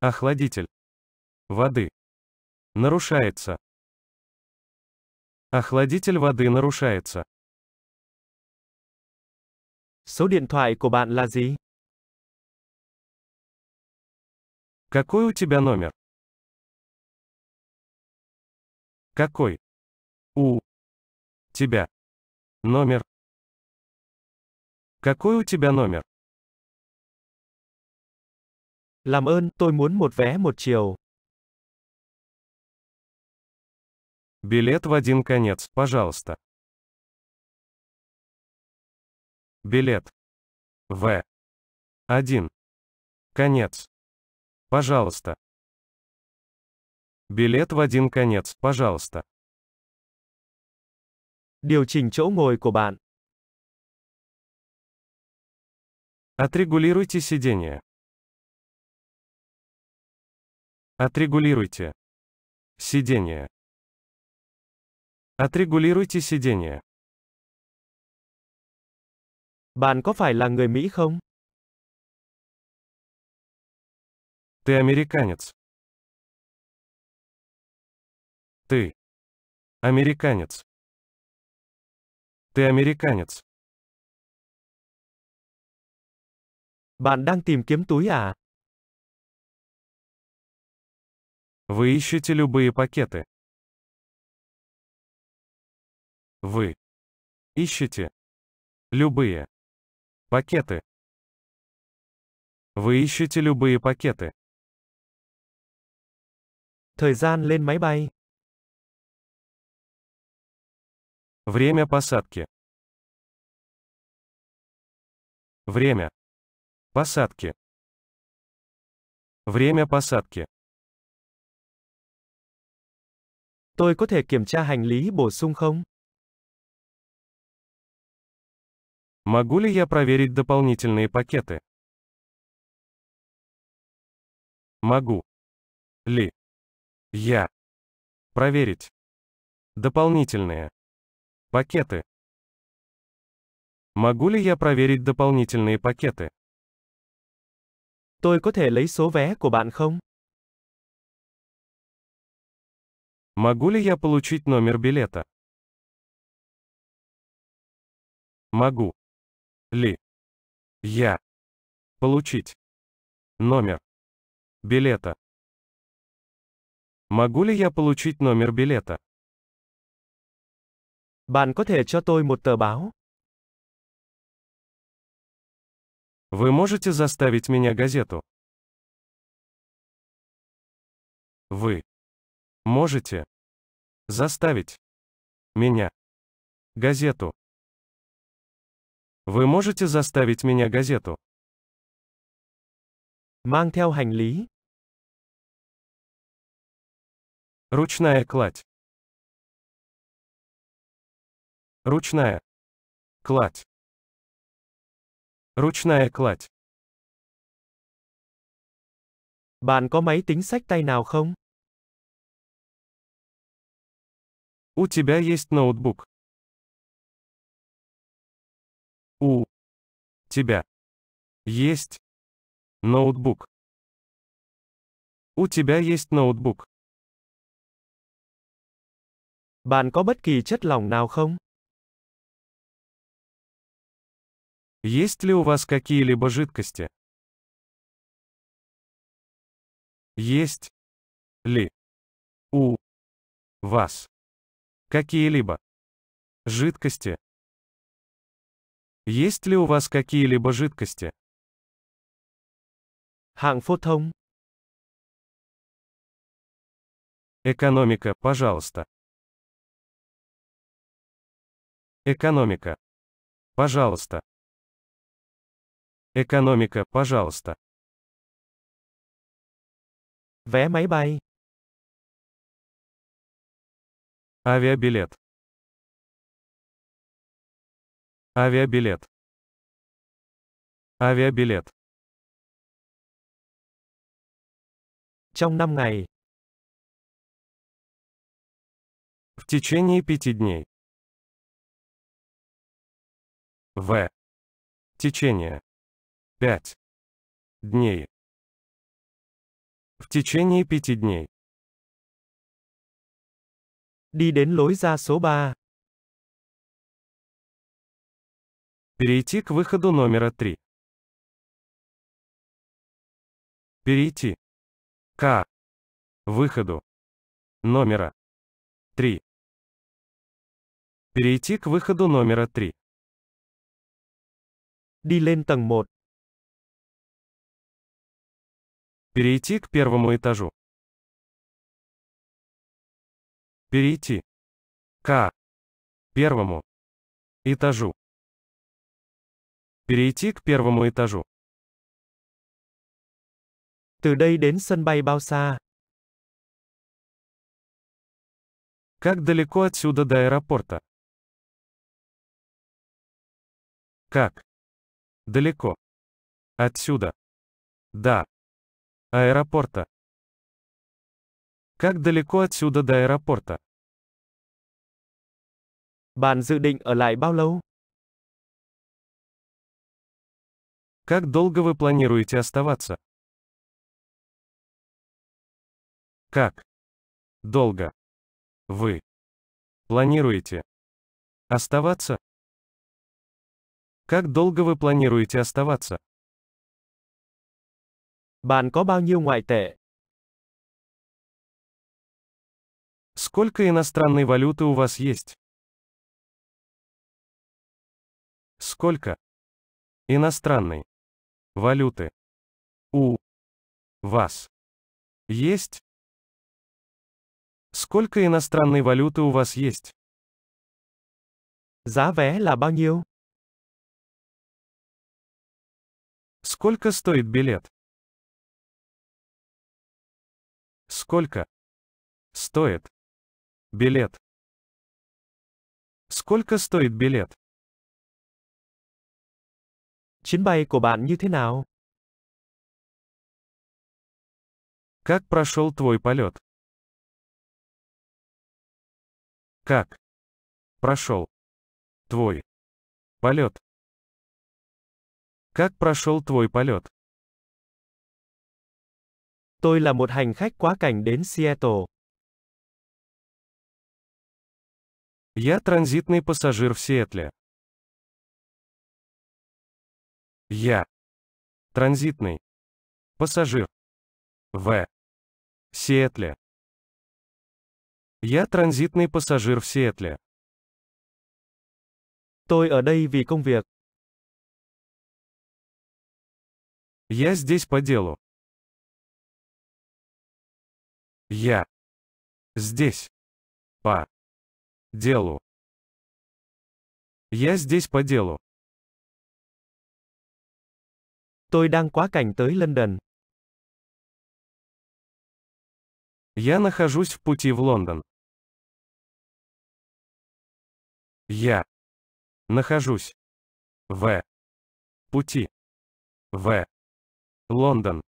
Охладитель воды. Нарушается. Охладитель воды нарушается. Số điện thoại của bạn là gì? Какой у тебя номер? Какой? У. Тебя. Номер. Какой у тебя номер? Làm ơn, tôi muốn một vé một chiều. Билет в один конец, пожалуйста. Билет. В. Один. Конец. Пожалуйста. Билет в один конец, пожалуйста. Điều chỉnh chỗ ngồi của bạn. Отрегулируйте сиденье. Отрегулируйте. Сиденье. Отрегулируйте сиденье. Bạn có phải là người Mỹ không? Ты американец. Ты. Американец. Ты американец. Bạn đang tìm kiếm túi à? Вы ищете любые пакеты. Вы ищете любые пакеты. Вы ищете любые пакеты. Thời gian lên máy bay. Время посадки. Время посадки. Время посадки. Tôi có thể kiểm tra hành lý bổ sung không? Могу ли я проверить дополнительные пакеты? Могу ли я проверить дополнительные пакеты? Могу ли я проверить дополнительные пакеты? Tôi có thể lấy số vé của bạn không? Могу ли я получить номер билета? Могу. Ли. Я. Получить. Номер. Билета. Могу ли я получить номер билета? Bạn có thể cho tôi một tờ báo? Вы можете заставить меня газету? Вы можете заставить меня газету? Вы можете заставить меня газету? Mang theo hành lý. Ручная кладь. Ручная. Кладь. Ручная кладь. Bạn có máy tính sách tay nào không? У тебя есть ноутбук. тебя есть ноутбук. У тебя есть ноутбук. Bạn có bất kỳ chất lỏng nào không? Есть ли у вас какие-либо жидкости? Есть ли у вас какие-либо жидкости? Есть ли у вас какие-либо жидкости? Hạng phốt thông. Экономика, пожалуйста. Экономика. Пожалуйста. Экономика, пожалуйста. Vé máy bay. Авиабилет. Авиабилет. Авиабилет. Trong 5 ngày. В течение пяти дней. В. Течение. Пять. Дней. В течение пяти дней. Đi đến lối ra số 3. Перейти к выходу номера три. Перейти. К. Выходу. Номера. три. Перейти к выходу номера три. Đi lên tầng 1. Перейти к первому этажу. Перейти. К. Первому. Этажу. Перейти к первому этажу. Từ đây đến sân bay bao xa? Как далеко отсюда до аэропорта? Как? Далеко. Отсюда. Да. Аэропорта. Как далеко отсюда до аэропорта? Bạn dự định ở lại bao lâu? Как долго вы планируете оставаться? Как долго вы планируете оставаться? Как долго вы планируете оставаться? Bạn có bao nhiêu ngoại tệ? Сколько иностранной валюты у вас есть? Сколько? Иностранной валюты. У вас есть? Сколько иностранной валюты у вас есть? Giá vé là bao nhiêu? Сколько стоит билет? Сколько стоит билет? Сколько стоит билет? Chuyến bay của bạn như thế nào? Как прошел твой полет? Как прошел твой полет? Как прошел твой полет? Tôi là một hành khách quá cảnh đến Seattle. Я транзитный пассажир в Сиэтле. Я. Транзитный. Пассажир. В. Сиэтле. Я транзитный пассажир в Сиэтле. Tôi ở đây vì công việc. Я здесь по делу. Я. Здесь. По. Делу. Я здесь по делу. Tôi đang quá cảnh tới London. Я нахожусь в пути в Лондон. Я нахожусь в пути в Лондон.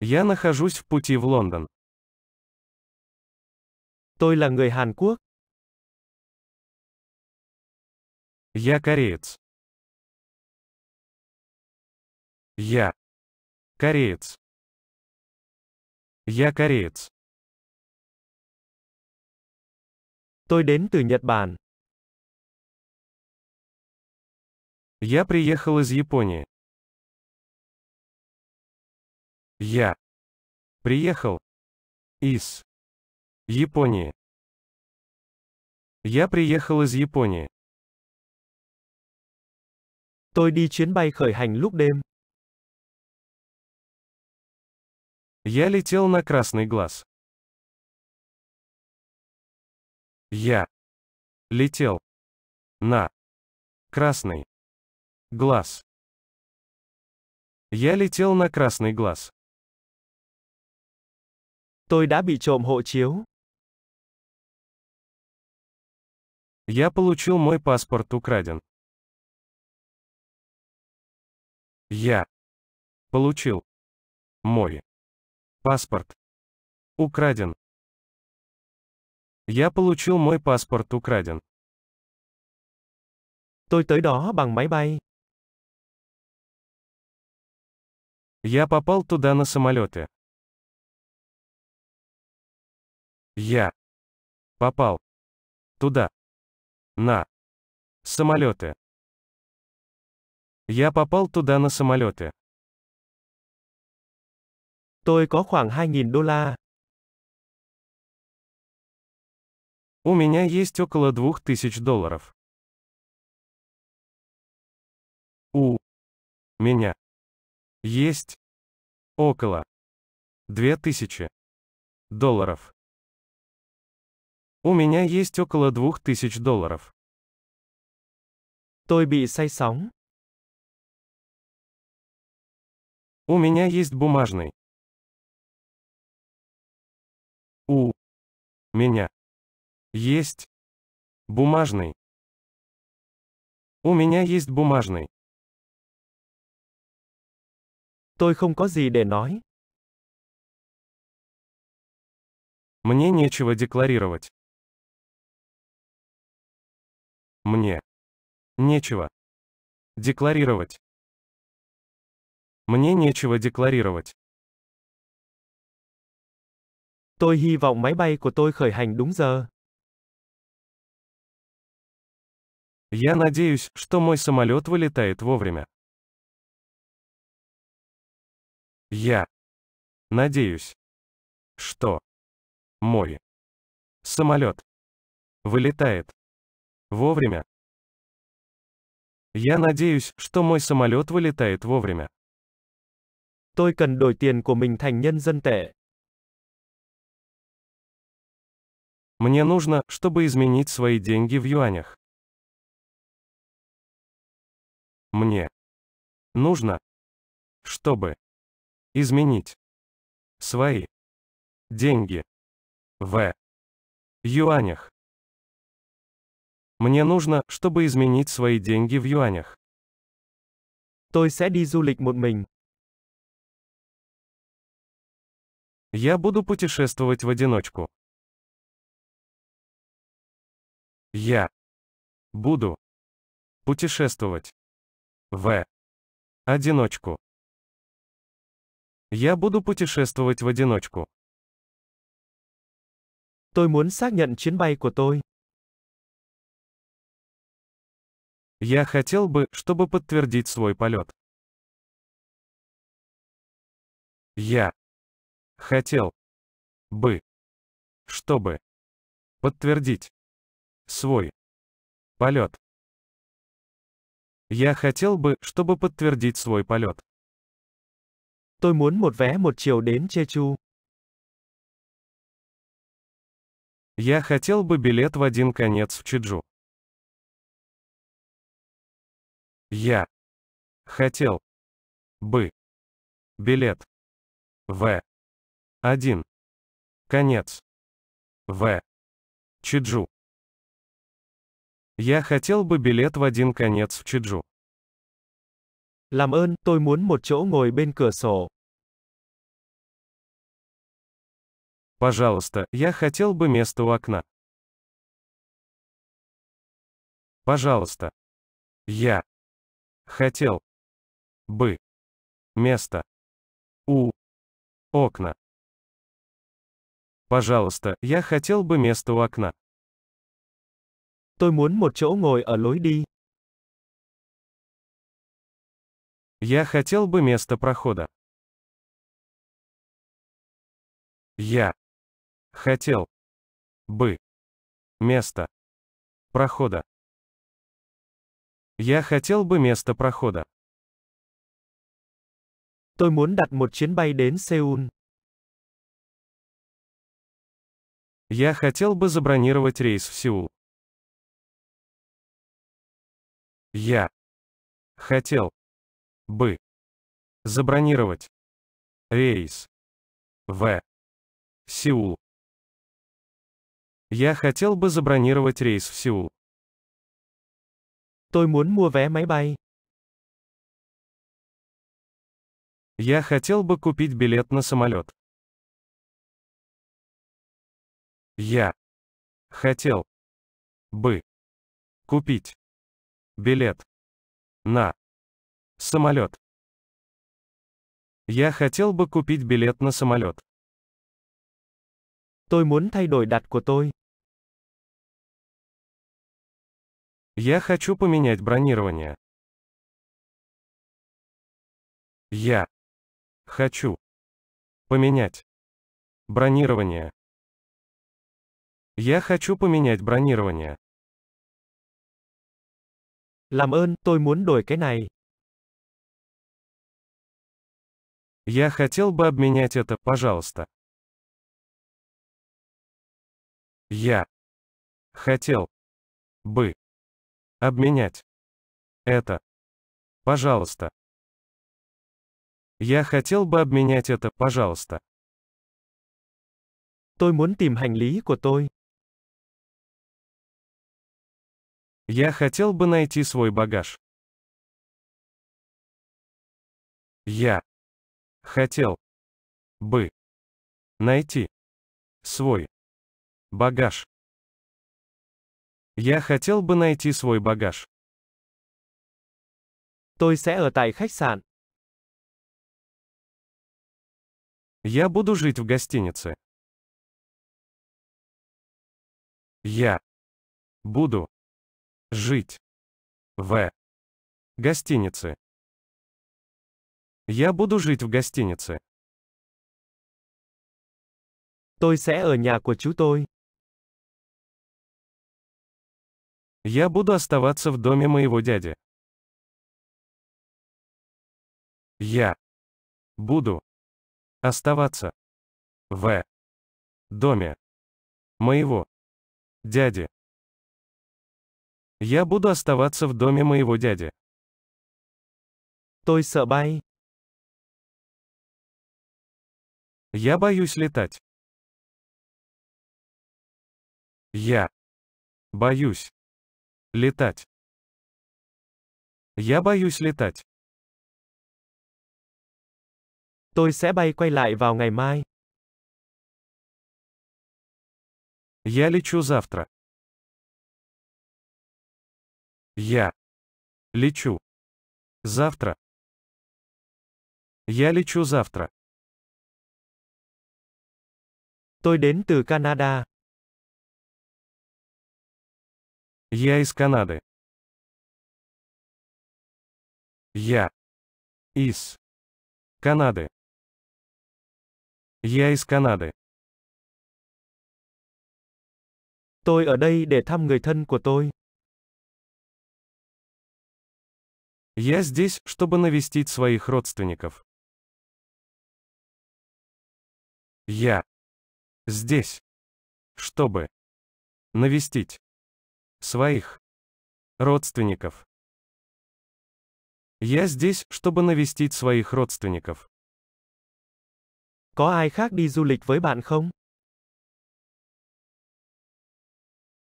Я нахожусь в пути в Лондон. Tôi là người Hàn Quốc. Я кореец. Я. Кореец. Я кореец. Tôi đến từ Nhật Bản. Я приехал из Японии. Я. Приехал. Из. Японии. Я приехал из Японии. Tôi đi chuyến bay khởi hành lúc đêm. Я летел на красный глаз. Я летел на красный глаз. Я летел на красный глаз. Tôi đã bị trộm hộ chiếu. Я получил мой паспорт украден. Я получил мой Паспорт. Украден. Я получил мой паспорт украден. Tôi tới đó bằng máy bay. Я попал туда на самолете. Я попал туда на самолеты. Я попал туда на самолеты. Tôi có khoảng 2.000 đô la. У меня есть около 2000 долларов. У меня есть около 2000 долларов. У меня есть около 2000 долларов. Tôi bị say sóng. У меня есть бумажный У меня есть бумажный. У меня есть бумажный. Tôi không có gì để nói. Мне нечего декларировать. Мне нечего декларировать. Мне нечего декларировать. Tôi hy vọng máy bay của tôi khởi hành đúng giờ. Я надеюсь, что мой самолет вылетает вовремя. Я надеюсь, что мой самолет вылетает вовремя. Я надеюсь, что мой самолет вылетает вовремя. Tôi cần đổi tiền của mình thành nhân dân tệ. Мне нужно, чтобы изменить свои деньги в юанях. Мне нужно, чтобы изменить свои деньги в юанях. Мне нужно, чтобы изменить свои деньги в юанях. Tôi sẽ đi du lịch một mình. Я буду путешествовать в одиночку. Я буду путешествовать в одиночку. Я буду путешествовать в одиночку. Tôi muốn xác nhận chuyến bay của tôi. Я хотел бы, чтобы подтвердить свой полет. Я хотел бы, чтобы подтвердить свой полет. Я хотел бы, чтобы подтвердить свой полет. Tôi muốn một vé một chiều đến Jeju. Я хотел бы билет в один конец в Чеджу. Я хотел бы билет в один конец в Чеджу. Я хотел бы билет в один конец в Чеджу. Làm ơn, tôi muốn một chỗ ngồi bên cửa sổ. Пожалуйста, я хотел бы место у окна. Пожалуйста. Я хотел бы место у окна. Пожалуйста, я хотел бы место у окна. Tôi muốn một chỗ ngồi ở lối đi. Я хотел бы место прохода. Я хотел бы место прохода. Я хотел бы место прохода. Tôi muốn đặt một chuyến bay đến Seoul. Я хотел бы забронировать рейс в Сеул. Я хотел бы забронировать рейс в Сеул. Я хотел бы забронировать рейс в Сеул. Tôi muốn mua vé máy bay. Я хотел бы купить билет на самолет. Я хотел бы купить билет. На. Самолет. Я хотел бы купить билет на самолет. Tôi muốn thay đổi đặt của tôi. Я хочу поменять бронирование. Я хочу поменять бронирование. Я хочу поменять бронирование. Làm ơn, tôi muốn đổi cái này. Я хотел бы обменять это, пожалуйста. Я хотел бы обменять это, пожалуйста. Я хотел бы обменять это, пожалуйста. Tôi muốn tìm hành lý của tôi. Я хотел бы найти свой багаж. Я хотел бы найти свой багаж. Я хотел бы найти свой багаж. Tôi sẽ ở tại khách sạn. Я буду жить в гостинице. Я буду Жить. В. Гостиницы. Я буду жить в гостинице. Tôi sẽ ở nhà của chú tôi. Я буду оставаться в доме моего дяди. Я буду оставаться в доме моего дяди. Я буду оставаться в доме моего дяди. Той sợ bay. Я боюсь летать. Я боюсь летать. Я боюсь летать. Tôi sẽ bay quay lại vào ngày mai. Я лечу завтра. Я лечу завтра. Я лечу завтра. Tôi đến từ Canada. Я из Канады. Я из Канады. Я из Канады. Tôi ở đây để thăm người thân của tôi. Я здесь, чтобы навестить своих родственников. Я здесь, чтобы навестить своих родственников. Я здесь, чтобы навестить своих родственников. Có ai khác đi du lịch với bạn không?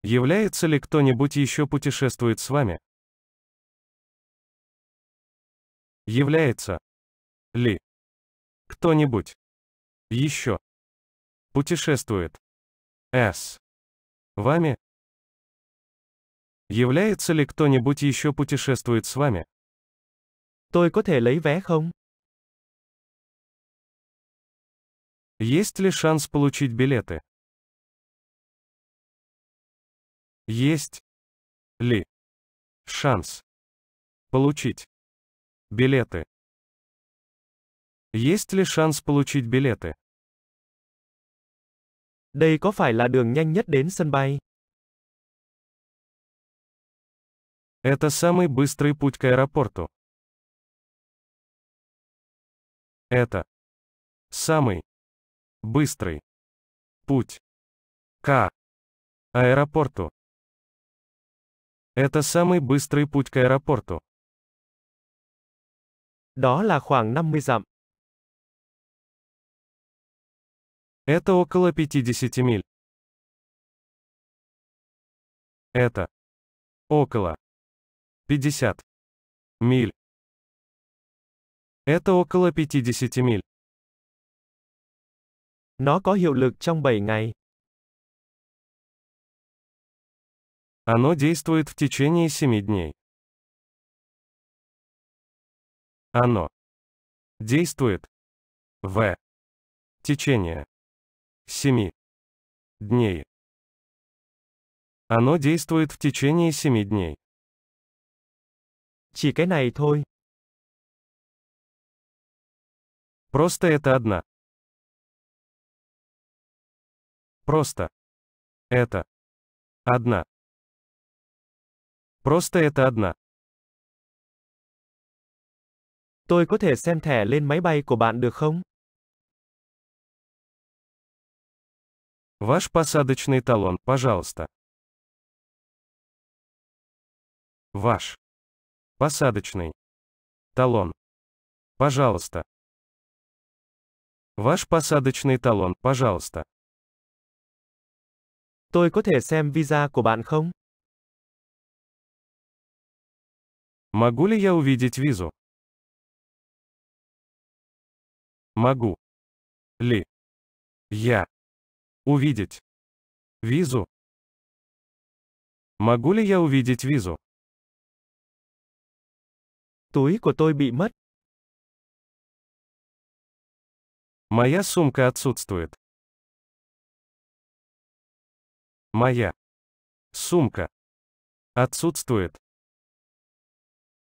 Является ли кто-нибудь еще путешествует с вами? Является ли кто-нибудь еще путешествует с вами? Является ли кто-нибудь еще путешествует с вами? Tôi có thể lấy vé không? Есть ли шанс получить билеты? Есть ли шанс получить Билеты. Есть ли шанс получить билеты? Đây có phải là đường nhanh nhất đến sân bay? Это самый быстрый путь к аэропорту. Это самый быстрый путь к аэропорту. Это самый быстрый путь к аэропорту. Đó là khoảng 50 dặm. Это около 50 миль. Это около 50 миль. Это около 50 миль. Nó có hiệu lực trong 7 ngày. Оно действует в течение 7 дней. Оно. Действует. В. Течение. Семи. Дней. Оно действует в течение семи дней. Chỉ cái này thôi. Просто это одна. Просто. Это. Одна. Просто это одна. Tôi có thể xem thẻ lên máy bay của bạn được không? Ваш посадочный талон, пожалуйста. Ваш посадочный талон. Пожалуйста. Ваш посадочный талон, пожалуйста. Tôi có thể xem visa của bạn không? Могу ли я увидеть визу? Могу ли я увидеть визу? Могу ли я увидеть визу? Túi của tôi bị mất. Моя сумка отсутствует. Моя сумка отсутствует.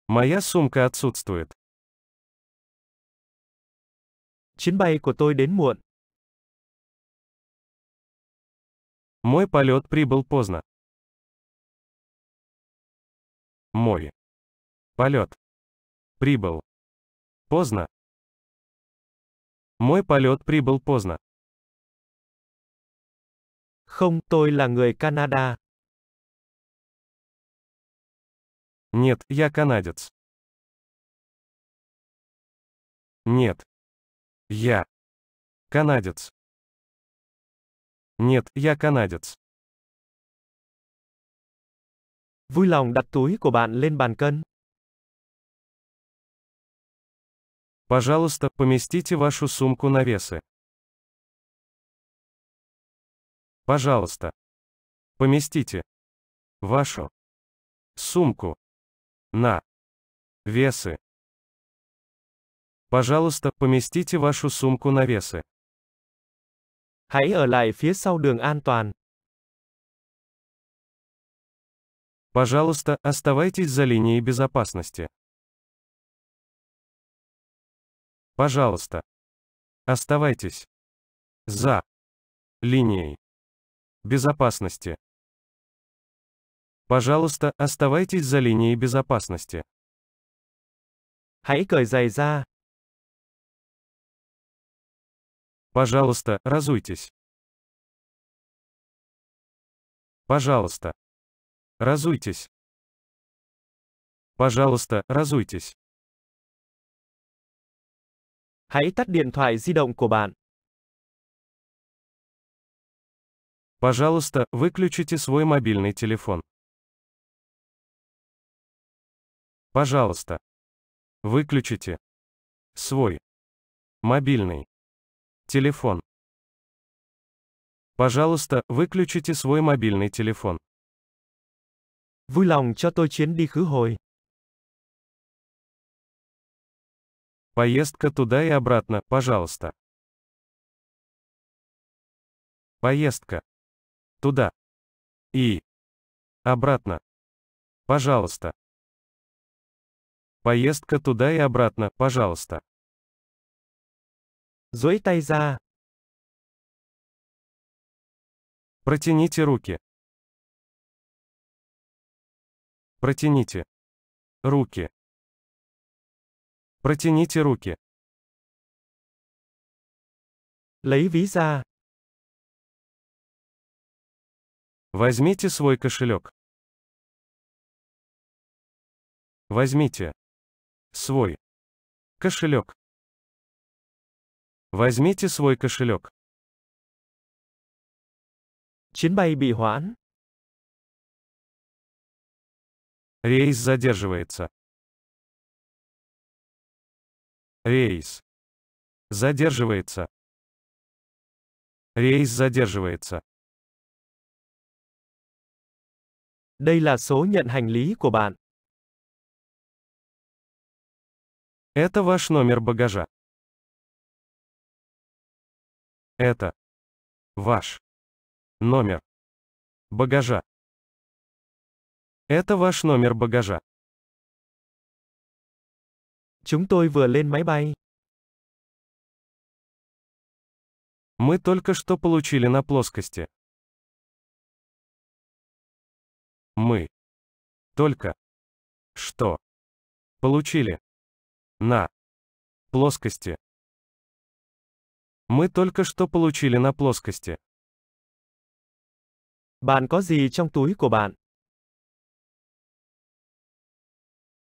Моя сумка отсутствует. Chuyến bay của tôi đến muộn. Мой полет прибыл поздно. Мой. Полет. Прибыл. Поздно. Мой полет прибыл поздно. Không, tôi là người Canada. Нет, я канадец. Нет, я. Канадец. Нет, я канадец. Vui lòng đặt túi của bạn lên bàn cân. Пожалуйста, поместите вашу сумку на весы. Пожалуйста. Поместите вашу сумку на весы. Пожалуйста, поместите вашу сумку на весы. Hãy ở lại phía sau đường an toàn. Пожалуйста, оставайтесь за линией безопасности. Пожалуйста. Оставайтесь. За. Линией. Безопасности. Пожалуйста, оставайтесь за линией безопасности. Hãy cởi giày ra, Пожалуйста, разуйтесь. Пожалуйста. Разуйтесь. Пожалуйста, разуйтесь. Hãy tắt điện thoại di động của bạn. Пожалуйста, выключите свой мобильный телефон. Пожалуйста. Выключите. Свой. Мобильный. Телефон. Пожалуйста, выключите свой мобильный телефон. Vui lòng cho tôi chuyến đi khứ hồi. Поездка туда и обратно, пожалуйста. Поездка. Туда. И. Обратно. Пожалуйста. Поездка туда и обратно, пожалуйста. Зой тайза. Протяните руки. Протяните руки. Протяните руки. Lấy ví Возьмите свой кошелек. Возьмите свой кошелек. Возьмите свой кошелек. Chuyến bay bị hoãn. Рейс задерживается. Рейс. Задерживается. Рейс задерживается. Đây là số nhận hành lý của bạn. Это ваш номер багажа. Это ваш номер багажа. Это ваш номер багажа. Chúng tôi vừa lên máy bay. Мы только что получили на плоскости. Мы только что получили на плоскости. Мы только что получили на плоскости. Bạn có gì trong túi của bạn?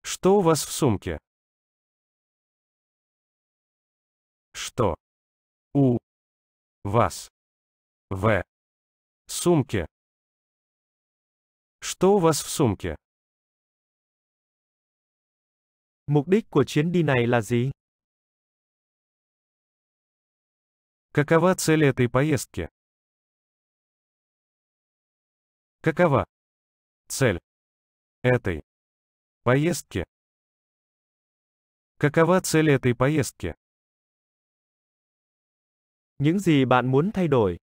Что у вас в сумке? Что? У. Вас. В. Сумке. Что у вас в сумке? Mục đích của chuyến đi này là gì? Какова цель этой поездки? Какова цель этой поездки? Какова цель этой поездки? Những gì bạn muốn thay đổi?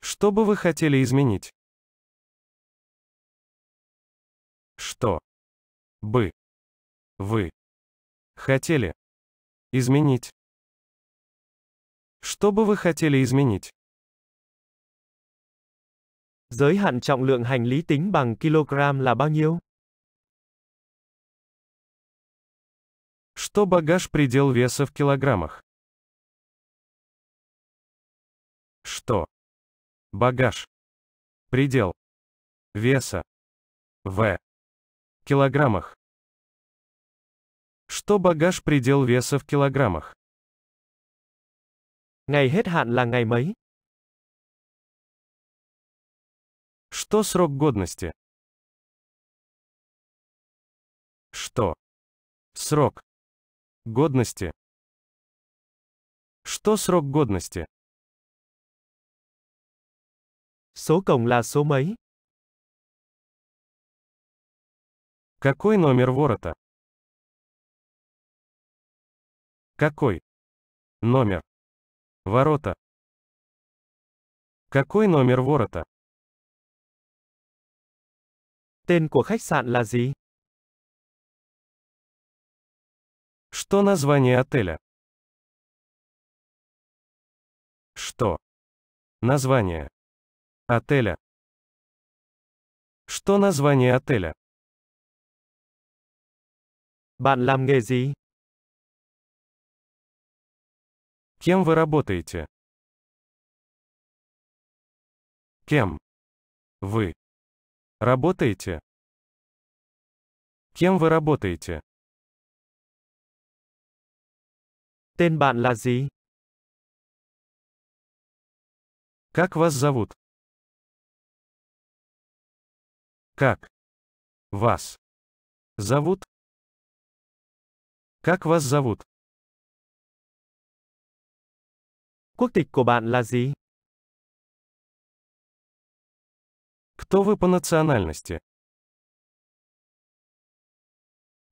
Что бы вы хотели изменить? Что бы вы хотели Изменить. Что бы вы хотели изменить? Giới hạn trọng lượng hành lý tính bằng kg là bao nhiêu? Что багаж предел веса в килограммах? Что? Багаж. Предел. Веса. В. Килограммах. Что багаж предел веса в килограммах? Ngày hết hạn là ngày mấy? Что срок годности? Что? Срок годности. Что срок годности? Số cổng là số mấy? Какой номер ворота? Какой? Номер. Ворота. Какой номер ворота? Tên của khách sạn là gì? Что название отеля? Что? Название. Отеля. Что название отеля? Bạn làm nghề gì? Кем вы работаете? Кем? Вы. Работаете? Кем вы работаете? Tên bạn là Как вас зовут? Как? Вас. Зовут? Как вас зовут? Quốc tịch của bạn là gì? Кто вы по национальности?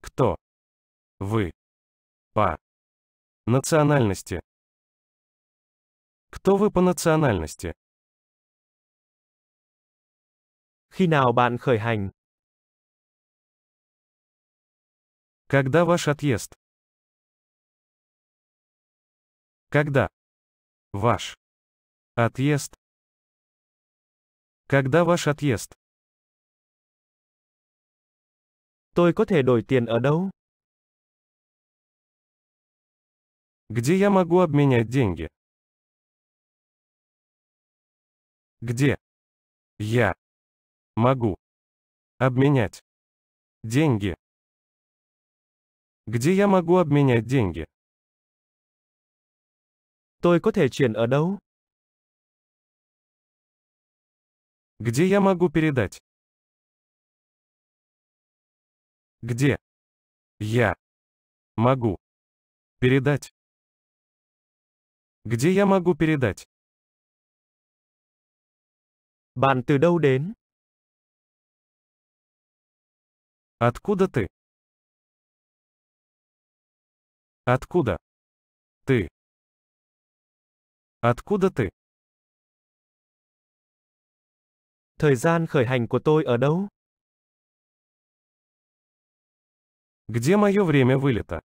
Кто? Вы. По. Национальности. Кто вы по национальности? Khi nào bạn khởi hành? Когда ваш отъезд? Когда? Ваш отъезд. Когда ваш отъезд? Tôi có thể đổi tiền ở đâu? Где я могу обменять деньги? Где я могу обменять деньги? Где я могу обменять деньги? Tôi có thể chuyển ở đâu? Где я могу передать? Где? Я. Могу. Передать. Где я могу передать? Bạn từ đâu đến? Откуда ты? Откуда? Ты. Откуда ты? Thời gian khởi hành của tôi ở đâu? Где мое время вылета?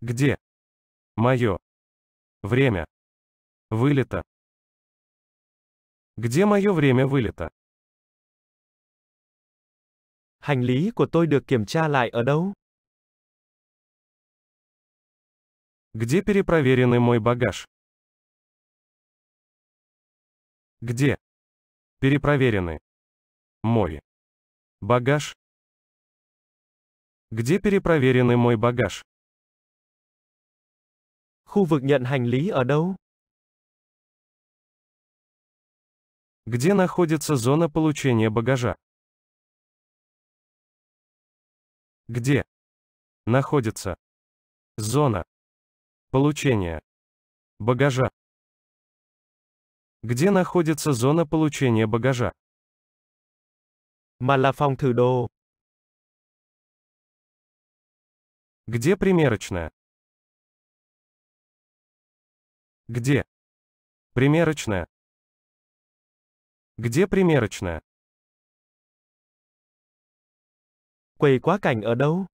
Где? Мое. Время. Вылета. Где мое время вылета? Hành lý của tôi được kiểm tra lại ở đâu? Где перепроверенный мой багаж? Где? Перепроверены. Мой. Багаж. Где перепроверенный мой багаж? Khu vực nhận hành lý ở đâu? Где находится зона получения багажа? Где находится зона Получение багажа. Где находится зона получения багажа? Mà là Где примерочная? Где? Примерочная. Где примерочная? Quầy quá cảnh ở đâu?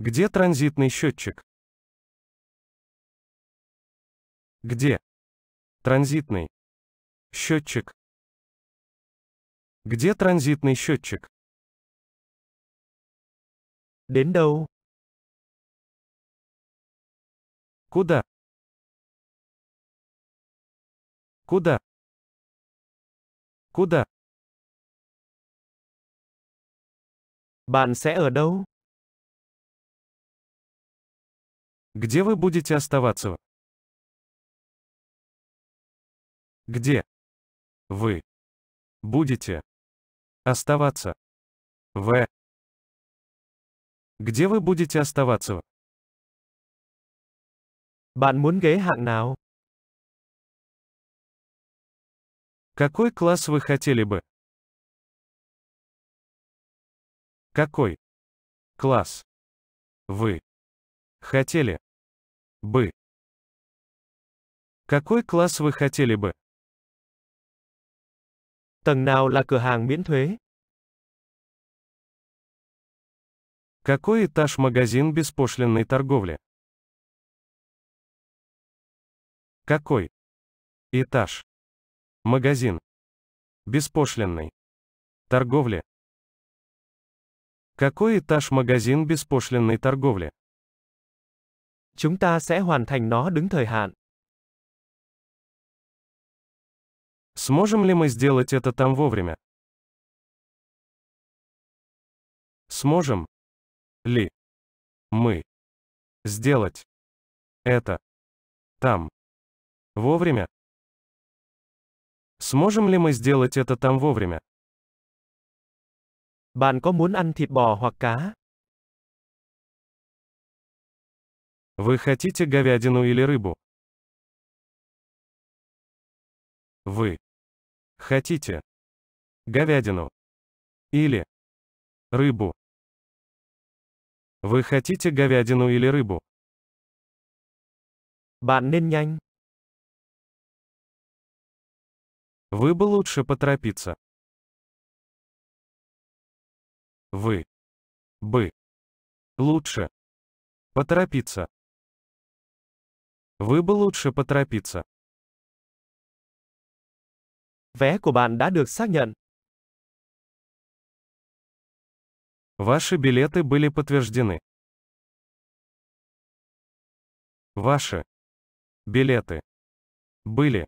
Где транзитный счетчик? Где? Транзитный. Счетчик. Где транзитный счетчик? Đến đâu? Куда? Куда? Куда? Bạn sẽ ở đâu? Где вы будете оставаться? Где вы будете оставаться? В. Где вы будете оставаться? Bạn muốn ghế hạng nào? Какой класс вы хотели бы? Какой класс вы хотели бы. Какой класс вы хотели бы? Tầng nào là cửa hàng miễn thuế? Какой этаж магазин беспошлинной торговли? Какой? Этаж. Магазин. Беспошлинной. Торговли. Какой этаж магазин беспошлинной торговли? Chúng ta sẽ hoàn thành nó đúng thời hạn. Сможем ли мы сделать это там вовремя? Сможем ли мы сделать это там вовремя? Сможем ли мы сделать это там вовремя? Bạn có muốn ăn thịt bò hoặc cá? Вы хотите говядину или рыбу? Вы хотите говядину или рыбу? Вы хотите говядину или рыбу? Bạn nên nhanh. Вы бы лучше поторопиться. Вы бы лучше поторопиться. Вы бы лучше поторопиться. Vé của bạn đã được xác nhận. Ваши билеты были подтверждены. Ваши билеты были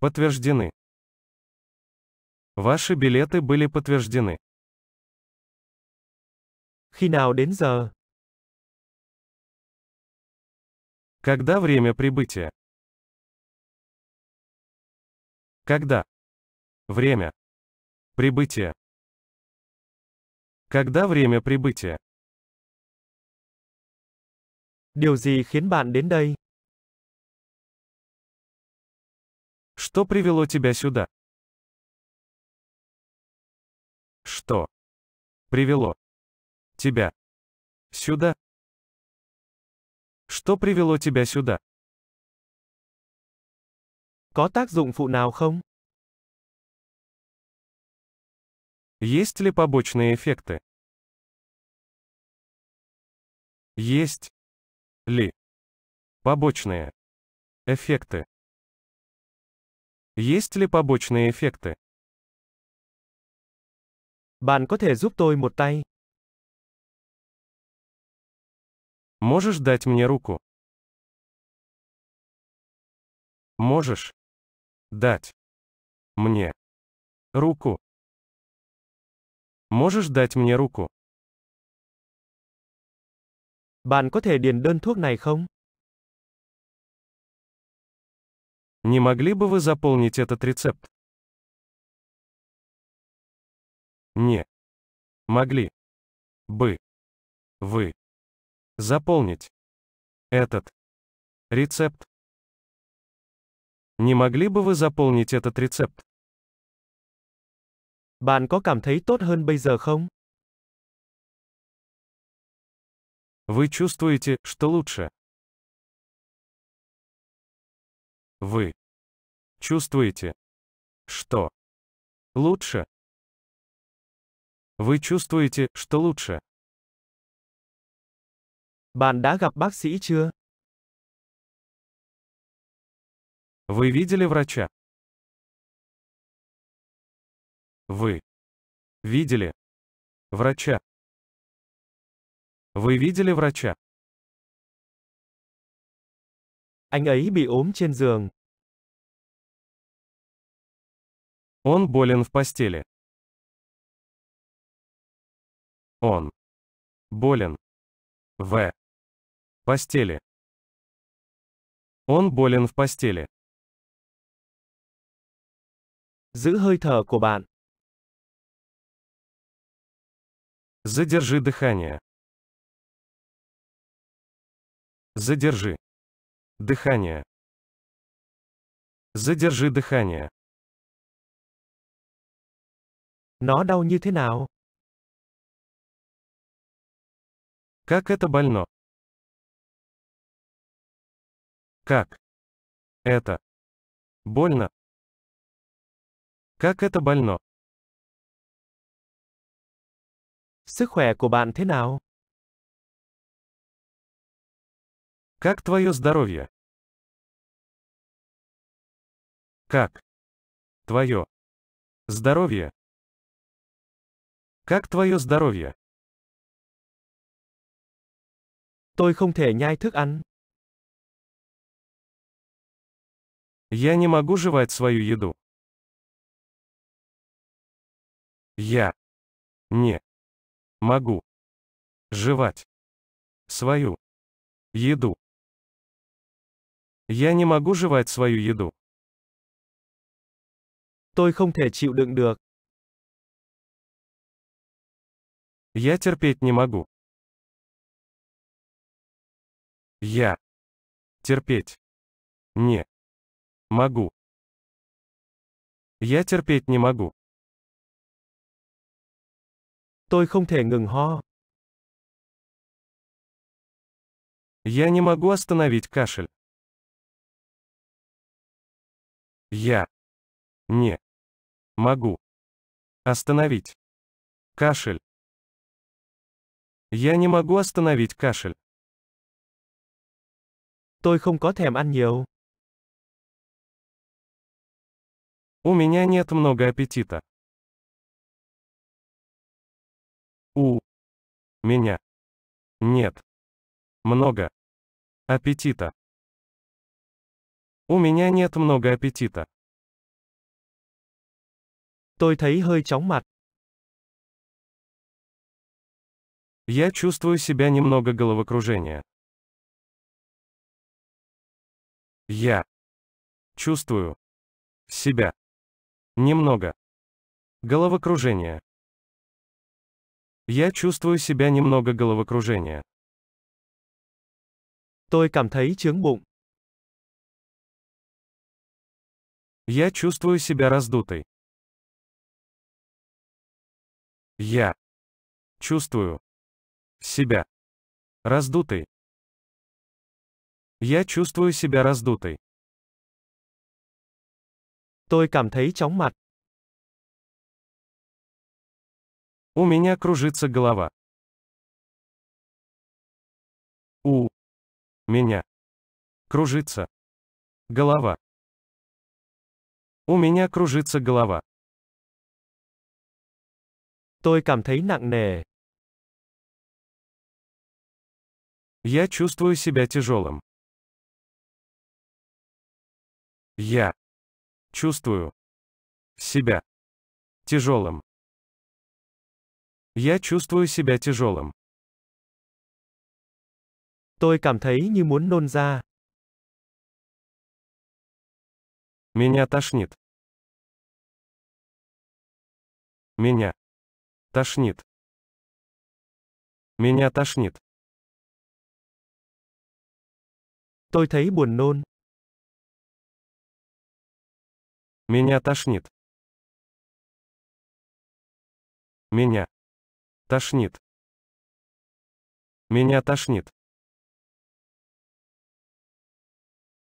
подтверждены. Ваши билеты были подтверждены. Khi nào đến giờ? Когда время прибытия? Когда? Время. Прибытие. Когда время прибытия? Điều gì khiến bạn đến đây? Что привело тебя сюда? Что привело тебя сюда? Что привело тебя сюда? Có tác dụng phụ nào không? Есть ли побочные эффекты? Есть ли побочные эффекты? Есть ли побочные эффекты? Bạn có thể giúp tôi một tay. Можешь дать мне руку? Можешь дать мне руку? Можешь дать мне руку? Bạn có thể điền đơn thuốc này không? Не могли бы вы заполнить этот рецепт? Не. Могли. Бы. Вы заполнить этот рецепт. Не могли бы вы заполнить этот рецепт? Bạn có cảm thấy tốt hơn bây giờ không? Вы чувствуете, что лучше? Вы чувствуете, что лучше? Вы чувствуете, что лучше? Bạn đã gặp bác sĩ chưa? Вы видели врача? Вы видели врача? Вы видели врача? Anh ấy bị ốm trên giường. Он болен в постели. Он болен в Постели. Он болен в постели. Giữ hơi thở của bạn. Задержи дыхание. Задержи. Дыхание. Задержи дыхание. Nó đau như thế nào? Как это больно? Как? Это. Больно? Как это больно? Sức khỏe của bạn thế nào? Как твое здоровье? Как? Твое. Здоровье. Как твое здоровье? Tôi không thể nhai thức ăn. Я не могу жевать свою еду. Я не могу жевать свою еду. Я не могу жевать свою еду. Tôi không thể chịu đựng được. Я терпеть не могу. Я терпеть не Могу. Я терпеть не могу. Tôi không thể ngừng ho. Я не могу остановить кашель. Я не могу остановить кашель. Я не могу остановить кашель. Tôi không có thèm ăn nhiều. У меня нет много аппетита. У меня нет много аппетита. У меня нет много аппетита. Tôi thấy hơi chóng mặt. Я чувствую себя немного головокружения. Я чувствую себя Немного. Головокружение. Я чувствую себя немного головокружения. Tôi cảm thấy chướng bụng. Я чувствую себя раздутой. Я чувствую себя раздутой. Я чувствую себя раздутой. Tôi cảm thấy chóng mặt. У меня кружится голова. У меня кружится голова. У меня кружится голова. Tôi cảm thấy nặng nề. Я чувствую себя тяжелым. Я Чувствую себя тяжелым. Я чувствую себя тяжелым. Tôi cảm thấy như muốn nôn ra. Меня тошнит. Меня тошнит. Меня тошнит. Tôi thấy buồn nôn. Меня тошнит. Меня тошнит. Меня тошнит.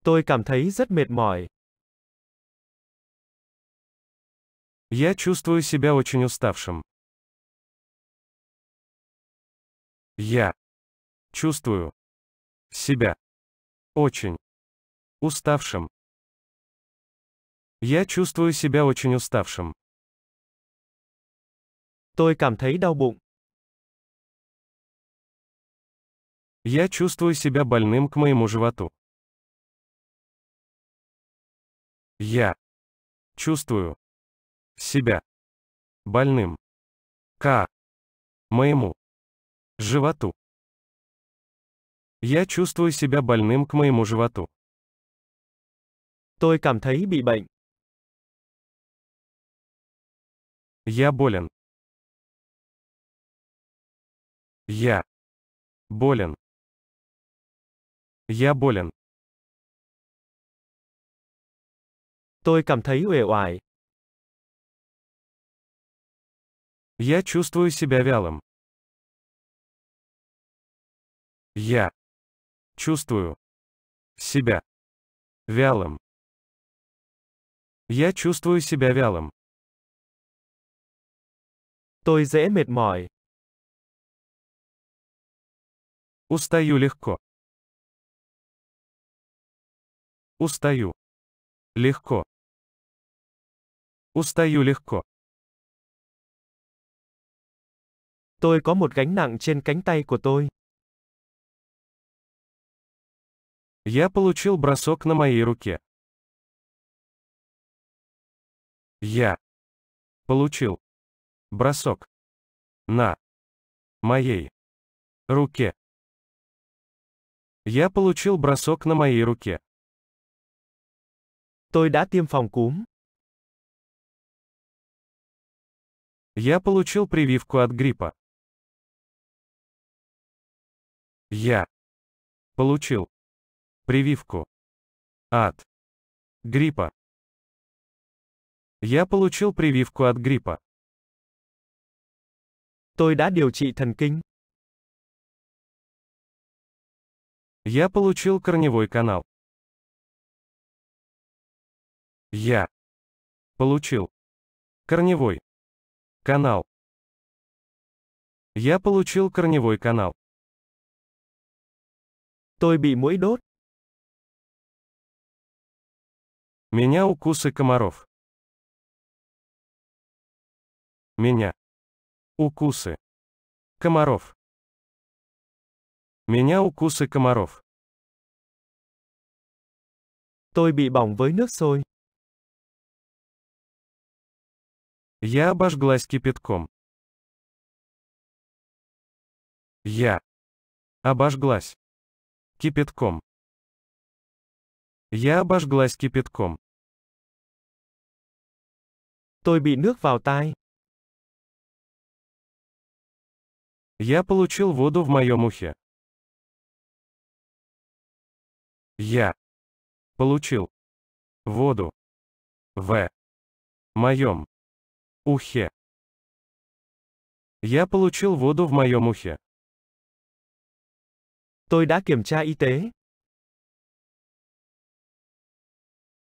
Tôi cảm thấy rất mệt mỏi. Я чувствую себя очень уставшим. Я чувствую себя очень уставшим. Я чувствую себя очень уставшим. Tôi cảm thấy đau bụng. Я чувствую себя больным к моему животу. Я чувствую себя больным к моему животу. Я чувствую себя больным к моему животу. Tôi cảm thấy bị bệnh. Я болен. Я болен. Я болен. Tôi cảm thấy uể oải. Я чувствую себя вялым. Я чувствую себя вялым. Я чувствую себя вялым. Tôi dễ mệt mỏi. Устаю легко. Устаю. Легко. Устаю легко. Tôi có một gánh nặng trên cánh tay của tôi. Я получил бросок на моей руке. Я получил Бросок. На. Моей. Руке. Я получил бросок на моей руке. Tôi đã tiêm phòng cúm. Я получил прививку от гриппа. Я получил прививку от гриппа. Я получил прививку от гриппа. Tôi đã điều trị thần kinh. Я получил корневой канал. Я получил корневой канал. Я получил корневой канал. Tôi bị mũi đốt. Меня укусы комаров. Меня Укусы. Комаров. Меня укусы комаров. Tôi bị bỏng với nước sôi. Я обожглась кипятком. Я. Обожглась. Кипятком. Я обожглась кипятком. Tôi bị nước vào tai. Я получил воду в моем ухе. Я получил воду в моем ухе. Я получил воду в моем ухе. Tôi đã kiểm tra y tế.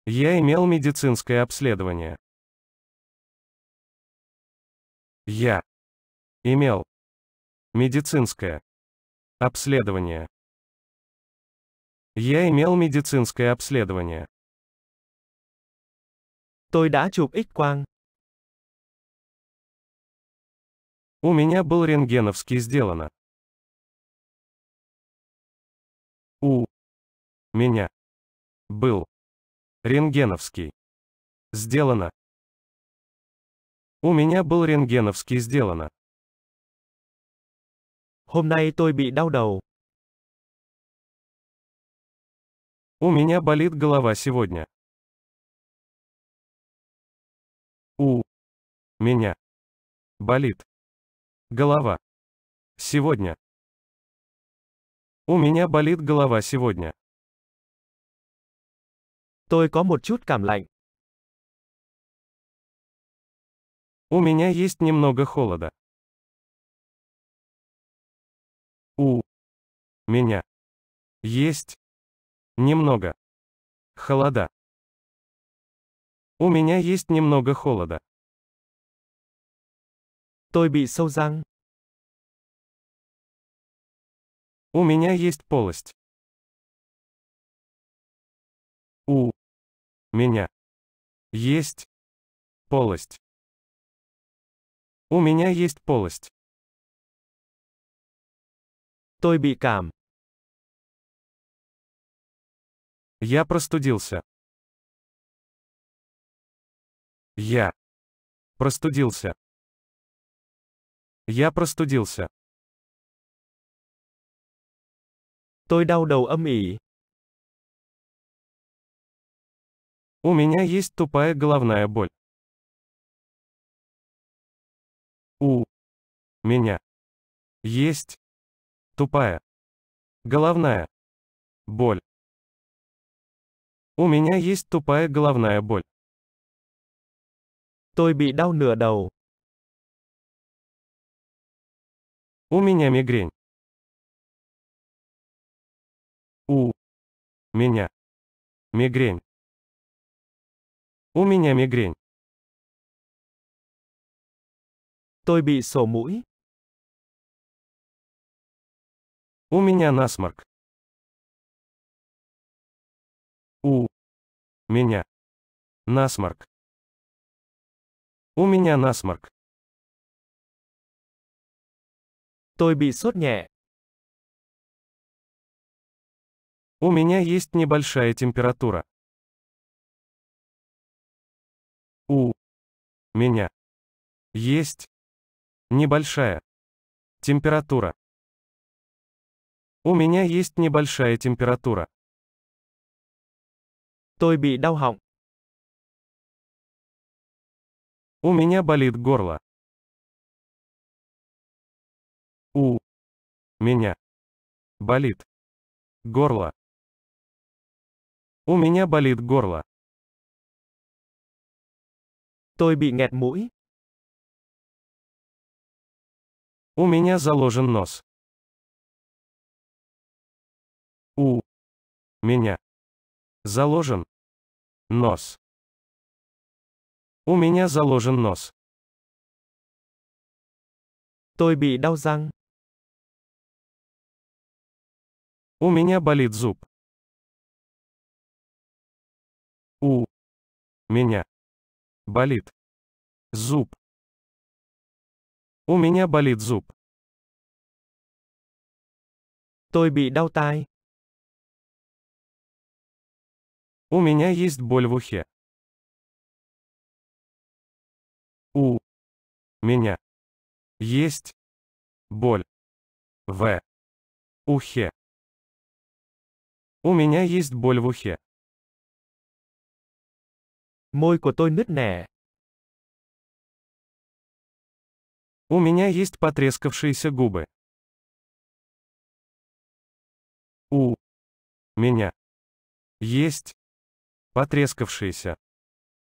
Я имел медицинское обследование. Я имел Медицинское. Обследование. Я имел медицинское обследование. Tôi đã chụp X-quang. У меня был рентгеновский сделано. У меня был рентгеновский сделано. У меня был рентгеновский сделано. Hôm nay tôi bị đau đầu. У меня болит голова сегодня. У меня болит голова сегодня. У меня болит голова сегодня. Tôi có một chút cảm lạnh. У меня есть немного холода. У меня есть немного холода. У меня есть немного холода. Tôi bị sâu răng. У меня есть полость. У меня есть полость. У меня есть полость. Tôi bị cảm. Я простудился. Я простудился. Я простудился. Tôi đau đầu âm ỉ. У меня есть тупая головная боль. У меня есть Тупая. Головная. Боль. У меня есть тупая головная боль. Tôi bị đau nửa đầu. У меня мигрень. У меня мигрень. У меня мигрень. Tôi bị sổ mũi. У меня насморк. У меня насморк. У меня насморк. Той bị sốt nhẹ. У меня есть небольшая температура. У меня есть небольшая температура. У меня есть небольшая температура. Tôi bị đau họng. У меня болит горло. У меня болит горло. У меня болит горло. Tôi bị nghẹt mũi. У меня заложен нос. У меня заложен нос. У меня заложен нос. Tôi bị đau răng. У меня болит зуб. У меня болит зуб. У меня болит зуб. Tôi bị đau tai. У меня есть боль в ухе. У меня есть боль в ухе. У меня есть боль в ухе. Мой của tôi nứt nẻ. У меня есть потрескавшиеся губы. У меня есть Потрескавшиеся.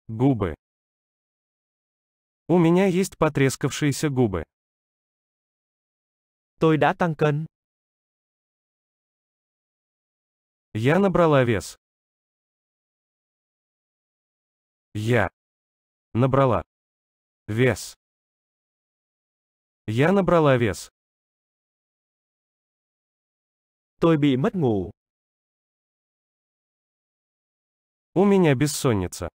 Губы. У меня есть потрескавшиеся губы. Tôi đã tăng cân. Я набрала вес. Я набрала вес. Я набрала вес. Tôi bị mất ngủ. У меня бессонница.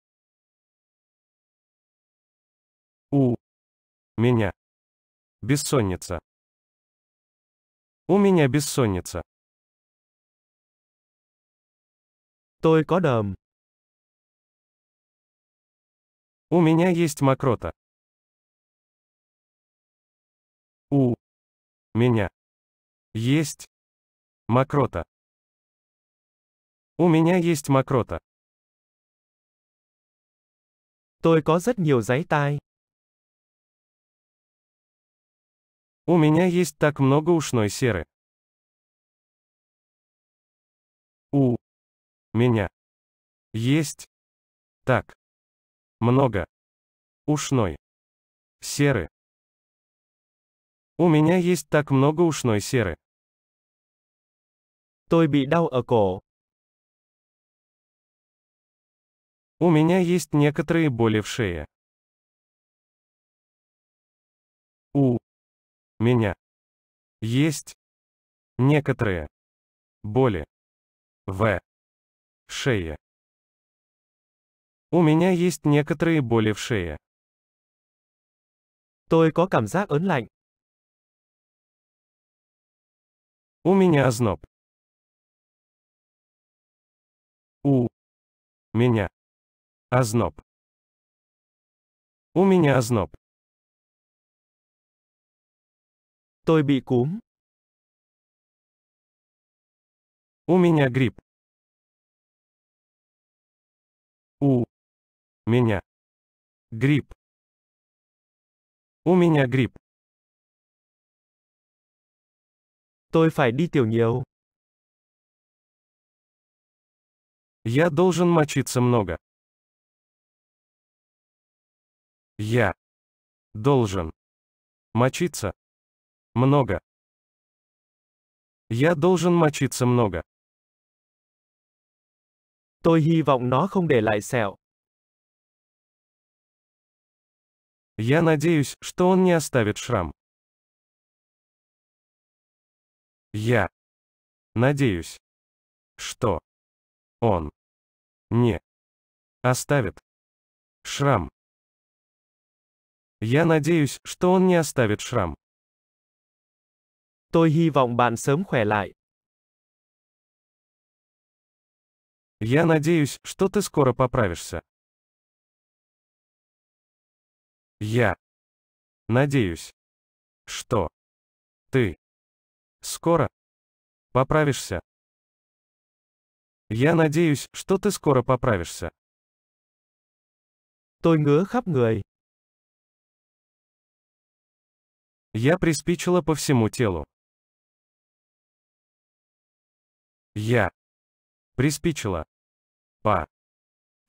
У меня бессонница. У меня бессонница. Tôi có đờm. У меня есть мокрота. У меня есть мокрота. У меня есть мокрота. Tôi có rất nhiều giấy tai. У меня есть так много ушной серы. У меня есть так много ушной серы. У меня есть так много ушной серы. Tôi bị đau ở cổ. У меня есть некоторые боли в шее. У меня есть некоторые боли в шее. У меня есть некоторые боли в шее. Tôi có cảm giác ớn lạnh. У меня озноб. У меня Озноб. У меня озноб. Той bị cúm. У меня грипп. У меня грипп. У меня грипп. Той phải đi tiểu nhiều. Я должен мочиться много. Я должен мочиться много. Я должен мочиться много. Tôi hy vọng nó không để lại sẹo. Я надеюсь, что он не оставит шрам. Я надеюсь, что он не оставит шрам. Я надеюсь, что он не оставит шрам. Tôi hy vọng bạn sớm khỏe lại. Я надеюсь, что ты скоро поправишься. Я надеюсь, что ты скоро поправишься. Я надеюсь, что ты скоро поправишься. Tôi ngứa khắp người. Я приспичила по всему телу. Я приспичила по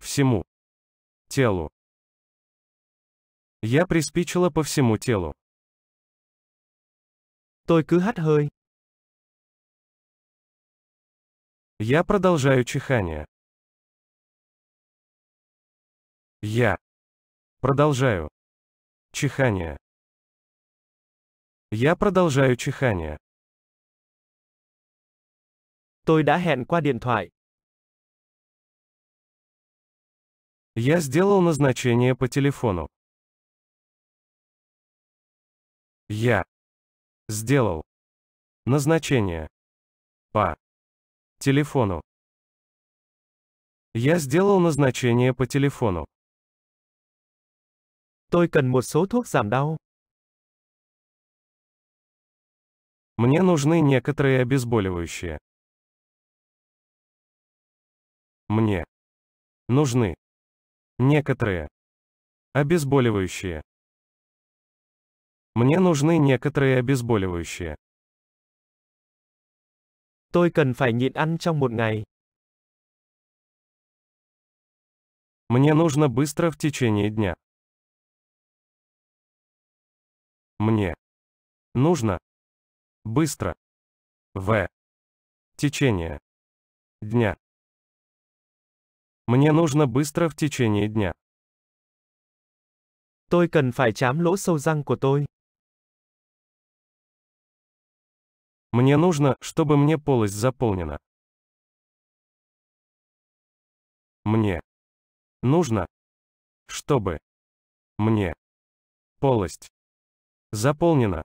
всему телу. Я приспичила по всему телу. Tôi cứ hắt hơi. Я продолжаю чихание. Я продолжаю чихание. Я продолжаю чихание. Tôi đã hẹn qua điện thoại. Я сделал назначение по телефону. Я сделал назначение по телефону. Я сделал назначение по телефону. Tôi cần một số thuốc giảm đau. Мне нужны некоторые обезболивающие. Мне нужны некоторые обезболивающие. Мне нужны некоторые обезболивающие. Tôi cần phải nhịn ăn trong một ngày. Мне нужно быстро в течение дня. Мне нужно Быстро. В. Течение. Дня. Мне нужно быстро в течение дня. Tôi cần phải chám lỗ sâu răng của tôi. Мне нужно, чтобы мне полость заполнена. Мне нужно, чтобы мне полость заполнена.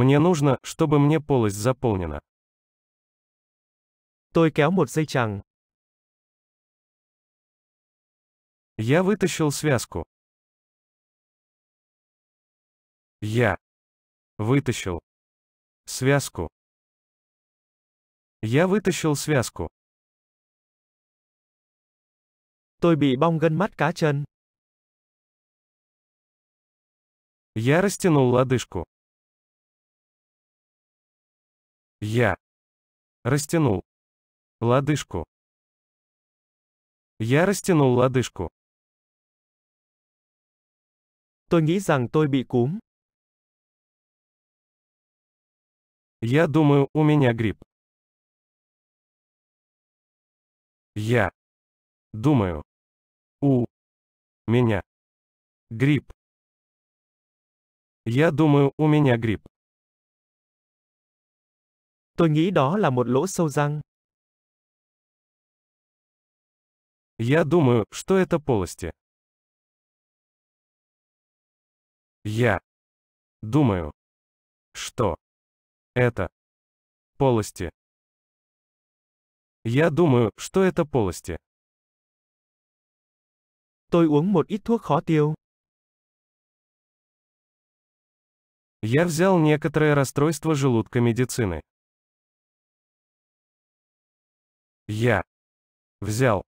Мне нужно, чтобы мне полость заполнена. Tôi kéo một dây chằng. Я вытащил связку. Я вытащил связку. Я вытащил связку. Tôi bị bong gân mắt cá chân. Я растянул лодыжку. Я растянул лодыжку. Я растянул лодыжку. Tôi nghĩ rằng tôi bị cúm. Я думаю, у меня грипп. Я думаю, у меня грипп. Я думаю, у меня грипп. Tôi nghĩ đó là một лỗ sâu răng. Я думаю, что это полости. Я думаю, что это полости. Я думаю, что это полости. Tôi uống một ít thuốc khó tiêu. Я взял некоторое расстройство желудка медицины. Я взял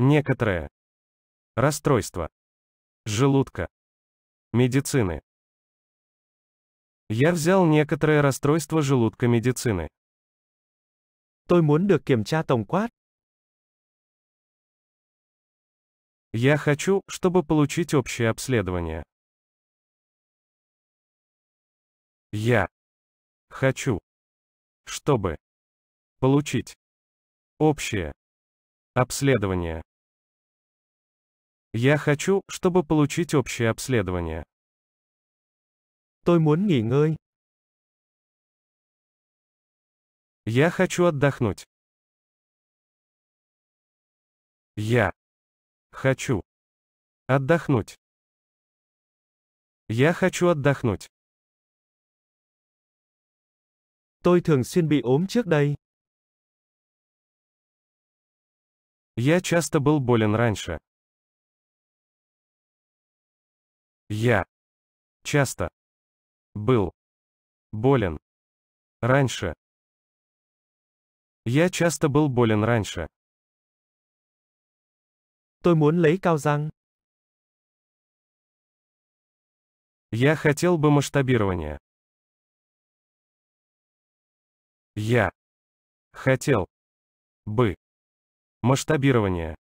некоторое расстройство желудка медицины. Я взял некоторое расстройство желудка медицины. Tôi muốn được kiểm tra tổng quát. Я хочу, чтобы получить общее обследование. Я хочу, чтобы получить Общее. Обследование. Я хочу, чтобы получить общее обследование. Tôi muốn nghỉ ngơi. Я хочу отдохнуть. Я хочу отдохнуть. Я хочу отдохнуть. Tôi thường xuyên bị ốm trước đây. Я часто был болен раньше. Я часто был болен раньше. Я часто был болен раньше. Tôi muốn lấy cao răng. Я хотел бы масштабирования. Я хотел бы Масштабирование.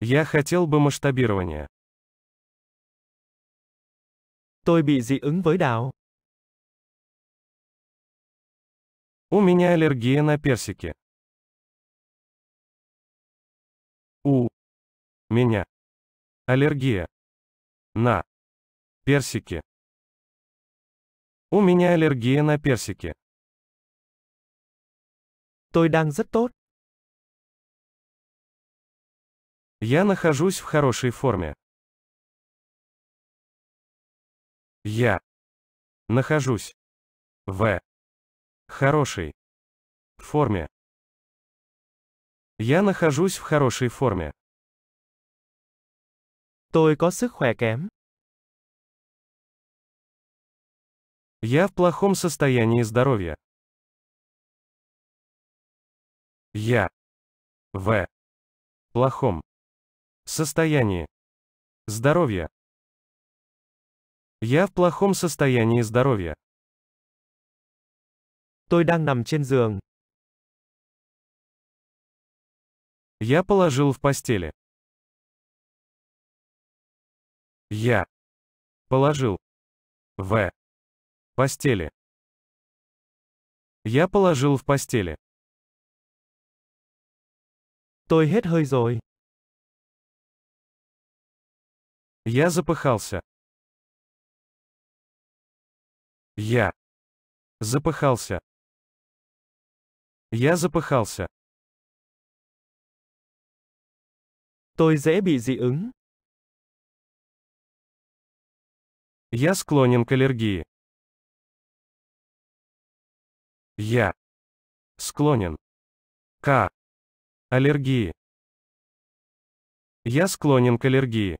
Я хотел бы масштабирования. Tôi bị dị ứng với đào. У меня аллергия на персики. У меня аллергия на персики. У меня аллергия на персики. Tôi đang rất tốt. Я нахожусь в хорошей форме. Я нахожусь в хорошей форме. Я нахожусь в хорошей форме. Tôi có sức khỏe kém. Я в плохом состоянии здоровья. Я в плохом Состояние. Здоровье. Я в плохом состоянии здоровья. Tôi đang nằm trên giường. Я положил в постели. Я положил в постели. Я положил в постели. Tôi hết hơi rồi. Я запыхался. Я запыхался. Я запыхался. Tôi dễ bị dị ứng. Я склонен к аллергии. Я склонен к аллергии. Я склонен к аллергии.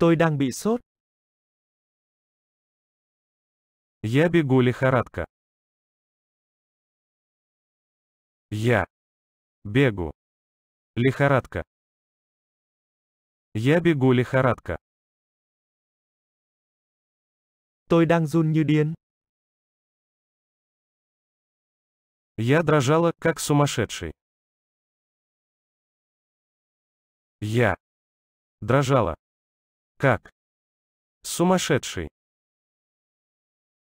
Tôi đang bị sốt. Я бегу лихорадка. Я бегу. Лихорадка. Я бегу лихорадка. Tôi đang run như điên. Я дрожала, как сумасшедший. Я дрожала, как? Сумасшедший.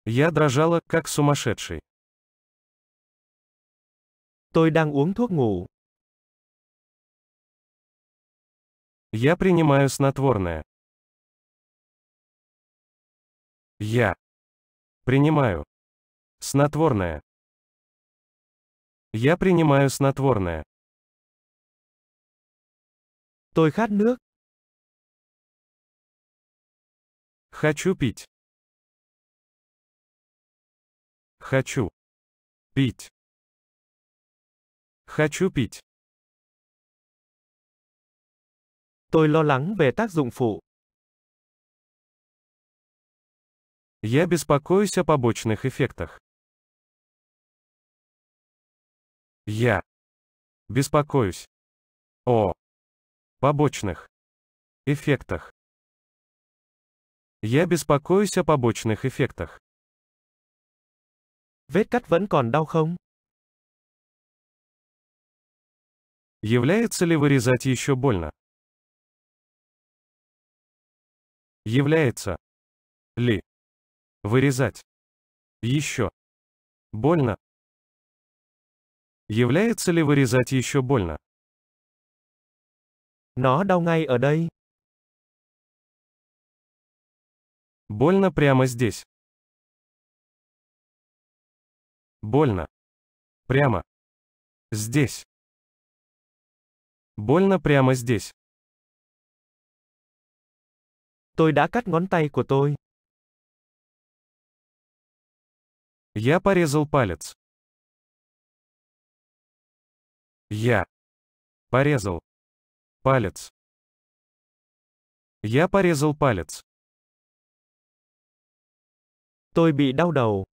Я дрожала, как сумасшедший. Tôi đang uống thuốc ngủ. Я принимаю снотворное. Я принимаю снотворное. Я принимаю снотворное. Tôi khát nước. Хочу пить. Хочу. Пить. Хочу пить. Tôi lo lắng về tác dụng phụ. Я беспокоюсь о побочных эффектах. Я беспокоюсь о побочных эффектах. Я беспокоюсь о побочных эффектах. Vết cắt vẫn còn đau không? Является ли вырезать еще больно? Является ли вырезать еще больно? Является ли вырезать еще больно? Nó đau ngay ở đây. Больно прямо здесь. Больно. Прямо. Здесь. Больно прямо здесь. Tôi đã cắt ngón tay của tôi. Я порезал палец. Я порезал палец. Я порезал палец. Tôi bị đau đầu.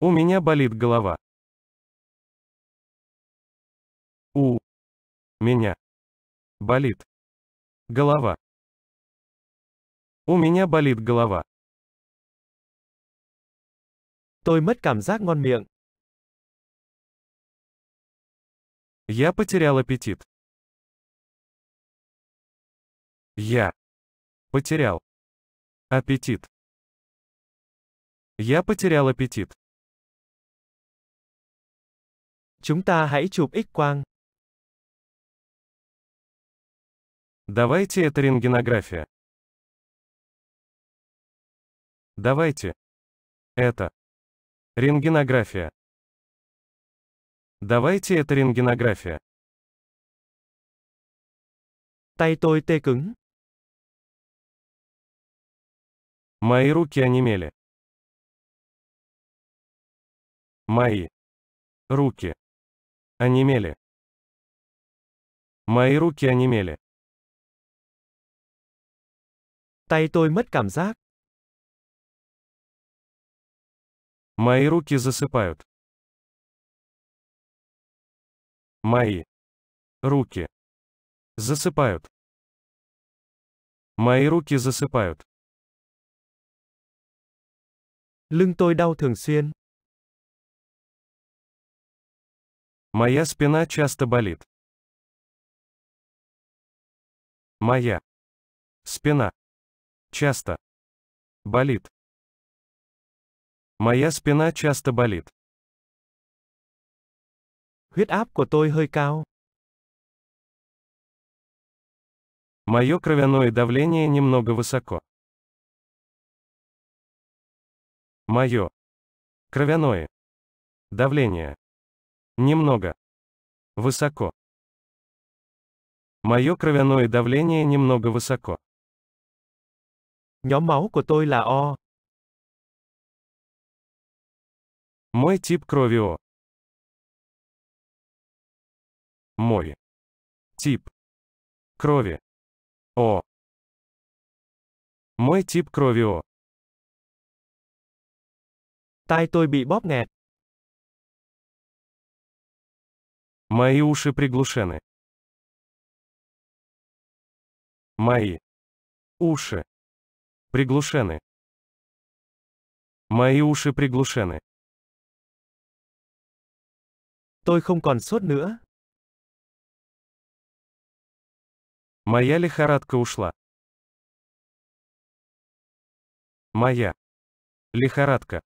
У меня болит голова. У меня болит голова. У меня болит голова. Tôi mất cảm giác ngon miệng. Я потерял аппетит. Я потерял Аппетит. Я потерял аппетит. Chúng ta hãy chụp X-quang. Давайте это рентгенография. Давайте. Это. Рентгенография. Давайте это рентгенография. Tay tôi tê cứng. Мои руки онемели. Мои руки онемели. Мои руки онемели. Tay tôi mất cảm giác. Мои руки засыпают. Мои руки засыпают. Мои руки засыпают. Lưng tôi đau thường xuyên. Моя спина часто болит. Моя спина часто болит. Моя спина часто болит. Huyết áp của tôi hơi cao. Мое кровяное давление немного высоко. Мое. Кровяное. Давление. Немного. Высоко. Мое кровяное давление немного высоко. Nhóm máu của tôi là O. Мой тип крови О. Мой. Тип. Крови. О. Мой тип крови О. Tai tôi bị bóp nghẹt. Мои уши приглушены. Мои уши приглушены. Мои уши приглушены. Tôi không còn sốt nữa. Моя лихорадка ушла. Моя лихорадка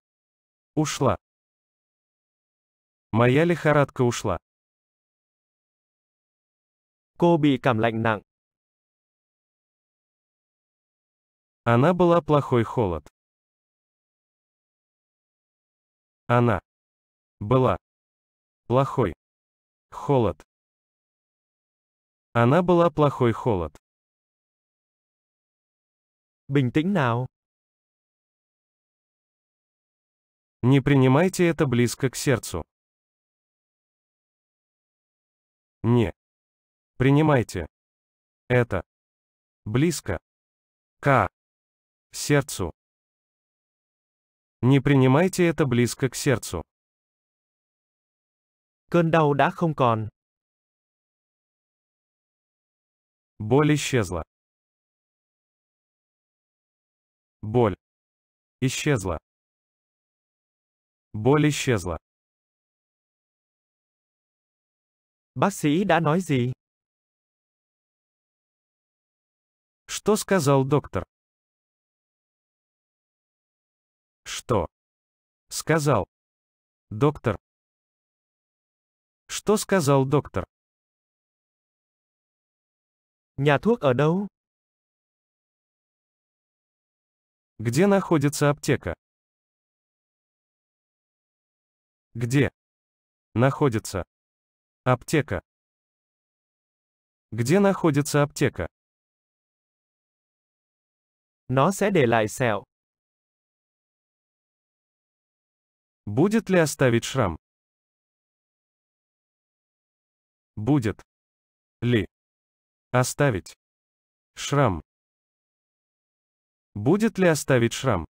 Ушла. Моя лихорадка ушла. Cô bị cảm lạnh nặng. Она была плохой холод. Она была плохой холод. Она была плохой холод. Bình tĩnh nào. Не принимайте это близко к сердцу. Не. Принимайте. Это. Близко. К. Сердцу. Не принимайте это близко к сердцу. Cơn đau đã không còn. Боль исчезла. Боль. Исчезла. Боль исчезла. Bác sĩ đã nói gì? Что сказал доктор? Что? Сказал. Доктор. Что сказал доктор? Nhà thuốc ở đâu? Где находится аптека? Где? Находится. Аптека. Где находится аптека? Nó sẽ để lại sẹo. Будет ли оставить шрам? Будет. Ли. Оставить. Шрам. Будет ли оставить шрам?